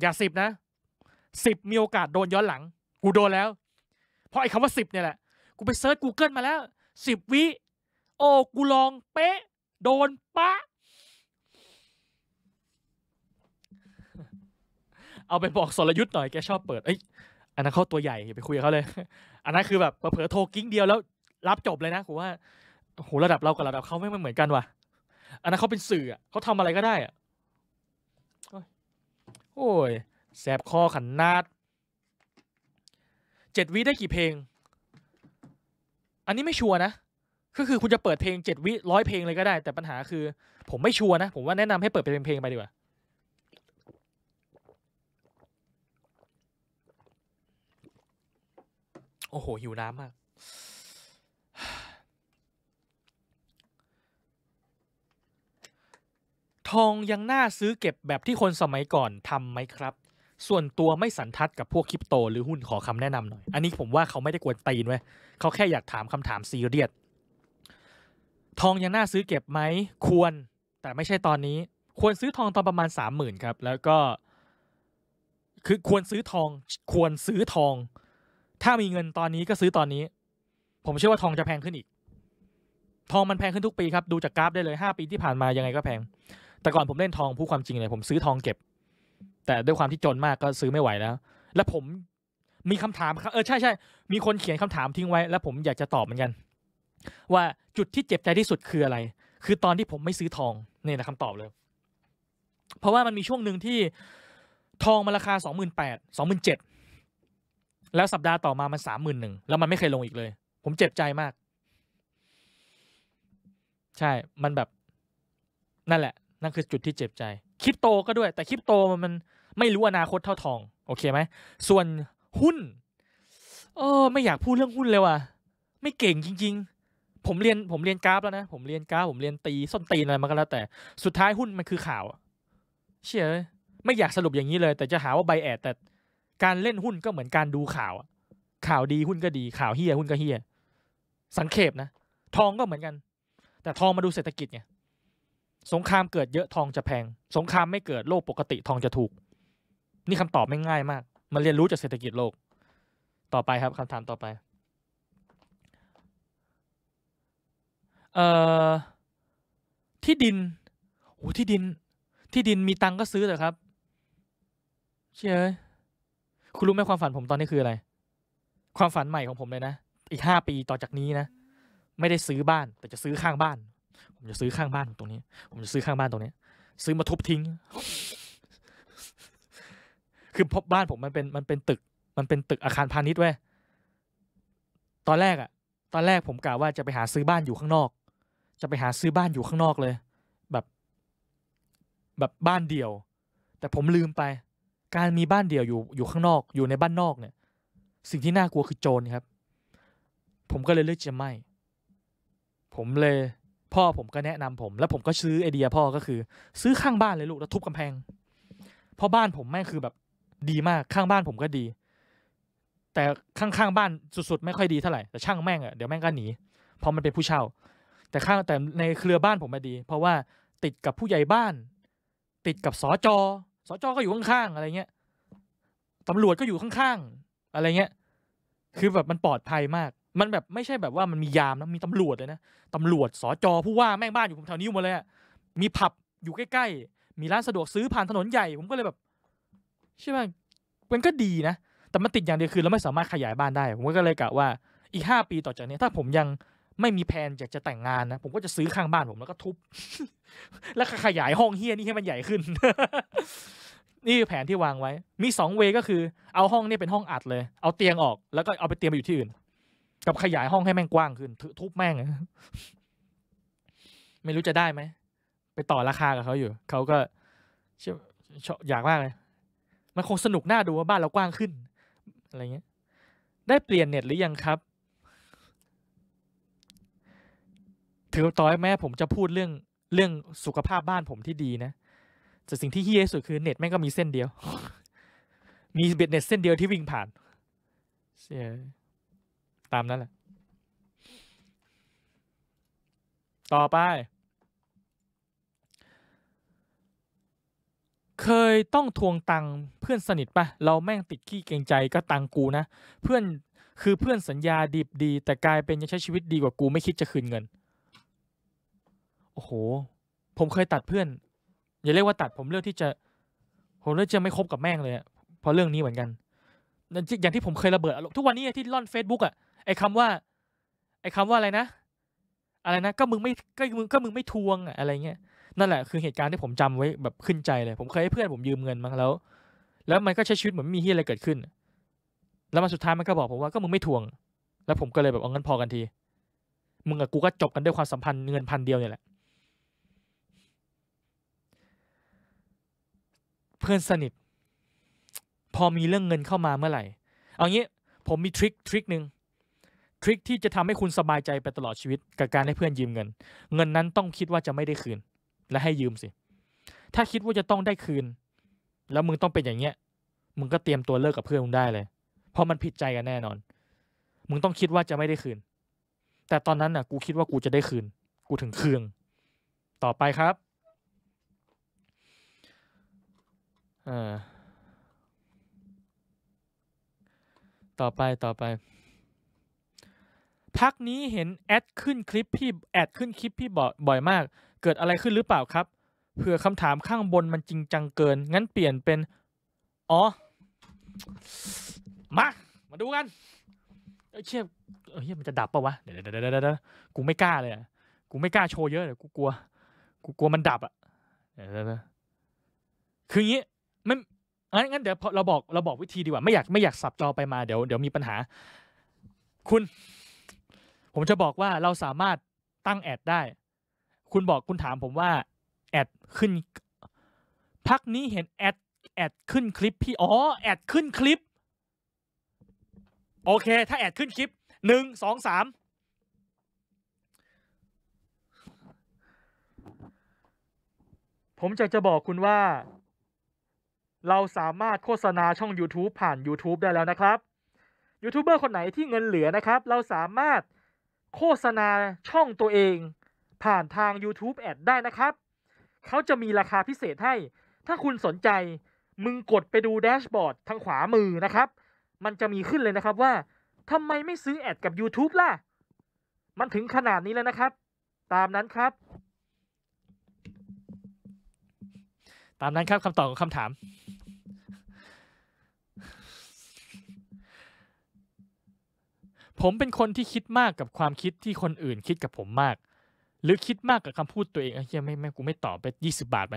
อย่าสิบนะ สิบมีโอกาสโดนย้อนหลัง กูโดนแล้ว เพราะไอ้คำว่าสิบเนี่ยแหละกูไปเซิร์ช Google มาแล้วสิบวิโอ้ กูลองเป๊ะ โดนปะ เอาไปบอกสรยุทธ์หน่อยแกชอบเปิด เอ้ยอันนั้นเข้าตัวใหญ่ อย่าไปคุยกับเขาเลย อันนั้นคือแบบเผลอโทรกิ้งเดียวแล้วรับจบเลยนะผมว่าโห ระดับเรากับ ระดับเขาไม่เหมือนกันว่ะ อันนั้นเขาเป็นสื่อ เขาทำอะไรก็ได้อะโอ้ยแสบคอขันนาดเจ็ดวีได้กี่เพลง อันนี้ไม่ชัวร์นะก็คือคุณจะเปิดเพลงเจ็ดวิร้อยเพลงเลยก็ได้ แต่ปัญหาคือ ผมไม่ชัวร์นะ ผมว่าแนะนำให้เปิดเป็นเพลงไปดีกว่า โอ้โหหิวน้ำมาก ทองยังน่าซื้อเก็บแบบที่คนสมัยก่อนทำไหมครับ ส่วนตัวไม่สันทัดกับพวกคริปโตหรือหุ้นขอคำแนะนำหน่อยอันนี้ผมว่าเขาไม่ได้กวนตีนไว้เขาแค่อยากถามคำถามซีเรียสทองยังน่าซื้อเก็บไหม ควร แต่ไม่ใช่ตอนนี้ ควรซื้อทองตอนประมาณสามหมื่นครับ แล้วก็ คือควรซื้อทอง ควรซื้อทอง ถ้ามีเงินตอนนี้ก็ซื้อตอนนี้ ผมเชื่อว่าทองจะแพงขึ้นอีก ทองมันแพงขึ้นทุกปีครับ ดูจากกราฟได้เลยห้าปีที่ผ่านมายังไงก็แพง แต่ก่อนผมเล่นทองผู้ความจริงเลยผมซื้อทองเก็บ แต่ด้วยความที่จนมากก็ซื้อไม่ไหวแล้ว และผมมีคำถามครับ เออใช่ใช่มีคนเขียนคำถามทิ้งไว้ แล้วผมอยากจะตอบเหมือนกันว่าจุดที่เจ็บใจที่สุดคืออะไร คือตอนที่ผมไม่ซื้อทองนี่นะคำตอบเลย เพราะว่ามันมีช่วงหนึ่งที่ ทองมันราคาสสองหมืนแปดหมื่นเจ็ด แล้วสัปดาห์ต่อมามันสามหมื่นหนึ่งแล้วมันไม่เคยลงอีกเลย ผมเจ็บใจมาก ใช่ มันแบบนั่นแหละ นั่นคือจุดที่เจ็บใจคริปโตก็ด้วย แต่คริปโตมันไม่รู้อนาคตเท่าทอง โอเคไหมส่วนหุ้น เออ ไม่อยากพูดเรื่องหุ้นเลยว่ะไม่เก่งจริงๆผมเรียนผมเรียนกราฟแล้วนะ ผมเรียนกราฟผมเรียนตีส้นตีนอะไรมาก็แล้วแต่สุดท้ายหุ้นมันคือข่าวเชื่อไม่อยากสรุปอย่างนี้เลย แต่จะหาว่าใบแอดแต่การเล่นหุ้นก็เหมือนการดูข่าวข่าวดีหุ้นก็ดีข่าวเฮียหุ้นก็เฮียสังเขปนะ ทองก็เหมือนกัน แต่ทองมาดูเศรษฐกิจไงสงครามเกิดเยอะทองจะแพง สงครามไม่เกิดโลกปกติทองจะถูก นี่คำตอบไม่ง่ายมาก มันเรียนรู้จากเศรษฐกิจโลก ต่อไปครับคำถามต่อไปเอ่อที่ดินโอ้ที่ดิน ที่ดินมีตังก็ซื้อเถอะครับเชื่อคุณรู้ไหมความฝันผมตอนนี้คืออะไร ความฝันใหม่ของผมเลยนะอีกห้าปีต่อจากนี้นะไม่ได้ซื้อบ้าน แต่จะซื้อข้างบ้าน ผมจะซื้อข้างบ้านตรงนี้ ผมจะซื้อข้างบ้านตรงนี้ซื้อมาทุบทิ้ง คือพบบ้านผมมันเป็น มันเป็นตึก มันเป็นตึกอาคารพาณิชย์เว้ยตอนแรกอะ ตอนแรกผมกะว่าจะไปหาซื้อบ้านอยู่ข้างนอกจะไปหาซื้อบ้านอยู่ข้างนอกเลย แบบ แบบบ้านเดี่ยว แต่ผมลืมไป การมีบ้านเดี่ยวอยู่อยู่ข้างนอกอยู่ในบ้านนอกเนี่ย สิ่งที่น่ากลัวคือโจรครับ ผมก็เลยเลือกจะไม่ ผมเลย พ่อผมก็แนะนำผม แล้วผมก็ซื้อไอเดียพ่อก็คือ ซื้อข้างบ้านเลยลูกแล้วทุบกำแพงเพราะบ้านผมแม่งคือแบบดีมากข้างบ้านผมก็ดี แต่ข้างๆบ้านสุดๆ ไม่ค่อยดีเท่าไหร่ แต่ช่างแม่งอะเดี๋ยวแม่งก็หนีเพราะมันเป็นผู้เช่าแต่ข้างแต่ในเครือบ้านผมมาดี เพราะว่า ติดกับผู้ใหญ่บ้าน ติดกับสอจอสอจอก็อยู่ข้าง ๆ อะไรเงี้ยตำรวจก็อยู่ข้าง ๆอะไรเงี้ยคือแบบมันปลอดภัยมาก มันแบบไม่ใช่แบบว่ามันมียามนะมีตำรวจเลยนะตำรวจสอจอผู้ว่าแม่งบ้านอยู่ผมแถวนี้หมดเลยมีผับอยู่ใกล้ๆมีร้านสะดวกซื้อผ่านถนนใหญ่ผมก็เลยแบบ ใช่ไหมมันก็ดีนะแต่มันติดอย่างเดียวคือเราไม่สามารถขยายบ้านได้ ผมก็เลยกะว่า อีกห้าปีต่อจากนี้ถ้าผมยังไม่มีแผนอยากจะแต่งงานนะ ผมก็จะซื้อข้างบ้านผมแล้วก็ทุบแล้วขยายห้องเฮียนี่ให้มันใหญ่ขึ้นนี่แผนที่วางไว้ มีสองเวก็คือ เอาห้องนี่เป็นห้องอัดเลย เอาเตียงออกแล้วก็เอาไปเตียงไปอยู่ที่อื่นกับขยายห้องให้แม่งกว้างขึ้นทุบแม่งไม่รู้จะได้ไหมไปต่อราคากับเขาอยู่เขาก็ชอยากมากเลย มันคงสนุกน่าดูว่าบ้านเรากว้างขึ้น อะไรเงี้ย ได้เปลี่ยนเน็ตหรือยังครับถึงต่อยแม่ผมจะพูดเรื่องเรื่องสุขภาพบ้านผมที่ดีนะ แต่สิ่งที่เฮี้ยสุดคือเน็ตแม่งก็มีเส้นเดียว มีเบ็ดเน็ตเส้นเดียวที่วิ่งผ่านเสียตามนั้นแหละ ต่อไป เคยต้องทวงตังเพื่อนสนิทปะเราแม่งติดขี้เกรงใจก็ตังกูนะเพื่อนคือเพื่อนสัญญาดีบดี แต่กลายเป็นยังใช้ชีวิตดีกว่ากูไม่คิดจะคืนเงินโอ้โหผมเคยตัดเพื่อน อย่าเรียกว่าตัดผมเลือกที่จะ ผมเลือกจะไม่คบกับแม่งเลยเพราะเรื่องนี้เหมือนกันอย่างที่ผมเคยระเบิดอารมณ์ ทุกวันนี้ที่ล่อน Facebook อ่ะไอ้คาว่า ไอ้คาว่าอะไรนะ อะไรนะ ก็มึงไม่ ก็มึง ก็มึงไม่ทวงอะอะไรเงี้ย นั่นแหละคือเหตุการณ์ที่ผมจำไว้แบบขึ้นใจเลย ผมเคยให้เพื่อนผมยืมเงินมาแล้ว แล้วมันก็ใช้ชีวิตเหมือนมีที่อะไรเกิดขึ้น แล้วมาสุดท้ายมันก็บอกผมว่าก็มึงไม่ทวง แล้วผมก็เลยแบบเอาเงินพอกันที มึงกับกูก็จบกันด้วยความสัมพันธ์เงินพันเดียวเนี่ยแหละเพื่อนสนิท พอมีเรื่องเงินเข้ามาเมื่อไหร่ เอางี้ ผมมีทริคทริคหนึ่งทริคที่จะทำให้คุณสบายใจไปตลอดชีวิตกับการให้เพื่อนยืมเงิน เงินนั้นต้องคิดว่าจะไม่ได้คืน และให้ยืมสิถ้าคิดว่าจะต้องได้คืน แล้วมึงต้องเป็นอย่างเงี้ยมึงก็เตรียมตัวเลิกกับเพื่อนมึงได้เลย เพราะมันผิดใจกันแน่นอน มึงต้องคิดว่าจะไม่ได้คืน แต่ตอนนั้นน่ะกูคิดว่ากูจะได้คืน กูถึงเคืองต่อไปครับต่อไป ต่อไป พักนี้เห็นแอดขึ้นคลิปพี่แอดขึ้นคลิป พี่บ่อยมาก เกิดอะไรขึ้นหรือเปล่าครับ เผื่อคำถามข้างบนมันจริงจังเกิน งั้นเปลี่ยนเป็น อ๋อ มา มาดูกันเอ้ยเชี่ยเอ้ยมันจะดับปะวะ เดี๋ยวเดี๋ยวเดี๋ยวกูไม่กล้า เลยอะกูไม่กล้าโชว์เยอะเลยกูกลัว กูกลัวมันดับอ่ะเดี๋ยวคืองี้งั้นงั้นเดี๋ยวเราบอกเราบอกวิธีดีกว่าไม่อยากไม่อยากสับจอไปมาเดี๋ยวเดี๋ยวมีปัญหา คุณ ผมจะบอกว่าเราสามารถตั้งแอดได้ คุณบอกคุณถามผมว่าแอดขึ้น พักนี้เห็นแอดแอดขึ้นคลิปพี่อ๋อแอดขึ้นคลิป โอเค ถ้าแอดขึ้นคลิปหนึ่งสองสามผมจะจะบอกคุณว่าเราสามารถโฆษณาช่อง YouTube ผ่าน YouTube ได้แล้วนะครับยูทูบเบอร์คนไหนที่เงินเหลือนะครับ เราสามารถโฆษณาช่องตัวเอง ผ่านทาง YouTube อดได้นะครับ เขาจะมีราคาพิเศษให้ ถ้าคุณสนใจมึงกดไปดูแดชบอร์ดทางขวามือนะครับ มันจะมีขึ้นเลยนะครับว่าทำไมไม่ซื้อแอดกับ YouTube ล่ะ มันถึงขนาดนี้แล้วนะครับ ตามนั้นครับตามนั้นครับคำตอบของคำถาม ผมเป็นคนที่คิดมากกับความคิดที่คนอื่นคิดกับผมมาก หรือคิดมากกับคำพูดตัวเองเฮียไม่ไม่กูไม่ตอบไปยี่สิบบาทไป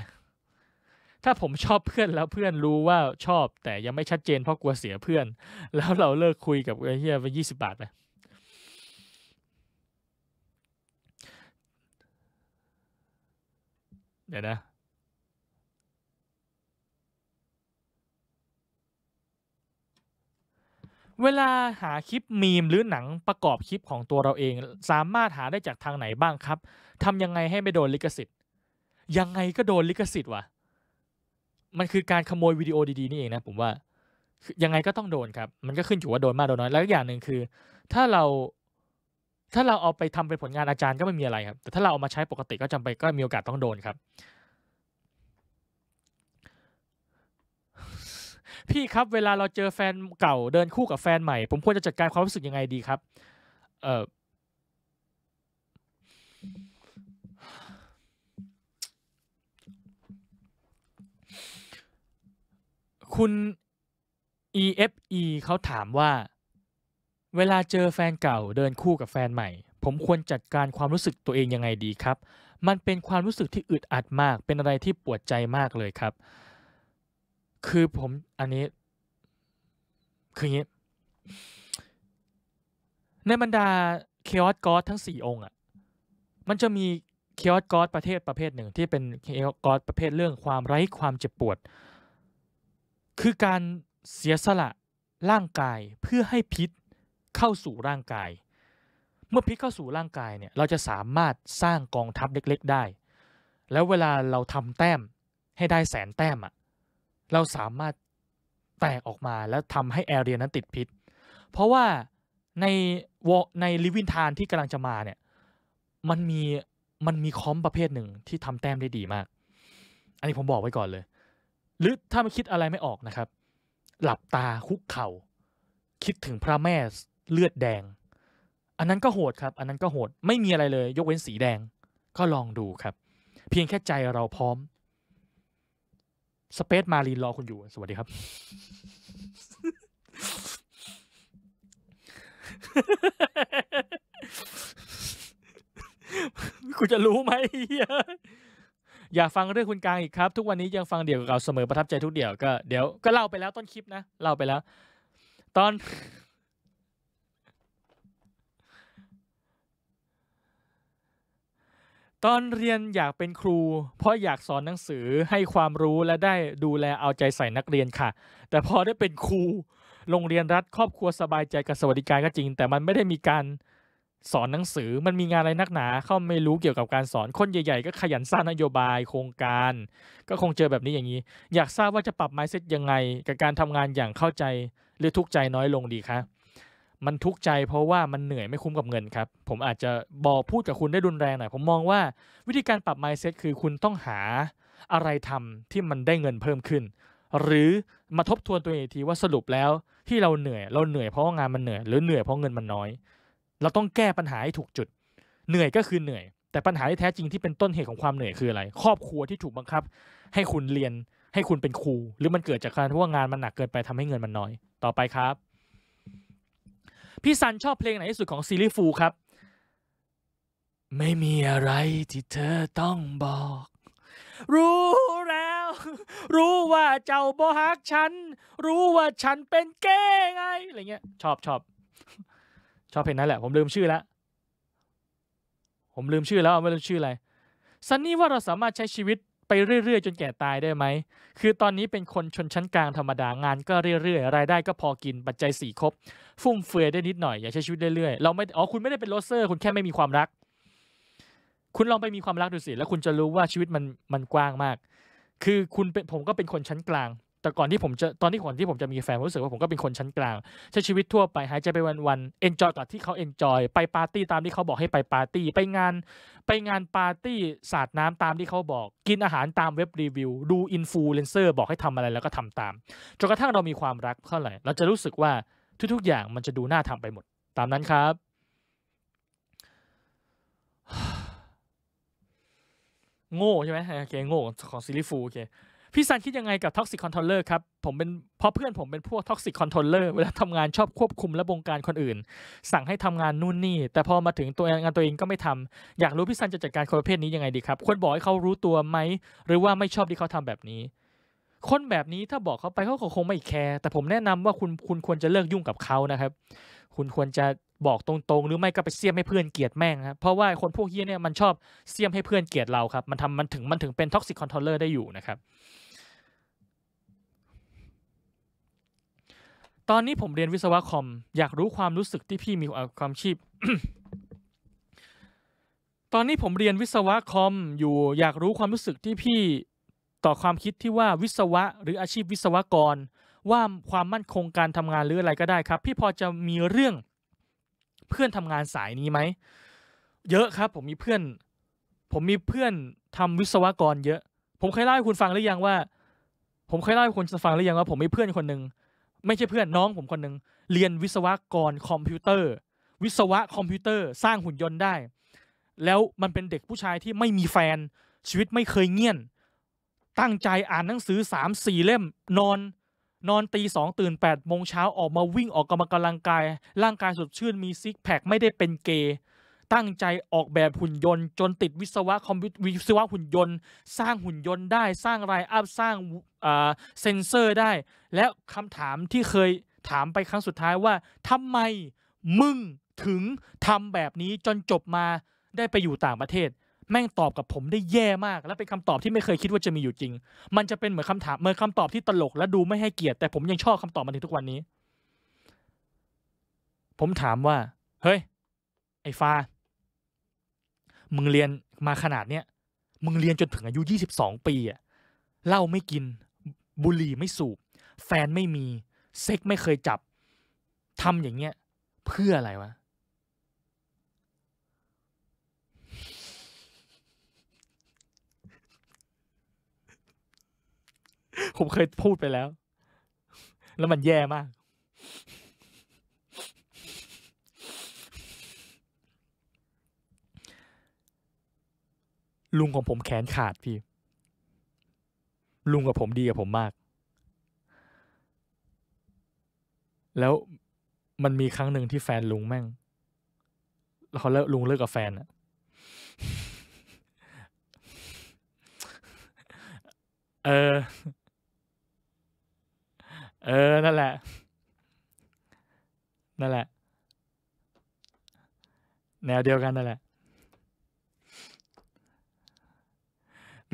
ถ้าผมชอบเพื่อนแล้วเพื่อนรู้ว่าชอบ แต่ยังไม่ชัดเจนเพราะกลัวเสียเพื่อน แล้วเราเลิกคุยกับเฮียไปยี่สิบบาทไปเดี๋ยวนะเวลาหาคลิปมีมหรือหนังประกอบคลิปของตัวเราเอง สามารถหาได้จากทางไหนบ้างครับทำยังไงให้ไม่โดนลิขสิทธิ์ยังไงก็โดนลิขสิทธิ์วะ มันคือการขโมยวิดีโอดีๆนี่เองนะผมว่า ยังไงก็ต้องโดนครับ มันก็ขึ้นอยู่ว่าโดนมากโดนน้อยแล้วอย่างหนึ่งคือ ถ้าเราถ้าเราเอาไปทำเป็นผลงานอาจารย์ก็ไม่มีอะไรครับ แต่ถ้าเราเอามาใช้ปกติก็จำไปก็มีโอกาสต้องโดนครับพี่ครับเวลาเราเจอแฟนเก่าเดินคู่กับแฟนใหม่ ผมควรจะจัดการความรู้สึกยังไงดีครับเออคุณ EFE เขาถามว่า เวลาเจอแฟนเก่าเดินคู่กับแฟนใหม่ ผมควรจัดการความรู้สึกตัวเองยังไงดีครับ มันเป็นความรู้สึกที่อึดอัดมาก เป็นอะไรที่ปวดใจมากเลยครับคือผม อันนี้คืออย่างนี้ในบรรดาเคออสกอสทั้งสี่องค์อ่ะมันจะมีเคออสกอสประเทศประเภทหนึ่งที่เป็นเคออสกอสประเภทเรื่องความไร้ความเจ็บปวด คือการเสียสละร่างกายเพื่อให้พิษเข้าสู่ร่างกาย เมื่อพิษเข้าสู่ร่างกายเนี่ยเราจะสามารถสร้างกองทัพเล็กๆได้ แล้วเวลาเราทำแต้มให้ได้แสนแต้มอะ่ะเราสามารถแตกออกมา แล้วทำให้แอเรียนั้นติดพิษ เพราะว่าในวอในลิวินทานที่กำลังจะมาเนี่ยมันมีมันมีคอมประเภทหนึ่งที่ทำแต้มได้ดีมาก อันนี้ผมบอกไว้ก่อนเลย หรือถ้าไม่คิดอะไรไม่ออกนะครับ หลับตาคุกเขา่า คิดถึงพระแม่เลือดแดง อันนั้นก็โหดครับ อันนั้นก็โหดไม่มีอะไรเลย ยกเว้นสีแดงก็ลองดูครับ เพียงแค่ใจเราพร้อมสเปซมารีนรอคุณอยู่ สวัสดีครับ คุณจะรู้ไหม อยากฟังเรื่องคุณกลางอีกครับ ทุกวันนี้ยังฟังเดี่ยวกับเราเสมอประทับใจทุกเดี่ยว ก็ เดี๋ยวก็เล่าไปแล้วต้นคลิปนะ เล่าไปแล้วตอนตอนเรียนอยากเป็นครู เพราะอยากสอนหนังสือให้ความรู้และได้ดูแลเอาใจใส่นักเรียนค่ะ แต่พอได้เป็นครู โรงเรียนรัฐครอบครัวสบายใจกับสวัสดิการก็จริง แต่มันไม่ได้มีการสอนหนังสือมันมีงานอะไรนักหนา เข้าไม่รู้เกี่ยวกับการสอนคนใหญ่ๆก็ขยันสร้างนโยบายโครงการ ก็คงเจอแบบนี้อย่างนี้ อยากทราบว่าจะปรับไมซ์เซ็ตยังไง กับการทำงานอย่างเข้าใจหรือทุกใจน้อยลงดีคะมันทุกข์ใจเพราะว่ามันเหนื่อยไม่คุ้มกับเงินครับ ผมอาจจะบอกพูดกับคุณได้รุนแรงหน่อยผมมองว่าวิธีการปรับ mindset คือคุณต้องหาอะไรทำที่มันได้เงินเพิ่มขึ้น หรือมาทบทวนตัวเองทีว่าสรุปแล้วที่เราเหนื่อยเราเหนื่อยเพราะงานมันเหนื่อย หรือเหนื่อยเพราะเงินมันน้อย เราต้องแก้ปัญหาให้ถูกจุด เหนื่อยก็คือเหนื่อย แต่ปัญหาที่แท้จริงที่เป็นต้นเหตุของความเหนื่อยคืออะไร ครอบครัวที่ถูกบังคับ ให้คุณเรียนให้คุณเป็นครู หรือมันเกิดจากการที่ว่างานมันหนักเกินไปทำให้เงินมันน้อยต่อไปครับพี่ซันชอบเพลงไหน ที่สุดของซีรีฟูครับ ไม่มีอะไร ที่เธอต้องบอก รู้แล้ว รู้ว่าเจ้าบอฮักฉัน รู้ว่าฉันเป็นเก้ไงอะไรเงี้ย ชอบชอบ ชอบเพลงนั้นแหละ ผมลืมชื่อแล้วผมลืมชื่อแล้ว ไม่ลืมชื่ออะไรซันนี่ว่าเราสามารถใช้ชีวิตไปเรื่อย ๆ จนแก่ตายได้ไหมคือตอนนี้เป็นคนชนชั้นกลางธรรมดางานก็เรื่อยๆรายได้ก็พอกินปัจจัยสี่ครบฟุ่มเฟือยได้นิดหน่อยอย่าใช้ชีวิตเรื่อยๆ เราไม่ อ๋อ คุณไม่ได้เป็นโรเซอร์คุณแค่ไม่มีความรัก คุณลองไปมีความรักดูสิ แล้วคุณจะรู้ว่าชีวิตมันมันกว้างมาก คือคุณเป็นผมก็เป็นคนชั้นกลาง แต่ก่อนที่ผมจะ ตอนที่ก่อนที่ผมจะมีแฟนผมรู้สึกว่าผมก็เป็นคนชั้นกลาง ใช้ชีวิตทั่วไปหายใจไปวันๆ เอนจอยกับที่เขาเอนจอยไปปาร์ตี้ตามที่เขาบอกให้ไปปาร์ตี้ไปงานไปงานปาร์ตี้สาดน้ำตามที่เขาบอก กินอาหารตามเว็บรีวิว ดูอินฟลูเอนเซอร์บอกให้ทำอะไรแล้วก็ทำตามจนกระทั่งเรามีความรักเท่าไหร่ เราจะรู้สึกว่าทุกๆ อย่างมันจะดูน่าทำไปหมด ตามนั้นครับ โง่ใช่ไหมโอเค โง่ของซีรีฟูโอเค พี่ซันคิดยังไงกับท็อกซิคคอนโทรลเลอร์ครับ ผมเป็นเพราะเพื่อนผมเป็นพวกท็อกซิคคอนโทรลเลอร์เวลาทำงานชอบควบคุมและบงการคนอื่น สั่งให้ทำงานนู่นนี่ แต่พอมาถึงตัวงานตัวเองก็ไม่ทำอยากรู้พี่ซันจะจัดการคนประเภทนี้ยังไงดีครับ ควรบอกให้เขารู้ตัวไหมหรือว่าไม่ชอบที่เขาทำแบบนี้คนแบบนี้ถ้าบอกเขาไปเขาคงไม่แคร์แต่ผมแนะนำว่าคุณคุณควรจะเลิกยุ่งกับเขานะครับ คุณควรจะบอกตรงๆ หรือไม่ก็ไปเสียมให้เพื่อนเกลียดแม่งครับเพราะว่าคนพวกเฮียเนี่ยมันชอบเสียมให้เพื่อนเกลียดเราครับ มันทำมันถึงมันถึงเป็นท็อกซิคคอนโทรลเลอร์ได้อยู่นะครับ ตอนนี้ผมเรียนวิศวะคอม อยากรู้ความรู้สึกที่พี่มีความชีพ ตอนนี้ผมเรียนวิศวะคอมอยู่อยากรู้ความรู้สึกที่พี่ต่อความคิดที่ว่าวิศวะหรืออาชีพวิศวกร ว่าความมั่นคงการทำงานหรืออะไรก็ได้ครับ พี่พอจะมีเรื่องเพื่อนทำงานสายนี้ไหม เยอะครับ ผมมีเพื่อน ผมมีเพื่อนทำวิศวกร เยอะ ผมเคยเล่าให้คุณฟังหรือยังว่า ผมเคยเล่าให้คุณฟังหรือยังว่า ผมมีเพื่อนคนหนึ่งไม่ใช่เพื่อนน้องผมคนหนึ่งเรียนวิศวกรคอมพิวเตอร์ วิศวะคอมพิวเตอร์สร้างหุ่นยนต์ได้ แล้วมันเป็นเด็กผู้ชายที่ไม่มีแฟน ชีวิตไม่เคยเงียนตั้งใจอ่านหนังสือสามสี่เล่มนอน นอนตีสองตื่นแปดโมงเช้าออกมาวิ่งออกกำลังกาย ร่างกายสดชื่นมีซิกแพคไม่ได้เป็นเกย์ตั้งใจออกแบบหุ่นยนต์ จนติดวิศวะคอมพิววิศวะหุ่นยนต์ สร้างหุ่นยนต์ได้สร้างไรอัพสร้างเซนเซอร์ได้ แล้วคำถามที่เคยถามไปครั้งสุดท้ายว่าทำไมมึงถึงทำแบบนี้จนจบมาได้ไปอยู่ต่างประเทศแม่งตอบกับผมได้แย่มาก และเป็นคำตอบที่ไม่เคยคิดว่าจะมีอยู่จริง มันจะเป็นเหมือนคำถามเหมือนคำตอบที่ตลกและดูไม่ให้เกียรติแต่ผมยังชอบคำตอบมันถึงทุกวันนี้ ผมถามว่า เฮ้ยไอ้ฟ้ามึงเรียนมาขนาดเนี้ยมึงเรียนจนถึงอายุยี่สสิบองปีอะเหล้าไม่กิน บุหรี่ไม่สูบ แฟนไม่มีเซ็กไม่เคยจับทำอย่างเงี้ยเพื่ออะไรวะผมเคยพูดไปแล้ว แล้วมันแย่มาก ลุงของผมแขนขาดพี่ ลุงกับผมดีกับผมมาก แล้วมันมีครั้งหนึ่งที่แฟนลุงแม่งเขาเลิกลุงเลิกกับแฟนอะ เออเออ นั่นแหละ นั่นแหละ แนวเดียวกันนั่นแหละ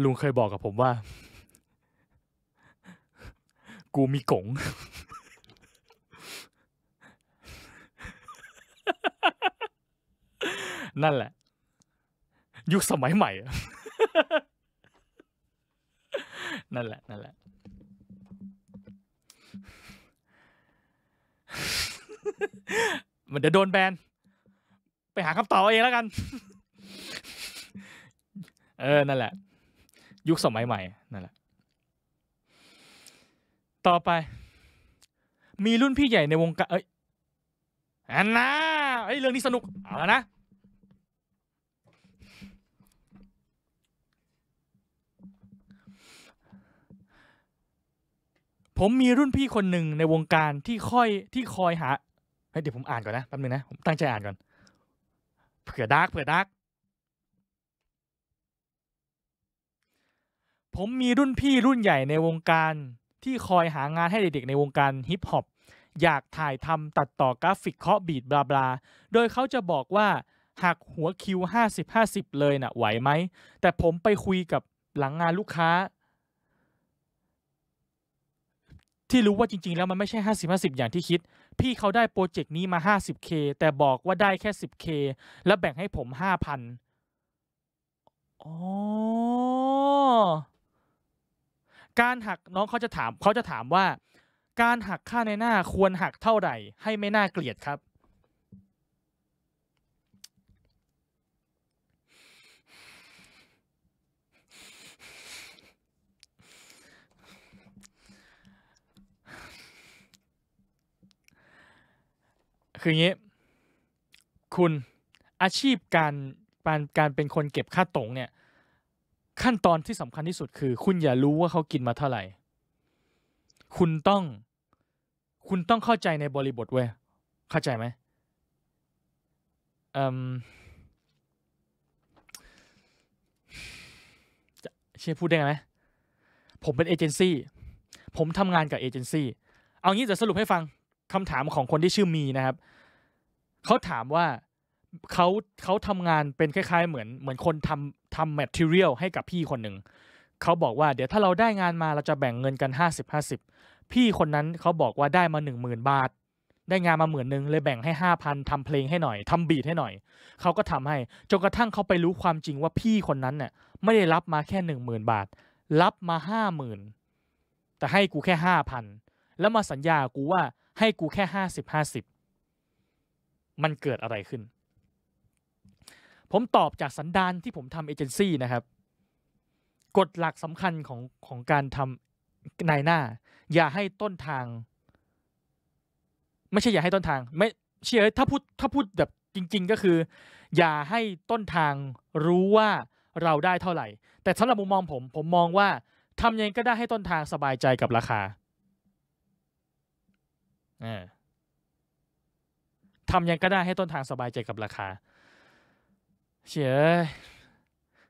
ลุงเคยบอกกับผมว่า กูมีกงนั่นแหละ ยุคสมัยใหม่ นั่นแหละ นั่นแหละมันเดี๋ยวโดนแบน ไปหาคำตอบเองแล้วกัน เออ นั่นแหละ ยุคสมัยใหม่ นั่นแหละ ต่อไป มีรุ่นพี่ใหญ่ในวงการเอ้ยอันนะเอ้ยเรื่องนี้สนุก เอาละนะ ผมมีรุ่นพี่คนหนึ่งในวงการที่ค่อยที่คอยหาเดี๋ยวผมอ่านก่อนนะแป๊บนึงนะ ผมตั้งใจอ่านก่อนเผื่อดาร์กเผื่อดาร์กผมมีรุ่นพี่รุ่นใหญ่ในวงการที่คอยหางานให้เด็กๆในวงการฮิปฮอปอยากถ่ายทำตัดต่อกราฟิกเคาะบีดบลาบลาโดยเขาจะบอกว่า หักหัวคิว50-50 เลยนะ่ะไหวไหม แต่ผมไปคุยกับหลังงานลูกค้าที่รู้ว่าจริงๆ แล้วมันไม่ใช่ 50ิบอย่างที่คิด พี่เขาได้โปรเจกต์นี้มา 50k แต่บอกว่าได้แค่ 10k แล้วแบ่งให้ผม 5,000อ๋อ การหักน้องเขาจะถามเขาจะถามว่า การหักค่าในหน้าควรหักเท่าไหร่ให้ไม่น่าเกลียดครับคืองี้ คุณอาชีพการการการเป็นคนเก็บค่าตรงเนี่ย ขั้นตอนที่สำคัญที่สุดคือ คุณอย่ารู้ว่าเขากินมาเท่าไหร่ คุณต้อง คุณต้องเข้าใจในบริบทเว้ย เข้าใจไหมอืมจะเชื่อพูดได้ไหม ผมเป็นเอเจนซี่ผมทำงานกับเอเจนซี่เอางี้จะสรุปให้ฟังคำถามของคนที่ชื่อมีนะครับ เขาถามว่าเขาเขาทำงานเป็นคล้าย ๆ เหมือนเหมือนคนทำทำแมทเทอเรียลให้กับพี่คนหนึ่ง เขาบอกว่า เดี๋ยวถ้าเราได้งานมาเราจะแบ่งเงินกัน 50 50 พี่คนนั้นเขาบอกว่าได้มา 1 0,000 บาท ได้งานมาหมื่นหนึ่งเลยแบ่งให้ 5,000ทำเพลงให้หน่อย ทำบีทให้หน่อยเขาก็ทำให้จนกระทั่งเขาไปรู้ความจริงว่าพี่คนนั้นเนี่ยไม่ได้รับมาแค่1 0,000บาท รับมา 5 0,000 แต่ให้กูแค่ 5,000 แล้วมาสัญญากูว่าให้กูแค่ห้าสิบห้าสิบมันเกิดอะไรขึ้น ผมตอบจากสันดานที่ผมทำเอเจนซี่นะครับ กฎหลักสำคัญของของการทำนายหน้า อย่าให้ต้นทาง ไม่ใช่อย่าให้ต้นทาง ไม่เชื่อถ้าพูดถ้าพูดแบบจริงๆก็คือ อย่าให้ต้นทางรู้ว่าเราได้เท่าไหร่ แต่สำหรับมุมมองผม ผมมองว่าทำยังไงก็ได้ให้ต้นทางสบายใจกับราคาทำยังก็ได้ให้ต้นทางสบายใจกับราคา เฉีย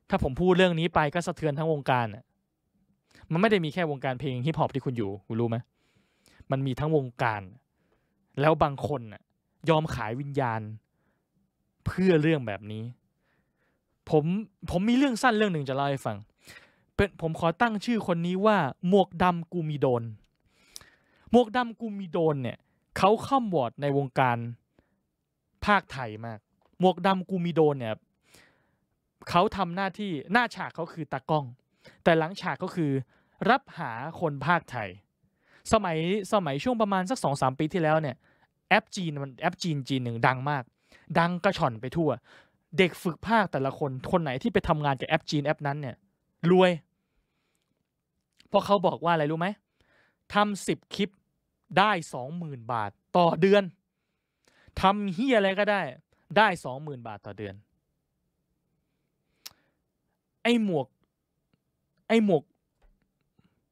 ถ้าผมพูดเรื่องนี้ไปก็สะเทือนทั้งวงการอ่ะ มันไม่ได้มีแค่วงการเพลงฮิปฮอปที่คุณอยู่คุณรู้ไหม มันมีทั้งวงการ แล้วบางคนอ่ะ ยอมขายวิญญาณเพื่อเรื่องแบบนี้ ผมผมมีเรื่องสั้นเรื่องหนึ่งจะเล่าให้ฟังเป็นผมขอตั้งชื่อคนนี้ว่าหมวกดำกูมีโดนหมวกดำกูมีโดนเนี่ยเขาข้ามวอดในวงการภาคไทยมากหมวกดำกูมีโดนเนี่ยเขาทำหน้าที่หน้าฉากเขาคือตากล้อง แต่หลังฉากก็คือรับหาคนภาคไทยสมัยสมัยช่วงประมาณสักสองสามปีที่แล้วเนี่ยแอปจีนมันแอปจีนจีนหนึ่งดังมากดังกระชอนไปทั่วเด็กฝึกภาคแต่ละคนคนไหนที่ไปทำงานกับแอปจีนแอปนั้นเนี่ยรวยเพราะเขาบอกว่าอะไรรู้ไหมทำสิบคลิปได้สองหมื่นบาทต่อเดือน ทำเฮียอะไรก็ได้ ได้สองหมื่นบาทต่อเดือน ไอหมวก ไอหมวก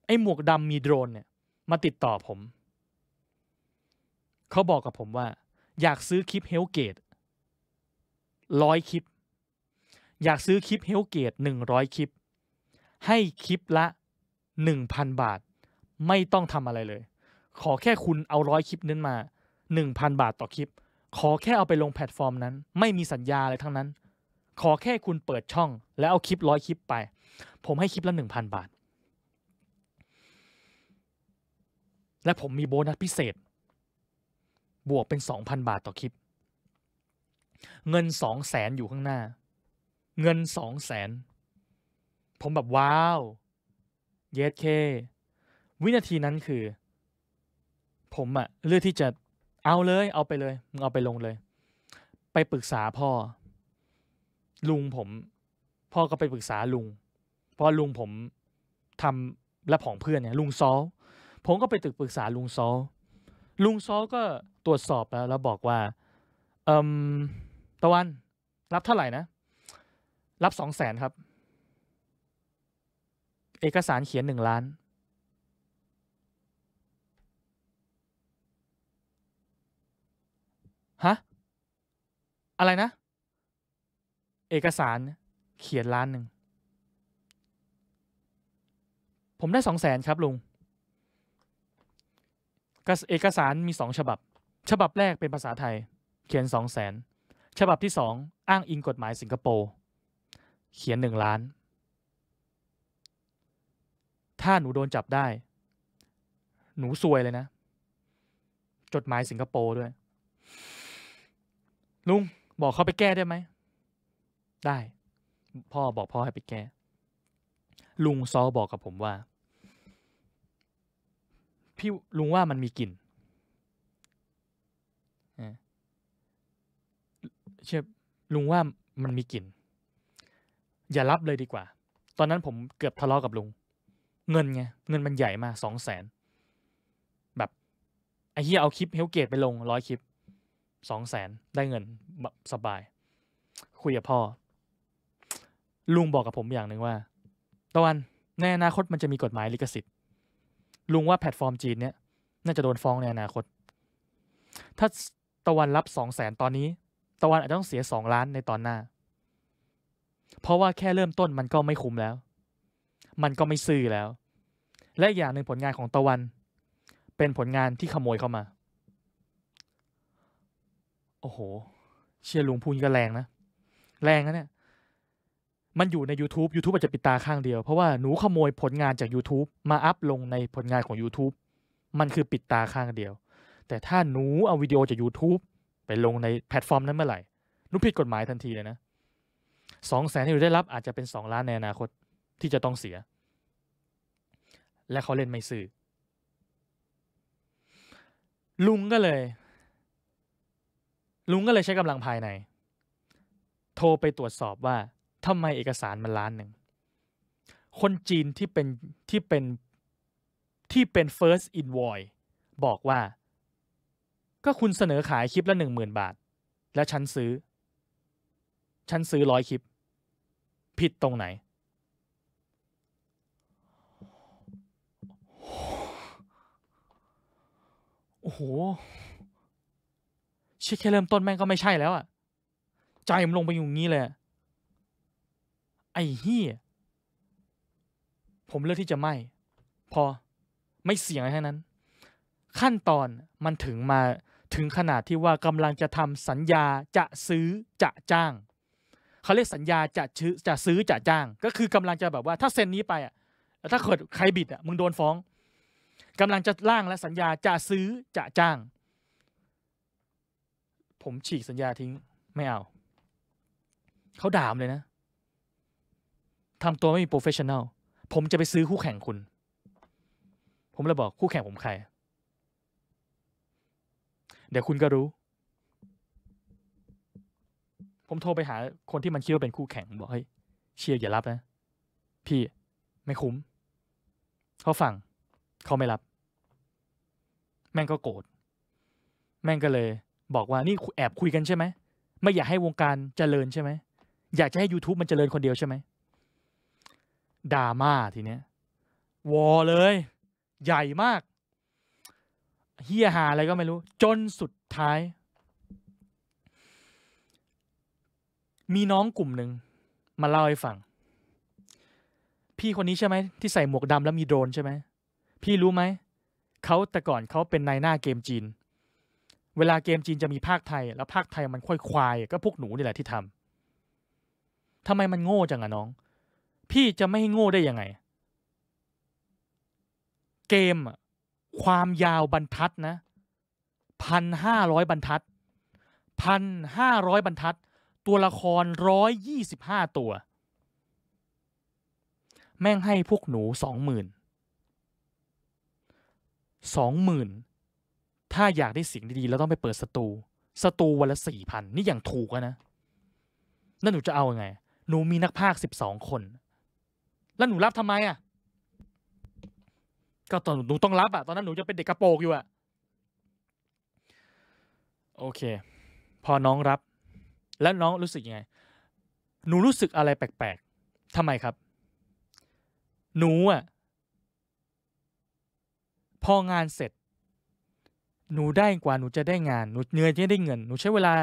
ไอหมวกดำมีโดรนเนี่ย มาติดต่อผม เขาบอกกับผมว่าอยากซื้อคลิปเฮลเกตร้อยคลิป อยากซื้อคลิปเฮลเกตหนึ่งร้อยคลิป ให้คลิปละหนึ่งพันบาท ไม่ต้องทำอะไรเลยขอแค่คุณเอาร้อยคลิปนั้นมา 1,000 บาทต่อคลิป ขอแค่เอาไปลงแพลตฟอร์มนั้น ไม่มีสัญญาอะไรทั้งนั้น ขอแค่คุณเปิดช่อง แล้วเอาคลิปร้อยคลิปไป ผมให้คลิปละ1,000 บาท และผมมีโบนัสพิเศษ บวกเป็น 2,000 บาทต่อคลิป เงิน 2 0 0แสนอยู่ข้างหน้า เงิน 2 0 0แสนผมแบบว้าวเยสเควินาทีนั้นคือผมอะเลือกที่จะเอาเลย เอาไปเลยมึงเอาไปลงเลย ไปปรึกษาพ่อ ลุงผม พ่อก็ไปปรึกษาลุงเพราะลุงผมทำ และผองเพื่อนเนี่ยลุงซอผมก็ไปตึกปรึกษาลุงซอลุงซอก็ตรวจสอบแล้วแล้วบอกว่าเอมตะวันรับเท่าไหร่นะ รับสองแสนครับเอกสารเขียนหนึ่งล้านอะไรนะ เอกสารเขียนล้านหนึ่ง ผมได้สองแสนครับ ลุงเอกสารมีสองฉบับ ฉบับแรกเป็นภาษาไทย เขียนสองแสนฉบับที่สองอ้างอิงกฎหมายสิงคโปร์เขียนหนึ่งล้าน ถ้าหนูโดนจับได้ หนูซวยเลยนะ จดหมายสิงคโปร์ด้วยลุงบอกเขาไปแก้ได้ไหม ได้ พ่อบอกพ่อให้ไปแก้ ลุงซอบอกกับผมว่า พี่ลุงว่ามันมีกลิ่นเชื่อลุงว่ามันมีกลิ่น อย่ารับเลยดีกว่า ตอนนั้นผมเกือบทะเลาะกับลุง เงินไง เงินมันใหญ่มากสองแสน แบบไอ้เหี้ยเอาคลิปเฮลเกตไปลงร้อยคลิปสองแสนได้เงิน สบาย คุยกับพ่อ ลุงบอกกับผมอย่างหนึ่งว่าตะวันในอนาคตมันจะมีกฎหมายลิขสิทธิ์ ลุงว่าแพลตฟอร์มจีนเนี่ย น่าจะโดนฟ้องในอนาคต ถ้าตะวันรับสองแสนตอนนี้ ตะวันอาจจะต้องเสียสองล้านในตอนหน้า เพราะว่าแค่เริ่มต้นมันก็ไม่คุ้มแล้ว มันก็ไม่ซื่อแล้ว และอย่างหนึ่งผลงานของตะวันเป็นผลงานที่ขโมยเข้ามาโอ้โห เชียร์ลุงพูดก็แรงนะ แรงนะเนี่ย มันอยู่ใน YouTube YouTube อาจจะปิดตาข้างเดียวเพราะว่าหนูขโมยผลงานจาก YouTube มาอัพลงในผลงานของ YouTube มันคือปิดตาข้างเดียว แต่ถ้าหนูเอาวิดีโอจาก YouTube ไปลงในแพลตฟอร์มนั้นเมื่อไหร่ หนูผิดกฎหมายทันทีเลยนะสองแสนที่หนูได้รับอาจจะเป็นสองล้านในอนาคตที่จะต้องเสีย และเขาเล่นไม่ซื่อ ลุงก็เลยลุงก็เลยใช้กำลังภายใน โทรไปตรวจสอบว่าทำไมเอกสารมันล้านหนึ่ง คนจีนที่เป็นที่เป็นที่เป็น first invoice บอกว่า ก็คุณเสนอขายคลิปละหนึ่งหมื่นบาท และฉันซื้อ ฉันซื้อร้อยคลิป ผิดตรงไหน โอ้โหชื่แค่เริ่มต้นแม่งก็ไม่ใช่แล้วอะใจมันลงไปอยู่งี้เลยไอ้เฮียผมเลือกที่จะไม่ พอไม่เสี่ยงอะไรทั้งนั้น ขั้นตอนมันถึงมาถึงขนาดที่ว่ากำลังจะทำสัญญาจะซื้อจะจ้างเขาเรียกสัญญาจะซื้อจะซื้อจะจ้าง ก็คือกำลังจะแบบว่า ถ้าเซ็นนี้ไปอ่ะถ้าเกิดใครบิดอ่ะมึงโดนฟ้องกำลังจะล่างและสัญญาจะซื้อจะจ้างผมฉีกสัญญาทิ้งไม่เอา เขาด่ามเลยนะ ทำตัวไม่มีโปรเฟชชั่นแนลผมจะไปซื้อคู่แข่งคุณ ผมเลยบอกคู่แข่งผมใคร เดี๋ยวคุณก็รู้ ผมโทรไปหาคนที่มันคิดว่าเป็นคู่แข่งบอกเฮ้ย เชียร์อย่ารับนะ พี่ ไม่คุ้ม เขาฟังเขาไม่รับ แม่งก็โกรธแม่งก็เลยบอกว่านี่แอบคุยกันใช่ไหมไม่อยากให้วงการเจริญใช่ไหมอยากจะให้ YouTube มันเจริญคนเดียวใช่ไหมดราม่าทีเนี้ยวอเลย ใหญ่มากเฮียหาอะไรก็ไม่รู้ จนสุดท้าย มีน้องกลุ่มหนึ่ง มาเล่าให้ฟัง พี่คนนี้ใช่ไหมที่ใส่หมวกดำแล้วมีโดรนใช่ไหมพี่รู้ไหมเขาแต่ก่อนเขาเป็นนายหน้าเกมจีนเวลาเกมจีนจะมีภาคไทย แล้วภาคไทยมันค่อยควาย ก็พวกหนูนี่แหละที่ทำ ทำไมมันโง่จังอะน้อง พี่จะไม่ให้โง่ได้ยังไง เกมความยาวบรรทัดนะพันห้าร้อยบรรทัดพันห้าร้อยบรรทัด ตัวละครร้อยยี่สิบห้าตัว แม่งให้พวกหนูสองหมื่นสองหมื่นถ้าอยากได้สิ่งดีๆเราต้องไปเปิดสตู สตูวันละสี่พันนี่อย่างถูกนะนั่นหนูจะเอาอยัางไงหนูมีนักพากสิบสองคน แล้วหนูรับทำไมอ่ะ ก็ตอนหนูต้องรับอ่ะตอนนั้นหนูจะเป็นเด็กกระโปงอยู่อ่ะโอเค พอน้องรับ แล้วน้องรู้สึกยังไง หนูรู้สึกอะไรแปลกๆทำไมครับ หนูอ่ะ พองานเสร็จหนูได้กว่าหนูจะได้งานหนูเนื่อยจะได้เงิน หนูใช้เวลา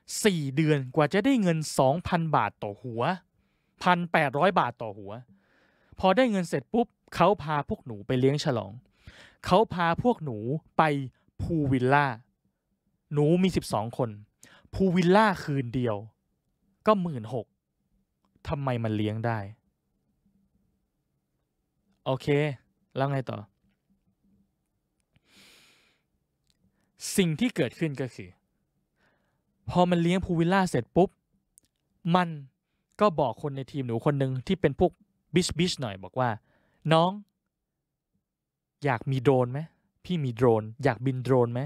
4 เดือนกว่าจะได้เงิน 2,000 บาทต่อหัว 1,800 บาทต่อหัว พอได้เงินเสร็จปุ๊บเขาพาพวกหนูไปเลี้ยงฉลองเขาพาพวกหนูไปพูวิลล่าหนูมี 12 คนพูวิลล่าคืนเดียว ก็หมื่นหกทำไมมันเลี้ยงได้โอเค แล้วไงต่อสิ่งที่เกิดขึ้นก็คือ พอมันเลี้ยงพูวิลล่าเสร็จปุ๊บ มันก็บอกคนในทีมหนูคนหนึ่งที่เป็นพวกบิชบิชหน่อยบอกว่า น้อง อยากมีโดรนไหมพี่มีโดรนอยากบินโดรนไหม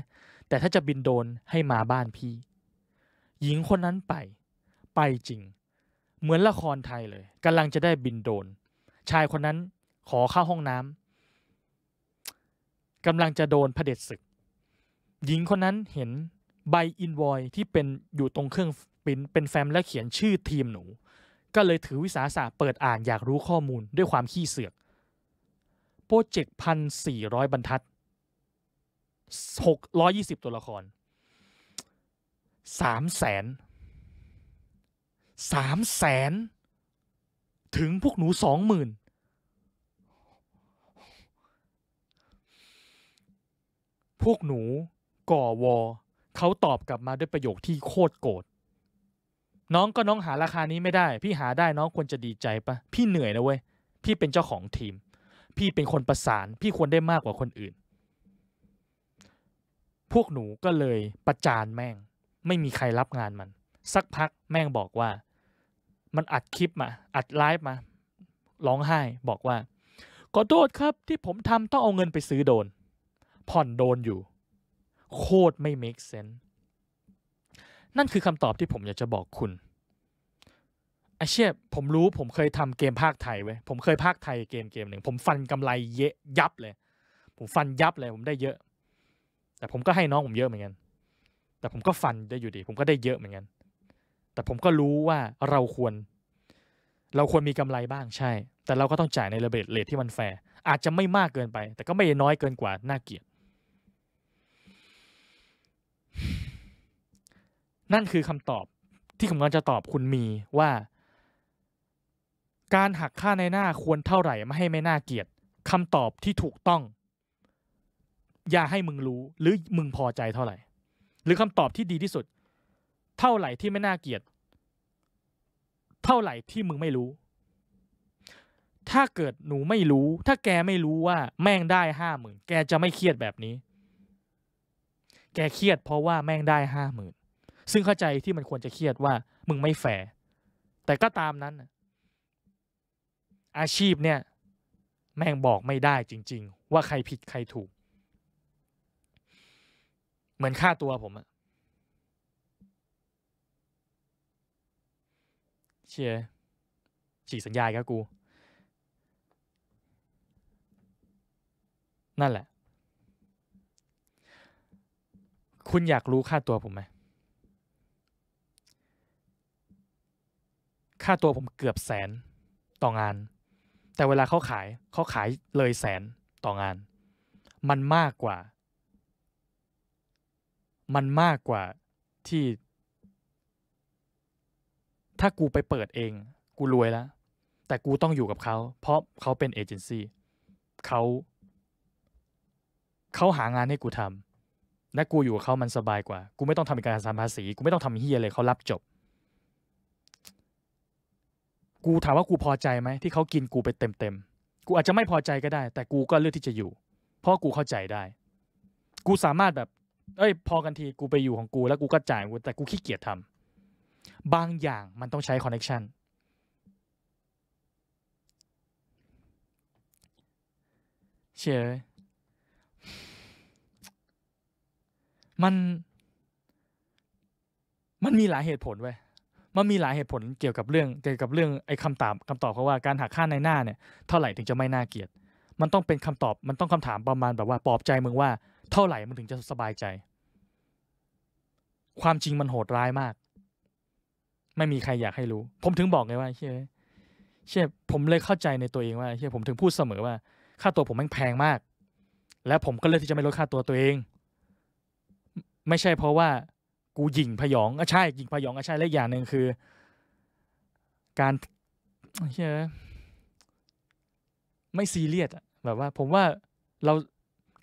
แต่ถ้าจะบินโดรนให้มาบ้านพี่ หญิงคนนั้นไป ไปจริง เหมือนละครไทยเลยกำลังจะได้บินโดรนชายคนนั้นขอเข้าห้องน้ำกำลังจะโดนเผด็จศึกหญิงคนนั้นเห็น ใบอินวอยที่เป็นอยู่ตรงเครื่องปินเป็นแฟ้มและเขียนชื่อทีมหนู ก็เลยถือวิสาสะเปิดอ่านอยากรู้ข้อมูลด้วยความขี้เสือก โปรเจกต์พันสี่ร้อยบรรทัดหกร้อยี่สิบตัวละครสามแสนสามแสนถึงพวกหนูสองหมื่นพวกหนูก่อวอเขาตอบกลับมาด้วยประโยคที่โคตรโกรธ น้องก็น้องหาราคานี้ไม่ได้ พี่หาได้น้องควรจะดีใจปะพี่เหนื่อยนะเว้ย พี่เป็นเจ้าของทีม พี่เป็นคนประสาน พี่ควรได้มากกว่าคนอื่น พวกหนูก็เลยประจานแม่ง ไม่มีใครรับงานมัน สักพักแม่งบอกว่า มันอัดคลิปมา อัดไลฟ์มา ร้องไห้บอกว่าขอโทษครับ ที่ผมทำต้องเอาเงินไปซื้อโดน ผ่อนโดนอยู่โคตรไม่ make sense นั่นคือคำตอบที่ผมอยากจะบอกคุณ ไอเชี่ยผมรู้ผมเคยทำเกมภาคไทยไว้ผมเคยภาคไทยเกมเกมหนึ่งผมฟันกำไรเยะยับเลย ผมฟันยับเลย ผมได้เยอะ แต่ผมก็ให้น้องผมเยอะเหมือนกัน แต่ผมก็ฟันได้อยู่ดี ผมก็ได้เยอะเหมือนกัน แต่ผมก็รู้ว่าเราควร เราควรมีกำไรบ้างใช่ แต่เราก็ต้องจ่ายในระเบิดเลทที่มันแฟร์ อาจจะไม่มากเกินไป แต่ก็ไม่น้อยเกินกว่าน่าเกียดนั่นคือคำตอบที่ผมกำลังจะตอบคุณมีว่า การหักค่าในหน้าควรเท่าไหร่ ไม่ให้ไม่น่าเกียดคำตอบที่ถูกต้อง อย่าให้มึงรู้ หรือมึงพอใจเท่าไหร่ หรือคำตอบที่ดีที่สุด เท่าไหร่ที่ไม่น่าเกียด เท่าไหร่ที่มึงไม่รู้ ถ้าเกิดหนูไม่รู้ ถ้าแกไม่รู้ว่าแม่งได้ห้าหมื่นแกจะไม่เครียดแบบนี้ แกเครียดเพราะว่าแม่งได้ห้าหมื่นซึ่งเข้าใจที่มันควรจะเครียดว่า มึงไม่แฟร์แต่ก็ตามนั้นอาชีพเนี่ย แม่งบอกไม่ได้จริงๆ ว่าใครผิดใครถูก เหมือนค่าตัวผมอะเชียฉีกสัญญาครับกู นั่นแหละ คุณอยากรู้ค่าตัวผมไหมค่าตัวผมเกือบแสนต่องาน แต่เวลาเขาขายเขาขายเลยแสนต่องาน มันมากกว่า มันมากกว่าที่ ถ้ากูไปเปิดเองกูรวยแล้ว แต่กูต้องอยู่กับเขา เพราะเขาเป็นเอเจนซี่เขา เขาหางานให้กูทำและกูอยู่กับเขามันสบายกว่า กูไม่ต้องทำเอกสารภาษี กูไม่ต้องทำเฮียเลยเขารับจบกูถามว่ากูพอใจไหม ที่เขากินกูไปเต็มเต็ม กูอาจจะไม่พอใจก็ได้ แต่กูก็เลือกที่จะอยู่ เพราะกูเข้าใจได้ กูสามารถแบบ เอ้ย พอกันทีกูไปอยู่ของกู แล้วกูก็จ่ายกูแต่กูขี้เกียจทำบางอย่างมันต้องใช้คอนเน็ชันเชื่อมันมันมีหลายเหตุผลเว้ยมันมีหลายเหตุผลเกี่ยวกับเรื่อง เกี่ยวกับเรื่องไอ้คำตอบคำตอบเขาว่าการหักค่าในหน้าเนี่ยเท่าไหร่ถึงจะไม่น่าเกลียดมันต้องเป็นคำตอบมันต้องคำถามประมาณแบบว่าปลอบใจมึงว่า เท่าไหร่มึงถึงจะสบายใจ ความจริงมันโหดร้ายมาก ไม่มีใครอยากให้รู้ ผมถึงบอกไงว่าเชี่ยเชี่ยผมเลยเข้าใจในตัวเองว่าเชี่ยผมถึงพูดเสมอว่า ค่าตัวผมแม่งแพงมาก และผมก็เลือกที่จะไม่ลดค่าตัวตัวเอง ไม่ใช่เพราะว่ากูยิงพยอง อ่ะใช่ยิงพยอง อ่ะใช่และอย่างหนึ่งคือ การเฮ้ไม่ซีเรียสอะแบบว่าผมว่าเรา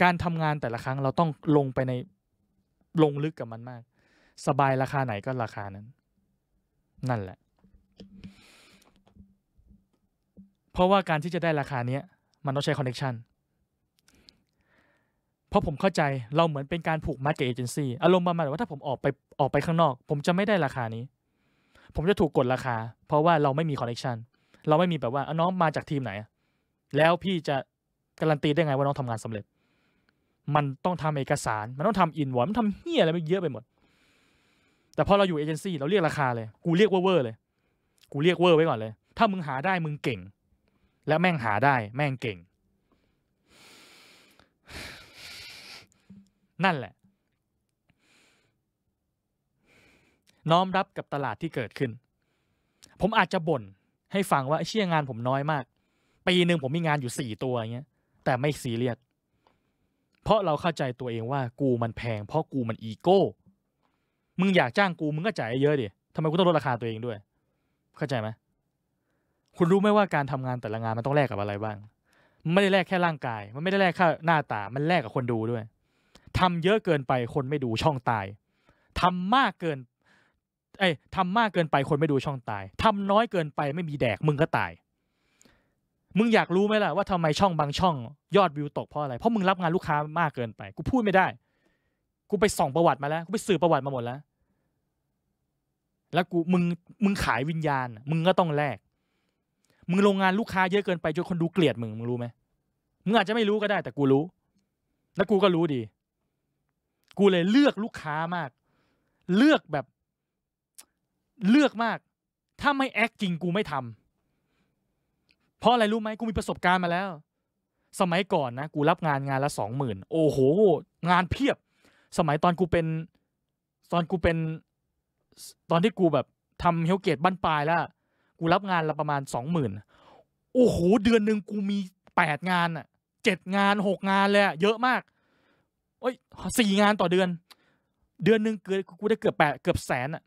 การทำงานแต่ละครั้งเราต้องลงไปในลงลึกกับมันมาก สบายราคาไหนก็ราคานั้น นั่นแหละ เพราะว่าการที่จะได้ราคาเนี้ยมันต้องใช้คอนเน็ชันเพราะผมเข้าใจเราเหมือนเป็นการผูกมัดกับเอเจนซี่อารมณ์ประมาณว่าถ้าผมออกไปออกไปข้างนอก ผมจะไม่ได้ราคานี้ ผมจะถูกกดราคา เพราะว่าเราไม่มีคอนเนคชันเราไม่มีแบบว่าน้องมาจากทีมไหนแล้วพี่จะการันตีได้ไงว่าน้องทำงานสำเร็จ มันต้องทำเอกสาร มันต้องทำอินวอร์มันทำเฮี้ยอะไรไม่เยอะไปหมด แต่พอเราอยู่เอเจนซี่เราเรียกราคาเลย กูเรียกเวอร์เลยกูเรียกเวอร์ไว้ก่อนเลย ถ้ามึงหาได้มึงเก่ง และแม่งหาได้แม่งเก่งนั่นแหละ น้อมรับกับตลาดที่เกิดขึ้น ผมอาจจะบ่นให้ฟังว่าเชี่ยงานผมน้อยมาก ปีหนึ่งผมมีงานอยู่สี่ตัวอย่างเงี้ย แต่ไม่ซีเรียสเพราะเราเข้าใจตัวเองว่ากูมันแพง เพราะกูมัน อีโก้ มึงอยากจ้างกูมึงก็จ่ายเยอะดิทำไมกูต้องลดราคาตัวเองด้วยเข้าใจไหมคุณรู้ไหมว่าการทำงานแต่ละงานมันต้องแลกกับอะไรบ้างไม่ได้แลกแค่ร่างกาย มันไม่ได้แลกแค่หน้าตา มันแลกกับคนดูด้วยทำเยอะเกินไปคนไม่ดูช่องตาย ทำมากเกินเอ้ยทำมากเกินไปคนไม่ดูช่องตาย ทำน้อยเกินไปไม่มีแดก มึงก็ตาย มึงอยากรู้ไหมล่ะว่าทำไม ช่องบาง ช่อง ยอดวิวตกเพราะอะไร เพราะมึงรับงานลูกค้ามากเกินไป กูพูดไม่ได้ กูไปส่อง ประวัติมาแล้ว กูไปสืบประวัติมาหมดแล้ว แล้วกูมึงมึงขายวิญญาณ มึงก็ต้องแลก มึงโรงงานลูกค้าเยอะเกินไปจนคนดูเกลียดมึงมึงรู้ไหม มึงอาจจะไม่รู้ก็ได้ แต่กูรู้ และกูก็รู้ดีกูเลยเลือกลูกค้ามาก เลือกแบบเลือกมาก ถ้าไม่แอคจริงกูไม่ทำ เพราะอะไรรู้ไหมกูมีประสบการณ์มาแล้ว สมัยก่อน นะ กูรับงานงานละสองหมื่นโอ้โห งานเพียบ สมัยตอนกูเป็น ตอนกูเป็น ตอนที่กูแบบทำเฮลเกตบ้านปลายแล้ว กูรับงานละประมาณสองหมื่นโอ้โห เดือนหนึ่งกูมีแปดงานอะเจ็ดงานหกงานเลยเยอะมากเอ้ยสี่งานต่อเดือน เดือนหนึ่งเกือบกูได้เกือบแปดเกือบแสนอะ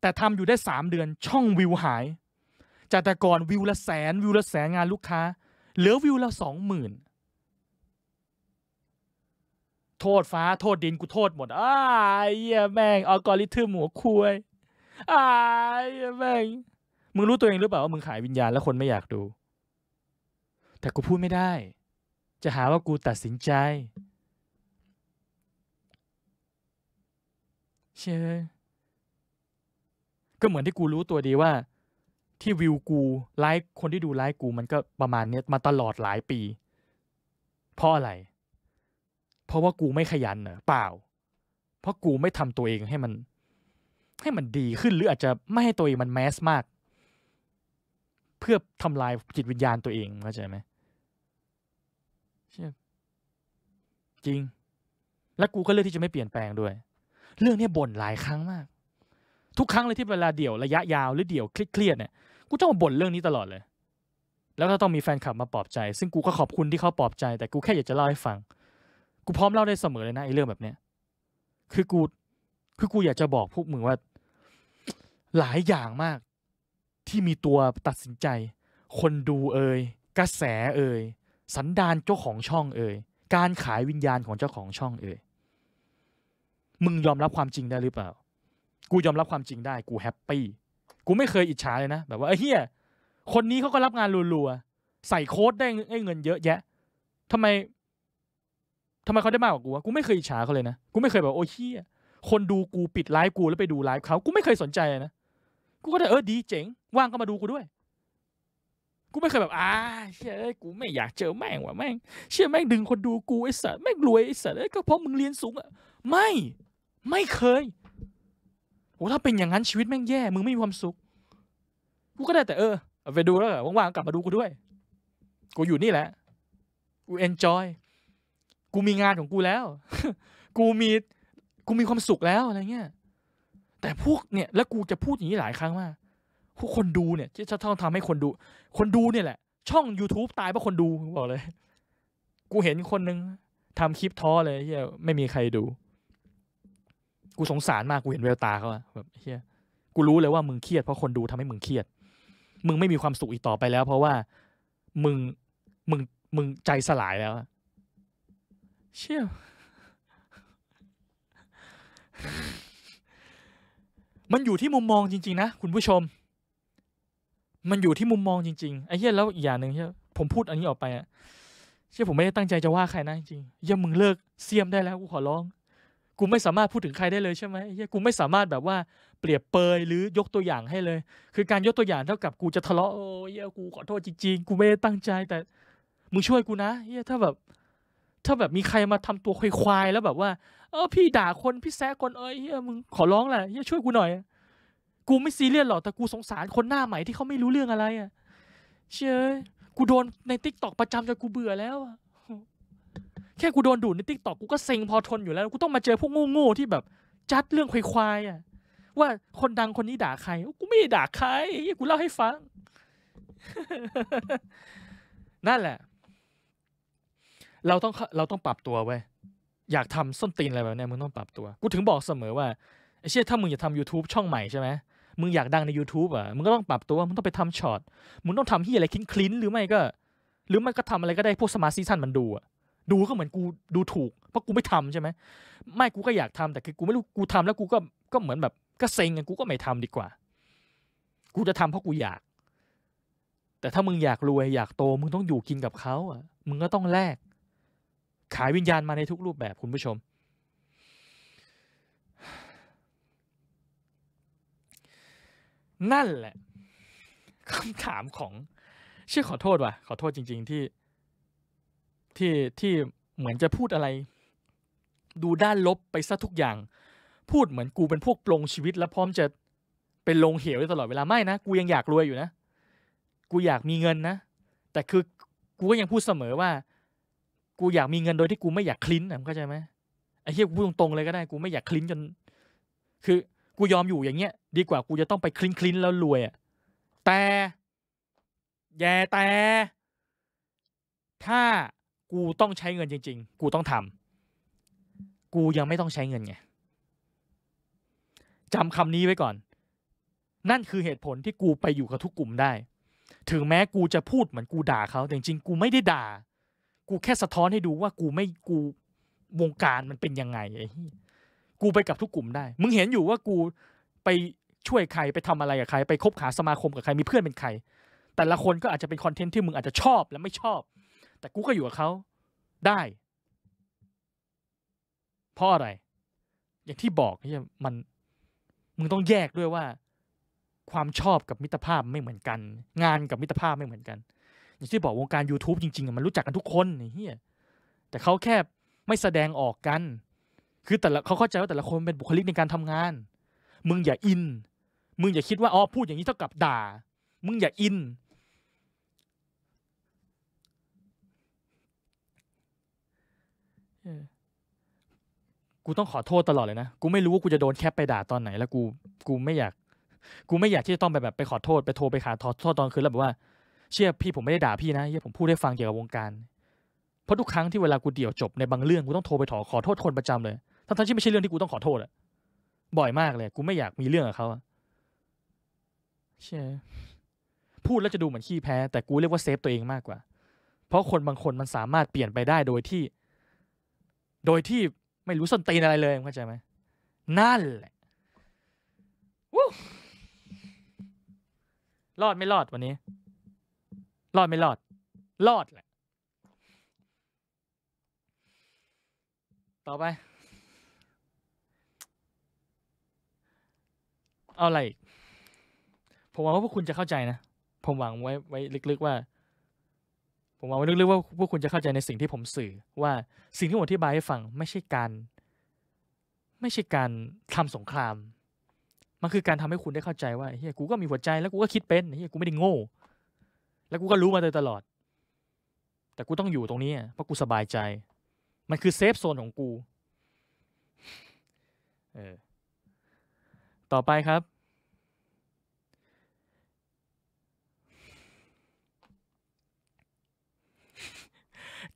แต่ทำอยู่ได้สามเดือนช่องวิวหายจากแต่ก่อนวิวละแสนวิวละแสนงานลูกค้า เหลือวิวละสองหมื่นโทษฟ้าโทษดินกูโทษหมดอ้าเยแม่งอัลกอริทึมหัวคุยอ้าเยยแม่งมึงรู้ตัวเองหรือเปล่าว่ามึงขายวิญญาณแล้วคนไม่อยากดู แต่กูพูดไม่ได้ จะหาว่ากูตัดสินใจเชื่อก็เหมือนที่กูรู้ตัวดีว่า ที่วิวกูไลค์คนที่ดูไลค์กู มันก็ประมาณเนี้ยมาตลอดหลายปีเพราะอะไรเพราะว่ากูไม่ขยันเหรอเปล่า เพราะกูไม่ทำตัวเองให้มัน ให้มันดีขึ้นหรืออาจจะไม่ให้ตัวเองมันแมสมาก เพื่อทำลายจิตวิญญาณตัวเองเข้าใจไหมเชื่อจริง และกูก็เลือกที่จะไม่เปลี่ยนแปลงด้วยเรื่องนี้บ่นหลายครั้งมาก ทุกครั้งเลยที่เวลาเดี่ยวระยะยาวหรือเดี่ยวเครียดเนี่ยกูต้องมาบ่นเรื่องนี้ตลอดเลยแล้วก็ต้องมีแฟนคลับมาปลอบใจ ซึ่งกูก็ขอบคุณที่เขาปลอบใจแต่กูแค่อยากจะเล่าให้ฟัง กูพร้อมเล่าได้เสมอเลยนะไอ้เรื่องแบบเนี้ยคือกูคือกู อยากจะบอกพวกมึงว่าหลายอย่างมาก ที่มีตัวตัดสินใจ คนดูเอ่ยกระแสเอ่ยสันดานเจ้าของช่องเอ่ยการขายวิญญาณของเจ้าของช่องเอ่ยมึงยอมรับความจริงได้หรือเปล่า กูยอมรับความจริงได้ กูแฮปปี้ กูไม่เคยอิจฉาเลยนะ แบบว่าเฮียคนนี้เขาก็รับงานรัวๆใส่โค้ดได้เงินเยอะแยะทำไม ทำไมเขาได้มากกว่ากูกูไม่เคยอิจฉาเขาเลยนะ กูไม่เคยแบบ โอ้เฮียคนดูกูปิดไลฟ์กูแล้วไปดูไลฟ์เขา กูไม่เคยสนใจนะ กูก็ได้เออดีเจ๋ง ว่างก็มาดูกูด้วย กูไม่เคยแบบอ้าเชื่อกูไม่อยากเจอแม่งว่ะแม่งเชื่อแม่งดึงคนดูกูไอ้สัส แม่งรวยไอ้สัสก็เพราะมึงเรียนสูงอะ ไม่ไม่เคยโอ้ถ้าเป็นอย่างนั้นชีวิตแม่งแย่ มึงไม่มีความสุข กูก็ได้แต่เออไปดูแล้วว่างๆกลับมาดูกูด้วย กูอยู่นี่แหละ กูเอนจอย กูมีงานของกูแล้ว กูมี กูมีความสุขแล้วอะไรเงี้ย แต่พวกเนี่ย แล้วกูจะพูดอย่างนี้หลายครั้งมาก พวกคนดูเนี่ยที่จะต้องทำให้คนดู คนดูเนี่ยแหละ ช่อง YouTube ตายเพราะคนดูบอกเลย กูเห็นคนนึงทำคลิปท้อเลยียไม่มีใครดูกูสงสารมากกูเห็นแววตาเขาอะแบบเฮียกูรู้เลยว่ามึงเครียดเพราะคนดูทำให้มึงเครียด มึงไม่มีความสุขอีกต่อไปแล้ว เพราะว่า มึง มึง มึงใจสลายแล้วเชี่ยมันอยู่ที่มุมมองจริงๆนะคุณผู้ชม มันอยู่ที่มุมมองจริงๆไอ้เหี้ยแล้วอีกอย่างหนึ่งเฮียผมพูดอันนี้ออกไปอะเชี่ยผมไม่ได้ตั้งใจจะว่าใครนะจริงเยี่ยมึงเลิกเสียมได้แล้วกูขอร้องกูไม่สามารถพูดถึงใครได้เลยใช่ไหมเฮียกูไม่สามารถแบบว่า เปรียบเปยหรือยกตัวอย่างให้เลย คือการยกตัวอย่างเท่ากับกูจะทะเลาะโอ้เฮียกู ขอโทษจริง ๆ กูไม่ได้ตั้งใจ แต่ มึงช่วยกูนะเฮียถ้าแบบ ถ้าแบบมีใครมาทำตัวควายๆแล้วแบบว่า เออ พี่ด่าคน พี่แซะคนเอ้ยเฮียมึงขอร้องแหละเฮียช่วยกูหน่อยกูไม่ซีเรียสหรอกแต่กูสงสารคนหน้าใหม่ที่เขาไม่รู้เรื่องอะไรอ่ะเชื่อกูโดนในติ๊กตอกประจำจนกูเบื่อแล้วอ่ะแค่กูโดนดูดในติ๊กต็อกกูก็เซ็งพอทนอยู่แล้ว กูต้องมาเจอพวกโง่ๆที่แบบจัดเรื่องควายๆอะว่าคนดังคนนี้ด่าใคร กูไม่ด่าใครกูเล่าให้ฟัง นั่นแหละ เราต้องเราต้องปรับตัวไว้อยากทำส้นตีนอะไรแบบนี้มึงต้องปรับตัว กูถึงบอกเสมอว่าไอ้เชี่ยถ้ามึงอยากทำ YouTube ช่องใหม่ใช่ไหมมึงอยากดังใน YouTube อ่ะมึงก็ต้องปรับตัวมึงต้องไปทำช็อตมึงต้องทำที่อะไรคลิ้นๆหรือไม่ก็ หรือมันก็ทำอะไรก็ได้พวกสมาร์ทซีซั่นมันดูอ่ะดูก็เหมือนกูดูถูก เพราะกูไม่ทำใช่ไหมไม่กูก็อยากทำแต่คือกูไม่รู้กูทำ แล้วกูก็ก็เหมือนแบบ ก็เซ็งกันกูก็ไม่ทำดีกว่า กูจะทำเพราะกูอยาก แต่ถ้ามึงอยากรวยอยากโตมึงต้องอยู่กินกับเขาอ่ะมึงก็ต้องแลกขายวิญญาณมาในทุกรูปแบบคุณผู้ชม นั่นแหละคำถามของ ชื่อขอโทษว่ะขอโทษจริง ๆที่ที่ที่เหมือนจะพูดอะไร ดูด้านลบไปซะทุกอย่าง พูดเหมือนกูเป็นพวกปลงชีวิตแล้วพร้อมจะเป็นลงเหวตลอดเวลาไม่ นะ กูยังอยากรวยอยู่นะกูอยากมีเงินนะ แต่คือกูก็ยังพูดเสมอว่า กูอยากมีเงินโดยที่กูไม่อยากคลิ้นนะเข้าใจไหมไอ้เฮียกูพูดตรงๆเลยก็ได้ กูไม่อยากคลิ้นจนคือ กูยอมอยู่อย่างเงี้ยดีกว่ากูจะต้องไปคลิ้นคลิ้นแล้วรวยอ่ะแต่ แย่แต่ ถ้ากูต้องใช้เงินจริงๆ กูต้องทำ กูยังไม่ต้องใช้เงินไงจำคำนี้ไว้ก่อน นั่นคือเหตุผลที่กูไปอยู่กับทุกกลุ่มได้ ถึงแม้กูจะพูดเหมือนกูด่าเขาแต่จริงๆ กูไม่ได้ด่า กูแค่สะท้อนให้ดูว่ากูไม่กูวงการมันเป็นยังไงไอ้กูไปกับทุกกลุ่มได้ มึงเห็นอยู่ว่ากูไปช่วยใครไปทำอะไรกับใคร ไปคบหาสมาคมกับใครมีเพื่อนเป็นใคร แต่ละคนก็อาจจะเป็นคอนเทนต์ที่มึงอาจจะชอบและไม่ชอบแต่กูก็อยู่กับเขาได้เพราะอะไร อย่างที่บอกเนี่ยมัน มึงต้องแยกด้วยว่า ความชอบกับมิตรภาพไม่เหมือนกัน งานกับมิตรภาพไม่เหมือนกัน อย่างที่บอกวงการ YouTube จริงๆมันรู้จักกันทุกคนเฮียแต่เขาแค่ไม่แสดงออกกัน คือแต่ละเขาเข้าใจว่าแต่ละคนเป็นบุคลิกในการทำงาน มึงอย่าอิน มึงอย่าคิดว่าอ๋อพูดอย่างนี้เท่ากับด่า มึงอย่าอินกูต้องขอโทษตลอดเลยนะ กูไม่รู้ว่ากูจะโดนแคปไปด่าตอนไหนแล้วกู กูไม่อยาก กูไม่อยากที่จะต้องไปแบบไปขอโทษไปโทรไปขาทอโทษตอนคืนแล้วแบบว่า เชื่อพี่ผมไม่ได้ด่าพี่นะเฮียผมพูดได้ฟังเกี่ยวกับวงการเพราะทุกครั้งที่เวลากูเดี่ยวจบในบางเรื่องกูต้องโทรไปขอขอโทษคนประจำเลยทั้งที่ไม่ใช่เรื่องที่กูต้องขอโทษอะบ่อยมากเลย กูไม่อยากมีเรื่องกับเขาอะเชื่อพูดแล้วจะดูเหมือนขี้แพ้แต่กูเรียกว่าเซฟตัวเองมากกว่า เพราะคนบางคนมันสามารถเปลี่ยนไปได้โดยที่โดยที่ไม่รู้ส้นตีนอะไรเลยเข้าใจไหมนั่นแหละรอดไม่รอดวันนี้ รอดไม่รอด รอดแหละ ต่อไป เอาอะไร ผมหวังว่าพวกคุณจะเข้าใจนะ ผมหวังไว้ไว้ลึกๆว่าผมหวังลึกๆว่าพวกคุณจะเข้าใจในสิ่งที่ผมสื่อ ว่าสิ่งที่ผมอธิบายให้ฟัง ไม่ใช่การไม่ใช่การทำสงคราม มันคือการทำให้คุณได้เข้าใจว่าเฮียกูก็มีหัวใจ แล้วกูก็คิดเป็นเฮียกูไม่ได้โง่แล้วกูก็รู้มาโดยตลอด แต่กูต้องอยู่ตรงนี้เพราะกูสบายใจ มันคือเซฟโซนของกู เออ ต่อไปครับ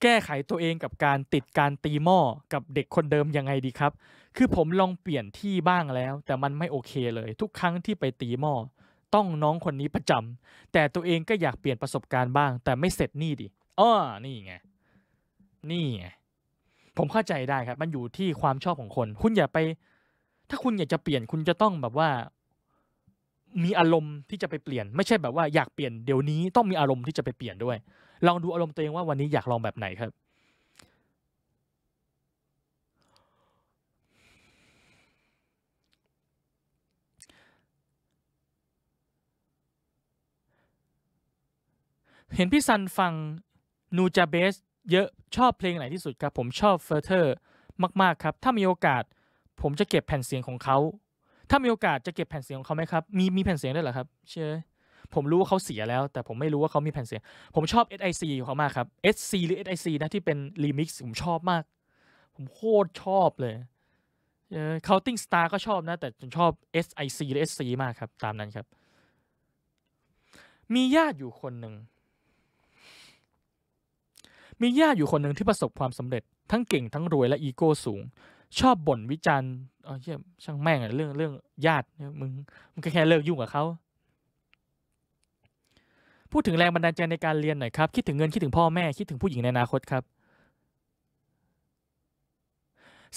แก้ไขตัวเองกับการติดการตีหม้อกับเด็กคนเดิมยังไงดีครับ คือผมลองเปลี่ยนที่บ้างแล้วแต่มันไม่โอเคเลย ทุกครั้งที่ไปตีหม้อต้องน้องคนนี้ประจำแต่ตัวเองก็อยากเปลี่ยนประสบการณ์บ้างแต่ไม่เสร็จนี่ดิอ้อนี่ไง นี่ไง ผมเข้าใจได้ครับ มันอยู่ที่ความชอบของคน คุณอย่าไป ถ้าคุณอยากจะเปลี่ยนคุณจะต้องแบบว่ามีอารมณ์ที่จะไปเปลี่ยน ไม่ใช่แบบว่าอยากเปลี่ยนเดี๋ยวนี้ต้องมีอารมณ์ที่จะไปเปลี่ยนด้วยลองดูอารมณ์ตัวเองว่าวันนี้อยากลองแบบไหนครับ เห็นพี่ซันฟังนูจาเบสเยอะชอบเพลงไหนที่สุดครับผมชอบเฟอร์เทอร์ มากๆครับ ถ้ามีโอกาสผมจะเก็บแผ่นเสียงของเขา ถ้ามีโอกาสจะเก็บแผ่นเสียงของเขาไหมครับ มีมีแผ่นเสียงด้วยเหรอครับเชื่อผมรู้ว่าเขาเสียแล้ว แต่ผมไม่รู้ว่าเขามีแผ่นเสียงผมชอบ SIC ของเขามากครับ SC หรือ SIC นะที่เป็นรีมิกซ์ผมชอบมาก ผมโคตรชอบเลยเออ Counting Star ก็ชอบนะ แต่ ผมชอบ SIC หรือ SC มากครับ ตามนั้นครับ มีญาติอยู่คนหนึ่ง มีญาติอยู่คนหนึ่งที่ประสบความสำเร็จ ทั้งเก่งทั้งรวย และอีโก้สูง ชอบบ่นวิจารณ์อ๋อเยี่ยช่างแม่งอะเรื่องเรื่องญาติมึงมึงแค่เลิกยุ่งกับเขาพูดถึงแรงบันดาลใจในการเรียนหน่อยครับคิดถึงเงินคิดถึงพ่อแม่คิดถึงผู้หญิงในอนาคตครับ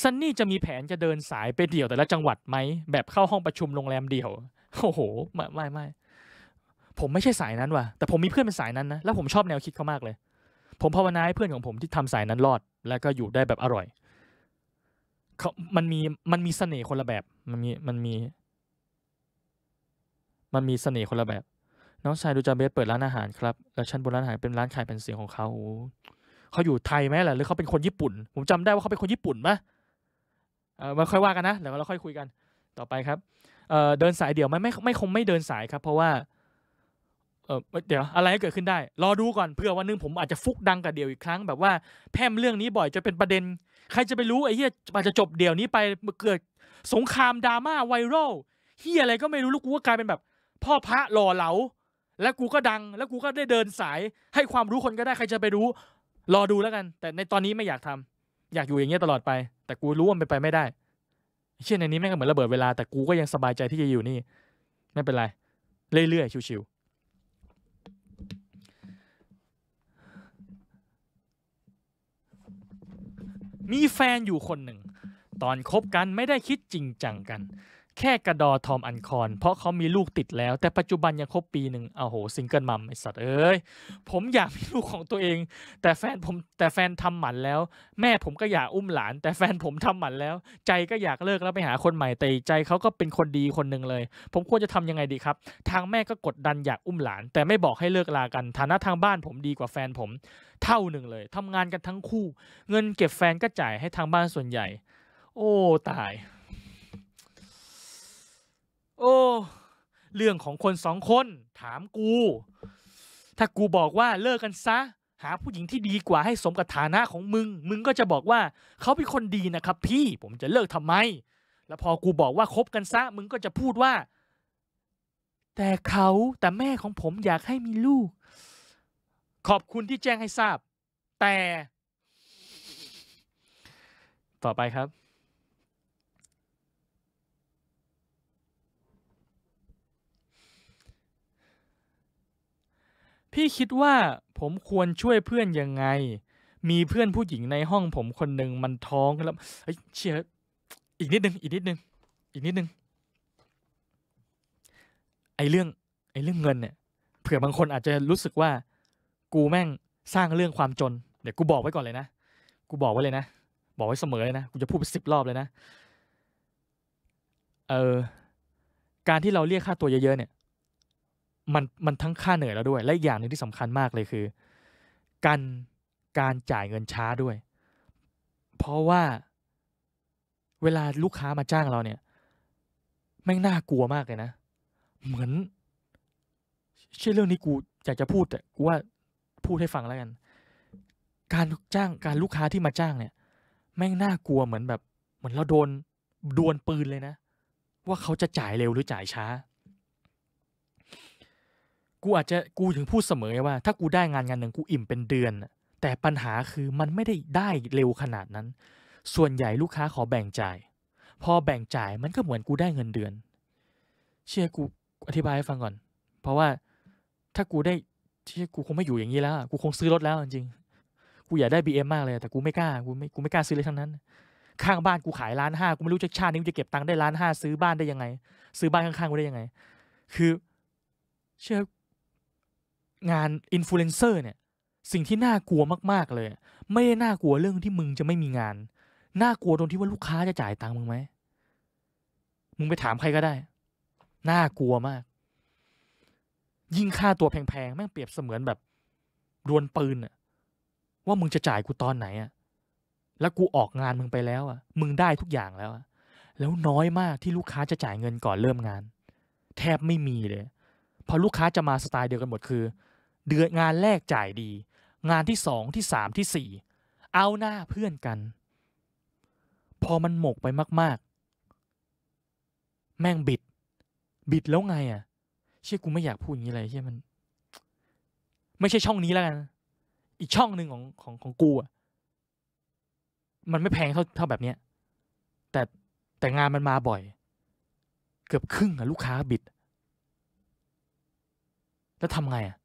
ซันนี่จะมีแผนจะเดินสายไปเดี่ยวแต่ละจังหวัดไหม แบบเข้าห้องประชุมโรงแรมเดี่ยวโอ้โหไม่ไม่ไม่ผมไม่ใช่สายนั้นว่ะแต่ผมมีเพื่อนเป็นสายนั้นนะ แล้วผมชอบแนวคิดเขามากเลย ผมภาวนาให้เพื่อนของผมที่ทำสายนั้นรอด แล้วก็อยู่ได้แบบอร่อยเขามันมีมันมีเสน่ห์คนละแบบ มันมีมันมี มันมีเสน่ห์คนละแบบน้องชายดูจาเบสเปิดร้านอาหารครับแล้วชั้นบนร้านอาหารเป็นร้านขายแผ่นเสียงของเขา เขาอยู่ไทยไหมล่ะหรือเขาเป็นคนญี่ปุ่น ผมจำได้ว่าเขาเป็นคนญี่ปุ่นมเออมาค่อยว่ากันนะเดี๋ยวเราค่อยคุยกัน ต่อไปครับ เออเดินสายเดี่ยวไม่ไม่ไม่คงไม่เดินสายครับ เพราะว่า เออเดี๋ยวอะไรก็เกิดขึ้นได้ รอดูก่อนเพื่อวันนึงผมอาจจะฟุกดังกับเดี่ยวอีกครั้ง แบบว่า แพมเรื่องนี้บ่อยจะเป็นประเด็น ใครจะไปรู้ไอ้เหี้ยอาจจะจบเดี่ยวนี้ไปเกิด สงครามดราม่าไวรัลเฮียอะไรก็ไม่รู้ลูกกูก็กลายเป็นแบบ พ่อพระหล่อเหลาและกูก็ดัง แล้วกูก็ได้เดินสายให้ความรู้คนก็ได้ใครจะไปรู้ รอดูแล้วกัน แต่ในตอนนี้ไม่อยากทำ อยากอยู่อย่างเงี้ยตลอดไปแต่กูรู้ว่าไปไปไม่ได้เช่นในนี้แม่งเหมือนระเบิดเวลาแต่กูก็ยังสบายใจที่จะอยู่นี่ ไม่เป็นไรเรื่อยๆชิวๆมีแฟนอยู่คนหนึ่งตอนคบกันไม่ได้คิดจริงจังกันแค่กระดอทอมอันคอนเพราะเขามีลูกติดแล้วแต่ปัจจุบันยังครบปีหนึ่งเอาโห ซิงเกิลมัมไอสัตว์เอ้ยผมอยากมีลูกของตัวเอง แต่แฟนผมแต่แฟนทำหมันแล้ว แม่ผมก็อยากอุ้มหลาน แต่แฟนผมทำหมันแล้ว ใจก็อยากเลิกแล้วไปหาคนใหม่แต่ใจเขาก็เป็นคนดีคนหนึ่งเลย ผมควรจะทำยังไงดีครับ ทางแม่ก็กดดันอยากอุ้มหลาน แต่ไม่บอกให้เลิกลากันฐานะทางบ้าน ผมดีกว่าแฟนผมเท่าหนึ่งเลย ทำงานกันทั้งคู่ เงินเก็บแฟนก็จ่ายให้ทางบ้านส่วนใหญ่ โอ้ตายโอ้เรื่องของคนสองคน ถามกู ถ้ากูบอกว่าเลิกกันซะ หาผู้หญิงที่ดีกว่าให้สมกับฐานะของมึง มึงก็จะบอกว่า เขาเป็นคนดีนะครับพี่ผมจะเลิกทำไม แล้วพอกูบอกว่าคบกันซะมึงก็จะพูดว่า แต่เขาแต่แม่ของผมอยากให้มีลูก ขอบคุณที่แจ้งให้ทราบ แต่ ต่อไปครับพี่คิดว่าผมควรช่วยเพื่อนยังไง มีเพื่อนผู้หญิงในห้องผมคนหนึ่งมันท้องแล้ว เฮ้ยเชียอีกนิดนึง อีกนิดนึง อีกนิดนึง ไอเรื่อง ไอเรื่องเงินเนี่ย เผื่อบางคนอาจจะรู้สึกว่า กูแม่งสร้างเรื่องความจน เดี๋ยวกูบอกไว้ก่อนเลยนะ กูบอกไว้เลยนะ บอกไว้เสมอเลยนะ กูจะพูดไปสิบรอบเลยนะ เออ การที่เราเรียกค่าตัวเยอะๆเนี่ยมันมันทั้งค่าเหนื่อยแล้วด้วย และอย่างหนึ่งที่สำคัญมากเลยคือ การการจ่ายเงินช้าด้วย เพราะว่าเวลาลูกค้ามาจ้างเราเนี่ยแม่งน่ากลัวมากเลยนะ เหมือนเชื่อเรื่องนี้กูอยากจะพูดแต่กูว่าพูดให้ฟังแล้วกัน การจ้าง การลูกค้าที่มาจ้างเนี่ย แม่งน่ากลัวเหมือนแบบ เหมือนเราโดน ดวลปืนเลยนะ ว่าเขาจะจ่ายเร็วหรือจ่ายช้ากูอาจจะกูถึงพูดเสมอว่าถ้ากูได้งานงานหนึ่งกูอิ่มเป็นเดือนแต่ปัญหาคือมันไม่ได้ได้เร็วขนาดนั้น ส่วนใหญ่ลูกค้าขอแบ่งจ่าย พอแบ่งจ่ายมันก็เหมือนกูได้เงินเดือน เชื่อกูอธิบายให้ฟังก่อน เพราะว่าถ้ากูได้เชื่อกูคงไม่อยู่อย่างนี้แล้วกูคงซื้อรถแล้วจริงกูอยากได้บีเอ็มมากเลยแต่กูไม่กล้ากูไม่กูไม่กล้าซื้อเลยทั้งนั้น ข้างบ้านกูขายล้านห้ากูไม่รู้จะชาตินี้กูจะเก็บตังค์ได้ล้านห้าซื้อบ้านได้ยังไง ซื้อบ้านข้างๆกูได้ยังไง คือเชื่องานอินฟลูเอนเซอร์เนี่ย สิ่งที่น่ากลัวมาก ๆ เลย ไม่ได้น่ากลัวเรื่องที่มึงจะไม่มีงานน่ากลัวตรงที่ว่าลูกค้าจะจ่ายตังค์มึงไหม มึงไปถามใครก็ได้น่ากลัวมาก ยิ่งค่าตัวแพงๆแม่งเปรียบเสมือนแบบดวลปืนอะว่ามึงจะจ่ายกูตอนไหนอะแล้วกูออกงานมึงไปแล้วอะมึงได้ทุกอย่างแล้วอะแล้วน้อยมากที่ลูกค้าจะจ่ายเงินก่อนเริ่มงาน แทบไม่มีเลยพอลูกค้าจะมาสไตล์เดียวกันหมดคือเดือนงานแรกจ่ายดี งานที่สองที่สามที่สี่เอาหน้าเพื่อนกัน พอมันหมกไปมาก ๆ แม่งบิด บิดแล้วไงอะ่ะเชื่อกูไม่อยากพูดอย่างนี้เลยเชื่อมัน ไม่ใช่ช่องนี้แล้วกัน อีกช่องหนึ่งของของของกูอะ่ะมันไม่แพงเท่าเท่าแบบเนี้ยแต่แต่งานมันมาบ่อย เกือบครึ่งอะลูกค้าบิด แล้วทำไงอ่ะ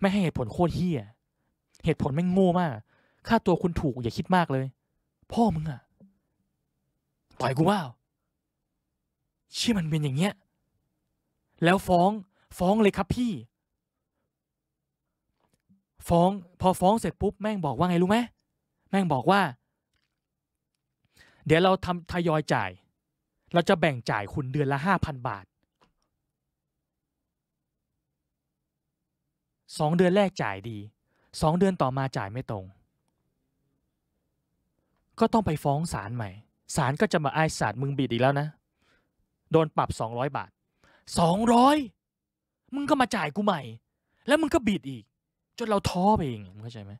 ไม่ให้เหตุผลโคตรเฮี้ย เหตุผลไม่งโง่มากค่าตัวคุณถูกอย่าคิดมากเลย พ่อมึงอะต่อยกูว่าเชื่อมันเป็นอย่างเงี้ย แล้วฟ้อง ฟ้องเลยครับพี่ ฟ้องพอฟ้องเสร็จปุ๊บแม่งบอกว่าไงรู้ไหมแม่งบอกว่า เดี๋ยวเราทำทยอยจ่าย เราจะแบ่งจ่ายคุณเดือนละห้าพันบาทสองเดือนแรกจ่ายดีสองเดือนต่อมาจ่ายไม่ตรง ก็ต้องไปฟ้องศาลใหม่ศาลก็จะมาไอ้ศาสตร์มึงบิดอีกแล้วนะ โดนปรับสองร้อยบาทสองร้อยมึงก็มาจ่ายกูใหม่แล้วมึงก็บิดอีก จนเราท้อไปเอง มึงเข้าใจไหม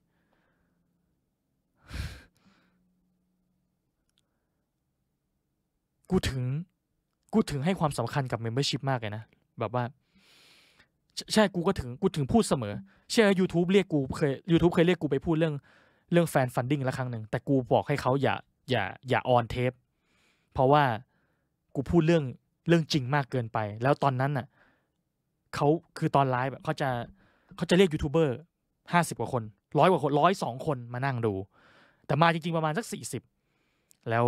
กูถึงกูถึงให้ความสำคัญกับ Membership มากเลยนะ แบบว่าใช่ กูก็ถึงกูถึงพูดเสมอเชื่อ YouTube เรียกกูเคย YouTube เคยเรียกกูไปพูดเรื่อง เรื่องแฟนฟันดิ้งละครั้งหนึ่ง แต่กูบอกให้เขาอย่า อย่าอย่าออนเทป เพราะว่ากูพูดเรื่องเรื่องจริงมากเกินไป แล้วตอนนั้นน่ะเขาคือตอนไลฟ์แบบเขาจะเขาจะเรียกยูทูบเบอร์ห้าสิบกว่าคนร้อยกว่าคนร้อยสองคนมานั่งดู แต่มาจริง ๆประมาณสักสี่สิบแล้ว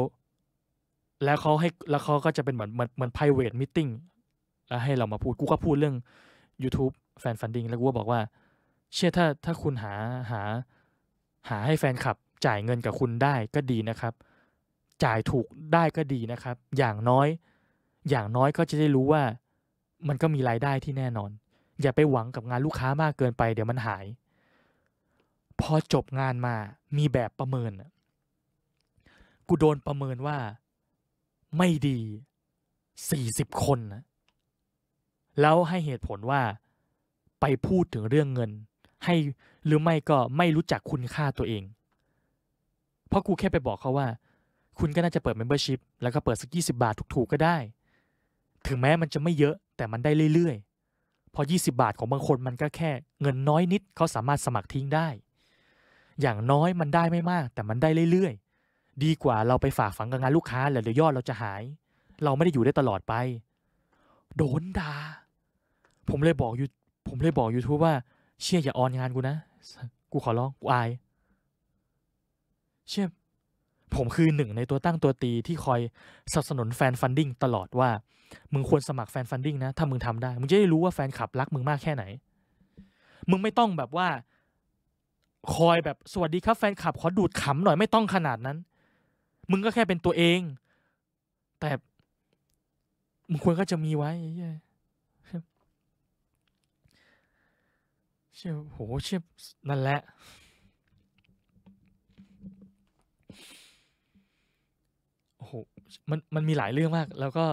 แล้วเขาให้แล้วเขาก็จะเป็นเหมือนเหมือนเหมือนไพรเวทมิทติ้งแล้วให้เรามาพูด กูก็พูดเรื่อง YouTube แฟนฟันดิงแล้วกูบอกว่า เชื่อถ้าถ้าคุณหาหา หาให้แฟนคลับ จ่ายเงินกับคุณได้ก็ดีนะครับ จ่ายถูกได้ก็ดีนะครับ อย่างน้อย อย่างน้อยก็จะได้รู้ว่ามันก็มีรายได้ที่แน่นอน อย่าไปหวังกับงานลูกค้ามากเกินไป เดี๋ยวมันหาย พอจบงานมามีแบบประเมินกูโดนประเมินว่าไม่ดีสี่สิบคนนะแล้วให้เหตุผลว่าไปพูดถึงเรื่องเงินให้หรือไม่ก็ไม่รู้จักคุณค่าตัวเองเพราะกูแค่ไปบอกเขาว่า คุณก็น่าจะเปิด Membership แล้วก็เปิดสัก20 บาทถูก ๆก็ได้ ถึงแม้มันจะไม่เยอะแต่มันได้เรื่อยๆพอ 20 บาทของบางคนมันก็แค่เงินน้อยนิดเขาสามารถสมัครทิ้งได้ อย่างน้อยมันได้ไม่มาก แต่มันได้เรื่อยๆดีกว่าเราไปฝากฝังกับงานลูกค้าแล้วเดี๋ยวยอดเราจะหาย เราไม่ได้อยู่ได้ตลอดไปโดนดา่าผมเลยบอกยูผมเลยบอกยูทูบว่าเชี่ยอย่าออนงานกูนะ กูขอร้อง กูอาย เชี่ย ผมคือหนึ่งในตัวตั้งตัวตีที่คอยสนับสนุนแฟนฟันดิ้งตลอดว่า มึงควรสมัครแฟนฟันดิ้งนะ ถ้ามึงทำได้ มึงจะได้รู้ว่าแฟนคลับรักมึงมากแค่ไหน มึงไม่ต้องแบบว่า คอยแบบสวัสดีครับ แฟนคลับขอดูดขำหน่อยไม่ต้องขนาดนั้น มึงก็แค่เป็นตัวเอง แต่มึงควรก็จะมีไว้เหเชี่ยโห เชี่ยนั่นแหละโอ้โหมัน มันมีหลายเรื่องมาก แล้วก็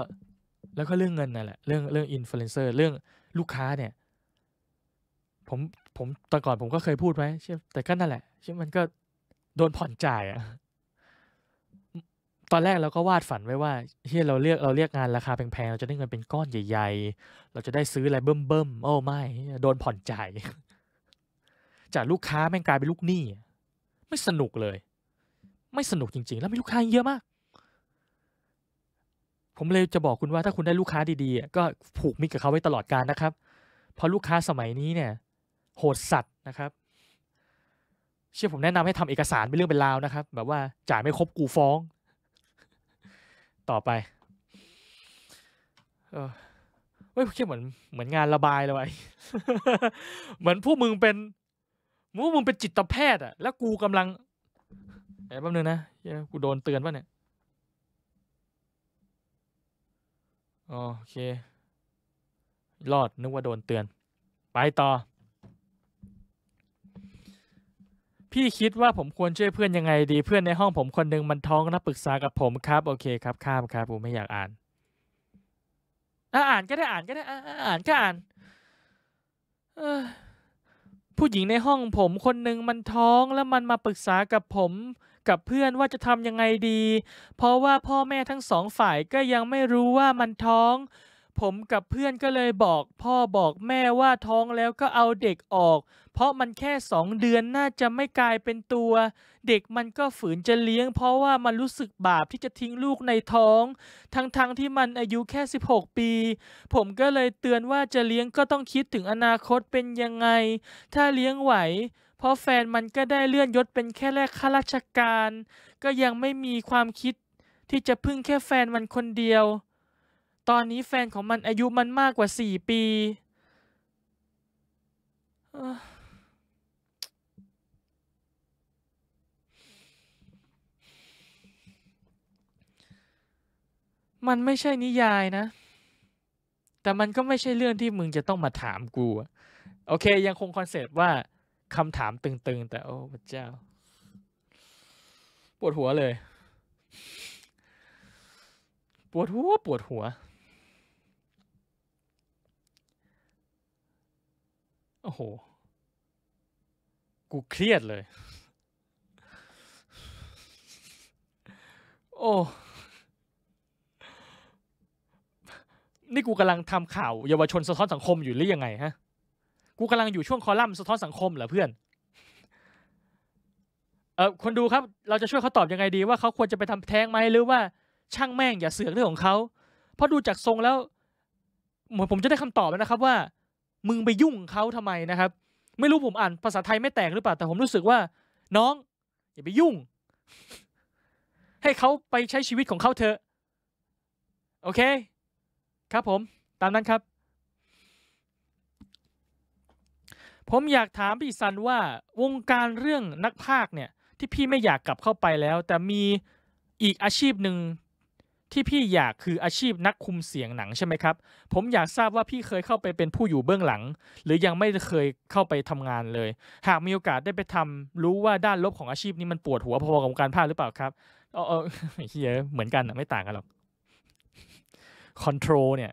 แล้วก็เรื่องเงินนั่นแหละ เรื่อง เรื่องอินฟลูเอนเซอร์ เรื่องลูกค้าเนี่ย ผม ผมแต่ก่อนผมก็เคยพูดไว้ เชื่อแต่ก็นั่นแหละเชื่อมันก็โดนผ่อนจ่ายอะตอนแรกเราก็วาดฝันไว้ว่าเฮียเราเรียกเราเรียกงานราคาแพงๆ เราจะได้เงินเป็นก้อนใหญ่ ๆ เราจะได้ซื้ออะไรเบิ่มๆโอ้ไม่โดนผ่อนจ่ายจากลูกค้าแม่งกลายเป็นลูกหนี้ไม่สนุกเลย ไม่สนุกจริงๆ แล้วมีลูกค้าเยอะมาก ผมเลยจะบอกคุณว่าถ้าคุณได้ลูกค้าดีๆก็ผูกมิตรกับเขาไว้ตลอดการนะครับ เพราะลูกค้าสมัยนี้เนี่ย โหดสัตว์นะครับ เชื่อผมแนะนำให้ทำเอกสารเป็นเรื่องเป็นราวนะครับ แบบว่าจ่ายไม่ครบกูฟ้องต่อไปเออเฮ้ยคิดเหมือนเหมือนงานระบายเลยไว้เหมือนผู้มึงเป็นมู้มึงเป็นจิตแพทย์อะแล้วกูกำลังเดี๋ยวแป๊บนึงนะยกูโดนเตือนป่ะเนี่ย โอเค รอดนึกว่าโดนเตือน ไปต่อพี่คิดว่าผมควรช่วยเพื่อนยังไงดี เพื่อนในห้องผมคนหนึ่งมันท้องรับปรึกษากับผมครับโอเคครับข้ามครับผมไม่อยากอ่านอ่านก็ได้อ่านก็ได้อ่านก็อ่านผู้หญิงในห้องผมคนหนึ่งมันท้องแล้วมันมาปรึกษากับผมกับเพื่อนว่าจะทำยังไงดี เพราะว่าพ่อแม่ทั้งสองฝ่ายก็ยังไม่รู้ว่ามันท้องผมกับเพื่อนก็เลยบอก พ่อบอกแม่ว่าท้องแล้วก็เอาเด็กออก เพราะมันแค่สองเดือนน่าจะไม่กลายเป็นตัว เด็กมันก็ฝืนจะเลี้ยง เพราะว่ามันรู้สึกบาปที่จะทิ้งลูกในท้อง ทั้งๆทที่มันอายุแค่ 16 ปี ผมก็เลยเตือนว่าจะเลี้ยงก็ต้องคิดถึงอนาคตเป็นยังไง ถ้าเลี้ยงไหว เพราะแฟนมันก็ได้เลื่อนยศเป็นแค่แรกข้าราชการ ก็ยังไม่มีความคิด ที่จะพึ่งแค่แฟนมันคนเดียวตอนนี้แฟนของมันอายุมันมากกว่าสี่ปี มันไม่ใช่นิยายนะ แต่มันก็ไม่ใช่เรื่องที่มึงจะต้องมาถามกูโอเคยังคงคอนเซปต์ว่าคำถามตึง ๆ แต่โอ้พระเจ้า ปวดหัวเลย ปวดหัว ปวดหัวโอ้โห กูเครียดเลย โอ้ นี่กูกำลังทำข่าวเยาวชนสะท้อนสังคมอยู่ หรือยังไง ฮะ กูกำลังอยู่ช่วงคอลัมน์สะท้อนสังคมเหรอเพื่อน เออคนดูครับ เราจะช่วยเขาตอบยังไงดีว่าเขาควรจะไปทำแท้งไหมหรือว่า ช่างแม่งอย่าเสือกเรื่องของเขา เพราะดูจากทรงแล้วเหมือนผมจะได้คำตอบแล้วนะครับว่ามึงไปยุ่งเขาทำไมนะครับ ไม่รู้ผมอ่านภาษาไทยไม่แตกหรือเปล่า แต่ผมรู้สึกว่า น้องอย่าไปยุ่ง ให้เขาไปใช้ชีวิตของเขาเถอะโอเค ครับผม ตามนั้นครับ ผมอยากถามพี่ซันว่า วงการเรื่องนักพากเนี่ย ที่พี่ไม่อยากกลับเข้าไปแล้ว แต่มีอีกอาชีพหนึ่งที่พี่อยากคืออาชีพนักคุมเสียงหนังใช่ไหมครับ ผมอยากทราบว่าพี่เคยเข้าไปเป็นผู้อยู่เบื้องหลัง หรือยังไม่เคยเข้าไปทำงานเลย หากมีโอกาสได้ไปทำรู้ว่าด้านลบของอาชีพนี้มันปวดหัวพอๆกับการพากหรือเปล่าครับเออเฮียเหมือนกันะไม่ต่างกันหรอกคอนโทรลเนี่ย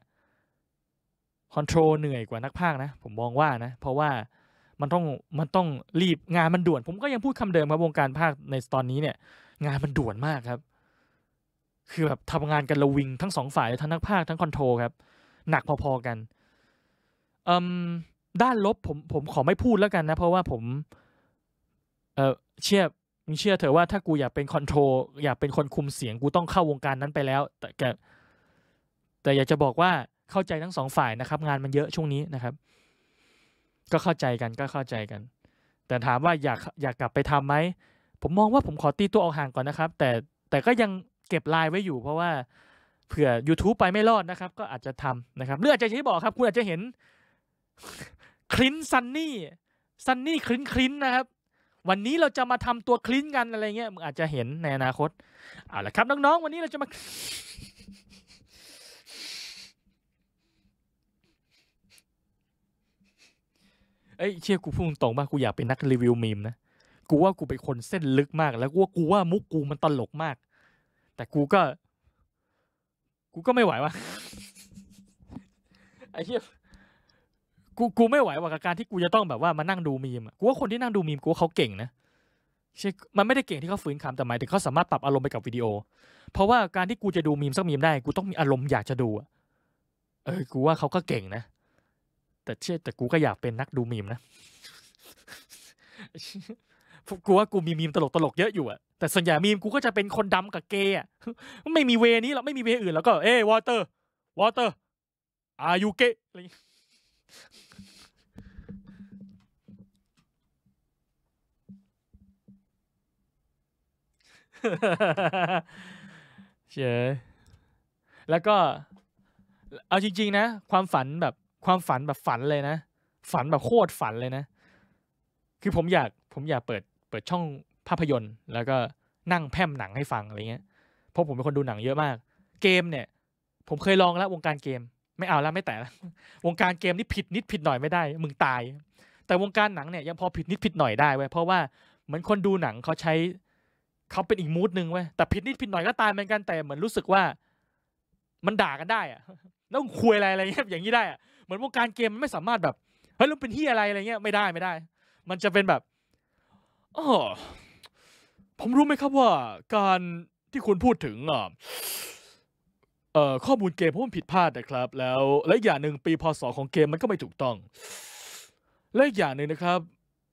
คอนโทรลเหนื่อยกว่านักพากนะผมมองว่านะ เพราะว่ามันต้องมันต้องรีบงานมันด่วน ผมก็ยังพูดคำเดิมครับวงการภาคในตอนนี้เนี่ย งานมันด่วนมากครับคือแบบทำงานกันระวิง ทั้งสองฝ่าย ทั้งนักภาคทั้งคอนโทรครับหนักพอๆกัน ด้านลบผมผมขอไม่พูดแล้วกันนะ เพราะว่าผมเออเชื่อมึงเชื่อเถอะว่าถ้ากูอยากเป็นคอนโทรอยากเป็นคนคุมเสียงกูต้องเข้าวงการนั้นไปแล้ว แต่แแต่อยากจะบอกว่าเข้าใจทั้งสองฝ่ายนะครับงานมันเยอะช่วงนี้นะครับ ก็เข้าใจกันก็เข้าใจกัน แต่ถามว่าอยากอยากกลับไปทํำไหมผมมองว่าผมขอตีตัวออกห่างก่อนนะครับ แต่แต่ก็ยังเก็บไลน์ไว้อยู่ เพราะว่าเผื่อ YouTube ไปไม่รอดนะครับ ก็อาจจะทำนะครับเรืออาจจะที่บอกครับคุณอาจจะเห็นคลินซันนี่ซันนี่คลินคลินนะครับวันนี้เราจะมาทำตัวคลินกันอะไรเงี้ยมึงอาจจะเห็นในอนาคตเอาละครับน้องๆวันนี้เราจะมาเอ้ยเชี่ยกูพูดตรงป่ะกูอยากเป็นนักรีวิวมีมนะกูว่ากูเป็นคนเส้นลึกมาก แล้วกูว่ากูว่ามุกกูมันตลกมากแต่กูก็ กูก็ไม่ไหววะไอ้เหี้ยกูกูไม่ไหวว่ะกับการที่กูจะต้องแบบว่ามานั่งดูมีมกูว่าคนที่นั่งดูมีมกูว่าเขาเก่งนะใช่มันไม่ได้เก่งที่เขาฝืนคำแต่หมายถึงเขาสามารถปรับอารมณ์ไปกับวิดีโอ เพราะว่าการที่กูจะดูมีมสักมีมได้ กูต้องมีอารมณ์อยากจะดูเออกูว่าเขาก็เก่งนะแต่เชื่อแต่กูก็อยากเป็นนักดูมีมนะกูว่ากูมีมีมตลกตลกเยอะอยู่อะแต่ส่วนใหญ่มีมกูก็จะเป็นคนดำกับเกย์อะไม่มีเวนี้หรอกไม่มีเวอื่นแล้วก็ เอ้วอเตอร์ วอเตอร์อายุเกะอไรเชแล้วก็ เอาจริงๆ นะ ความฝันแบบความฝันแบบฝันเลยนะ ฝันแบบโคตรฝันเลยนะ คือผมอยากผมอยากเปิดปิดช่องภาพยนตร์ แล้วก็นั่งแพ่มหนังให้ฟังอะไรเงี้ย เพราะผมเป็นคนดูหนังเยอะมาก เกมเนี่ย ผมเคยลองแล้ววงการเกมไม่เอาแล้วไม่แต่วงการเกมนี่ผิดนิดผิดหน่อยไม่ได้ มึงตาย แต่วงการหนังเนี่ยยังพอผิดนิดผิดหน่อยได้เว้ย เพราะว่าเหมือนคนดูหนังเขาใช้เขาเป็นอีกมูดหนึ่งเว้ย แต่ผิดนิดผิดหน่อยก็ตายเหมือนกัน แต่เหมือนรู้สึกว่ามันด่ากันได้อะแล้วคุยอะไรอะไรเงี้ยอย่างนี้ได้อะเหมือนวงการเกมมันไม่สามารถแบบเฮ้ยลุงเป็นที่อะไรอะไรเงี้ยไม่ได้ไม่ได้ มันจะเป็นแบบอ๋อ ผมรู้ไหมครับว่า การที่คุณพูดถึงอ่เอ่อข้อมูลเกมผพมันผิดพลาดนะครับ แล้วและอย่างหนึ่งปีพศของเกมมันก็ไม่ถูกต้อง และอย่างหนึ่งนะครับ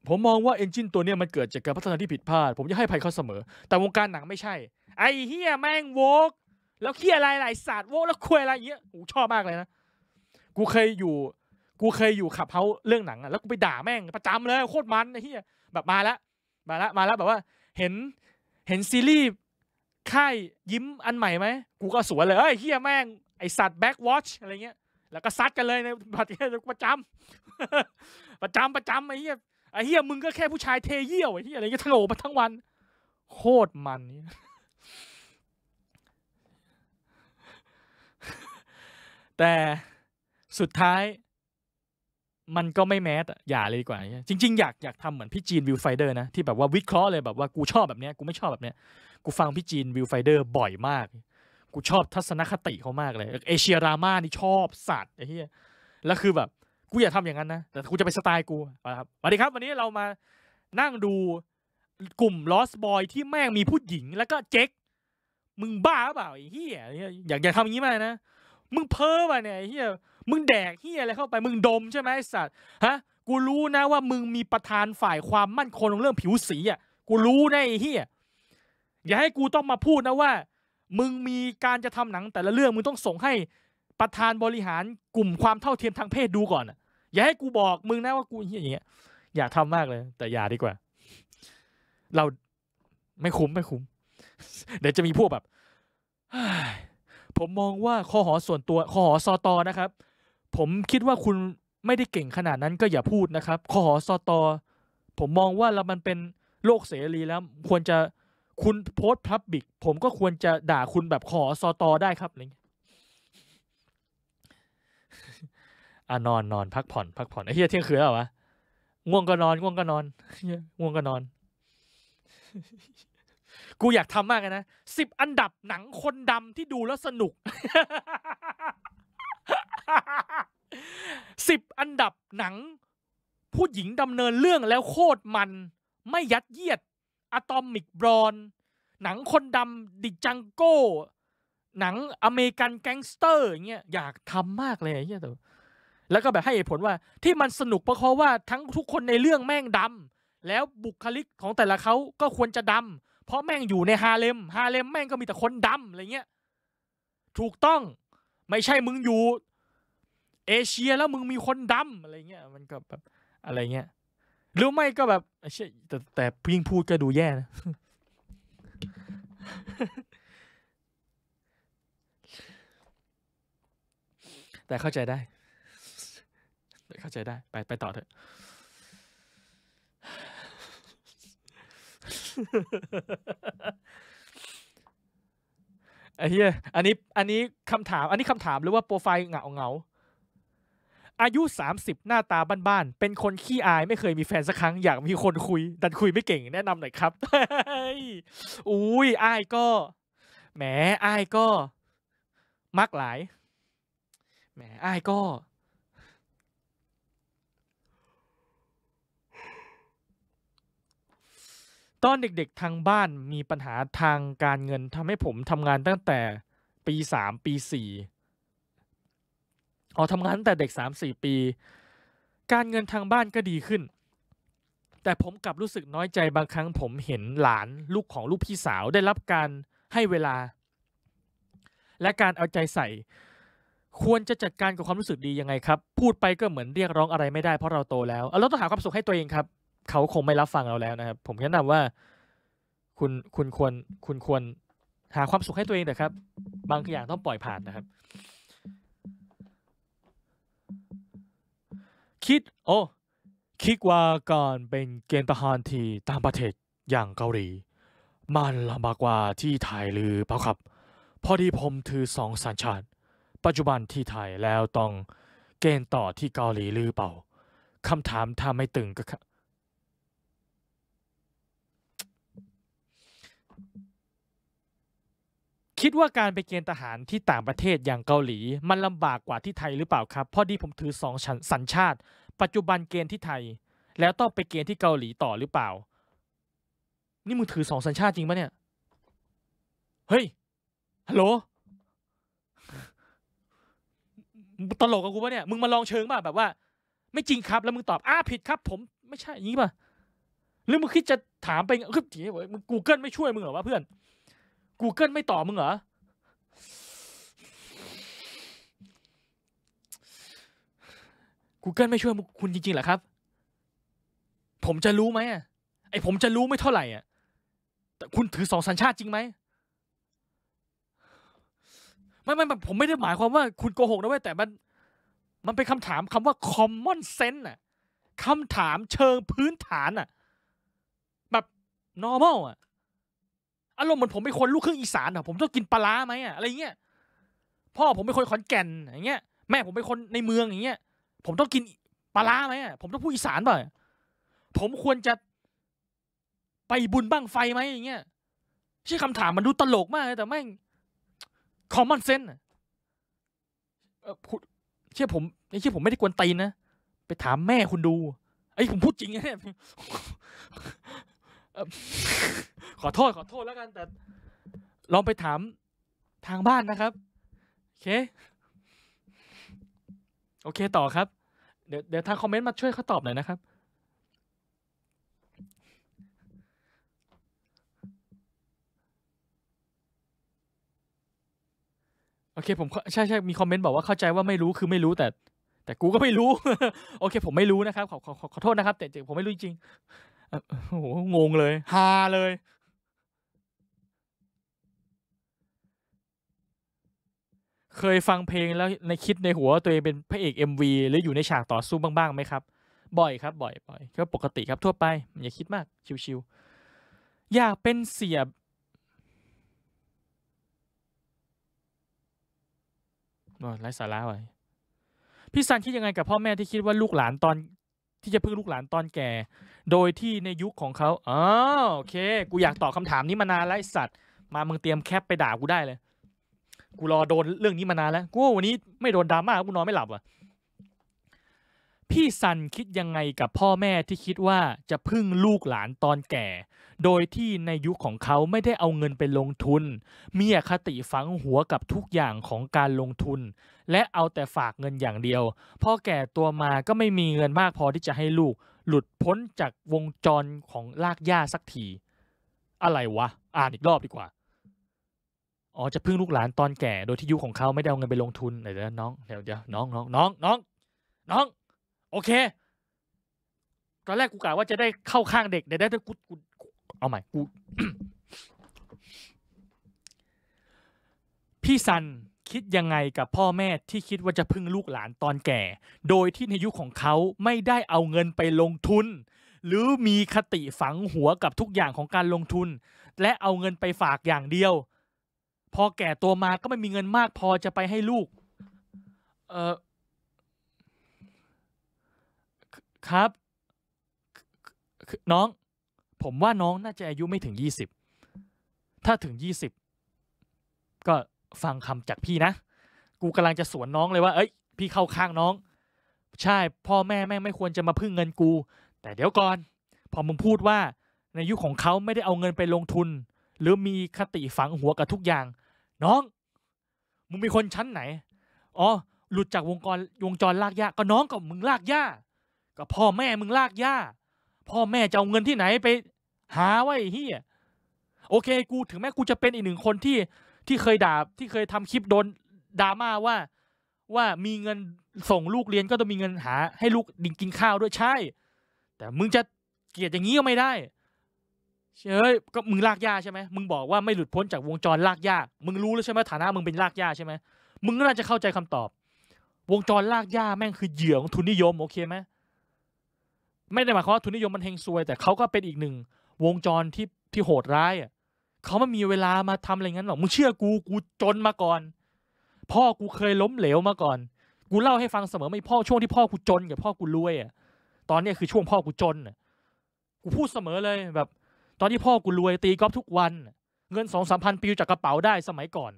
ผมมองว่าเอนจินตัวนี้มันเกิดจากการพัฒนาที่ผิดพลาด ผมจะให้ภัยเขาเสมอ แต่วงการหนังไม่ใช่ ไอ้เฮียแม่งโวกแล้วเฮียอะไรหลายศาสตร์โวกแล้วคุยอะไรเงี้ยกูชอบมากเลยนะกูเคยอยู่ กูเคยอยู่ขับเฮาเรื่องหนังอ่ะแล้วกูไปด่าแม่งประจำเลยโคตรมันไอ้เฮียแบบมาแล้วมาละมาละแบบว่าเห็น เห็นซีรีส์ค่ายยิ้มอันใหม่ไหม กูก็สวนเลยเฮ้ยเฮียแม่งไอสัตว์แบ็กวอชอะไรเงี้ย แล้วก็ซัดกันเลยในบัตรประจำ ประจำประจำไอ้เฮียไอ้เฮียมึงก็แค่ผู้ชายเทเยี่ยวไอ้เฮียอะไรเงี้ยทั้งโอมาทั้งวัน โคตรมันแต่สุดท้ายมันก็ไม่แมสอย่าเลยดีกว่าจริงๆ อยากอยากทำเหมือนพี่จีนวิวไฟเดอร์นะ ที่แบบว่าวิเคราะห์เลยแบบว่ากูชอบแบบเนี้ยกูไม่ชอบแบบเนี้ยกูฟังพี่จีนวิวไฟเดอร์บ่อยมาก กูชอบทัศนคติเขามากเลย เอเชียรามานี่ชอบสัตว์ไอ้เหี้ยแล้วคือแบบกูอย่าทำอย่างนั้นนะแต่กูจะไปสไตล์กูนะครับสวัสดีครับวันนี้เรามานั่งดูกลุ่มลอสบอยที่แม่งมีผู้หญิง แล้วก็เจ๊กมึงบ้าเปล่าไอ้เหี้ยอยากอยากทำอย่างนี้มานะมึงเพ้อป่ะเนี่ยไอ้เหี้ยมึงแดกเฮียอะไรเข้าไปมึงดมใช่ไหมไอ้สัตว์ ฮะ กูรู้นะว่ามึงมีประธานฝ่ายความมั่นคงเรื่องผิวสีอ่ะ กูรู้นะไอ้เฮียอย่าให้กูต้องมาพูดนะว่า มึงมีการจะทำหนัง แต่ละเรื่องมึงต้องส่งให้ประธานบริหารกลุ่ม ความเท่าเทียมทางเพศดูก่อนอ่ะอย่าให้กูบอกมึงนะว่ากูเฮียอย่างเงี้ยอยากทำมากเลย แต่อย่าดีกว่า เราไม่คุ้มไม่คุ้ม เดี๋ยวจะมีพวกแบบผมมองว่าคอหอส่วนตัวคอหอซอตอนะครับผมคิดว่าคุณไม่ได้เก่งขนาดนั้นก็อย่าพูดนะครับ ขอสอตอ ผมมองว่าเรา มันเป็นโลกเสรีแล้ว ควรจะคุณโพสต์พับบิก ผมก็ควรจะด่าคุณแบบขอสอตอได้ครับอะไรเงี้ยอ่ะนอนนอนพักผ่อนพักผ่อนไอ้เหี้ยเที่ยงคืนแล้ววะ ง่วงก็นอนง่วงก็นอน ง่วงก็นอน กูอยากทำมากนะสิบอันดับหนังคนดำที่ดูแล้วสนุกสิบอันดับหนังผู้หญิงดำเนินเรื่องแล้วโคตรมัน ไม่ยัดเยียดอะตอมิกบรอน หนังคนดำดิจังโก้ หนังอเมริกันแก๊งสเตอร์เงี้ยอยากทำมากเลยเงี้ยตัวแล้วก็แบบให้เหตุผลว่าที่มันสนุกเพราะว่าทั้งทุกคนในเรื่องแม่งดำแล้วบุคลิกของแต่ละเขาก็ควรจะดำเพราะแม่งอยู่ในฮาเลมฮาเลมแม่งก็มีแต่คนดำอะไรเงี้ยถูกต้องไม่ใช่มึงอยู่เอเชียแล้วมึงมีคนดำอะไรเงี้ย มันก็แบบอะไรเงี้ยหรือไม่ก็แบบเช่แต่แต่พิ่งพูดก็ดูแย่นะ แต่เข้าใจได้ เข้าใจได้ ไปไปต่อเถอะไอ้เหี้ยอันนี้อันนี้คำถาม อันนี้คำถามหรือว่าโปรไฟล์เหงาเหงาอายุ 30 หน้าตาบ้านๆ เป็นคนขี้อายไม่เคยมีแฟนสักครั้งอยากมีคนคุย ดันคุยไม่เก่งแนะนำหน่อยครับ อุ้ยอายก็แหมอายก็ มักหลายแหมอายก็ ตอนเด็กๆทางบ้านมีปัญหาทางการเงินทำให้ผมทำงานตั้งแต่ปี 3 ปี 4อ๋อทำงานตั้งแต่เด็กสามสี่ปี การเงินทางบ้านก็ดีขึ้น แต่ผมกลับรู้สึกน้อยใจบางครั้งผมเห็นหลานลูกของลูกพี่สาวได้รับการให้เวลา และการเอาใจใส่ ควรจะจัดการกับความรู้สึกดียังไงครับ พูดไปก็เหมือนเรียกร้องอะไรไม่ได้เพราะเราโตแล้วเราต้องหาความสุขให้ตัวเองครับ เขาคงไม่รับฟังเราแล้วนะครับ ผมแนะนำว่าคุณคุณควรคุณควรหาความสุขให้ตัวเองเถอะครับ บางอย่างต้องปล่อยผ่านนะครับคิด โอ้ คิดว่าการเป็นเกณฑ์ทหารที่ต่างประเทศอย่างเกาหลี มันลำบากกว่าที่ไทยหรือเปล่าครับ พอดีผมถือสองสัญชาติ ปัจจุบันที่ไทยแล้วต้องเกณฑ์ต่อที่เกาหลีหรือเปล่าคำถามถ้าไม่ตึงก็คิดว่าการไปเกณฑ์ทหารที่ต่างประเทศอย่างเกาหลีมันลำบากกว่าที่ไทยหรือเปล่าครับ พอดีผมถือสองสัญชาติปัจจุบันเกณฑ์ที่ไทย แล้วต้องไปเกณฑ์ที่เกาหลีต่อหรือเปล่า นี่มึงถือสองสัญชาติจริงปะเนี่ย เฮ้ย ฮัลโหลตลกกับกูปะเนี่ย มึงมาลองเชิงป่ะแบบว่า ไม่จริงครับแล้วมึงตอบ อ้า ผิดครับ ผม ไม่ใช่ อย่างนี้ป่ะ หรือมึงคิดจะถามไปคือถีมึงกูเกิลไม่ช่วยมึงเหรอวะเพื่อน กูเกิลไม่ตอบมึงเหรอ Google ไม่ช่วยคุณจริงๆหรอครับ ผมจะรู้ไหมไอผมจะรู้ไม่เท่าไหร่อ่ะ แต่คุณถือสองสัญชาติจริงไหม ไม่ไม่ผมไม่ได้หมายความว่าคุณโกหกนะเว้ยแต่มัน มันเป็นคำถามคำว่า common sense อ่ะคำถามเชิงพื้นฐานอ่ะ แบบ normal อ่ะ อารมณ์เหมือนผมเป็นคนลูกครึ่งอีสานอ่ะผมต้องกินปลาไหมอ่ะอะไรเงี้ย พ่อผมเป็นคนขอนแก่นอย่างเงี้ยแม่ผมเป็นคนในเมืองอย่างเงี้ยผมต้องกินปลาร้าไหม ผมต้องพูดอีสานป่ยผมควรจะไปบุญบ้างไฟไหมอย่างเงี้ยใช่คำถามมันดูตลกมากเลยแต่แม่งคอมมอนเซนต์เชื่อผมไอ้เชื่อผมไม่ได้กวนตีนนะ ไปถามแม่คุณดู ไอ้ผมพูดจริงนะขอโทษขอโทษแล้วกันแต่ลองไปถามทางบ้านนะครับ โอเคโอเคต่อครับเดี๋ยวเดี๋ยวทางคอมเมนต์มาช่วยเขาตอบหน่อยนะครับ โอเคผมใช่ใช่มีคอมเมนต์บอกว่าเข้าใจว่าไม่รู้คือไม่รู้แต่ แต่กูก็ไม่รู้ โอเคผมไม่รู้นะครับขอขอขอโทษนะครับแต่ผมไม่รู้จริง โอ้โหงงเลยฮาเลยเคยฟังเพลงแล้วในคิดในหัวตัวเองเป็นพระเอกเอมวีหรืออยู่ในฉากต่อสู้บ้างๆไหมครับ บ่อยครับ บ่อยบ่อย ก็ปกติครับทั่วไปอย่าคิดมาก ชิวๆ อยากเป็นเสียบไร้สาระไปพี่ซันคิดยังไงกับพ่อแม่ที่คิดว่าลูกหลานตอนที่จะพึ่งลูกหลานตอนแก่ โดยที่ในยุคของเขาอ๋อโอเค กูอยากตอบคาถามนี้มานานไร้สัตว์มามึงเตรียมแคปไปด่ากูได้เลยกูรอโดนเรื่องนี้มานานแล้วกูวันนี้ไม่โดนดราม่ากูนอนไม่หลับอ่ะพี่ซันคิดยังไงกับพ่อแม่ที่คิดว่าจะพึ่งลูกหลานตอนแก่ โดยที่ในยุคของเขาไม่ได้เอาเงินไปลงทุนมีอคติฝังหัวกับทุกอย่างของการลงทุน และเอาแต่ฝากเงินอย่างเดียวพ่อแก่ตัวมาก็ไม่มีเงินมากพอที่จะให้ลูก หลุดพ้นจากวงจรของลากย่าสักทีอะไรวะอ่านอีกรอบดีกว่าอ๋อจะพึ่งลูกหลานตอนแก่ โดยที่ยุคของเขาไม่ได้เอาเงินไปลงทุนเดี๋ยวนน้องเดี๋ยวเดี๋ยวน้องน้องน้องน้องน้อง โอเค ตอนแรกกูกะว่าจะได้เข้าข้างเด็กแต่ได้กูกูเอาใหม่กูพี่ซันคิดยังไงกับพ่อแม่ที่คิดว่าจะพึ่งลูกหลานตอนแก่ โดยที่ในยุคของเขาไม่ได้เอาเงินไปลงทุน หรือมีคติฝังหัวกับทุกอย่างของการลงทุน และเอาเงินไปฝากอย่างเดียวพอแก่ตัวมาก็ไม่มีเงินมากพอจะไปให้ลูก เออครับ น้อง ผมว่าน้องน่าจะอายุไม่ถึงยี่สิบถ้าถึงยี่สิบก็ฟังคำจากพี่นะกูกำลังจะสวนน้องเลยว่า เอ้ย พี่เข้าข้างน้อง ใช่ พ่อแม่แม่ไม่ควรจะมาพึ่งเงินกู แต่เดี๋ยวก่อน พอมึงพูดว่าในยุคขของเขาไม่ได้เอาเงินไปลงทุน หรือมีคติฝังหัวกับทุกอย่างน้อง มึงมีคนชั้นไหน อ๋อ หลุดจากวงกรวงจรลากยาก็น้องกับมึงลากยาก็พ่อแม่มึงลากยาพ่อแม่จะเอาเงินที่ไหนไปหาไว้เฮียโอเค กูถึงแม้กูจะเป็นอีกหนึ่งคนที่ที่เคยด่าที่เคยทำคลิปโดนดราม่าว่าว่ามีเงินส่งลูกเรียนก็ต้องมีเงินหาให้ลูกดิงกินข้าวด้วยใช่ แต่มึงจะเกลียดอย่างนี้ก็ไม่ได้เชยก็มึงลากหญ้าใช่ไหมมึงบอกว่าไม่หลุดพ้นจากวงจรลากหญ้ามึงรู้แล้วใช่ไหมฐานะมึงเป็นลากหญ้าใช่ไหมมึงน่าจะเข้าใจคำตอบ วงจรลากหญ้าแม่งคือเหยื่อของทุนนิยมโอเคไหมไม่ได้หมายความว่าทุนนิยมมันเฮงซวย แต่เขาก็เป็นอีกหนึ่ง วงจรที่ที่โหดร้ายอ่ะเขาไม่มีเวลามาทำอะไรงั้นหรอกมึงเชื่อกูกูจนมาก่อน พ่อกูเคยล้มเหลวมาก่อนกูเล่าให้ฟังเสมอไม่พ่อช่วงที่พ่อกูจนกับพ่อกูรวยอ่ะตอนนี้คือช่วงพ่อกูจนอ่ะกูพูดเสมอเลยแบบตอนที่พ่อกูรวยตีกอล์ฟทุกวัน เงินสองสามพันปิวจากกระเป๋าได้สมัยก่อน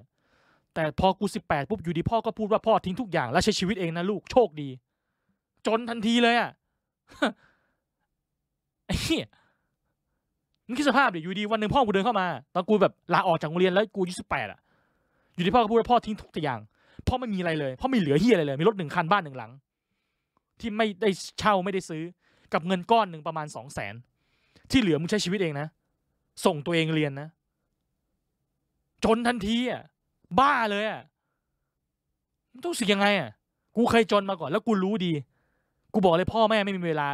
แต่พอกูสิบแปดปุ๊บอยู่ดีพ่อก็พูดว่าพ่อทิ้งทุกอย่างแล้วใช้ชีวิตเองนะลูกโชคดีจนทันทีเลยอ่ะไอ้เหี้ยมึงคิดสภาพดิอยู่ดีวันหนึ่งพ่อกูเดินเข้ามาตอนกูแบบลาออกจากโรงเรียนแล้วกูยี่สิบแปดอ่ะ อยู่ดีพ่อก็พูดว่าพ่อทิ้งทุกอย่างพ่อไม่มีอะไรเลยพ่อไม่เหลือเฮียอะไรเลย มีรถหนึ่งคันบ้านหนึ่งหลัง ที่ไม่ได้เช่าไม่ได้ซื้อกับเงินก้อนหนึ่งประมาณสองแสนที่เหลือมึงใช้ชีวิตเองนะ ส่งตัวเองเรียนนะ จนทันทีอ่ะ บ้าเลยอ่ะมันต้องสึกยังไงอ่ะ กูเคยจนมาก่อนแล้วกูรู้ดี กูบอกเลยพ่อแม่ไม่มีเวลา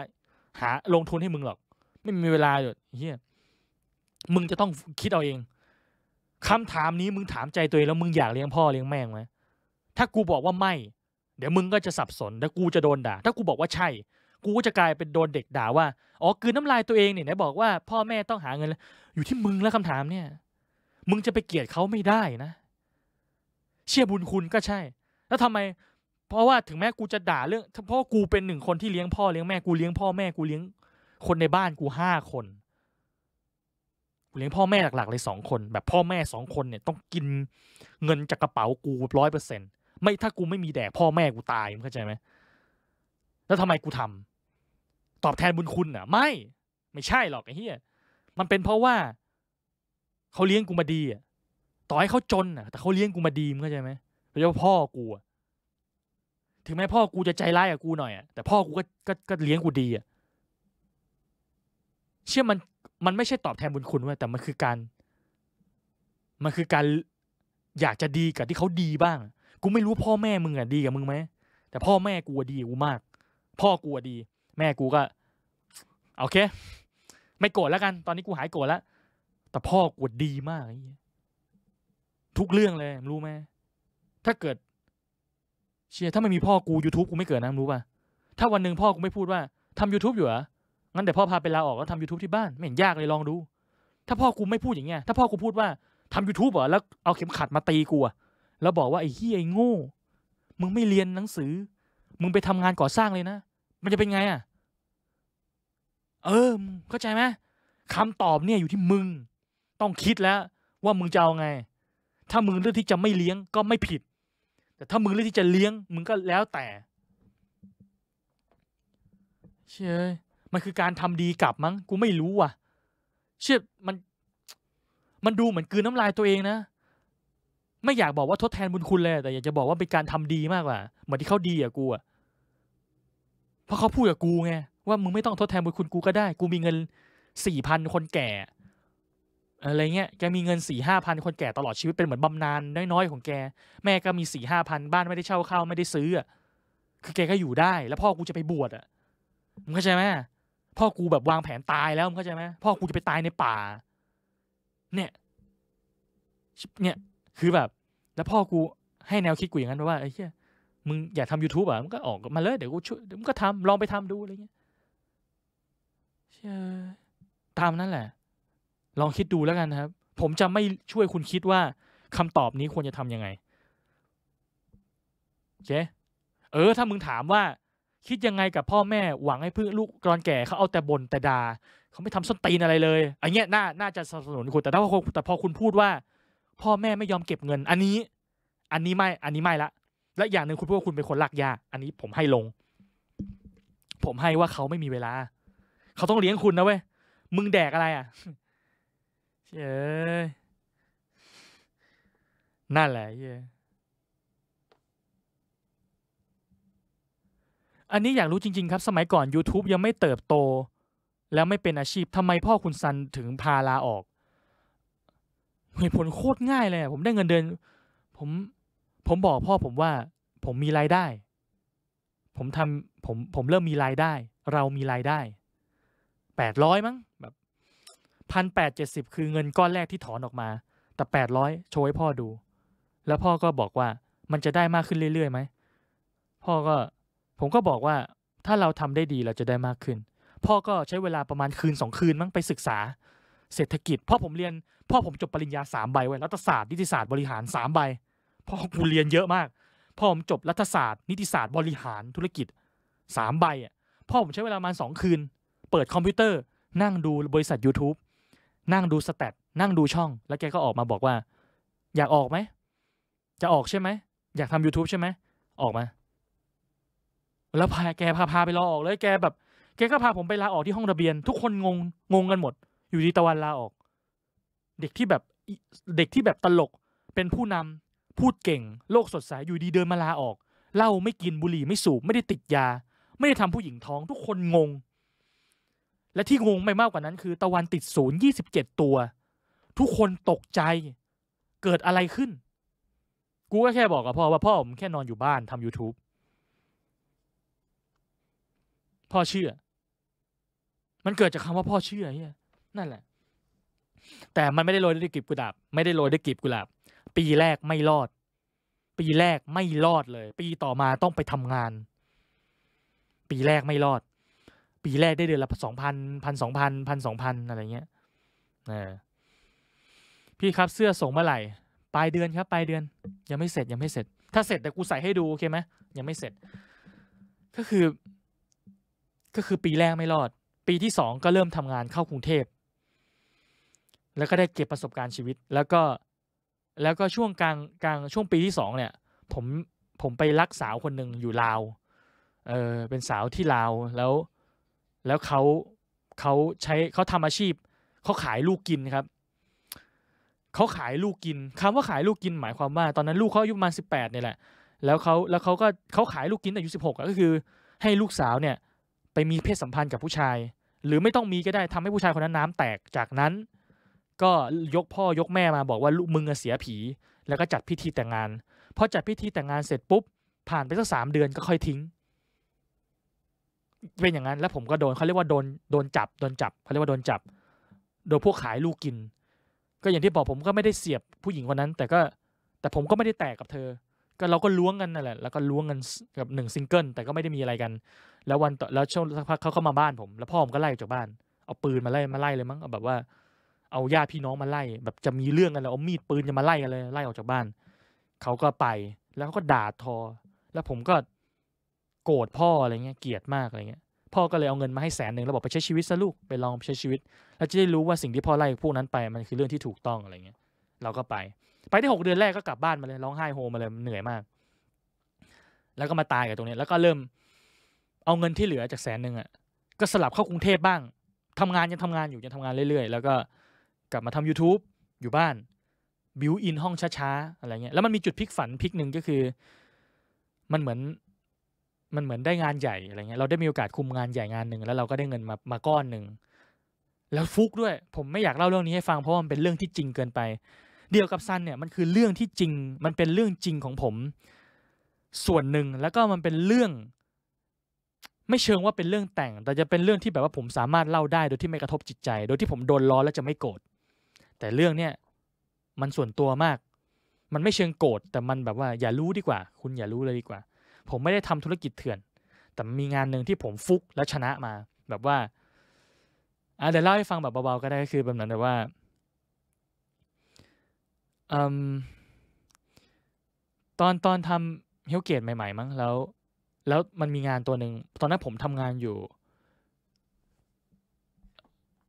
หาลงทุนให้มึงหรอก ไม่มีเวลาหยดเฮียมึงจะต้องคิดเอาเองคำถามนี้มึงถามใจตัวเองแล้ว มึงอยากเลี้ยงพ่อเลี้ยงแม่ไหมถ้ากูบอกว่าไม่ เดี๋ยวมึงก็จะสับสน แล้วกูจะโดนด่า ถ้ากูบอกว่าใช่กูจะกลายเป็นโดนเด็กด่าว่าอ๋อคือน้ำลายตัวเองเนี่ยไหนบอกว่าพ่อแม่ต้องหาเงินอยู่ที่มึงแล้วคำถามเนี่ย มึงจะไปเกลียดเขาไม่ได้นะ เชื่อบุญคุณก็ใช่ แล้วทำไม เพราะว่าถึงแม้กูจะด่าเรื่องเพราะกูเป็นหนึ่งคนที่เลี้ยงพ่อเลี้ยงแม่กูเลี้ยงพ่อแม่กูเลี้ยงคนในบ้านกูห้าคน กูเลี้ยงพ่อแม่หลักๆเลยสองคน แบบพ่อแม่สองคนเนี่ย ต้องกินเงินจากกระเป๋ากูร้อยเปอร์เซ็นต์ไม่ถ้ากูไม่มีแดกพ่อแม่กูตายมึงเข้าใจไหมแล้วทำไมกูทำตอบแทนบุญคุณอ่ะไม่ ไม่ใช่หรอกไอ้เฮียมันเป็นเพราะว่าเขาเลี้ยงกูมาดี อ่ะ ต่อให้เขาจนอ่ะแต่เขาเลี้ยงกูมาดีมึงเข้าใจไหมโดยเฉพาะพ่อกูถึงแม้พ่อกูจะใจร้ายกับกูหน่อยอ่ะแต่พ่อกูก็ก็ก็เลี้ยงกูดีอ่ะเชื่อมันมันไม่ใช่ตอบแทนบุญคุณว่าแต่มันคือการ มันคือการอยากจะดีกับที่เขาดีบ้างกูไม่รู้พ่อแม่มึงอ่ะดีกับมึงไหมแต่พ่อแม่กูดีกูมาก พ่อกูดีแม่กูก็โอเค ไม่โกรธแล้วกันตอนนี้กูหายโกรธแล้วแต่พ่อกูดีมากทุกเรื่องเลยรู้ไหมถ้าเกิดเชียร์ถ้าไม่มีพ่อกู YouTube กูไม่เกิดนะรู้ป่ะถ้าวันหนึ่งพ่อกูไม่พูดว่าทำ YouTube อยู่เหรองั้นเดี๋ยวพ่อพาไปลาออกแล้วทำ YouTube ที่บ้านไม่เห็นยากเลยลองดู ถ้าพ่อกูไม่พูดอย่างเงี้ย ถ้าพ่อกูพูดว่าทำ YouTube เหรอแล้ว เอาเข็มขัดมาตีกูอะแล้วบอกว่าไอ้เฮียไอ้โง่มึงไม่เรียนหนังสือ มึงไปทำงานก่อสร้างเลยนะมันจะเป็นไง อ่ะ เออ เข้าใจไหมคำตอบเนี่ยอยู่ที่มึง ต้องคิดแล้วว่ามึงจะเอาไง ถ้ามึงเลือกที่จะไม่เลี้ยงก็ไม่ผิด แต่ถ้ามึงเลือกที่จะเลี้ยงมึงก็แล้วแต่ เชื่อมันคือการทำดีกลับมั้ง กูไม่รู้ว่ะ เชื่อมัน มันดูเหมือนกืนน้ำลายตัวเองนะ ไม่อยากบอกว่าทดแทนบุญคุณเลย แต่อยากจะบอกว่าเป็นการทำดีมากกว่าเหมือนที่เขาดีอ่ะกูอ่ะเพราะเขาพูดกับกูไงว่ามึงไม่ต้องทดแทนบุญคุณกูก็ได้ กูมีเงินสี่พันคนแก่อะไรเงี้ยแกมีเงินสี่ห้าพันคนแก่ ตลอดชีวิตเป็นเหมือนบำนาญน้อยๆของแก แม่ก็มีสี่ห้าพันบ้านไม่ได้เช่าข้าวไม่ได้ซื้อคือแกก็อยู่ได้แล้วพ่อกูจะไปบวชอ่ะมึงเข้าใจไหมพ่อกูแบบวางแผนตายแล้วมึงเข้าใจไหมพ่อกูจะไปตายในป่า เนี่ย เนี่ยคือแบบ แล้วพ่อกูให้แนวคิดกูอย่างนั้นว่าไอ้เหี้ยมึงอยากทำ YouTube อ่ะมันก็ออกมาเลย เดี๋ยวกูช่วย มึงก็ทำ ลองไปทำดูอะไรเงี้ยชตามนั้นแหละ ลองคิดดูแล้วกันครับ ผมจะไม่ช่วยคุณคิดว่าคำตอบนี้ควรจะทำยังไงเค เออ ถ้ามึงถามว่า คิดยังไงกับพ่อแม่หวังให้เพื่อลูกกรอนแก่เขาเอาแต่บ่นแต่ดา่าเขาไม่ทำส้นตีนอะไรเลยอันเนี้ย น่า น่าจะสนับสนุนคุณแต่ถ้าแต่พอคุณพูดว่า พ่อแม่ไม่ยอมเก็บเงิน อันนี้ อันนี้ไม่ อันนี้ไม่ละและอย่างหนึ่งคุณพูดว่าคุณเป็นคนรักยาอันนี้ผมให้ลง ผมให้ว่าเขาไม่มีเวลา เขาต้องเลี้ยงคุณนะเว้ย มึงแดกอะไรอ่ะเย้นั่นแหละเย้อันนี้อยากรู้จริง ๆ ครับ สมัยก่อน YouTube ยังไม่เติบโต แล้วไม่เป็นอาชีพทำไมพ่อคุณซันถึงพาลาออกเหตุผลโคตรง่ายเลยผมได้เงินเดือนผมผมบอกพ่อ ผมว่าผมมีรายได้ ผมทำผมผมเริ่มมีรายได้ เรามีรายได้แปดร้อยมั้งแบบพันแปดเจ็ดสิบคือเงินก้อนแรกที่ถอนออกมาแต่แปดร้อยโชว์ให้พ่อดู แล้วพ่อก็บอกว่ามันจะได้มากขึ้นเรื่อยๆไหมพ่อก็ผมก็บอกว่าถ้าเราทำได้ดีเราจะได้มากขึ้น พ่อก็ใช้เวลาประมาณคืนสองคืนมั้งไปศึกษา เศรษฐกิจพ่อผมเรียน พ่อผมจบปริญญาสามใบไว้รัฐศาสตร์นิติศาสตร์บริหารสามใบพ่อกูเรียนเยอะมาก พ่อผมจบรัฐศาสตร์ นิติศาสตร์บริหารธุรกิจสามใบอ่ะ พ่อผมใช้ เวลาประมาณสองคืน เปิดคอมพิวเตอร์นั่งดูบริษัท YouTube นั่งดู สแตทนั่งดูช่อง แล้วแกก็ออกมาบอกว่า อยากออกไหมจะออกใช่ไหม อยากทำ YouTube ใช่ไหม ออกมา แล้วพาแกพาพาไปลาออกเลยแกแบบ แกก็พาผมไปลาออกที่ห้องระเบียนทุกคนงงงงกันหมด อยู่ดีตะวันลาออกเด็กที่แบบเด็กที่แบบตลกเป็นผู้นพูดเก่ง โลกสดใส อยู่ดีเดินมาลาออกเหล้าไม่กินบุหรี่ไม่สูบไม่ได้ติดยา ไม่ได้ทำผู้หญิงท้อง ทุกคนงง และที่งงไปมากกว่านั้นคือ ตะวันติดศูนย์ยี่สิบเจ็ดตัว ทุกคนตกใจเกิดอะไรขึ้น กูก็แค่บอกกับพ่อว่า พ่อผมแค่นอนอยู่บ้านทำ YouTube พ่อเชื่อ มันเกิดจากคำว่าพ่อเชื่อเนี่ยนั่นแหละ แต่มันไม่ได้โรยด้วยกลีบกุหลาบไม่ได้โรยด้วยกลีบกุหลาบปีแรกไม่รอด ปีแรกไม่รอดเลย ปีต่อมาต้องไปทำงาน ปีแรกไม่รอด ปีแรกได้เดือนละสองพันพันสองพันพันสองพันอะไรเงี้ยเพี่ครับเสื้อส่งเมื่อไหร่ ปลายเดือนครับปลายเดือน ยังไม่เสร็จยังไม่เสร็จ ถ้าเสร็จแต่กูใส่ให้ดูโอเคไหมยังไม่เสร็จ ก็คือ ก็คือปีแรกไม่รอด ปีที่สองก็เริ่มทำงานเข้ากรุงเทพ แล้วก็ได้เก็บประสบการณ์ชีวิต แล้วก็แล้วก็ช่วงกลางกลางช่วงปีที่สองเนี่ยผมผมไปรักสาวคนหนึ่งอยู่ลาวเออเป็นสาวที่ลาวแล้ว แล้วเขาเขาใช้เขาทำอาชีพเขาขายลูกกินครับเขาขายลูกกินคำว่าขายลูกกินหมายความว่าตอนนั้นลูกเขาอายุประมาณสิบแปดเนี่ยแหละแล้วเขาแล้วเขาก็เขาขายลูกกินอายุสิบหกก็คือ ให้ลูกสาวเนี่ย ไปมีเพศสัมพันธ์กับผู้ชาย หรือไม่ต้องมีก็ได้ทำให้ผู้ชายคนนั้นน้ำแตกจากนั้นก็ยกพ่อยกแม่มาบอกว่าลูกมึงเสียผี แล้วก็จัดพิธีแต่งงานพอจัดพิธีแต่งงานเสร็จปุ๊บ ผ่านไปสักสามเดือนก็ค่อยทิ้ง เป็นอย่างนั้น แล้วผมก็โดนเขาเรียกว่าโดนโดนจับโดนจับเขาเรียกว่าโดนจับ โดยพวกขายลูกกิน ก็อย่างที่บอกผมก็ไม่ได้เสียบผู้หญิงคนนั้น แต่ก็แต่ผมก็ไม่ได้แตกกับเธอ ก็เราก็ล้วงกันนั่นแหละแล้วก็ล้วงกันกับหนึ่งซิงเกิลแต่ก็ไม่ได้มีอะไรกัน แล้ววันแล้วช่วงสักพักเขาเข้ามาบ้านผม แล้วพ่อผมก็ไล่ออกจากบ้านเอาปืนมาไล่มาไล่เลยมั้งแบบว่าเอาญาติพี่น้องมาไล่แบบจะมีเรื่องกันแล้วเอามีดปืนจะมาไล่กันเลยไล่ออกจากบ้านเขาก็ไปแล้วเขาก็ด่าทอ แล้วผมก็โกรธพ่ออะไรเงี้ยเกลียดมากอะไรเงี้ยพ่อก็เลยเอาเงินมาให้แสนหนึ่งแล้วบอกไปใช้ชีวิตซะลูก ไปลองใช้ชีวิต แล้วจะได้รู้ว่าสิ่งที่พ่อไล่พวกนั้นไปมันคือเรื่องที่ถูกต้องอะไรเงี้ยเราก็ไป ไปได้หกเดือนแรกก็กลับบ้านมาเลยร้องไห้โฮมาเลยเหนื่อยมาก แล้วก็มาตายกับตรงนี้ แล้วก็เริ่มเอาเงินที่เหลือจากแสนหนึ่งอ่ะก็สลับเข้ากรุงเทพบ้าง ทำงานยังทำงานอยู่ยังทำงานเรื่อยๆแล้วก็กลับมาทำ YouTube อยู่บ้าน บิวอินห้องช้าๆ อะไรเงี้ย แล้วมันมีจุดพลิกฝันพลิกหนึ่งก็คือ มันเหมือน มันเหมือนได้งานใหญ่ อะไรเงี้ย เราได้มีโอกาสคุมงานใหญ่งานหนึ่งแล้วเราก็ได้เงินมามาก้อนหนึ่งแล้วฟุกด้วย ผมไม่อยากเล่าเรื่องนี้ให้ฟังเพราะมันเป็นเรื่องที่จริงเกินไป เดียวกับซันเนี่ยมันคือเรื่องที่จริงมันเป็นเรื่องจริงของผม ส่วนหนึ่งแล้วก็มันเป็นเรื่อง ไม่เชิงว่าเป็นเรื่องแต่ง แต่จะเป็นเรื่องที่แบบว่าผมสามารถเล่าได้โดยที่ไม่กระทบจิตใจ โดยที่ผมโดนล้อแล้วจะไม่โกรธแต่เรื่องเนี้ยมันส่วนตัวมาก มันไม่เชิงโกรธแต่มันแบบว่าอย่ารู้ดีกว่า คุณอย่ารู้เลยดีกว่า ผมไม่ได้ทำธุรกิจเถื่อน แต่มีงานหนึ่งที่ผมฟุกและชนะมา แบบว่าอ่ะเดี๋ยวเล่าให้ฟังแบบเบาๆก็ได้ก็คือแบบนั้นแต่ว่าอืมตอนตอนทำเฮลเกตใหม่ ๆมั้งแล้ว แล้วมันมีงานตัวหนึ่งตอนนั้นผมทำงานอยู่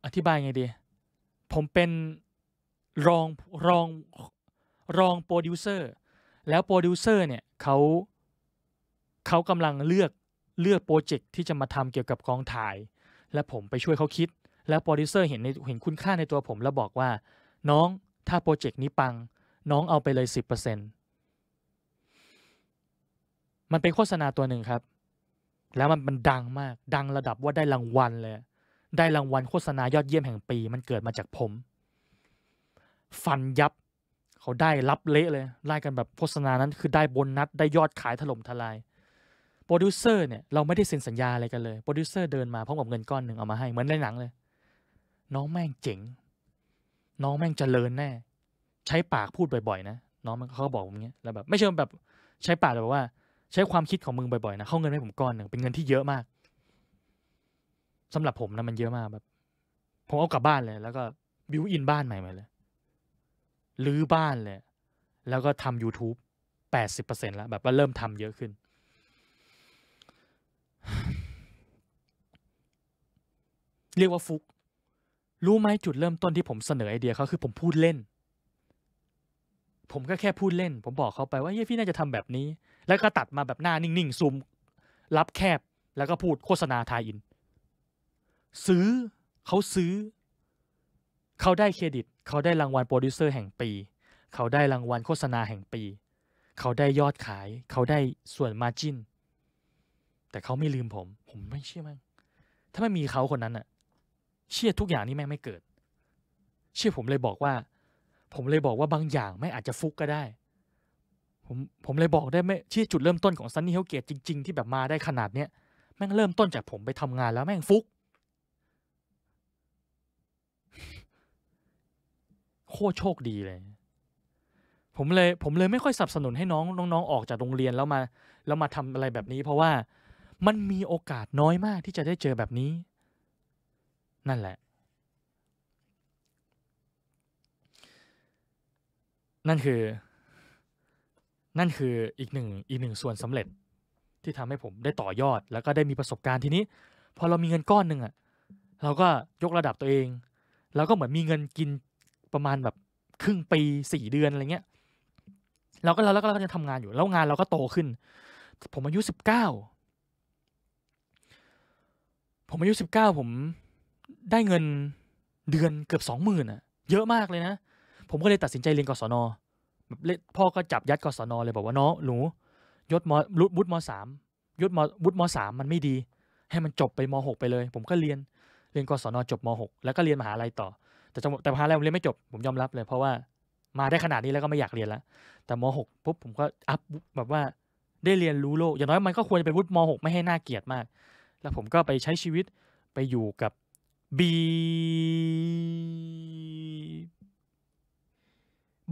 อธิบายไงดี ผมเป็นรองรองรองโปรดิวเซอร์แล้วโปรดิวเซอร์เนี่ยเขาเขากำลังเลือกเลือกโปรเจกต์ที่จะมาทำเกี่ยวกับกองถ่าย และผมไปช่วยเขาคิด แล้วโปรดิวเซอร์เห็นในเห็นคุณค่าในตัวผมแล้วบอกว่า น้องถ้าโปรเจกต์นี้ปังน้องเอาไปเลย 10%มันเป็นโฆษณาตัวหนึ่งครับ แล้วมันมันดังมากดังระดับว่าได้รางวัลเลย ได้รางวัลโฆษณายอดเยี่ยมแห่งปี มันเกิดมาจากผมฟันยับเขาได้รับเละเลยไล่กันแบบโฆษณานั้นคือได้โบนนัสได้ยอดขายถล่มทลายโปรดิวเซอร์เนี่ยเราไม่ได้เซ็นสัญญาอะไรกันเลยโปรดิวเซอร์เดินมาพร้อมกับเงินก้อนหนึ่งเอามาให้เหมือนในหนังเลยน้องแม่งเจ๋งน้องแม่งเจริญแน่ใช้ปากพูดบ่อยๆนะ น้องมันเขาบอกผมเงี้ยแล้วแบบไม่เช่แบบใช้ปากแบบว่า ใช้ความคิดของมึงบ่อยๆนะเข้าเงินให้ผมก้อนหนึ่งเป็นเงินที่เยอะมาก สำหรับผมนะมันเยอะมากแบบ ผมเอากลับบ้านเลย แล้วก็บิวอินบ้านใหม่มาเลยรื้อบ้านเลย แล้วก็ทำ YouTube ็นแล้ว แบบว่าเริ่มทำเยอะขึ้น เรียกว่าฟุก รู้ไหมจุดเริ่มต้นที่ผมเสนอไอเดียเขา คือผมพูดเล่น ผมก็แค่พูดเล่น ผมบอกเขาไปว่า เฮ้ยพี่น่าจะทำแบบนี้ แล้วก็ตัดมาแบบหน้านิ่ง ๆซูมรับแคบ แล้วก็พูดโฆษณาทายอิน ซื้อเขาซื้อเขาได้เครดิต เขาได้รางวัลโปรดิวเซอร์แห่งปี เขาได้รางวัลโฆษณาแห่งปี เขาได้ยอดขาย เขาได้ส่วนมาจินแต่เขาไม่ลืมผม ผมไม่เชื่อมั้งถ้าไม่มีเขาคนนั้นอะเชื่อทุกอย่างนี่แม่งไม่เกิด เชื่อผมเลยบอกว่า ผมเลยบอกว่าบางอย่างแม่งอาจจะฟุกก็ได้ ผมผมเลยบอกได้ไม่ชี่จุดเริ่มต้นของซันนี่เฮลเกตจริง ๆที่แบบมาได้ขนาดเนี้ยแม่งเริ่มต้นจากผมไปทำงานแล้วแม่งฟุกโคตรโชคดีเลย ผมเลยผมเลยไม่ค่อยสนับสนุนให้น้องน้องๆออกจากโรงเรียนแล้วมาแล้วมาทำอะไรแบบนี้เพราะว่ามันมีโอกาสน้อยมากที่จะได้เจอแบบนี้ นั่นแหละ นั่นคือนั่นคืออีกหนึ่งอีกหนึ่งส่วนสำเร็จที่ทำให้ผมได้ต่อยอดแล้วก็ได้มีประสบการณ์ทีนี้ พอเรามีเงินก้อนหนึ่งอะเราก็ยกระดับตัวเองแล้วก็เหมือนมีเงินกินประมาณแบบครึ่งปีสี่เดือนอะไรเงี้ยเราก็เราแล้วก็เราก็จะทำงานอยู่แล้วงานเราก็โตขึ้น ผมอายุสิบเก้าผมอายุสิบเก้าผมได้เงินเดือนเกือบสองหมื่นอะเยอะมากเลยนะ ผมก็เลยตัดสินใจเรียนกศนแบบพ่อก็จับยัดกศนเลยบอกว่าน้องหนูยศมรุดวุฒิมสามยศมวุฒิมสามมันไม่ดี ให้มันจบไปมหกไปเลย ผมก็เรียนเรียนกศนจบมหกแล้วก็เรียนมหาลัยต่อแต่จแต่พาแรกผมเรียนไม่จบผมยอมรับเลยเพราะว่ามาได้ขนาดนี้แล้วก็ไม่อยากเรียนละแต่ม .6 ปุ๊บผมก็อัพแบบว่าได้เรียนรู้โลกอย่างน้อยมันก็ควรจะเป็นวุฒิม .6 ไม่ให้น่าเกียดมาก แล้วผมก็ไปใช้ชีวิตไปอยู่กับบี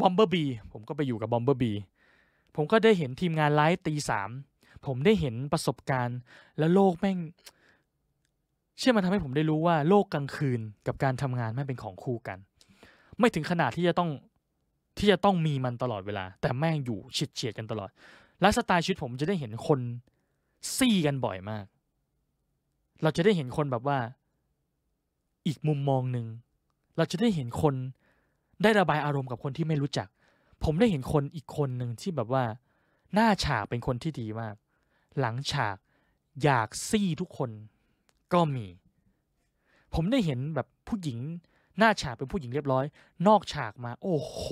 บอมเบอร์บีผมก็ไปอยู่กับบอมเบอร์บีผมก็ได้เห็นทีมงานไลฟ์ตีสามผมได้เห็นประสบการณ์แล้วโลกแม่งเชื่อมันทำให้ผมได้รู้ว่าโลกกลางคืนกับการทำงานไม่เป็นของคู่กัน ไม่ถึงขนาดที่จะต้อง ที่จะต้องมีมันตลอดเวลา แต่แม่งอยู่เฉียดเฉียดกันตลอด และสไตล์ชีวิตผมจะได้เห็นคนซี่กันบ่อยมาก เราจะได้เห็นคนแบบว่าอีกมุมมองหนึ่ง เราจะได้เห็นคนได้ระบายอารมณ์กับคนที่ไม่รู้จัก ผมได้เห็นคนอีกคนหนึ่งที่แบบว่า หน้าฉากเป็นคนที่ดีมาก หลังฉากอยากซี่ทุกคนก็มี ผมได้เห็นแบบผู้หญิง หน้าฉากเป็นผู้หญิงเรียบร้อย นอกฉากมาโอ้โห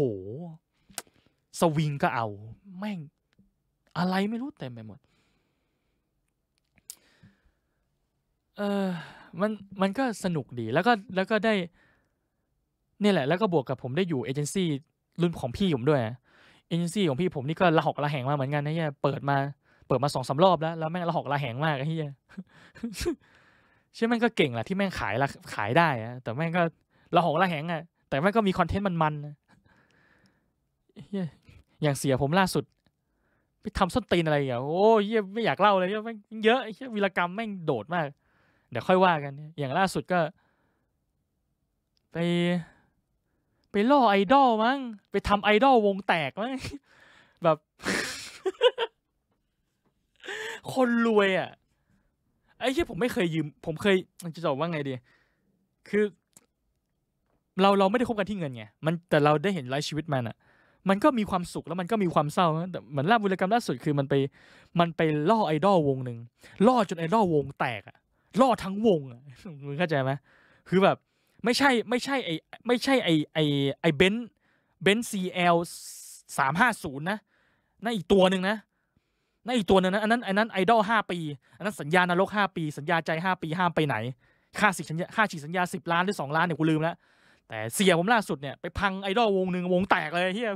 สวิงก็เอา แม่งอะไรไม่รู้เต็มไปหมด เออมันมันก็สนุกดี แล้วก็ แล้วก็ได้นี่แหละ แล้วก็บวกกับผมได้อยู่เอเจนซี่รุ่นของพี่ผมด้วยเอเจนซี่ของพี่ผมนี่ก็ละหอกละแหงมาเหมือนกันนะเฮียเปิดมาเปิดมาสองสารอบแล้วแล้วแม่งละหอกละแหงมากไอ้เฮียชื่อแม่งก็เก่งแหละที่แม่งขายละขายได้อะแต่แม่งก็ระหองระแหงอะแต่แม่งก็มีคอนเทนต์มันๆอย่างเสียผมล่าสุด ไปทำส้นตีนอะไรอย่างเงี้ยโอ้ยไม่อยากเล่าเลยเยแม่งเยอะวิรกรรมแม่งโดดมาก เดี๋ยวค่อยว่ากัน อย่างล่าสุดก็ ไปไปล่อไอดอลมั้ง ไปทำไอดอลวงแตกมั้งแบบ คนรวยอ่ะไอ้ที่ผมไม่เคยยืมผมเคยจะบอกว่าไงดี คือ เราเราไม่ได้คบกันที่เงินไงมันแต่เราได้เห็นไลฟ์ชีวิตมันอะมันก็มีความสุขแล้วมันก็มีความเศร้าแต่เหมือนล่าบุรกรรมล่าสุดคือมันไป มันไปล่อไอดอลวงหนึ่งล่อจนไอดอลวงแตกอะล่อทั้งวงอะมึงเข้าใจไหมคือแบบไม่ใช่ไม่ใช่ไอไม่ใช่ไอไอไอเบนซ์เบนซ์ซีเอลสามห้าศูนย์นะนั่นอีกตัวหนึ่งนะนั่นอีกตัวนึงนะอันนั้นอันนั้นไอดอลห้าปี อันนั้นสัญญานรกห้าปีสัญญาใจห้าปีห้ามไปไหน ค่าสิทธิ์ค่าฉีดสัญญาสิบล้านหรือสองล้านเนี่ยกูลืมแล้ว แต่เสียผมล่าสุดเนี่ยไปพังไอดอลวงหนึ่งวงแตกเลยเฮีย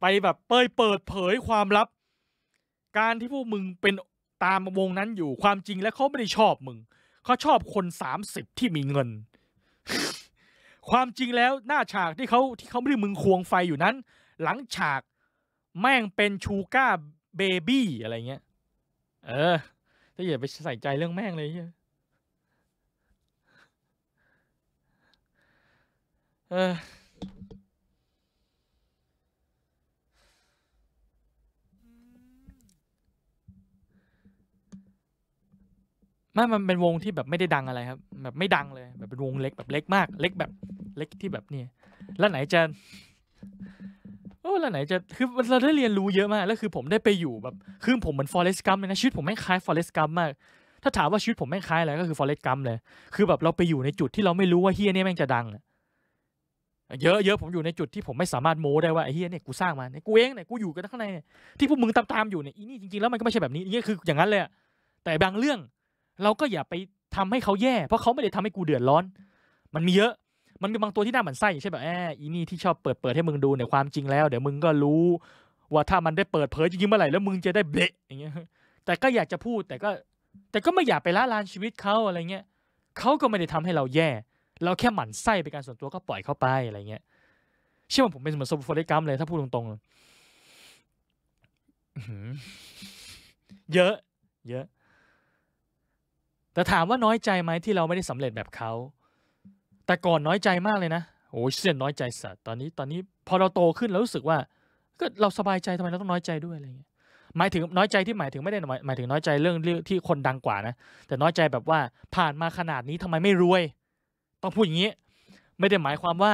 ไปแบบเปิดเปิดเผยความลับ การที่พวกมึงเป็นตามวงนั้นอยู่ความจริงแล้วเขาไม่ได้ชอบมึงเขาชอบคนสามสิบที่มีเงิน ความจริงแล้วหน้าฉากที่เขาที่เขาไม่ได้มึงควงไฟอยู่นั้นหลังฉากแม่งเป็นชูก้าเบบี้อะไรเงี้ย เออ ถ้าอย่าไปใส่ใจเรื่องแม่งเลยเออไม่มันเป็นวงที่แบบไม่ได้ดังอะไรครับ แบบไม่ดังเลย แบบเป็นวงเล็กแบบเล็กมาก เล็กแบบ เล็กที่แบบนี่แล้วไหนจะอ้แล้วไหนจะคือเราได้เรียนรู้เยอะมาก แล้วคือผมได้ไปอยู่แบบคือผมเหมือนฟอเรสต์กัมเลยนะชีวิตผมไม่คล้ายฟอเรสต์กัมมากถ้าถามว่าชีวิตผมไม่คล้ายอะไรก็คือฟอเรสต์กัมเลย คือแบบเราไปอยู่ในจุดที่เราไม่รู้ว่าเฮียเนี่ยแม่งจะดังเยอะเยอะผมอยู่ในจุดที่ผมไม่สามารถโม้ได้ว่าไอ้เฮียเนี่ยกูสร้างมาเนี่ยกูเองเนี่ยกูอยู่กันข้างในที่พวกมึงตามๆอยู่เนี่ยอีนี่จริงๆแล้วมันก็ไม่ใช่แบบนี้นี่คืออย่างนั้นเลยแต่บางเรื่อง เราก็อย่าไปทำให้เขาแย่เพราะเขาไม่ได้ทำให้กูเดือดร้อน มันมีเยอะมันมีบางตัวที่น่าหมันไส้อย่างเช่นแบบแอบอีนี่ที่ชอบเปิดเปิดให้มึงดูเนี่ยความจริงแล้ว เดี๋ยวมึงก็รู้ว่าถ้ามันได้เปิดเผยจริงๆเมื่อไหร่แล้วมึงจะได้เบะอย่างเงี้ยแต่ก็อยากจะพูด แต่ก็ แต่ก็ไม่อยากไปละลานชีวิตเขาอะไรเงี้ยเขาก็ไม่ได้ทำให้เราแย่ เราแค่หมั่นไส้เป็นการส่วนตัวก็ปล่อยเขาไปอะไรเงี้ยเชื่อว่าผมเป็นเหมือนโซฟร์เรกัมเลยถ้าพูดตรงๆเยอะ เยอะ แต่ถามว่าน้อยใจไหมที่เราไม่ได้สำเร็จแบบเขาแต่ก่อนน้อยใจมากเลยนะโอ้เสียนน้อยใจสัตว์ตอนนี้ตอนนี้พอเราโตขึ้นแล้วรู้สึกว่า ก็เราสบายใจทำไมเราต้องน้อยใจด้วยอะไรเงี้ยหมายถึงน้อยใจที่หมายถึงไม่ได้หมายหมายถึงน้อยใจเรื่องที่คนดังกว่านะแต่น้อยใจแบบว่าผ่านมาขนาดนี้ทำไมไม่รวย ต้องพูดอย่างนี้ ไม่ได้หมายความว่า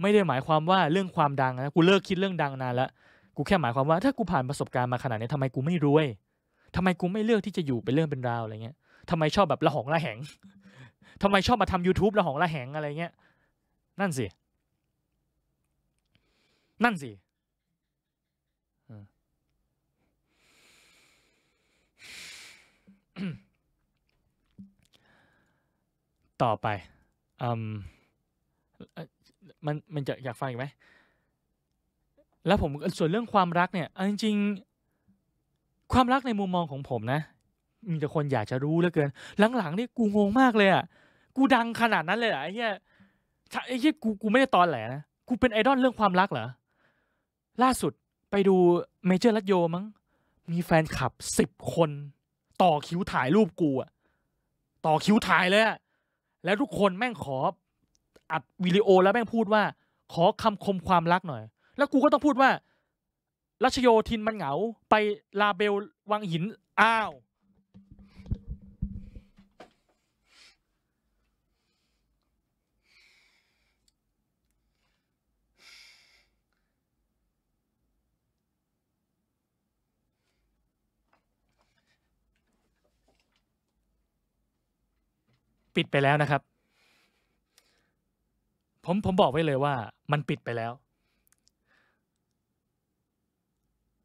ไม่ได้หมายความว่าเรื่องความดังนะกูเลิกคิดเรื่องดังนานแล้ว กูแค่หมายความว่าถ้ากูผ่านประสบการณ์มาขนาดนี้ทำไมกูไม่รวย ทำไมกูไม่เลือก ที่จะอยู่เป็นเรื่องเป็นราวอะไรเงี้ย ทำไมชอบแบบละหองละแหงทำไมชอบมาทำ YouTube ลวหองละแหงอะไรเงี้ย นั่นสิ นั่นสิ ต่อไปอมมันมันจะอยากฟังอีกไหม แล้วผมส่วนเรื่องความรักเนี่ย จริงๆ ความรักในมุมมองของผมนะ มีแต่คนอยากจะรู้เหลือเกิน หลังๆนี่กูงงมากเลยอะ่ะกูดังขนาดนั้นเลยเหรอไอ้เหี้ยไอ้เหี้ยกูกูไม่ได้ตอนแหลนะ กูเป็นไอดอลเรื่องความรักเหรอล่าสุดไปดูเมเจอร์ลัดโยมั้ง มีแฟนคลับสิบคนต่อคิวถ่ายรูปกูอะต่อคิวถ่ายเลยอะแล้วทุกคนแม่งขออัดวิดีโอแล้วแม่งพูดว่า ขอคำคมความรักหน่อย แล้วกูก็ต้องพูดว่ารัชโยทินมันเหงาไปลาเบลวังหิน อ้าวปิดไปแล้วนะครับ ผมผมบอกไว้เลยว่า มันปิดไปแล้ว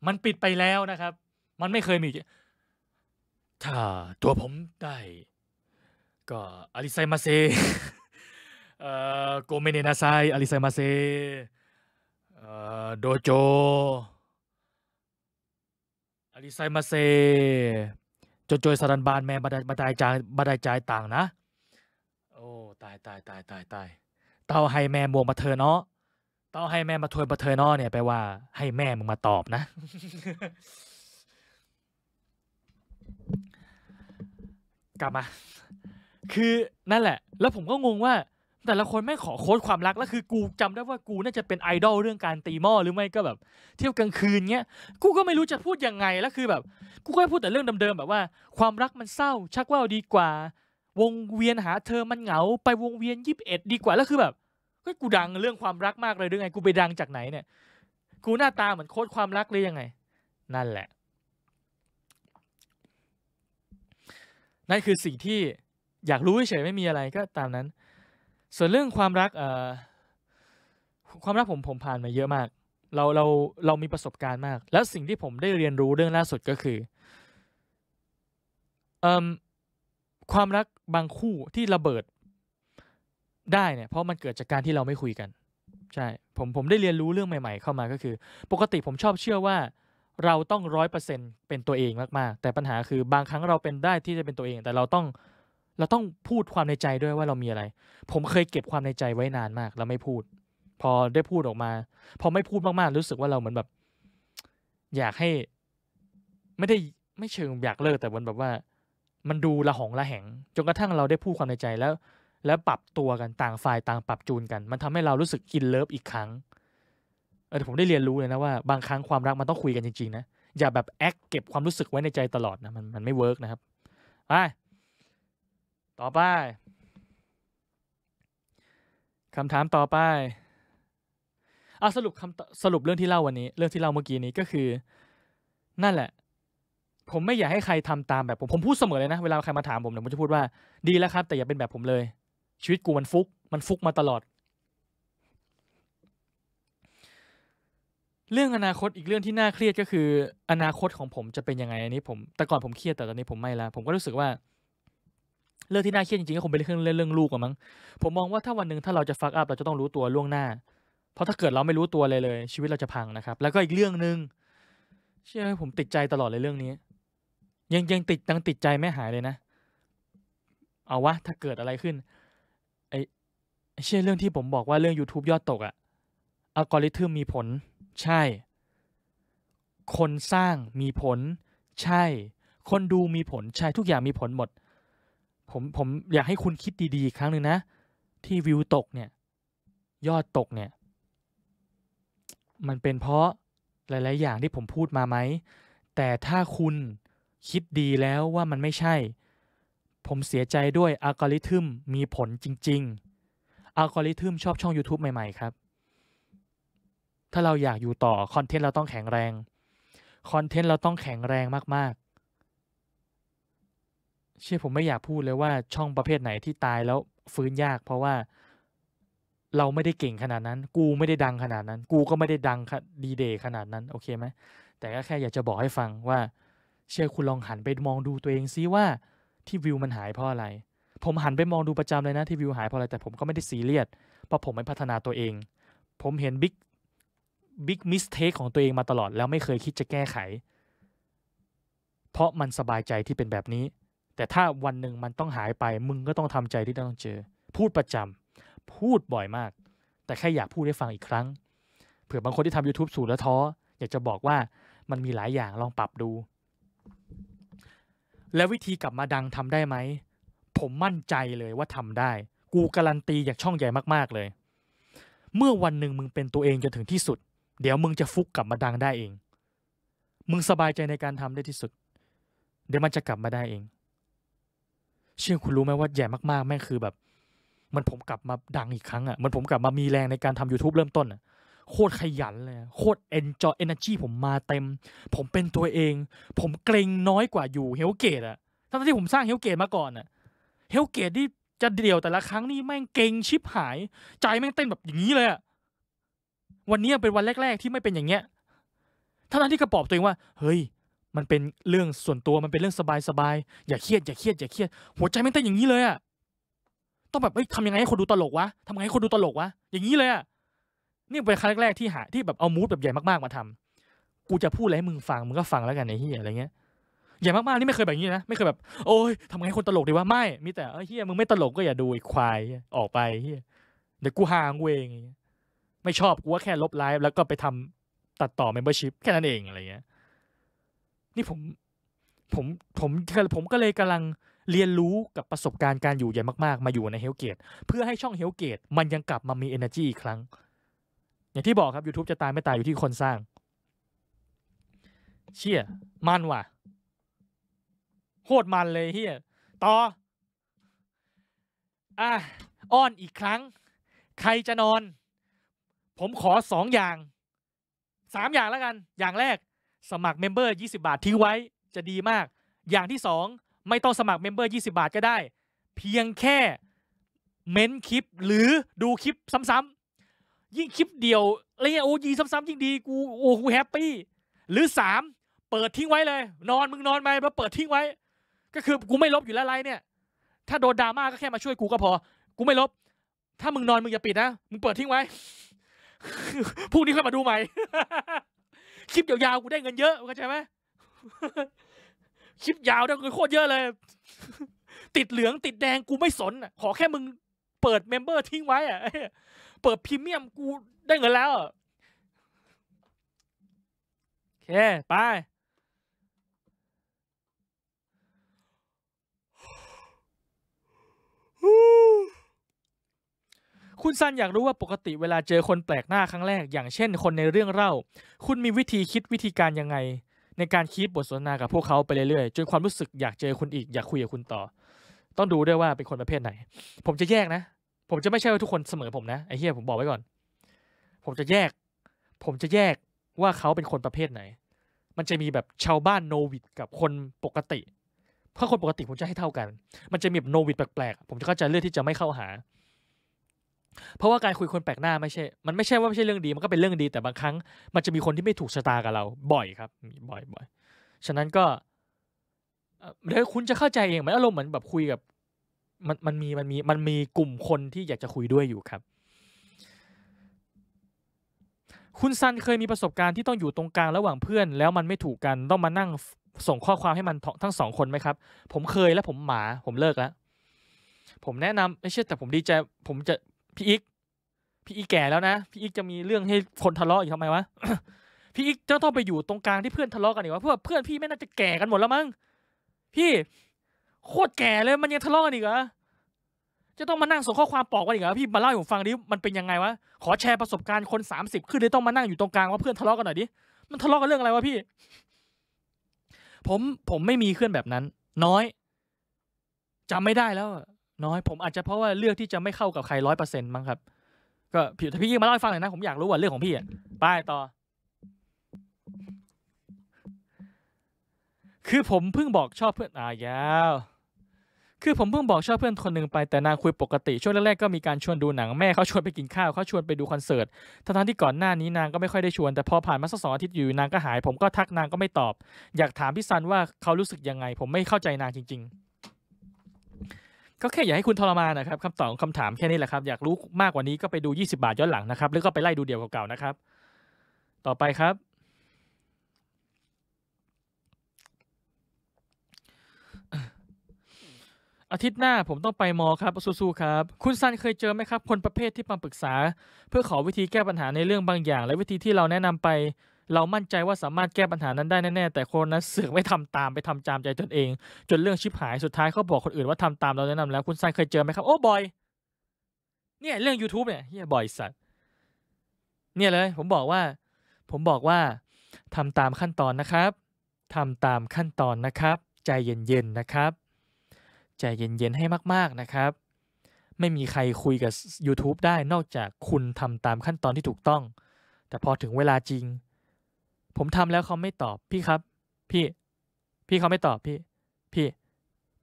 มันปิดไปแล้วนะครับ มันไม่เคยมี ถ้า ตัวผมได้ก็อลิไซมาเซเอ่อโกเมเนนาไซอลิไซมาเซเอ่อโดโจอลิไซมาเซโจโจยสารันบานแม่บดายบาดายจ่ายบาดายจ่ายต่างนะายตายตายตายตายเต้าให้แม่มวงมาเธอเนาะ เต้าให้แม่มาทวนมาเธอเนาะเนี่ยแปลว่าให้แม่มึงมาตอบนะ กลับมา คือนั่นแหละ แล้วผมก็งงว่า แต่ละคนไม่ขอโค้ดความรักแล้วคือกูจำได้ว่ากูน่าจะเป็นไอดอลเรื่องการตีหม้อหรือไม่ก็แบบ เที่ยวกลางคืนเงี้ย กูก็ไม่รู้จะพูดยังไงแล้วคือแบบกูก็พูดแต่เรื่องเดิมๆแบบว่าความรักมันเศร้า ชักว่าดีกว่าวงเวียนหาเธอมันเหงา ไปวงเวียนยี่สิบเอ็ดดีกว่าแล้วคือแบบ เฮ้ยกูดังเรื่องความรักมากเลยด้วยไง กูไปดังจากไหนเนี่ย กูหน้าตาเหมือนโค้ดความรักเลยยังไงนั่นแหละ นั่นคือสิ่งที่อยากรู้เฉยไม่มีอะไรก็ตามนั้น ส่วนเรื่องความรักเอ่อความรักผมผมผ่านมาเยอะมาก เราเราเรามีประสบการณ์มาก แล้วสิ่งที่ผมได้เรียนรู้เรื่องล่าสุดก็คือเอ่อความรักบางคู่ที่ระเบิดได้เนี่ยเพราะมันเกิดจากการที่เราไม่คุยกัน ใช่ผมผมได้เรียนรู้เรื่องใหม่ ๆ เข้ามาก็คือ ปกติผมชอบเชื่อว่า เราต้องร้อยเปอร์เซ็นเป็นตัวเองมาก ๆ แต่ปัญหาคือบางครั้งเราเป็นได้ที่จะเป็นตัวเอง แต่เราต้องเราต้องพูดความในใจด้วยว่าเรา มีอะไร ผมเคยเก็บความในใจไว้นานมากแล้วไม่พูด พอได้พูดออกมาพอไม่พูดมากๆรู้สึกว่าเราเหมือนแบบ อยากให้ไม่ได้ไม่เชิงอยากเลิก แต่มันแบบว่ามันดูละหองละแหง จนกระทั่งเราได้พูดความในใจแล้ว แล้วปรับตัวกันต่างฝ่ายต่างปรับจูนกัน มันทำให้เรารู้สึกอินเลิฟอีกครั้งเออผมได้เรียนรู้เลยนะว่าบางครั้งความรักมันต้องคุยกันจริงๆนะ อย่าแบบแอคเก็บความรู้สึกไว้ในใจตลอดนะมันมันไม่เวิร์กนะครับไปต่อไปคำถามต่อไปเอาสรุปคำสรุปเรื่องที่เล่าวันนี้ เรื่องที่เล่าเมื่อกี้นี้ก็คือ นั่นแหละผมไม่อยากให้ใครทำตามแบบผม ผมพูดเสมอเลยนะเวลาใครมาถามผมเนี่ยผมจะพูดว่าดีแล้วครับ แต่อย่าเป็นแบบผมเลย ชีวิตกูมันฟุกมันฟุกมาตลอด เรื่องอนาคตอีกเรื่องที่น่าเครียดก็คือ อนาคตของผมจะเป็นยังไงอันนี้ ผมแต่ก่อนผมเครียดแต่ตอนนี้ผมไม่ละผมก็รู้สึกว่าเรื่องที่น่าเครียดจริงๆก็คงเป็นเรื่องเรื่องลูกอะมั้งผมมองว่าถ้าวันหนึ่งถ้าเราจะฟักอัพเราจะต้องรู้ตัวล่วงหน้า เพราะถ้าเกิดเราไม่รู้ตัวเลยเลย ชีวิตเราจะพังนะครับ แล้วก็อีกเรื่องหนึ่งเชื่อผมติดใจตลอดเลยเรื่องนี้ยัง ยังติดยังติดใจไม่หายเลยนะ เอาวะ ถ้าเกิดอะไรขึ้นไอเชื่อเรื่องที่ผมบอกว่าเรื่อง YouTube ยอดตกอะอัลกอริทึมมีผลใช่ คนสร้างมีผลใช่ คนดูมีผลใช่ทุกอย่างมีผลหมด ผม ผมอยากให้คุณคิดดีๆอีกครั้งหนึ่งนะ ที่วิวตกเนี่ย ยอดตกเนี่ย มันเป็นเพราะหลายๆอย่างที่ผมพูดมาไหมแต่ถ้าคุณคิดดีแล้วว่ามันไม่ใช่ ผมเสียใจด้วย อัลกอริทึมมีผลจริงๆอัลกอริทึมชอบช่อง YouTube ใหม่ ๆครับ ถ้าเราอยากอยู่ต่อคอนเทนต์เราต้องแข็งแรง คอนเทนต์เราต้องแข็งแรงมาก ๆ เชื่อผมไม่อยากพูดเลยว่าช่องประเภทไหนที่ตายแล้วฟื้นยากเพราะว่าเราไม่ได้เก่งขนาดนั้น กูไม่ได้ดังขนาดนั้น กูก็ไม่ได้ดังดีเดย์ขนาดนั้นโอเคไหม แต่ก็แค่อยากจะบอกให้ฟังว่าเชื่อคุณลองหันไปมองดูตัวเองซิว่าที่วิวมันหายเพราะอะไร ผมหันไปมองดูประจำเลยนะที่วิวหายเพราะอะไรแต่ผมก็ไม่ได้ซีเรียสเพราะผมไม่พัฒนาตัวเอง ผมเห็นบิ๊กบิ๊กมิสเทคของตัวเองมาตลอด แล้วไม่เคยคิดจะแก้ไข เพราะมันสบายใจที่เป็นแบบนี้ แต่ถ้าวันหนึ่งมันต้องหายไปมึงก็ต้องทำใจที่ต้องเจอ พูดประจำพูดบ่อยมาก แต่แค่อยากพูดให้ฟังอีกครั้ง เผื่อบางคนที่ทำ YouTube สูตรและท้ออยากจะบอกว่ามันมีหลายอย่างลองปรับดูและวิธีกลับมาดังทำได้ไหม ผมมั่นใจเลยว่าทำได้ กูการันตีจากช่องใหญ่มากๆเลย เมื่อวันหนึ่งมึงเป็นตัวเองจนถึงที่สุด เดี๋ยวมึงจะฟุกกลับมาดังได้เอง มึงสบายใจในการทำได้ที่สุด เดี๋ยวมันจะกลับมาได้เอง เชื่อคุณรู้ไหมว่าใหญ่มากๆ แม่งคือแบบมันผมกลับมาดังอีกครั้งอะ่ะมันผมกลับมามีแรงในการทำ YouTube เริ่มต้นอะ่ะโคตรขยันเลยโคตรเอนจอยเอเนจีผมมาเต็ม ผมเป็นตัวเอง ผมเกรงน้อยกว่าอยู่เฮลเกตอะทั้งที่ผมสร้างเฮลเกตมาก่อนอะเฮลเกตที่จะเดี่ยวแต่ละครั้งนี่แม่งเกรงชิบหายใจแม่งเต้นแบบอย่างนี้เลยอะวันนี้เป็นวันแรกๆที่ไม่เป็นอย่างเงี้ยทั้งนั้นที่กระปอบตัวเองว่า เฮ้ยมันเป็นเรื่องส่วนตัวมันเป็นเรื่องสบายๆอย่าเครียดอย่าเครียดอย่าเครียด หัวใจไม่เต้นอย่างนี้เลยอะต้องแบบเอ้ยทำยังไงให้คนดูตลกวะทำยังไงให้คนดูตลกวะอย่างนี้เลยอะนี่เป็นครั้งแรกที่หาที่แบบเอามูดแบบใหญ่มากๆมาทำ กูจะพูดอะไรให้มึงฟัง มึงก็ฟังแล้วกันไอ้เฮียอะไรเงี้ย ใหญ่มากๆนี่ไม่เคยแบบนี้นะ ไม่เคยแบบโอ้ยทำไงคนตลกดีวะ ไม่มีแต่เฮียมึงไม่ตลกก็อย่าดูอ้ควาย ออกไปเฮียเดี๋ยวกูหางเวง ไม่ชอบกูว่าแค่ลบไลฟ์แล้วก็ไปทำตัดต่อเมมเบอร์ชิพแค่นั้นเองอะไรเงี้ย นี่ผม ผม ผมผมก็เลยกำลังเรียนรู้กับประสบการณ์การอยู่ใหญ่มากๆ มาอยู่ในเฮลเกตเพื่อให้ช่องเฮลเกตมันยังกลับมามี energy อีกครั้งอย่างที่บอกครับ YouTube จะตายไม่ตายอยู่ที่คนสร้าง เชี่ย มันว่ะโคตรมันเลยเฮียต่ออ่ะอ้อนอีกครั้ง ใครจะนอน ผมขอสองอย่างสามอย่างแล้วกัน อย่างแรกสมัครเมมเบอร์ยี่สิบาททิ้งไว้ จะดีมาก อย่างที่สองไม่ต้องสมัครเมมเบอร์ยี่สิบาทก็ได้ เพียงแค่เม้นคลิปหรือดูคลิปซ้ำยิ่งคลิปเดียวอะไรเงี้ยโอ้ยิงซ้ำๆยิ่งดีกูโอ้กูแฮปปี้หรือสามเปิดทิ้งไว้เลย นอนมึงนอนไปแล้วเปิดทิ้งไว้ ก็คือกูไม่ลบอยู่แล้วไรเนี่ย ถ้าโดนดราม่าก็แค่มาช่วยกูก็พอ กูไม่ลบ ถ้ามึงนอนมึงอย่าปิดนะมึงเปิดทิ้งไว้พรุ่งนี้ค่อยมาดูใหม่คลิปยาวๆกูได้เงินเยอะเข้าใจไหมคลิปยาวได้เงินโคตรเยอะเลย ติดเหลืองติดแดงกูไม่สนขอแค่มึงเปิดเมมเบอร์ทิ้งไว้อะเปิดพรีเมียมกูได้เงินแล้ว โอเค ไป คุณซันอยากรู้ว่าปกติเวลาเจอคนแปลกหน้าครั้งแรก อย่างเช่นคนในเรื่องเล่าคุณมีวิธีคิดวิธีการยังไง ในการคีบบทสนทนา กับพวกเขาไปเรื่อยๆ จนความรู้สึกอยากเจอคุณอีกอยากคุยกับคุณต่อ ต้องดูด้วยว่าเป็นคนประเภทไหน ผมจะแยกนะผมจะไม่ใช่ว่าทุกคนเสมอผมนะไอ้เฮียผมบอกไว้ก่อน ผมจะแยก ผมจะแยกว่าเขาเป็นคนประเภทไหน มันจะมีแบบชาวบ้านโนวิดกับคนปกติ เพราะคนปกติผมจะให้เท่ากัน มันจะมีแบบโนวิดแปลกๆ ผมก็จะเลือกที่จะไม่เข้าหา เพราะว่าการคุยคนแปลกหน้าไม่ใช่ มันไม่ใช่ว่าไม่ใช่เรื่องดีมันก็เป็นเรื่องดีแต่บางครั้งมันจะมีคนที่ไม่ถูกชะตากับเรา บ่อยครับ บ่อยบ่อยฉะนั้นก็เดี๋ยวคุณจะเข้าใจเองมันอารมณ์เหมือนแบบคุยกับมันมันมีมันมีมันมีกลุ่มคนที่อยากจะคุยด้วยอยู่ครับ คุณซันเคยมีประสบการณ์ที่ต้องอยู่ตรงกลางระหว่างเพื่อน แล้วมันไม่ถูกกัน ต้องมานั่งส่งข้อความให้มันทั้งสองคนไหมครับ ผมเคยและผมหมาผมเลิกแล้ว ผมแนะนำไม่เชื่อแต่ผมดีใจผมจะพี่อิก พี่อีแก่แล้วนะพี่อีกจะมีเรื่องให้คนทะเลาะอีกทำไมวะพี่อีกจะต้องไปอยู่ตรงกลางที่เพื่อนทะเลาะกันอีกวะเพื่อเพื่อนพี่ไม่น่าจะแก่กันหมดแล้วมั้งพี่โคตรแก่เลยมันยังทะเลาะกันอีกเหรอ จะต้องมานั่งส่งข้อความปอกกันอีกเหรอพี่มาเล่าให้ผมฟังดิมันเป็นยังไงวะ ขอแชร์ประสบการณ์คนสามสิบขึ้นเลยต้องมานั่งอยู่ตรงกลางว่าเพื่อนทะเลาะกันหน่อยดิ มันทะเลาะกันเรื่องอะไรวะพี่ ผมผมไม่มีเพื่อนแบบนั้น น้อยจำไม่ได้แล้วน้อย ผมอาจจะเพราะว่าเลือกที่จะไม่เข้ากับใครร้อยเปอร์เซ็นต์มั้งครับ ก็พี่ถ้าพี่ยิ่งมาเล่าให้ฟังหน่อยนะ ผมอยากรู้ว่าเรื่องของพี่อ่ะไปต่อ คือผมเพิ่งบอกชอบเพื่อนอ่ายาวคือผมเพิ่งบอกชอบเพื่อนคนหนึ่งไปแต่นางคุยปกติช่วงแรกๆก็มีการชวนดูหนังแม่เขาชวนไปกินข้าวเขาชวนไปดูคอนเสิร์ตทั้งที่ก่อนหน้านี้นางก็ไม่ค่อยได้ชวนแต่พอผ่านมาสักสองอาทิตย์อยู่นางก็หาย ผมก็ทักนางก็ไม่ตอบอยากถามพี่ซันว่าเขารู้สึกยังไง ผมไม่เข้าใจนางจริงๆก็แค่อยากให้คุณทรมานนะครับคำตอบคำถามแค่นี้แหละครับอยากรู้มากกว่านี้ก็ไปดู 20 บาทย้อนหลังนะครับหรือก็ไปไล่ดูเดี่ยวเก่าๆนะครับ ต่อไปครับอาทิตย์หน้า ผมต้องไปมอครับสู้ๆครับ คุณซันเคยเจอไหมครับคนประเภทที่มาปรึกษา เพื่อขอวิธีแก้ปัญหาในเรื่องบางอย่าง และวิธีที่เราแนะนำไป เรามั่นใจว่าสามารถแก้ปัญหานั้นได้แน่ๆแต่คนนั้นเสือกไม่ทำตามไปทำจามใจตนเอง จนเรื่องชิบหายสุดท้ายเขาบอกคนอื่นว่าทำตามเราแนะนำแล้ว คุณซันเคยเจอไหมครับโอ้บอยเนี่ยเรื่อง YouTube เนี่ยเฮียบอยสัตว์เนี่ยเลยผมบอกว่า ผมบอกว่าทำตามขั้นตอนนะครับ ทำตามขั้นตอนนะครับ ใจเย็นๆนะครับใจเย็นๆให้มากๆนะครับ ไม่มีใครคุยกับ YouTube ได้นอกจากคุณทำตามขั้นตอนที่ถูกต้อง แต่พอถึงเวลาจริง ผมทำแล้วเขาไม่ตอบพี่ครับ พี่พี่เขาไม่ตอบพี่ พี่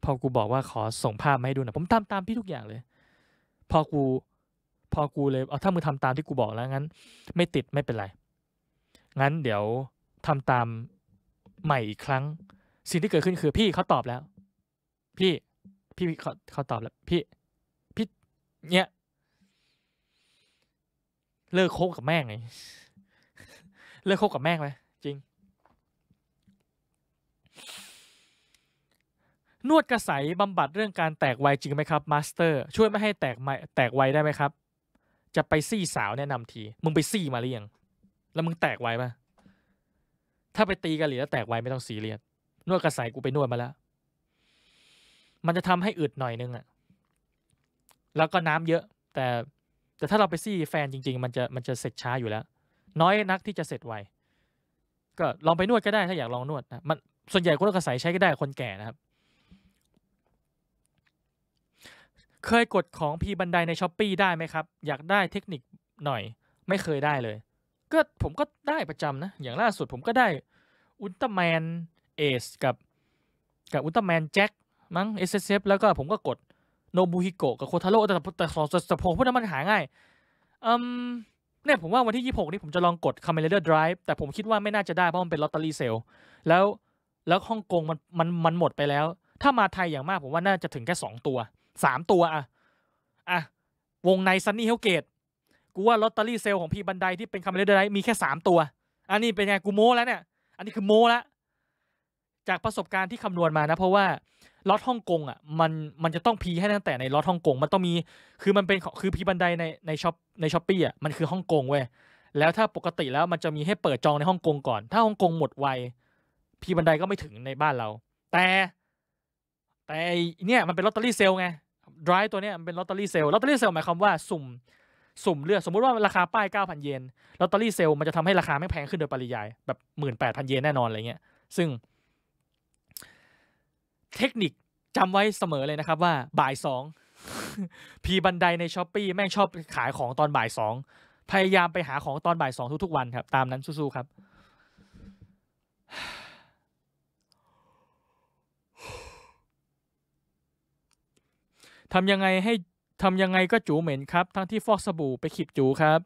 พอกูบอกว่าขอส่งภาพมาให้ดูนะ ผมทำตามพี่ทุกอย่างเลย พอกูพอกูเลย เอาถ้ามึงทำตามที่กูบอกแล้ว งั้น ไม่ติดไม่เป็นไรงั้นเดี๋ยวทำตามใหม่อีกครั้ง สิ่งที่เกิดขึ้นคือพี่เขาตอบแล้ว พี่พี่เขาเขาตอบแล้วพี่พี่เนี่ยเลิกโคบกับแม่งไงเลิกโคบกับแม่งไหมจริง นวดกระใสบำบัดเรื่องการแตกไวจริงไหมครับมาสเตอร์ช่วยไม่ให้แตกไวแตกไวได้ไหมครับ จะไปซี่สาวแนะนำทีมึงไปซี่มาหรือยังแล้วมึงแตกไวปะถ้าไปตีกันหรือแล้วแตกไวไม่ต้องซีเรียสนวดกระใสกูไปนวดมาแล้วมันจะทำให้อึดหน่อยนึงอ่ะ แล้วก็น้ำเยอะ แต่แต่ถ้าเราไปซี่แฟนจริง ๆ มันจะมันจะเสร็จช้าอยู่แล้ว น้อยนักที่จะเสร็จไว ก็ลองไปนวดก็ได้ถ้าอยากลองนวดนะมันส่วนใหญ่คนกระสายใช้ก็ได้คนแก่นะครับ เคยกดของพีบันไดในช้อปปีได้ไหมครับ อยากได้เทคนิคหน่อยไม่เคยได้เลยก็ผมก็ได้ประจำนะ อย่างล่าสุดผมก็ได้อุลตร้าแมนเอสกับกับอุลตร้าแมนแจ็คมั้ง SSF แล้วก็ผมก็กดโนบุฮิโกะกับโคทาโร่แต่แต่สองสะโพงพูดนั้นมันหาง่าย อืมเนี่ยผมว่าวันที่ 26 นี้ผมจะลองกดค c a เลเดอร์ไดรฟ์แต่ผมคิดว่าไม่น่าจะได้ เพราะมันเป็นลอตเตอรี่เซลแล้วแล้วฮ่องกงมันมันมันหมดไปแล้ว ถ้ามาไทยอย่างมากผมว่าน่าจะถึงแค่ 2 ตัว 3 ตัวอะอะวงในซันนี่เฮลเกตกูว่าลอตเตอรี่เซลของพี่บันไดที่เป็นคาเมเลเดอรไดมีแค่3ตัวอันนี้เป็นไงกูโม้แล้วเนี่ย อันนี้คือโม้ละจากประสบการณ์ที่คำนวณมานะ เพราะว่าล็อตฮ่องกงอ่ะมันมันจะต้องพีให้ตั้งแต่ในล็อตฮ่องกงมันต้องมีคือมันเป็นคือพีบันไดในในช็อปในช้อปปี้อ่ะ มันคือฮ่องกงเว้ยแล้วถ้าปกติแล้วมันจะมีให้เปิดจองในฮ่องกงก่อน ถ้าฮ่องกงหมดไว พีบันไดก็ไม่ถึงในบ้านเรา แต่แต่เนี่ยมันเป็นลอตเตอรี่เซลล์ไงดรายตัวเนี้ยมันเป็นลอตเตอรี่เซลล์ลอตเตอรี่เซลล์หมายความว่าสุ่มสุ่มเลือกสมมุติว่าราคาป้าย9,000 เยนลอตเตอรี่เซลล์มันจะทำให้ราคาไม่แพงขึ้นโดยปริยายแบบ 18,000 เยนแน่นอนอะไรเงี้ย ซึ่งเทคนิคจำไว้เสมอเลยนะครับว่าบ่ายสองพีบันไดในช้อปปี้แม่งชอบขายของตอนบ่ายสองพยายามไปหาของตอนบ่ายสองทุกๆ วันครับ ตามนั้นสู้ๆครับทำยังไงให้ทำยังไงก็จูเหม็นครับ ทั้งที่ฟอกสบู่ไปขีดจูครับ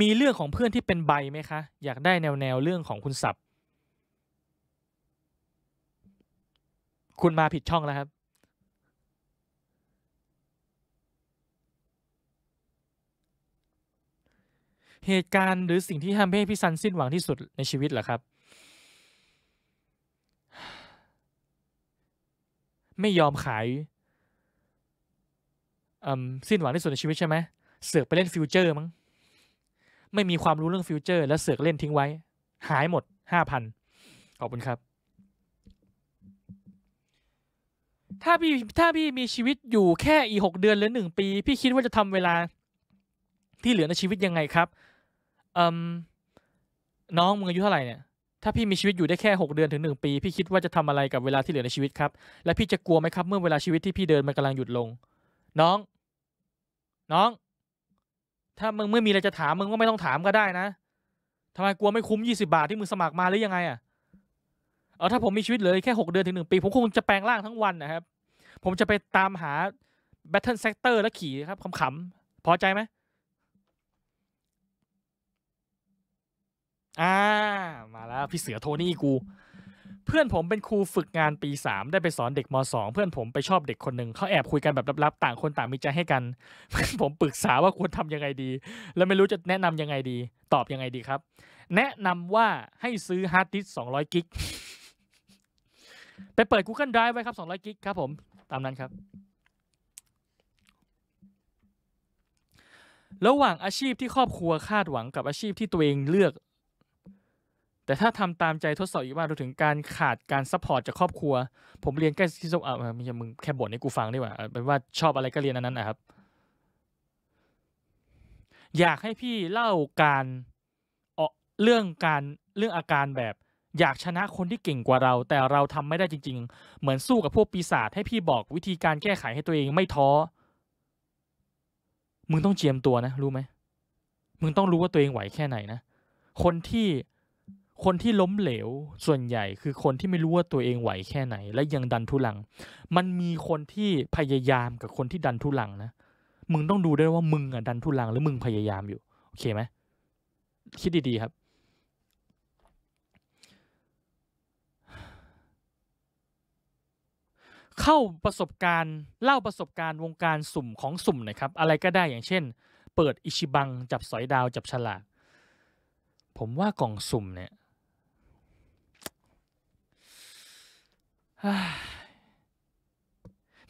มีเรื่องของเพื่อนที่เป็นใบไหมคะ อยากได้แนวแนวเรื่องของคุณสับคุณมาผิดช่องแล้วครับ เหตุการณ์หรือสิ่งที่ทำให้พี่ซันสิ้นหวังที่สุดในชีวิตเหรอครับ ไม่ยอมขาย สิ้นหวังที่สุดในชีวิตใช่ไหม เสือกไปเล่นฟิวเจอร์มั้ง ไม่มีความรู้เรื่องฟิวเจอร์แล้วเสือกเล่นทิ้งไว้ หายหมดห้าพันขอบคุณครับถ้าพี่ถ้าพี่มีชีวิตอยู่แค่อีหกเดือนหรือหนึ่งปี พี่คิดว่าจะทำเวลาที่เหลือในชีวิตยังไงครับอมน้องมึงอายุเท่าไหร่เนี่ยถ้าพี่มีชีวิตอยู่ได้แค่หกเดือนถึงหนึ่งปี พี่คิดว่าจะทำอะไรกับเวลาที่เหลือในชีวิตครับ และพี่จะกลัวไหมครับเมื่อเวลาชีวิตที่พี่เดินมันกำลังหยุดลง น้อง น้อง ถ้ามึงไม่มีอะไรจะถามมึงก็ไม่ต้องถามก็ได้นะทำไมกลัวไม่คุ้มยี่สิบาทที่มึงสมัครมาหรือยังไงอ่ะเออถ้าผมมีชีวิตเลยแค่ 6 เดือนถึง 1 ปี ผมคงจะแปลงร่างทั้งวันนะครับ ผมจะไปตามหา Battle Sector และขี่ครับขำๆ พอใจไหมอ่ามาแล้วพี่เสือโทนี่กู เพื่อนผมเป็นครูฝึกงานปี 3 ได้ไปสอนเด็กม2เพื่อนผมไปชอบเด็กคนหนึ่ง เขาแอบคุยกันแบบลับๆต่างคนต่างมีใจให้กันเพื่อนผมปรึกษาว่าควรทำยังไงดี แล้วไม่รู้จะแนะนำยังไงดี ตอบยังไงดีครับ แนะนำว่าให้ซื้อฮาร์ดดิสก์200กิกไปเปิด Google Drive ไว้ครับ 200กิกครับผม ตามนั้นครับ ระหว่างอาชีพที่ครอบครัวคาดหวังกับอาชีพที่ตัวเองเลือก แต่ถ้าทำตามใจทดสอบอีกว่ากรถึงการขาดการซัพพอร์ตจากครอบครัว ผมเรียนใกล้ที่สุดอ่ะไม่ใช่มึงแค่บ่นให้กูฟังดีกว่าเป็นว่าชอบอะไรก็เรียนอันนั้นนะครับ อยากให้พี่เล่าการเเรื่องการเรื่องอาการแบบอยากชนะคนที่เก่งกว่าเราแต่เราทำไม่ได้จริง ๆ เหมือนสู้กับพวกปีศาจให้พี่บอกวิธีการแก้ไขให้ตัวเองไม่ท้อมึงต้องเจียมตัวนะ รู้ไหมมึงต้องรู้ว่าตัวเองไหวแค่ไหนนะคนที่คนที่ล้มเหลวส่วนใหญ่คือคนที่ไม่รู้ว่าตัวเองไหวแค่ไหน และยังดันทุลัง มันมีคนที่พยายามกับคนที่ดันทุลังนะมึงต้องดูด้วยว่ามึงอ่ะดันทุลัง หรือมึงพยายามอยู่โอเคไหมคิดดีๆครับเข้าประสบการณ์เล่าประสบการณ์วงการสุ่มของสุ่มหน่อยครับ อะไรก็ได้อย่างเช่น เปิดอิชิบังจับสอยดาวจับฉลากผมว่ากล่องสุ่มเนี่ย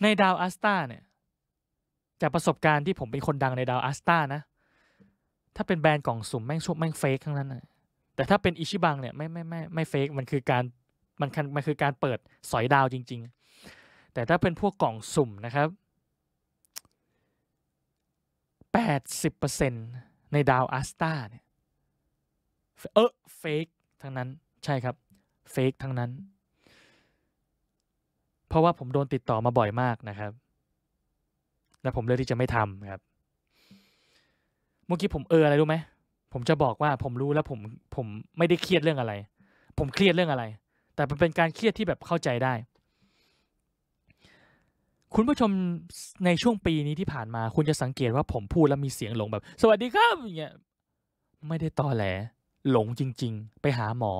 ในดาวอัสตาเนี่ยจากประสบการณ์ที่ผมเป็นคนดังในดาวอัสตานะ ถ้าเป็นแบรนด์กล่องสุ่มแม่งชุบแม่งเฟกทั้งนั้นลยแต่ถ้าเป็นอิชิบังเนี่ยไม่ ไม่ไม่ไม่เฟกมันคือการมันมันคือการเปิดสอยดาวจริง ๆแต่ถ้าเป็นพวกกล่องสุ่มนะครับ 80%ในดาวอัสตาเนี่ย เออเฟกทั้งนั้น ใช่ครับ เฟกทั้งนั้น เพราะว่าผมโดนติดต่อมาบ่อยมากนะครับ และผมเลือกที่จะไม่ทำครับ เมื่อกี้ผมเอออะไรรู้ไหม ผมจะบอกว่าผมรู้แล้วผม ผมไม่ได้เครียดเรื่องอะไร ผมเครียดเรื่องอะไร แต่มันเป็นการเครียดที่แบบเข้าใจได้คุณผู้ชมในช่วงปีนี้ที่ผ่านมา คุณจะสังเกตว่าผมพูดแล้วมีเสียงหลงแบบ สวัสดีครับอย่างเงี้ยไม่ได้ตอแหล หลงจริง ๆ ไปหาหมอ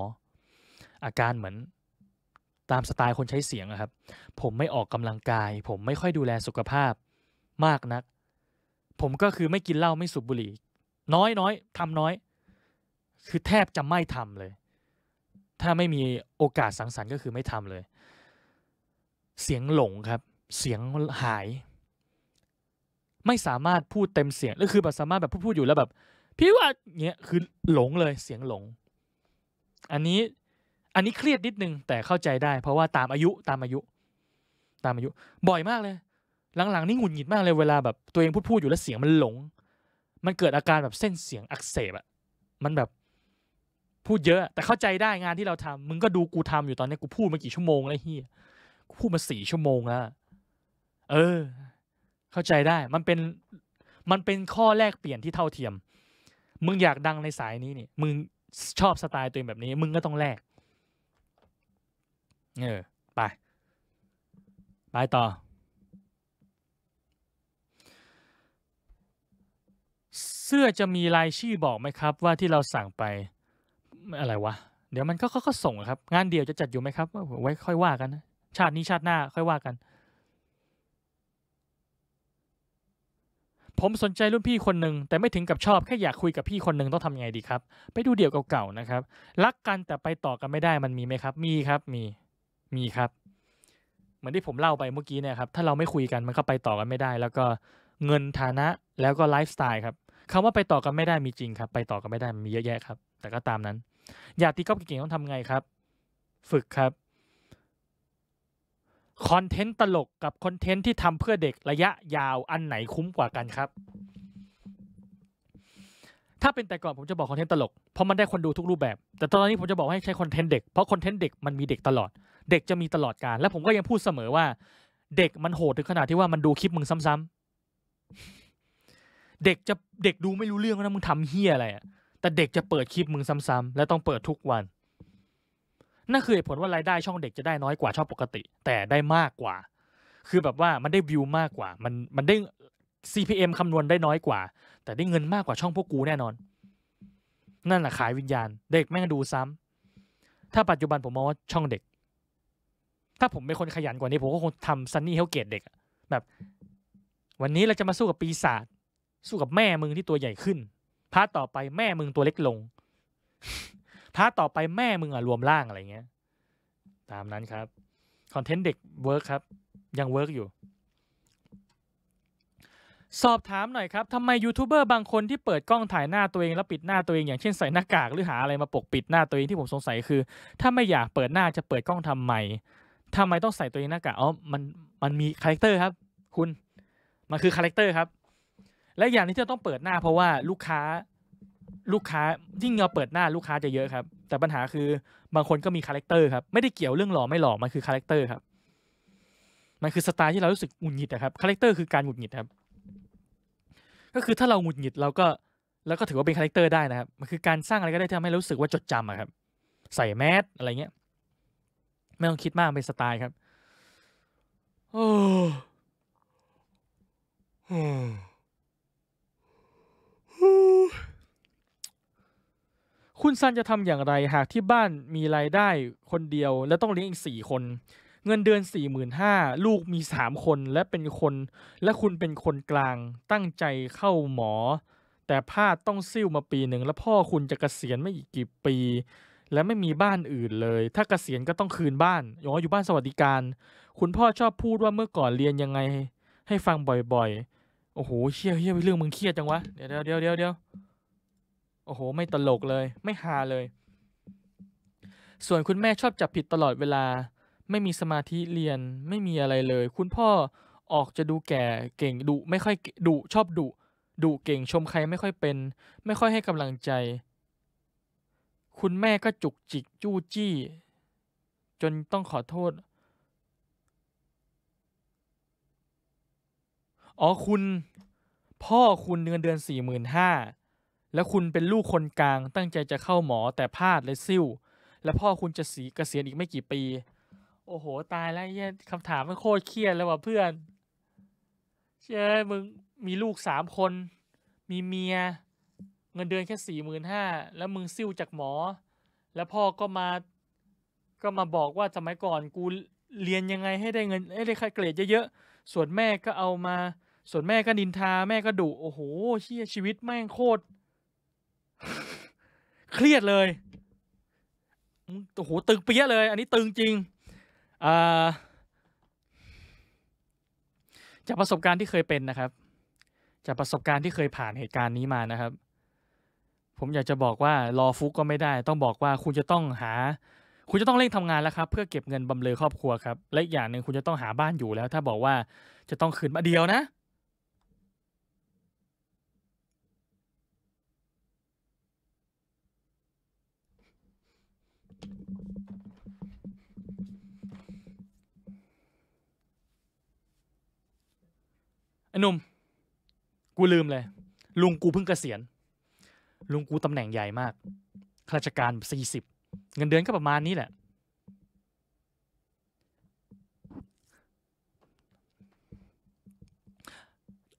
อาการเหมือนตามสไตล์คนใช้เสียงะครับ ผมไม่ออกกำลังกาย ผมไม่ค่อยดูแลสุขภาพมากนัก ผมก็คือไม่กินเหล้าไม่สูบบุหรี่น้อยน้อยทำน้อย คือแทบจะไม่ทำเลย ถ้าไม่มีโอกาสสังสรรค์ก็คือไม่ทำเลย เสียงหลงครับเสียงหาย ไม่สามารถพูดเต็มเสียงก็คือแบบสามารถแบบพูดอยู่แล้วแบบ พี่ว่าเงี้ยคือหลงเลยเสียงหลง อันนี้อันนี้เครียดนิดนึงแต่เข้าใจได้ เพราะว่าตามอายุตามอายุ ตามอายุ บ่อยมากเลย หลังๆนี่หงุดหงิดมากเลยเวลาแบบตัวเองพูดพูดอยู่แล้วเสียงมันหลง มันเกิดอาการแบบเส้นเสียงอักเสบอะมันแบบพูดเยอะ แต่เข้าใจได้งานที่เราทำ มึงก็ดูกูทำอยู่ตอนนี้กูพูดมากี่ชั่วโมงแล้วเฮียกูพูดมาสี่ชั่วโมงแล้วเออ เข้าใจได้ มันเป็น มันเป็นข้อแลกเปลี่ยนที่เท่าเทียม มึงอยากดังในสายนี้นี่มึงชอบสไตล์ตัวเองแบบนี้ มึงก็ต้องแลกเออ ไปไปต่อ เสื้อจะมีรายชื่อบอกไหมครับ ว่าที่เราสั่งไป อะไรวะเดี๋ยวมันก็ก็ส่งครับ งานเดียวจะจัดอยู่ไหมครับไว้ ค่อยว่ากันชาตินี้ชาติหน้า ค่อยว่ากันผมสนใจรุ่นพี่คนหนึ่งแต่ไม่ถึงกับชอบ แค่อยากคุยกับพี่คนหนึ่งต้องทำยังไงดีครับ ไปดูเดี่ยวเก่าๆนะครับ รักกันแต่ไปต่อกันไม่ได้มันมีไหมครับ มีครับมีมีครับ เหมือนที่ผมเล่าไปเมื่อกี้เนี่ยครับ ถ้าเราไม่คุยกันมันก็ไปต่อกันไม่ได้ แล้วก็เงินฐานะแล้วก็ไลฟ์สไตล์ครับคำว่าไปต่อกันไม่ได้มีจริงครับ ไปต่อกันไม่ได้มีเยอะแยะครับ แต่ก็ตามนั้น อยากตีกอล์ฟเก่งๆต้องทำไงครับ ฝึกครับคอนเทนต์ตลกกับคอนเทนต์ที่ทำเพื่อเด็กระยะยาวอันไหนคุ้มกว่ากันครับ ถ้าเป็นแต่ก่อนผมจะบอกคอนเทนต์ตลกเพราะมันได้คนดูทุกรูปแบบ แต่ตอนนี้ผมจะบอกให้ใช้คอนเทนต์เด็กเพราะคอนเทนต์เด็กมันมีเด็กตลอดเด็กจะมีตลอดการและผมก็ยังพูดเสมอว่าเด็กมันโหดถึงขนาดที่ว่ามันดูคลิปมึงซ้ำๆเด็กจะเด็กดูไม่รู้เรื่องนะมึงทำเฮี้ยอะไรแต่เด็กจะเปิดคลิปมึงซ้ำๆและต้องเปิดทุกวันนั่นคือเหตุผลว่ารายได้ช่องเด็กจะได้น้อยกว่าช่องปกติ แต่ได้มากกว่า คือแบบว่ามันได้วิวมากกว่า มันมันได้ CPM คำนวณได้น้อยกว่า แต่ได้เงินมากกว่าช่องพวกกูแน่นอน นั่นแหละขายวิญญาณเด็กแม่งดูซ้ำ ถ้าปัจจุบันผมมองว่าช่องเด็ก ถ้าผมเป็นคนขยันกว่านี้ ผมก็คงทำซันนี่เฮลเกตเด็กแบบ วันนี้เราจะมาสู้กับปีศาจสู้กับแม่มึงที่ตัวใหญ่ขึ้นพาต่อไปแม่มึงตัวเล็กลง้าต่อไปแม่มึงอะรวมร่างอะไรเงี้ยตามนั้นครับคอนเทนต์เด็กเวิร์กครับ ยังเวิร์กอยู่ สอบถามหน่อยครับทำไมยูทูบเบอร์บางคนที่เปิดกล้องถ่ายหน้าตัวเองแล้วปิดหน้าตัวเอง อย่างเช่นใส่หน้ากากหรือหาอะไรมาปกปิดหน้าตัวเองที่ผมสงสัยคือถ้าไม่อยากเปิดหน้าจะเปิดกล้องทำไมทำไมต้องใส่ตัวเองหน้ากากอ๋อ มันมันมีคาแรคเตอร์ครับ คุณมันคือคาแรคเตอร์ครับ และอย่างนี้จะต้องเปิดหน้าเพราะว่าลูกค้าลูกค้า ยิ่งเราเปิดหน้าลูกค้าจะเยอะครับ แต่ปัญหาคือ บางคนก็มีคาแรคเตอร์ครับไม่ได้เกี่ยวเรื่องหล่อไม่หล่อมันคือคาแรคเตอร์ครับ มันคือสไตล์ที่เรารู้สึกหงุดหงิดนะครับคาแรคเตอร์คือการหงุดหงิดครับ ก็คือถ้าเราหงุดหงิดเราก็ แล้วก็ถือว่าเป็นคาแรคเตอร์ได้นะครับมันคือการสร้างอะไรก็ได้ที่ทำให้รู้สึกว่าจดจำอะครับ ใส่แมสอะไรเงี้ยไม่ต้องคิดมากเป็นสไตล์ครับโอ้โอ้คุณซันจะทำอย่างไรหากที่บ้านมีรายได้คนเดียวและต้องเลี้ยงอีกสี่คน เงินเดือนสี่หมื่นห้าลูกมีสามคนและเป็นคน และคุณเป็นคนกลางตั้งใจเข้าหมอ แต่พลาดต้องซิ่วมาปีหนึ่ง แล้วพ่อคุณจะกะเกษียณไม่อีกกี่ปี และไม่มีบ้านอื่นเลย ถ้ากเกษียณก็ต้องคืนบ้านอย่างอยู่บ้านสวัสดิการ คุณพ่อชอบพูดว่าเมื่อก่อนเรียนยังไง ให้ฟังบ่อย ๆโอ้โหเชี่ยเชี่ยเรื่องมึงเครียดจังวะเดี๋ยวเดี๋ยวเดี๋ยวเดี๋ยวโอ้โห ไม่ตลกเลย ไม่ฮาเลย ส่วนคุณแม่ชอบจับผิดตลอดเวลา ไม่มีสมาธิเรียน ไม่มีอะไรเลย คุณพ่อออกจะดูแก่เก่งดุไม่ค่อยดุชอบดุดุเก่งชมใครไม่ค่อยเป็น ไม่ค่อยให้กำลังใจ คุณแม่ก็จุกจิกจู้จี้ จนต้องขอโทษ อ๋อคุณ พ่อคุณเดือนเดือนสี่หมื่นห้าแล้วคุณเป็นลูกคนกลางตั้งใจจะเข้าหมอแต่พลาดเลยซิ่วแล้วพ่อคุณจะสีเกษียณอีกไม่กี่ปี โอ้โห ตายแล้วเนี่ยคำถามมันโคตรเครียดเลยว่ะเพื่อน เชื่อมึงมีลูกสามคน มีเมียเงินเดือนแค่สี่หมื่นห้าแล้วมึงซิ่วจากหมอ แล้วพ่อก็มาก็มาบอกว่าสมัยก่อนกูเรียนยังไงให้ได้เงินให้ได้ค่าเกรดเยอะๆส่วนแม่ก็เอามา ส่วนแม่ก็นินทาแม่ก็ดุโอ้โหเชี่ยชีวิตแม่งโคตรเครียดเลย โอ้โหตึงเปี้ยเลย อันนี้ตึงจริงอ่าจากประสบการณ์ที่เคยเป็นนะครับ จากประสบการณ์ที่เคยผ่านเหตุการณ์นี้มานะครับ ผมอยากจะบอกว่า รอฟุกก็ไม่ได้ ต้องบอกว่าคุณจะต้องหา คุณจะต้องเร่งทำงานแล้วครับ เพื่อเก็บเงินบำเรอครอบครัวครับ และอีกอย่างหนึ่งคุณจะต้องหาบ้านอยู่แล้ว ถ้าบอกว่าจะต้องคืนมาเดียวนะไอ้นุ่ม กูลืมเลยลุงกูเพิ่งเกษียณ ลุงกูตำแหน่งใหญ่มากข้าราชการสี่สิบเงินเดือนก็ประมาณนี้แหละ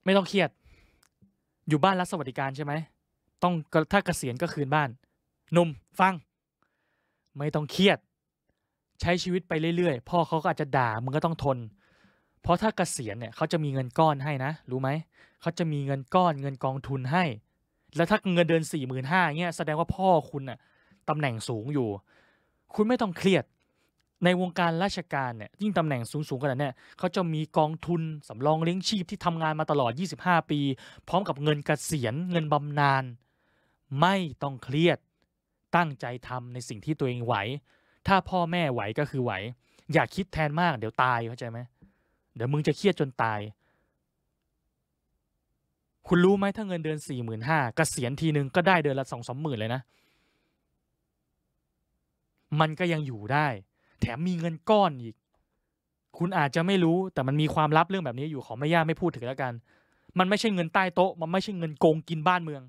ไม่ต้องเครียด อยู่บ้านรับสวัสดิการใช่ไหมต้องถ้าเกษียณก็คืนบ้าน นุ่มฟัง ไม่ต้องเครียด ใช้ชีวิตไปเรื่อยๆ พ่อเขาก็อาจจะด่ามึงก็ต้องทนเพราะถ้าเกษียณเนี่ยเขาจะมีเงินก้อนให้นะ รู้ไหมเขาจะมีเงินก้อนเงินกองทุนให้ แล้วถ้าเงินเดือนสี่หมื่นห้าเงี้ยแสดงว่าพ่อคุณอะตำแหน่งสูงอยู่ คุณไม่ต้องเครียดในวงการราชการเนี่ยยิ่งตำแหน่งสูงๆขนาดเนี้ยเขาจะมีกองทุน สำรองเลี้ยงชีพที่ทำงานมาตลอด 25 ปี พร้อมกับเงินกเกษียณเงินบำนาญไม่ต้องเครียดตั้งใจทำในสิ่งที่ตัวเองไหวถ้าพ่อแม่ไหวก็คือไหว อย่าคิดแทนมากเดี๋ยวตายเข้าใจไหมเดี๋ยวมึงจะเครียดจนตาย คุณรู้ไหมถ้าเงินเดือนสี่หมื่นห้าเกษียณทีหนึ่งก็ได้เดือนละสองสามหมื่นเลยนะ มันก็ยังอยู่ได้ แถมมีเงินก้อนอีก คุณอาจจะไม่รู้ แต่มันมีความลับเรื่องแบบนี้อยู่ขอไม่ย่าไม่พูดถึงแล้วกัน มันไม่ใช่เงินใต้โต๊ะ มันไม่ใช่เงินโกงกินบ้านเมือง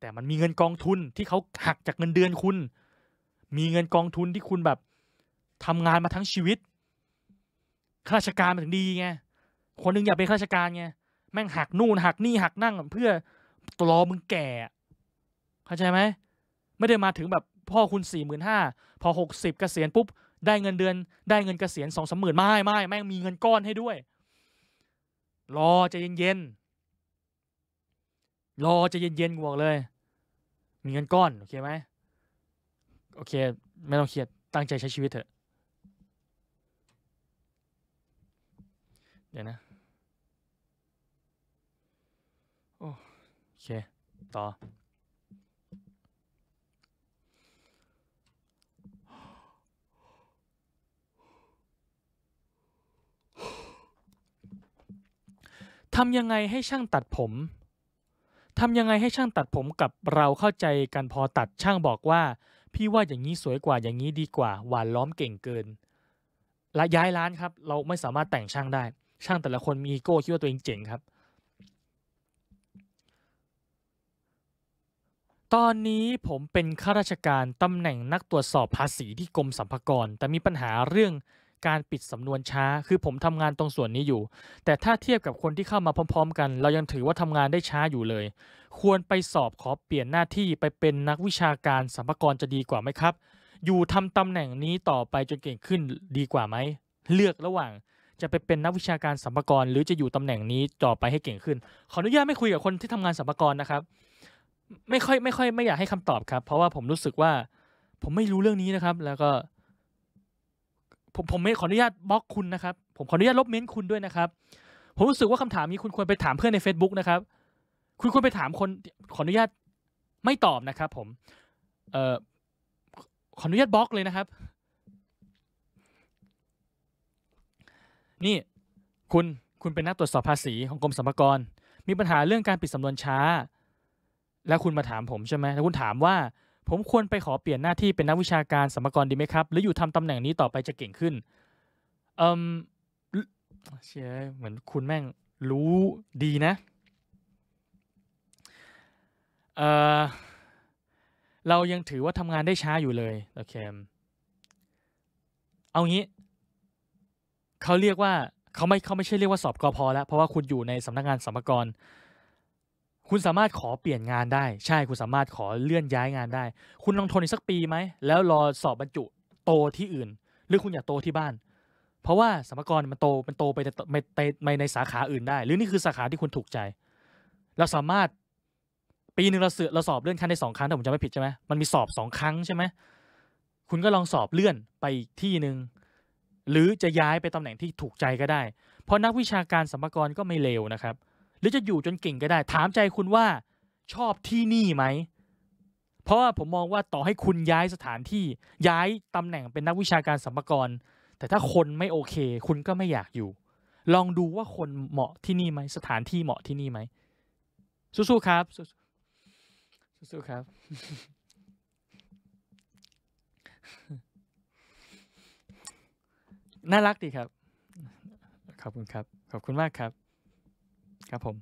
แต่มันมีเงินกองทุนที่เขาหักจากเงินเดือนคุณ มีเงินกองทุนที่คุณแบบทำงานมาทั้งชีวิตข้าราชการมันถึงดีไงคนนึงอยากเป็นข้าราชการไงแม่งหักนู่น หักนี่ หักนั่งเพื่อตรอมึงแก่เข้าใจไหมไม่ได้มาถึงแบบพ่อคุณสี่หมื่นห้าพอหกสิบเกษียณปุ๊บได้เงินเดือน ได้เงินเกษียณสองสามหมื่นไม่ ไม่แม่งมีเงินก้อนให้ด้วย รอจะเย็นๆรอจะเย็นๆกูบอกเลย มีเงินก้อน โอเคไหมโอเคไม่ต้องเครียดตั้งใจใช้ชีวิตเถอะเดี๋ยวนะโอเค ต่อทำยังไงให้ช่างตัดผมทำยังไงให้ช่างตัดผมกับเราเข้าใจกันพอตัดช่างบอกว่าพี่ว่าอย่างนี้สวยกว่าอย่างนี้ดีกว่า หวานล้อมเก่งเกิน และย้ายร้านครับ เราไม่สามารถแต่งช่างได้ช่างแต่ละคนมีอีโก้ คิดว่าตัวเองเจ๋งครับ ตอนนี้ผมเป็นข้าราชการ ตำแหน่งนักตรวจสอบภาษีที่กรมสรรพากร แต่มีปัญหาเรื่องการปิดสำนวนช้า คือผมทำงานตรงส่วนนี้อยู่ แต่ถ้าเทียบกับคนที่เข้ามาพร้อม ๆ กัน เรายังถือว่าทำงานได้ช้าอยู่เลย ควรไปสอบขอเปลี่ยนหน้าที่ไปเป็นนักวิชาการสรรพากรจะดีกว่าไหมครับ อยู่ทำตำแหน่งนี้ต่อไปจนเก่งขึ้นดีกว่าไหม เลือกระหว่างจะไปเป็นนักวิชาการสัมภาระหรือจะอยู่ตำแหน่งนี้ต่อไปให้เก่งขึ้นขออนุญาตไม่คุยกับคนที่ทำงานสัมภาระนะครับ ไม่ค่อยไม่ค่อยไม่อยากให้คำตอบครับ เพราะว่าผมรู้สึกว่า ผมไม่รู้เรื่องนี้นะครับ แล้วก็ ผมผมไม่ขออนุญาตบล็อกคุณนะครับ ผมขออนุญาตลบเม้นคุณด้วยนะครับ ผมรู้สึกว่าคำถามนี้คุณควรไปถามเพื่อนใน Facebook นะครับ คุณควรไปถามคนขออนุญาตไม่ตอบนะครับ ผม เอ่อขออนุญาตบล็อกเลยนะครับนี่ คุณคุณเป็นนักตรวจสอบภาษีของกรมสรรพากร มีปัญหาเรื่องการปิดสำนวนช้า แล้วคุณมาถามผมใช่ไหมแล้วคุณถามว่าผมควรไปขอเปลี่ยนหน้าที่เป็นนักวิชาการสรรพากรดีไหมครับ หรืออยู่ทำตำแหน่งนี้ต่อไปจะเก่งขึ้นเอิมเชียเหมือนคุณแม่งรู้ดีนะเออเรายังถือว่าทำงานได้ช้าอยู่เลยโอเค เอางี้เขาเรียกว่าเขาไม่เขาไม่ใช่เรียกว่าสอบกอพอแล้วเพราะว่าคุณอยู่ในสำนักงานสมากรคุณสามารถขอเปลี่ยนงานได้ ใช่คุณสามารถขอเลื่อนย้ายงานได้ คุณลองทนอีกสักปีไหมแล้วรอสอบบรรจุโตที่อื่น หรือคุณอยากโตที่บ้าน เพราะว่าสมรกรมันโตมันโตไปม่ในสาขาอื่นได้ หรือนี่คือสาขาที่คุณถูกใจเราสามารถปีหนึ่งเราเสือเราสอบเลื่อนขั้นได้สองครั้งแต่ผมจะไม่ผิดใช่ไหมมันมีสอบสองครั้งใช่ไหมคุณก็ลองสอบเลื่อนไปอีกที่หนึ่งหรือจะย้ายไปตำแหน่งที่ถูกใจก็ได้ เพราะนักวิชาการสัมภากรก็ไม่เลวนะครับ หรือจะอยู่จนเก่งก็ได้ ถามใจคุณว่าชอบที่นี่ไหม เพราะว่าผมมองว่าต่อให้คุณย้ายสถานที่ ย้ายตำแหน่งเป็นนักวิชาการสัมภากร แต่ถ้าคนไม่โอเค คุณก็ไม่อยากอยู่ ลองดูว่าคนเหมาะที่นี่ไหม สถานที่เหมาะที่นี่ไหมสู้ๆครับ สู้ๆครับน่ารักดีครับ ขอบคุณครับ ขอบคุณมากครับ ครับผม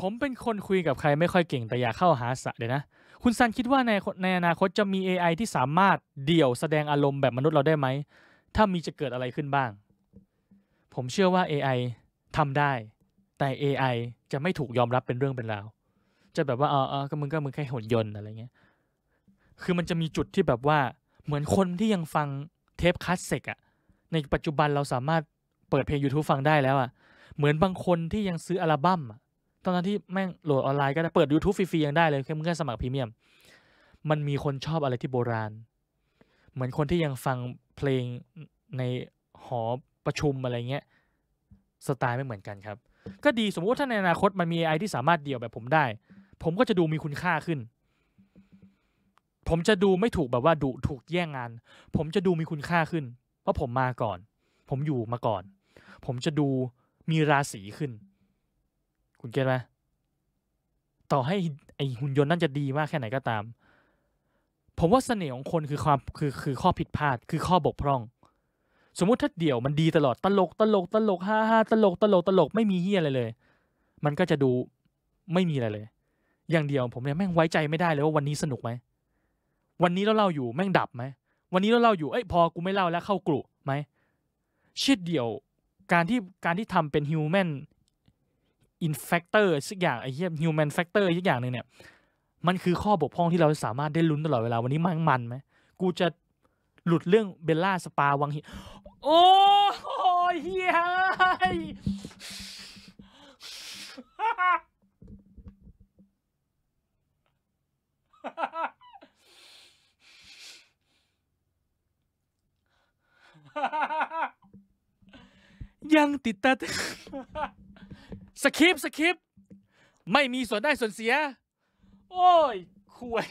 ผมเป็นคนคุยกับใครไม่ค่อยเก่งแต่อยากเข้าหาสะเดี๋ยนะ คุณซันคิดว่าในในอนาคตจะมี AI ที่สามารถเดี่ยวแสดงอารมณ์แบบมนุษย์เราได้ไหมถ้ามีจะเกิดอะไรขึ้นบ้าง ผมเชื่อว่า AI ทำได้ แต่ AI จะไม่ถูกยอมรับเป็นเรื่องเป็นราว จะแบบว่าเออเออก็มึงก็มึงแค่หุ่นยนต์อะไรเงี้ย คือมันจะมีจุดที่แบบว่า เหมือนคนที่ยังฟังเทปคลาสสิกอะในปัจจุบันเราสามารถเปิดเพลง YouTube ฟังได้แล้วอะ่ะเหมือนบางคนที่ยังซื้ออัลบั้มตอนนั้นที่แม่งโหลดออนไลน์ก็ได้เปิด YouTube ฟรีๆ ยังได้เลยแค่มึงแค่สมัครพรีเมียม มันมีคนชอบอะไรที่โบราณ เหมือนคนที่ยังฟังเพลงในหอประชุมอะไรเงี้ยสไตล์ไม่เหมือนกันครับ ก็ดีสมมติว่าถ้าในอนาคตมันมีไอที่สามารถเดี่ยวแบบผมได้ ผมก็จะดูมีคุณค่าขึ้น ผมจะดูไม่ถูกแบบว่าดูถูกแย่งงาน ผมจะดูมีคุณค่าขึ้นวพราะผมมาก่อน ผมอยู่มาก่อน ผมจะดูมีราศีขึ้น คุณเก็ตไหมต่อให้ไอหุ่นยนต์นั่นจะดีมากแค่ไหนก็ตาม ผมว่าเสน่ห์ของคนคือความคือคือข้อผิดพลาดคือข้อบกพร่อง สมมุติถ้าเดี่ยว มันดีตลอดตลกตลกตลกฮ่าฮ่าตลกตลกตลกไม่มีเฮียอะไรเลย มันก็จะดูไม่มีอะไรเลย อย่างเดียวผมเนี่ยแม่งไว้ใจไม่ได้เลยว่าวันนี้สนุกไหม วันนี้เราเล่าอยู่แม่งดับไหมวันนี้เราเล่าอยู่ เอ้ยพอกูไม่เล่าแล้วเข้ากลุ่มไหมเชิดเดียวการที่การที่ทำเป็นฮิวแมนอินแฟกเตอร์สักอย่างไอ้เหี้ยฮิวแมนแฟกเตอร์สักอย่างหนึ่งเนี่ย มันคือข้อบกพร่องที่เราสามารถได้ลุ้นตลอดเวลา วันนี้มันมันไหมกูจะหลุดเรื่องเบลล่าสปาวังหิโอ้ยเฮียฮ่ายังติดตาสคริปสคริปไม่มีส่วนได้ส่วนเสีย โอ้ย ควย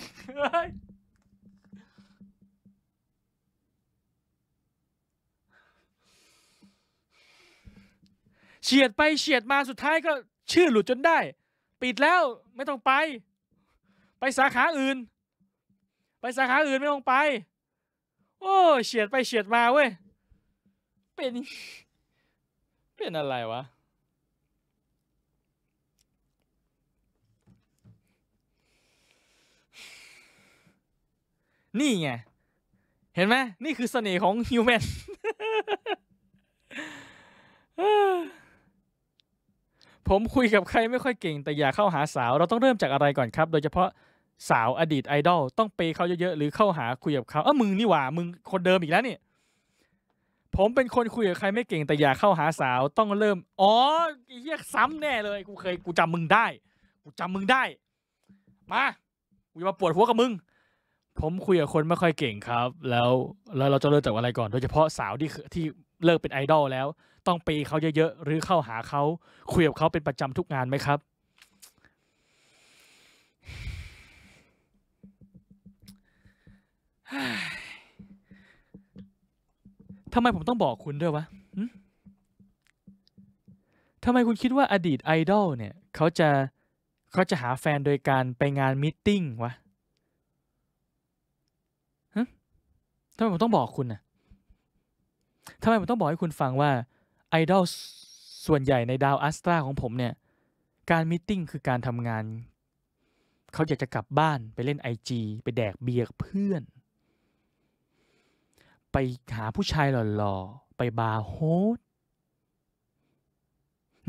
เฉียดไปเฉียดมาสุดท้ายก็ชื่อหลุดจนได้ ปิดแล้วไม่ต้องไป ไปสาขาอื่น ไปสาขาอื่นไม่ต้องไป โอ้เฉียดไปเฉียดมาเว้ยเป็นเป็นอะไรวะ นี่ไง เห็นไหมนี่คือเสน่ห์ของฮิวแมนผมคุยกับใครไม่ค่อยเก่งแต่อย่าเข้าหาสาวเราต้องเริ่มจากอะไรก่อนครับ โดยเฉพาะสาวอดีตไอดอลต้องเปเขาเยอะๆ หรือเข้าหาคุยกับเขาเอ้ามึงนี่หว่า มึงคนเดิมอีกแล้วเนี่ยผมเป็นคนคุยกับใครไม่เก่งแต่อย่าเข้าหาสาวต้องเริ่มอ๋อเรียกซ้ำแน่เลย กูเคย กูจำมึงได้ กูจำมึงได้มากูจะมาปวดหัวกับมึงผมคุยกับคนไม่ค่อยเก่งครับ แล้วแล้วเราจะเริ่มจากอะไรก่อนโดยเฉพาะสาวที่ที่เลิกเป็นไอดอลแล้ว ต้องปีเขาเยอะๆหรือเข้าหาเขาคุยกับเขาเป็นประจำทุกงานไหมครับ唉。ทำไมผมต้องบอกคุณด้วยวะ ทำไมคุณคิดว่าอดีตไอดอลเนี่ยเขาจะเขาจะหาแฟนโดยการไปงานมิทติ้งวะ ทำไมผมต้องบอกคุณนะทำไมผมต้องบอกให้คุณฟังว่าไอดอลส่วนใหญ่ในดาวอัสตราของผมเนี่ย การมิทติ้งคือการทำงานเขาอยากจะกลับบ้านไปเล่นไอจีไปแดกเบียร์เพื่อนไปหาผู้ชายหล่อๆ ไปบาร์โฮส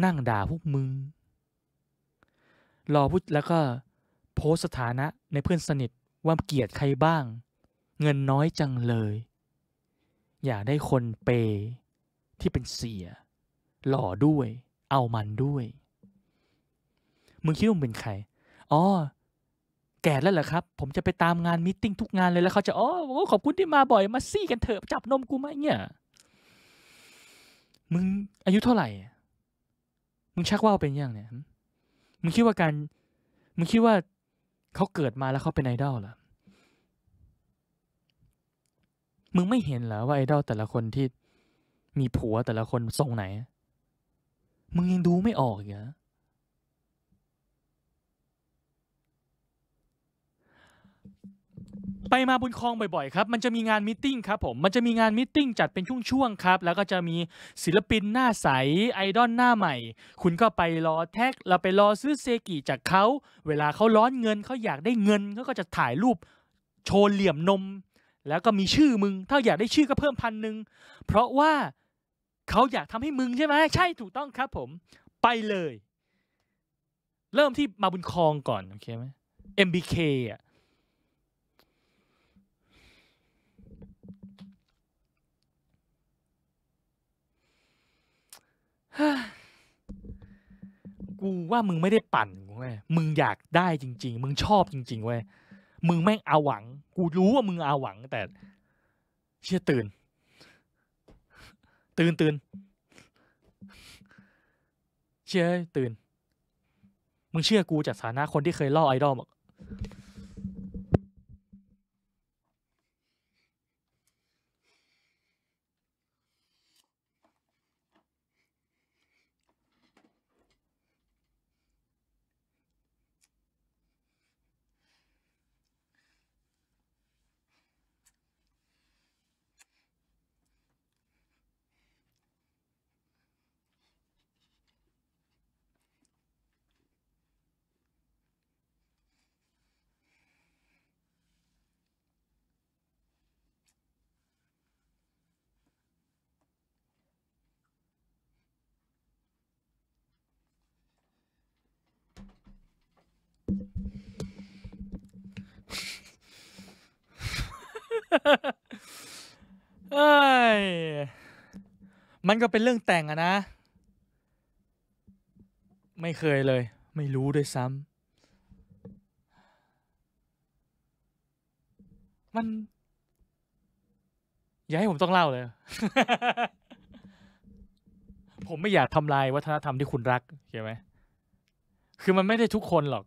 นั่งด่าพวกมึงรอพูดแล้วก็โพสสถานะในเพื่อนสนิท ว่าเกลียดใครบ้าง เงินน้อยจังเลย อยากได้คนเป ที่เป็นเสีย หล่อด้วย เอามันด้วย มึงคิดว่ามึงเป็นใคร อ๋อแก่แล้วเหรอครับผมจะไปตามงานมิ팅ทุกงานเลยแล้วเขาจะอ๋อขอบคุณที่มาบ่อยมาซี่กันเถอะจับนมกูไหมเนี่ยมึงอายุเท่าไหร่มึงชักว่าวเป็นยังเนี่ยมึงคิดว่าการมึงคิดว่าเขาเกิดมาแล้วเขาเป็นไอดอลเหรอมึงไม่เห็นเหรอว่าไอดอลแต่ละคนที่มีผัวแต่ละคนทรงไหนมึงยังดูไม่ออกเหรอไปมาบุญคลองบ่อยๆครับมันจะมีงานมิ팅ครับผมมันจะมีงานมิ팅จัดเป็นช่วงๆครับแล้วก็จะมีศิลปินหน้าใสไอดอลหน้าใหม่คุณก็ไปรอแท็กเราไปรอซื้อเซกิจากเขาเวลาเขาร้อนเงินเขาอยากได้เงินเขาก็จะถ่ายรูปโชว์เหลี่ยมนมแล้วก็มีชื่อมึงถ้าอยากได้ชื่อก็เพิ่มพันหนึ่งเพราะว่าเขาอยากทำให้มึงใช่ไหมใช่ถูกต้องครับผมไปเลยเริ่มที่มาบุญคลองก่อนโอเคไหม MBK อ่ะกูว่ามึงไม่ได้ปั่นเว้ยมึงอยากได้จริงๆ มึงชอบจริงๆเว้ย มึงแม่งเอาหวัง กูรู้ว่ามึงเอาหวังแต่เชื่อตื่น ตื่นตื่นเชื่อตื่น มึงเชื่อกูจากฐานะคนที่เคยล่อไอดอลมันก็เป็นเรื่องแต่งอะนะ ไม่เคยเลย ไม่รู้ด้วยซ้ำมัน อย่าให้ผมต้องเล่าเลย ผมไม่อยากทำลายวัฒนธรรมที่คุณรักเข้าไหมคือมันไม่ได้ทุกคนหรอก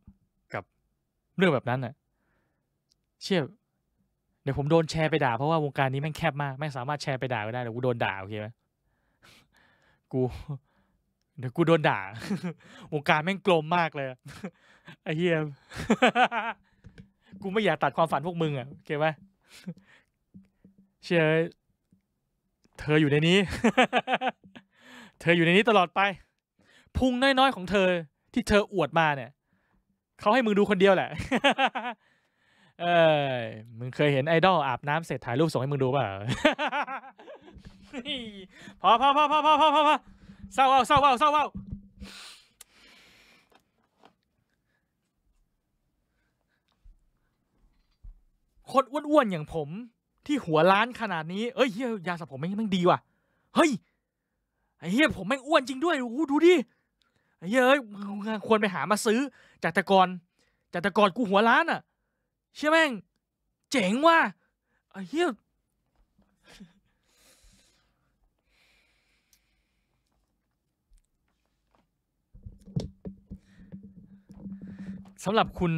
กับเรื่องแบบนั้นอะเชื่อเดี๋ยวผมโดนแชร์ไปด่าเพราะว่าวงการนี้แม่งแคบ มากไม่สามารถแชร์ไปด่า ก็ได้เดี๋ยวกูโดนด่าโอเคไหมกูเดี๋ยวกูโดนด่าวงการแม่งกลมมากเลยไอ้เหี้ยกูไม่อยากตัดความฝันพวกมึง อ่ะ โอเคไหมเชื่อเธออยู่ในนี้ เธออยู่ในนี้ตลอดไป พุงน้อยๆของเธอ ที่เธออวดมาเนี่ย เขาให้มึงดูคนเดียวแหละ เออมึงเคยเห็นไอดอลอาบน้ำเสร็จถ่ายรูปส่งให้มึงดูป่ะพอพอพอพอพอพอพอพอเศร้าเอาเศร้าเอาศร้าเอาคนอ้วนๆอย่างผม ที่หัวล้านขนาดนี้เอ้ยเฮียยาสระผมแม่งแม่งดีว่ะ เฮ้ยไอ้เฮียผมแม่งอ้วนจริงด้วยโอ้ดูดิไอ้เฮียเอ้ยควรไปหามาซื้อจากตะกอนจากตะกอนกูหัวล้านอ่ะ เชื่อแม่ง เจ๋งว่ะไอ้เฮียสำหรับคุณ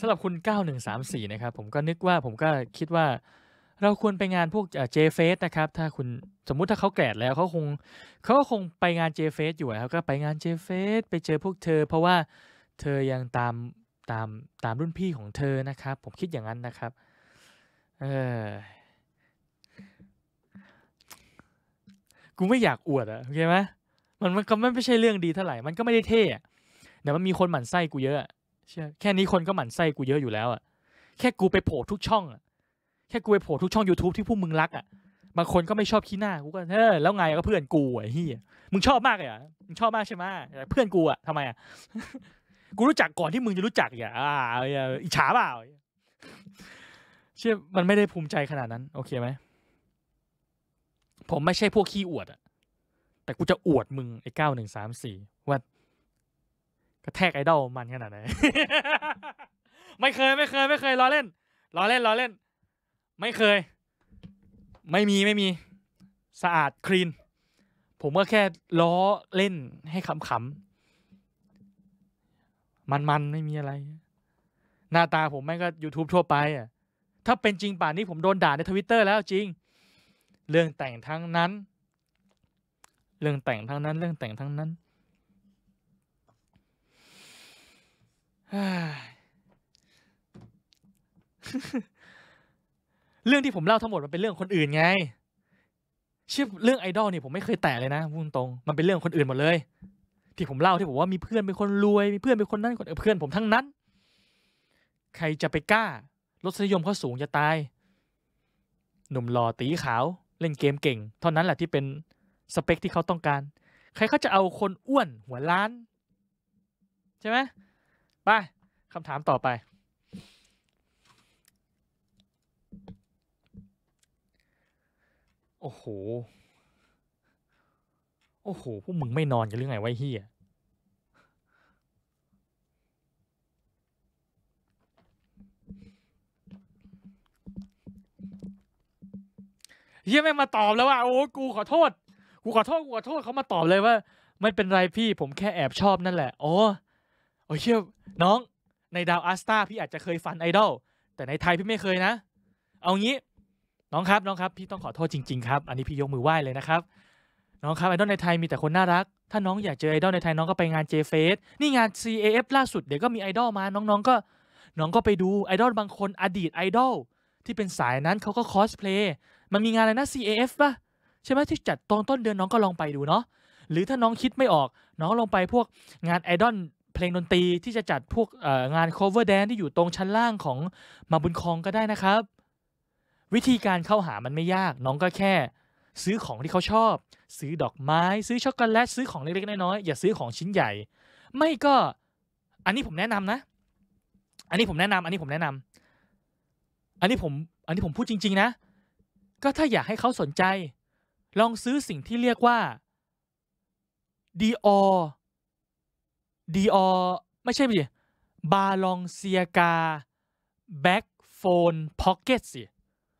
สำหรับคุณ 9134 นะครับ ผมก็นึกว่าผมก็คิดว่า เราควรไปงานพวกเจเฟสนะครับ ถ้าคุณสมมุติถ้าเขาแก่ดแล้ว เขาคงเขาคงไปงานเจเฟสอยู่แล้ว ก็ไปงานเจเฟสไปเจอพวกเธอ เพราะว่าเธอยังตามตามตามรุ่นพี่ของเธอนะครับ ผมคิดอย่างนั้นนะครับเออกูไม่อยากอวดอะโอเคไหมมันมันก็ไม่ใช่เรื่องดีเท่าไหร่ มันก็ไม่ได้เท่อะแต่มันมีคนหมั่นไส้กูเยอะเชื่อแค่นี้คนก็หมั่นไส้กูเยอะอยู่แล้วอ่ะแค่กูไปโผล่ทุกช่องอ่ะแค่กูไปโผล่ทุกช่อง YouTube ที่พวกมึงรักอ่ะบางคนก็ไม่ชอบขี้หน้ากูก็เฮ้แล้วไงก็เพื่อนกูไอ้เฮียมึงชอบมากเลยอ่ะมึงชอบมากใช่ไหมเพื่อนกูอ่ะทำไมอ่ะกูรู้จักก่อนที่มึงจะรู้จักอย่าอ่าอิจฉาเปล่าเชื่อมันไม่ได้ภูมิใจขนาดนั้น โอเคไหมผมไม่ใช่พวกขี้อวดอ่ะแต่กูจะอวดมึงไอ้เก้าหนึ่งสามสี่ว่ากระแทกไอดอลมันขนาดไหนไม่เคยไม่เคย ไม่เคยล้อเล่นล้อเล่นล้อเล่น ไม่เคย ไม่มีไม่มี สะอาดคลีน ผมก็แค่ล้อเล่นให้ขำๆมันๆ ไม่มีอะไร หน้าตาผมแม่งก็ YouTube ทั่วไป อ่ะ ถ้าเป็นจริงป่านนี้ผมโดนด่าในทวิตเตอร์แล้วจริง เรื่องแต่งทั้งนั้น เรื่องแต่งทั้งนั้น เรื่องแต่งทั้งนั้นเรื่องที่ผมเล่าทั้งหมด มันเป็นเรื่องคนอื่นไง เชื่อเรื่องไอดอลเนี่ยผมไม่เคยแตะเลยนะพูดตรง มันเป็นเรื่องคนอื่นหมดเลย ที่ผมเล่าที่ผมว่ามีเพื่อนเป็นคนรวยมีเพื่อนเป็นคนนั้นคนเพื่อนผมทั้งนั้น ใครจะไปกล้าลดสนิยมเขาสูงจะตาย หนุ่มหล่อตีขาวเล่นเกมเก่ง เท่านั้นแหละที่เป็นสเปคที่เขาต้องการ ใครเขาจะเอาคนอ้วนหัวล้านใช่ไหมไปคำถามต่อไป โอ้โห โอ้โห พวกมึงไม่นอนกันหรือไงไว้เฮียเฮียแม่งมาตอบแล้วว่าโอ้กูขอโทษ กูขอโทษ กูขอโทษเขามาตอบเลยว่า ไม่เป็นไรพี่ผมแค่แอบชอบนั่นแหละอ๋อโอ้เชี่ยน้อง ในดาวอาสตาพี่อาจจะเคยฝันไอดอล แต่ในไทยพี่ไม่เคยนะ เอางี้ น้องครับน้องครับ พี่ต้องขอโทษจริงๆ ครับ อันนี้พี่ยกมือไหว้เลยนะครับ น้องครับไอดอลในไทยมีแต่คนน่ารัก ถ้าน้องอยากเจอไอดอลในไทยน้องก็ไปงาน j f เฟสนี่งาน CAF ล่าสุด เดี๋ยวก็มีไอดอลมา น้องๆ ก็ น้องก็ไปดูไอดอลบางคนอดีตไอดอลที่เป็นสายนั้นเขาก็คอสเพลย์ มันมีงานอะไรนะ CAF ป่ะ ใช่ไหมที่จัดตอนต้นเดือนน้องก็ลองไปดูเนาะ หรือถ้าน้องคิดไม่ออก น้องลงไปพวกงานไอดอลเพลงดนตรีที่จะจัดพวกงาน cover dance ที่อยู่ตรงชั้นล่างของมาบุญคองก็ได้นะครับ วิธีการเข้าหามันไม่ยาก น้องก็แค่ ซื้อของที่เขาชอบ ซื้อดอกไม้ ซื้อช็อกโกแลตซื้อของเล็กๆน้อยๆอย่าซื้อของชิ้นใหญ่ ไม่ก็อันนี้ผมแนะนำนะ อันนี้ผมแนะนำอันนี้ผมแนะนำอันนี้ผมอันนี้ผมพูดจริงๆนะ ก็ถ้าอยากให้เขาสนใจ ลองซื้อสิ่งที่เรียกว่า Dior ดีออไม่ใช่ปิบาลองเซียกาแบ็กโฟนพ็อกเก็ตสิ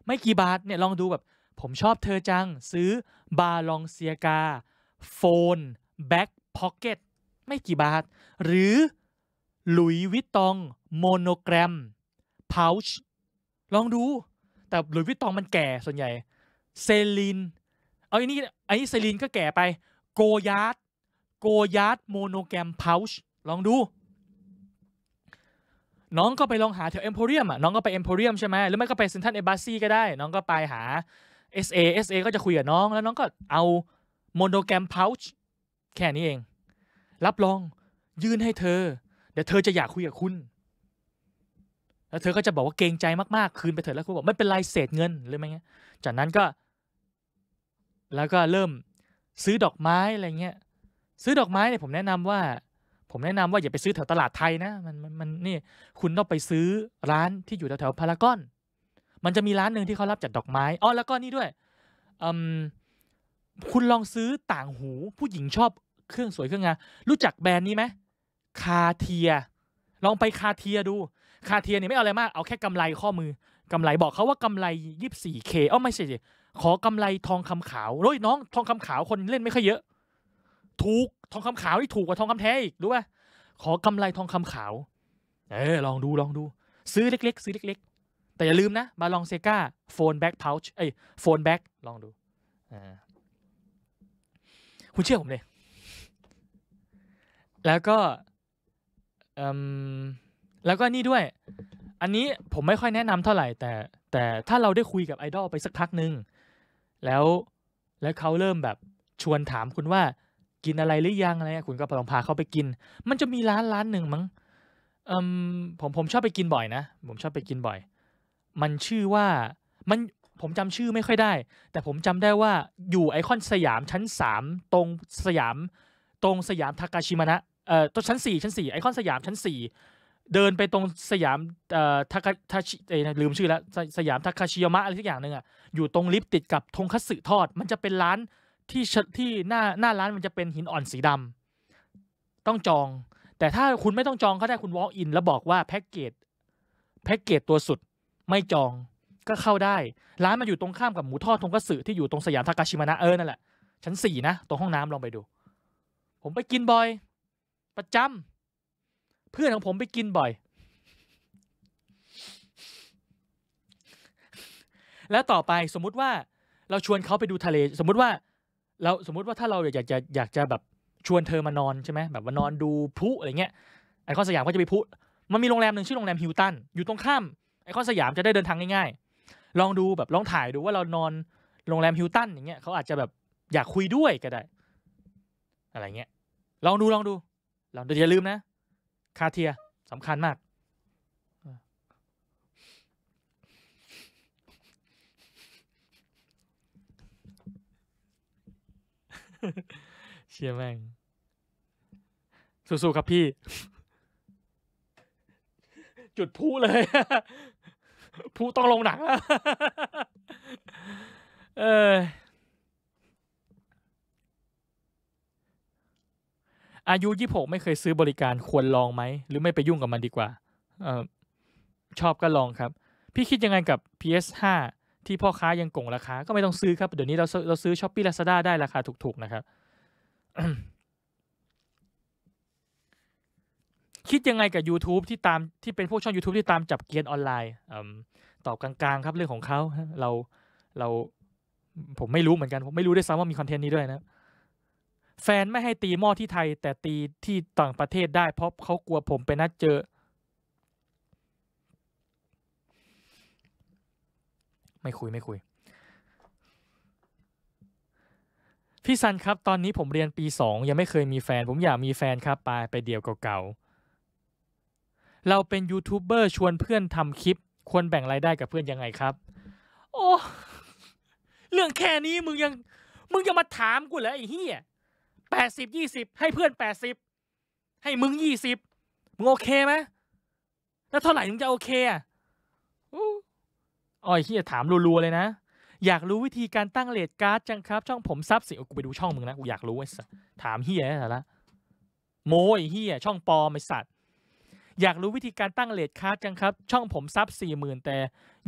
ไม่กี่บาทเนี่ยลองดูแบบผมชอบเธอจังซื้อบาลองเซียกาโฟนแบ็กพ็อกเก็ตไม่กี่บาท หรือหลุยวิตตองโมโนแกรมพาวช์ลองดู แต่หลุยวิตตองมันแก่ส่วนใหญ่เซลินเอาอันนี้อันนี้เซลินก็แก่ไปโกยาร์ดโกยาร์ดโมโนแกรมพาวช์ลองดู น้องก็ไปลองหาแถวเอ็มโพเรียมอ่ะน้องก็ไปเอ็มโพเรียมใช่ไหมหรือไม่ก็ไปเซ็นทรัลเอบาซีก็ได้ น้องก็ไปหา SA SA ก็จะคุยกับน้องแล้วน้องก็เอาโมโนแกรมพาวช์แค่นี้เอง รับรองยื่นให้เธอ เดี๋ยวเธอจะอยากคุยกับคุณ แล้วเธอก็จะบอกว่าเกรงใจมาก ๆ คืนไปเถอะแล้วคุณบอกไม่เป็นไรเศษเงินหรือไม่เงี้ยจากนั้นก็ แล้วก็เริ่มซื้อดอกไม้อะไรเงี้ยซื้อดอกไม้เนี่ยผมแนะนำว่า ผมแนะนำว่าอย่าไปซื้อแถวตลาดไทยนะมันมันมันนี่ คุณต้องไปซื้อร้านที่อยู่แถวแถวพารากอน มันจะมีร้านหนึ่งที่เขารับจัดดอกไม้อ๋อแล้วก็นี่ด้วย คุณลองซื้อต่างหู ผู้หญิงชอบเครื่องสวยเครื่องงามรู้จักแบรนด์นี้ไหมคาเทีย ลองไปคาเทียดู คาเทียเนี่ยไม่เอาอะไรมากเอาแค่กำไรข้อมือ กำไรบอกเขาว่ากำไรยี่สิบสี่เคเอ้าไม่ใช่ขอกำไรทองคำขาวโอ้ยน้องทองคำขาวคนเล่นไม่ค่อยเยอะถูก ทองคำขาวที่ถูกกว่าทองคำแท้อีกรู้ป่ะ ขอกำไรทองคำขาว เออลองดู ลองดู ซื้อเล็กๆ ซื้อเล็กๆ แต่อย่าลืมนะบาลองเซกาโฟนแบ็กพาวช์เอ้ย โฟนแบ็กลองดูอคุณเชื่อผมเลย แล้วก็ แล้วก็นี่ด้วย อันนี้ผมไม่ค่อยแนะนำเท่าไหร่ แต่ แต่ถ้าเราได้คุยกับไอดอลไปสักพักหนึ่ง แล้ว แล้วเขาเริ่มแบบชวนถามคุณว่ากินอะไรหรือยังอะไรคุณก็ลองพาเขาไปกิน มันจะมีร้านร้านหนึ่งมั้งผมผมชอบไปกินบ่อยนะ ผมชอบไปกินบ่อย มันชื่อว่า มัน ผมจำชื่อไม่ค่อยได้ แต่ผมจำได้ว่า อยู่ไอคอนสยาม ชั้นสาม ตรงสยาม ตรงสยามทากาชิมะนะ เอ่อตรงชั้นสี่ชั้นสี่ไอคอนสยามชั้นสี่เดินไปตรงสยาม เอ่อ ทากาทาชิเอ้ลืมชื่อแล้ว สยามทากาชิยามะอะไรสักอย่างหนึ่งอ่ะ อยู่ตรงลิฟต์ติดกับทงคัตสึทอด มันจะเป็นร้านที่ที่หน้าหน้าร้านมันจะเป็นหินอ่อนสีดำ ต้องจอง แต่ถ้าคุณไม่ต้องจองก็ได้คุณวอล์กอินแล้วบอกว่าแพ็กเกจแพ็กเกจตัวสุดไม่จองก็เข้าได้ ร้านมันอยู่ตรงข้ามกับหมูทอดทงกัตสึที่อยู่ตรงสยามทากาชิมานะเออ นั่นแหละชั้นสี่นะ ตรงห้องน้ำลองไปดู ผมไปกินบ่อย ประจำ เพื่อนของผมไปกินบ่อย แล้วต่อไปสมมุติว่าเราชวนเขาไปดูทะเล สมมุติว่าเราสมมุติว่าถ้าเราอยากจะอยากจะแบบชวนเธอมานอนใช่ไหมแบบว่านอนดูพุอะไรเงี้ยไอคอนสยามก็จะไปพุมันมีโรงแรมหนึ่งชื่อโรงแรมฮิวตัน อยู่ตรงข้าม ไอคอนสยามจะได้เดินทางง่ายๆ ลองดูแบบลองถ่ายดูว่าเรานอนโรงแรมฮิวตันอย่างเงี้ยเขาอาจจะแบบอยากคุยด้วยก็ได้อะไรเงี้ยลองดูลองดูลองอย่าลืมนะคาเทียสำคัญมากเชียร์แม่งสู้ๆครับพี่ จุดพูเลยพูต้องลงหนังเอออายุยี่หกไม่เคยซื้อบริการควรลองไหมหรือไม่ไปยุ่งกับมันดีกว่าออชอบก็ลองครับ พี่คิดยังไงกับ PS5 ที่พ่อค้ายังโกงราคา ก็ไม่ต้องซื้อครับ เดี๋ยวนี้เราเราซื้อช้อปปี้ลาซาด้าได้ราคาถูกๆนะครับ คิดยังไงกับ YouTube ที่ตามที่เป็นพวกช่อง YouTube ที่ตามจับเกียร์ออนไลน์ตอบกลางๆครับเรื่องของเขาเราเราผมไม่รู้เหมือนกัน ผมไม่รู้ด้วยซ้ำว่ามีคอนเทนต์นี้ด้วยนะ แฟนไม่ให้ตีหม้อที่ไทย แต่ตีที่ต่างประเทศได้ เพราะเขากลัวผมไปนัดเจอไม่คุยไม่คุย พี่ซันครับ ตอนนี้ผมเรียนปีสองยังไม่เคยมีแฟน ผมอยากมีแฟนครับ ไปไปเดี่ยวเก่าๆ เราเป็นยูทูบเบอร์ชวนเพื่อนทำคลิป ควรแบ่งรายได้กับเพื่อนยังไงครับ โอ้ เรื่องแค่นี้มึงยังมึงยังมาถามกูเหรอไอ้เฮียแปดสิบยี่สิบให้เพื่อนแปดสิบให้มึงยี่สิบมึงโอเคไหม แล้วเท่าไหร่มึงจะโอเคอ่ะอ้อยี่จะถามรัวๆเลยนะ อยากรู้วิธีการตั้งเลดการ์ดจังครับ ช่องผมซับสิกูไปดูช่องมึงนะ กูอยากรู้ไอ้สัสถามเฮียแ้่ละโมยเฮียช่องปอไม่สั์อยากรู้วิธีการตั้งเลดการ์ดจังครับ ช่องผมซับสี่หมื่นแต่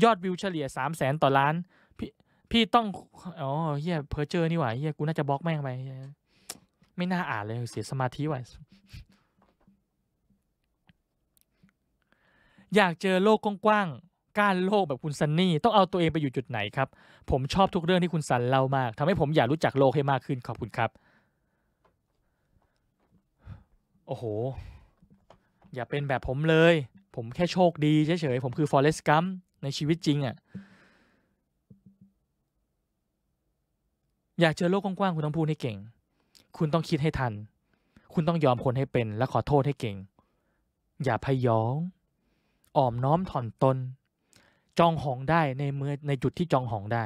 ยอดวิวเฉลี่ยสามแสนต่อล้าน พี่พี่ต้อง อ๋อเฮียเพอเจอนี่หว่าเฮียกูน่าจะบล็อกแม่งไป ไม่น่าอ่านเลยเสียสมาธิว่ะอยากเจอโลกกว้างก้านโลกแบบคุณซันนี่ ต้องเอาตัวเองไปอยู่จุดไหนครับ ผมชอบทุกเรื่องที่คุณซันเล่ามาก ทำให้ผมอยากรู้จักโลกให้มากขึ้นขอบคุณครับ โอ้โห อย่าเป็นแบบผมเลย ผมแค่โชคดีเฉยๆผมคือฟอเรสต์กัมในชีวิตจริงอะ่ะ อยากเจอโลกกว้างๆคุณต้องพูดให้เก่ง คุณต้องคิดให้ทัน คุณต้องยอมคนให้เป็นและขอโทษให้เก่ง อย่าพยองอ่อมน้อมถ่อนตนจองหองได้ในเมื่อในจุดที่จองหองได้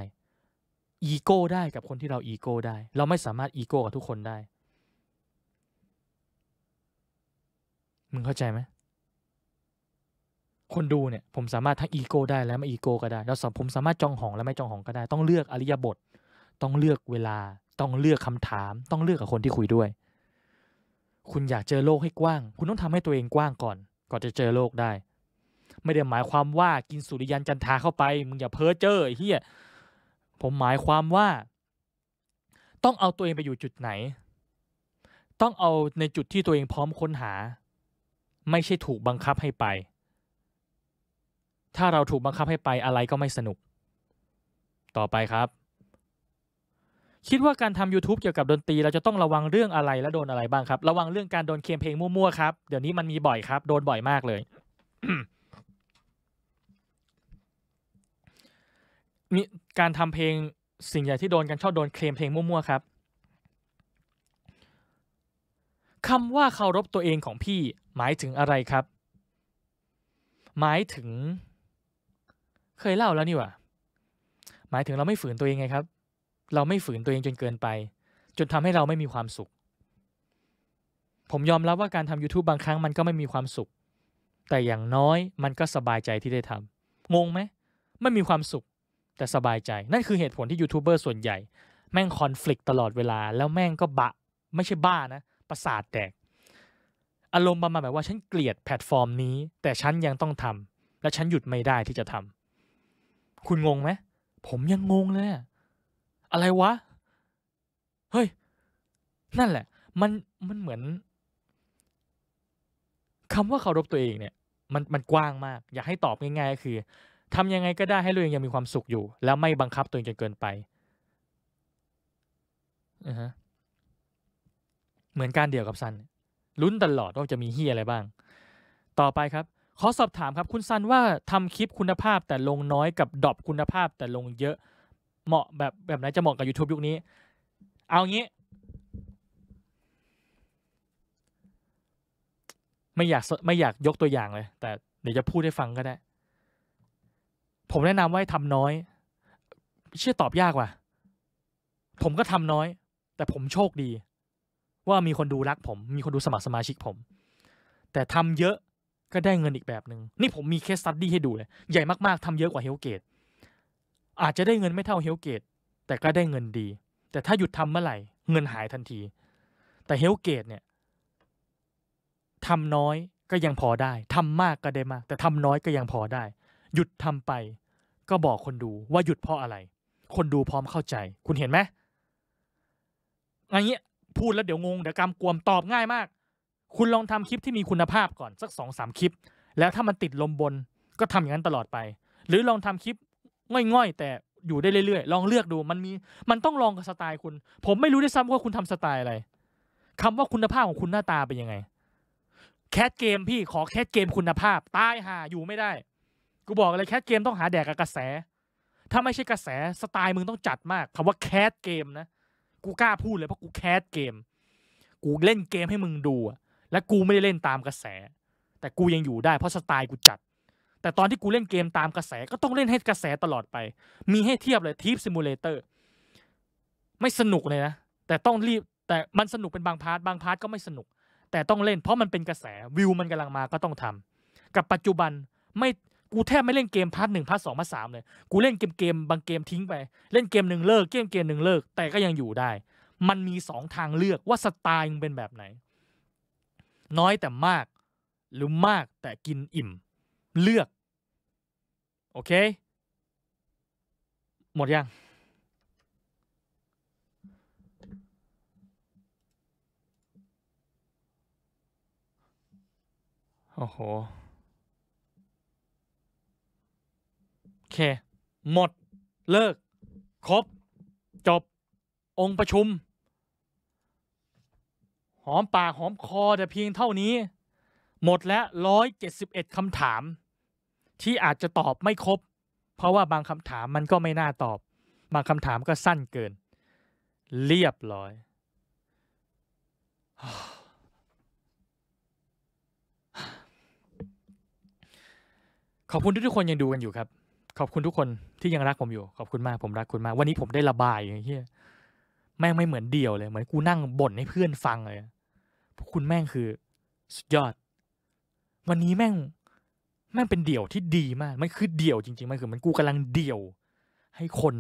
อีโก้ได้กับคนที่เราอีโก้ได้ เราไม่สามารถอีโก้กับทุกคนได้ มึงเข้าใจไหมคนดูเนี่ยผมสามารถทั้งอีโก้ได้และไม่อีโก้ก็ได้เราสอผมสามารถจองหองและไม่จองหองก็ได้ ต้องเลือกอริยบท ต้องเลือกเวลาต้องเลือกคำถามต้องเลือกกับคนที่คุยด้วย คุณอยากเจอโลกให้กว้าง คุณต้องทำให้ตัวเองกว้างก่อนก่อนจะเจอโลกได้ไม่ได้หมายความว่ากินสุริยันจันทาเข้าไปมึงอย่าเพ้อเจ้อเฮี้ย ผมหมายความว่าต้องเอาตัวเองไปอยู่จุดไหน ต้องเอาในจุดที่ตัวเองพร้อมค้นหา ไม่ใช่ถูกบังคับให้ไป ถ้าเราถูกบังคับให้ไปอะไรก็ไม่สนุก ต่อไปครับ คิดว่าการทำ YouTube เกี่ยวกับดนตรี เราจะต้องระวังเรื่องอะไรและโดนอะไรบ้างครับ ระวังเรื่องการโดนเคมเพลงมั่วๆครับเดี๋ยวนี้มันมีบ่อยครับโดนบ่อยมากเลยมีการทำเพลงสิ่งใหญ่ที่โดนกันชอบโดนเคลมเพลงมั่ว ๆ ครับ คำว่าเคารพตัวเองของพี่หมายถึงอะไรครับ หมายถึง เคยเล่าแล้วนี่ว่าหมายถึงเราไม่ฝืนตัวเองไงครับ เราไม่ฝืนตัวเองจนเกินไป จนทำให้เราไม่มีความสุข ผมยอมรับว่าการทำ YouTube บางครั้งมันก็ไม่มีความสุข แต่อย่างน้อยมันก็สบายใจที่ได้ทำงงไหมไม่มีความสุขแต่สบายใจ นั่นคือเหตุผลที่ยูทูบเบอร์ส่วนใหญ่ แม่งคอนฟ l i c t ตลอดเวลา แล้วแม่งก็บะ ไม่ใช่บ้านะ ประสาทแตกอารมณ์ประมาณแบบว่าฉันเกลียดแพลตฟอร์มนี้ แต่ฉันยังต้องทำ และฉันหยุดไม่ได้ที่จะทำ คุณงงไหมผมยังงงเลยอะไรวะ เฮ้ย นั่นแหละ มันมันเหมือนคำว่าเคารพตัวเองเนี่ย มันมันกว้างมาก อยากให้ตอบง่ายๆก็คือทำยังไงก็ได้ให้ตัวเองยังมีความสุขอยู่ แล้วไม่บังคับตัวเองจนเกินไป เหมือนการเดียวกับซันลุ้นตลอดว่าจะมีเฮียอะไรบ้าง ต่อไปครับ ขอสอบถามครับคุณซันว่าทำคลิปคุณภาพแต่ลงน้อยกับดรอปคุณภาพแต่ลงเยอะเหมาะแบบแบบไหนจะเหมาะกับ YouTube ยุคนี้ เอางี้ ไม่อยากไม่อยากยกตัวอย่างเลย แต่เดี๋ยวจะพูดให้ฟังก็ได้ผมแนะนำว่าให้ทำน้อยเชื่อตอบยากว่ะผมก็ทำน้อย แต่ผมโชคดี ว่ามีคนดูรักผมมีคนดูสมัครสมาชิกผม แต่ทำเยอะก็ได้เงินอีกแบบหนึง่งนี่ผมมีเคสสตัดดี้ให้ดูเลย ใหญ่มากๆทำเยอะกว่าเฮลเกตอาจจะได้เงินไม่เท่าเฮลเกตแต่ก็ได้เงินดี แต่ถ้าหยุดทำเมื่อไหร่ เงินหายทันที แต่เฮลเกตเนี่ยทำน้อยก็ยังพอได้ทำมากก็ได้มากแต่ทำน้อยก็ยังพอได้หยุดทำไปก็บอกคนดูว่าหยุดเพราะอะไร คนดูพร้อมเข้าใจ คุณเห็นไหมอันนี้พูดแล้วเดี๋ยวงง เดี๋ยวกำกวมตอบง่ายมาก คุณลองทำคลิปที่มีคุณภาพก่อนสักสองสามคลิป แล้วถ้ามันติดลมบนก็ทำอย่างนั้นตลอดไป หรือลองทำคลิปง่อยๆ แต่อยู่ได้เรื่อยๆ ลองเลือกดู มันมีมันต้องลองกับสไตล์คุณ ผมไม่รู้ด้วยซ้ำว่าคุณทำสไตล์อะไรคำว่าคุณภาพของคุณหน้าตาเป็นยังไง แคสเกมพี่ขอแคสเกมคุณภาพตายหาอยู่ไม่ได้กูบอกเลยแคสเกมต้องหาแดกกับกระแส ถ้าไม่ใช่กระแสสไตล์มึงต้องจัดมาก คำว่าแคสเกมนะ กูกล้าพูดเลยเพราะกูแคสเกม กูเล่นเกมให้มึงดูและกูไม่ได้เล่นตามกระแส แต่กูยังอยู่ได้เพราะสไตล์กูจัด แต่ตอนที่กูเล่นเกมตามกระแสก็ต้องเล่นให้กระแสตลอดไป มีให้เทียบเลยทีฟซิมูเลเตอร์ ไม่สนุกเลยนะ แต่ต้องรีบ แต่มันสนุกเป็นบางพาร์ท บางพาร์ทก็ไม่สนุก แต่ต้องเล่นเพราะมันเป็นกระแสวิวมันกำลังมาก็ต้องทำ กับปัจจุบันไม่กูแทบไม่เล่นเกมพาร์ทหนึ่งพาร์ทสองพาร์ทสามเลย กูเล่นเกมเกมบางเกมทิ้งไป เล่นเกมหนึ่งเลิกเกมเกมหนึ่งเลิก แต่ก็ยังอยู่ได้ มันมีสองทางเลือกว่าสไตล์มึงเป็นแบบไหน น้อยแต่มาก หรือมากแต่กินอิ่มเลือกโอเค หมดยังโอ้โหเค หมดเลิก ครบ จบองค์ประชุม หอมปากหอมคอ แต่เพียงเท่านี้ หมดแล้วร้อยเจ็ดสิบเอ็ดคำถาม ที่อาจจะตอบไม่ครบ เพราะว่าบางคำถามมันก็ไม่น่าตอบ บางคำถามก็สั้นเกิน เรียบร้อย ขอบคุณทุกทุกคนยังดูกันอยู่ครับขอบคุณทุกคนที่ยังรักผมอยู่ ขอบคุณมาก ผมรักคุณมาก วันนี้ผมได้ระบายอย่างเงี้ยแม่งไม่เหมือนเดี่ยวเลย เหมือนกูนั่งบ่นให้เพื่อนฟังเลยพวกคุณแม่งคือสุดยอด วันนี้แม่งแม่งเป็นเดี่ยวที่ดีมากมันคือเดี่ยว จริงๆ มันคือมันกูกำลังเดี่ยว ให้คน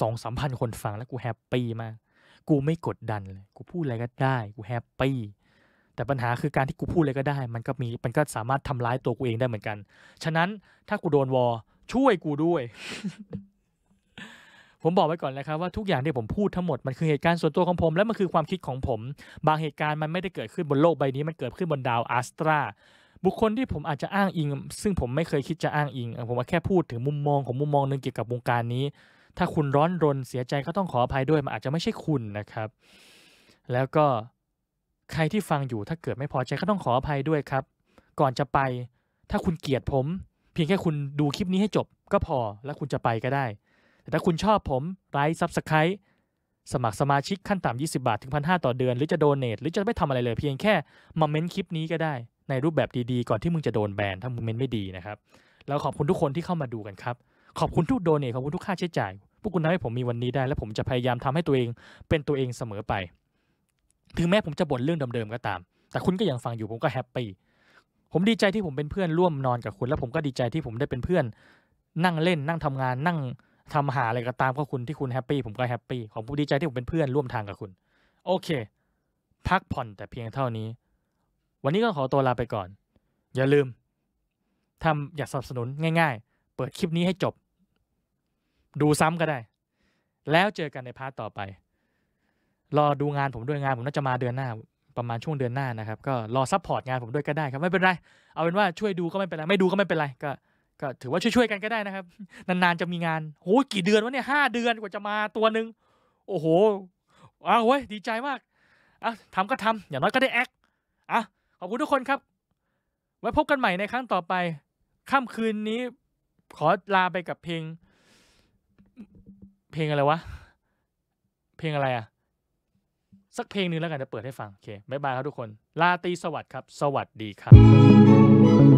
สองสามพันคนฟังแล้วกูแฮปปี้มาก กูไม่กดดันเลย กูพูดอะไรก็ได้ กูแฮปปี้ แต่ปัญหาคือการที่กูพูดอะไรก็ได้ มันก็มี มันก็สามารถทำร้ายตัวกูเองได้เหมือนกัน ฉะนั้นถ้ากูโดนวอช่วยกูด้วย ผมบอกไว้ก่อน้วครับว่าทุกอย่างที่ผมพูดทั้งหมดมันคือเหตุการณ์ส่วนตัวของผมและมันคือความคิดของผม บางเหตุการณ์มันไม่ได้เกิดขึ้นบนโลกใบนี้ มันเกิดขึ้นบนดาวอัสตราบุคคลที่ผมอาจจะอ้างอิง ซึ่งผมไม่เคยคิดจะอ้างอิง ผมแค่พูดถึงมุมมองของมุมมองหนึ่งเกี่ยวกับวงการนี้ ถ้าคุณร้อนรนเสียใจก็ต้องขออภัยด้วย มันอาจจะไม่ใช่คุณนะครับ แล้วก็ใครที่ฟังอยู่ ถ้าเกิดไม่พอใจก็ต้องขออภัยด้วยครับ ก่อนจะไป ถ้าคุณเกลียดผมพียงแค่คุณดูคลิปนี้ให้จบก็พอแล้วคุณจะไปก็ได้ แต่ถ้าคุณชอบผม ไลค์ซับสไครต์สมัครสมาชิกขั้นต่ำ 20 บาท ถึงพันหต่อเดือนหรือจะโดเนท หรือจะไม่ทำอะไรเลย เพียงแค่มาเม้นคลิปนี้ก็ได้ ในรูปแบบดีๆ ก่อนที่มึงจะโดนแบน ถ้ามึงเม้นไม่ดีนะครับ แล้วขอบคุณทุกคนที่เข้ามาดูกันครับขอบคุณทุกโดเนทขอบคุณทุกค่าใช้จ่ายพวกคุณทำให้ผมมีวันนี้ได้ และผมจะพยายามทำให้ตัวเองเป็นตัวเองเสมอไป ถึงแม้ผมจะบ่นเรื่องเดิมๆก็ตาม แต่คุณก็ยังฟังอยู่ผมก็แฮปปี้ผมดีใจที่ผมเป็นเพื่อนร่วมนอนกับคุณ แล้วผมก็ดีใจที่ผมได้เป็นเพื่อน นั่งเล่น นั่งทำงาน นั่งทำหาอะไรก็ตามก็คุณที่คุณแฮปปี้ผมก็แฮปปี้ของผมดีใจที่ผมเป็นเพื่อนร่วมทางกับคุณ โอเค พักผ่อนแต่เพียงเท่านี้ วันนี้ก็ขอตัวลาไปก่อน อย่าลืมทำอยากสนับสนุนง่าย ๆ เปิดคลิปนี้ให้จบ ดูซ้ำก็ได้ แล้วเจอกันในพาร์ทต่อไปรอดูงานผมด้วยงานผมน่าจะมาเดือนหน้าประมาณช่วงเดือนหน้านะครับก็รอซัพพอร์ตงานผมด้วยก็ได้ ครับไม่เป็นไรเอาเป็นว่าช่วยดูก็ไม่เป็นไร ไม่ดูก็ไม่เป็นไรก็ ก็ ถือว่าช่วยๆกันก็ได้นะครับ นานๆจะมีงานโห กี่เดือนวะเนี่ยห้าเดือนกว่าจะมาตัวหนึ่งโอ้โหอ้าวเว้ยดีใจมากอ่ะทำก็ทำอย่างน้อยก็ได้แอคอ่ะขอบคุณทุกคนครับ ไว้พบกันใหม่ในครั้งต่อไปค่ำคืนนี้ขอลาไปกับเพลงเพลงอะไรวะเพลงอะไรอ่ะสักเพลงหนึ่งแล้วกันจะเปิดให้ฟัง โอเคบายบายครับทุกคน ลาตีสวัสดีครับ สวัสดีครับ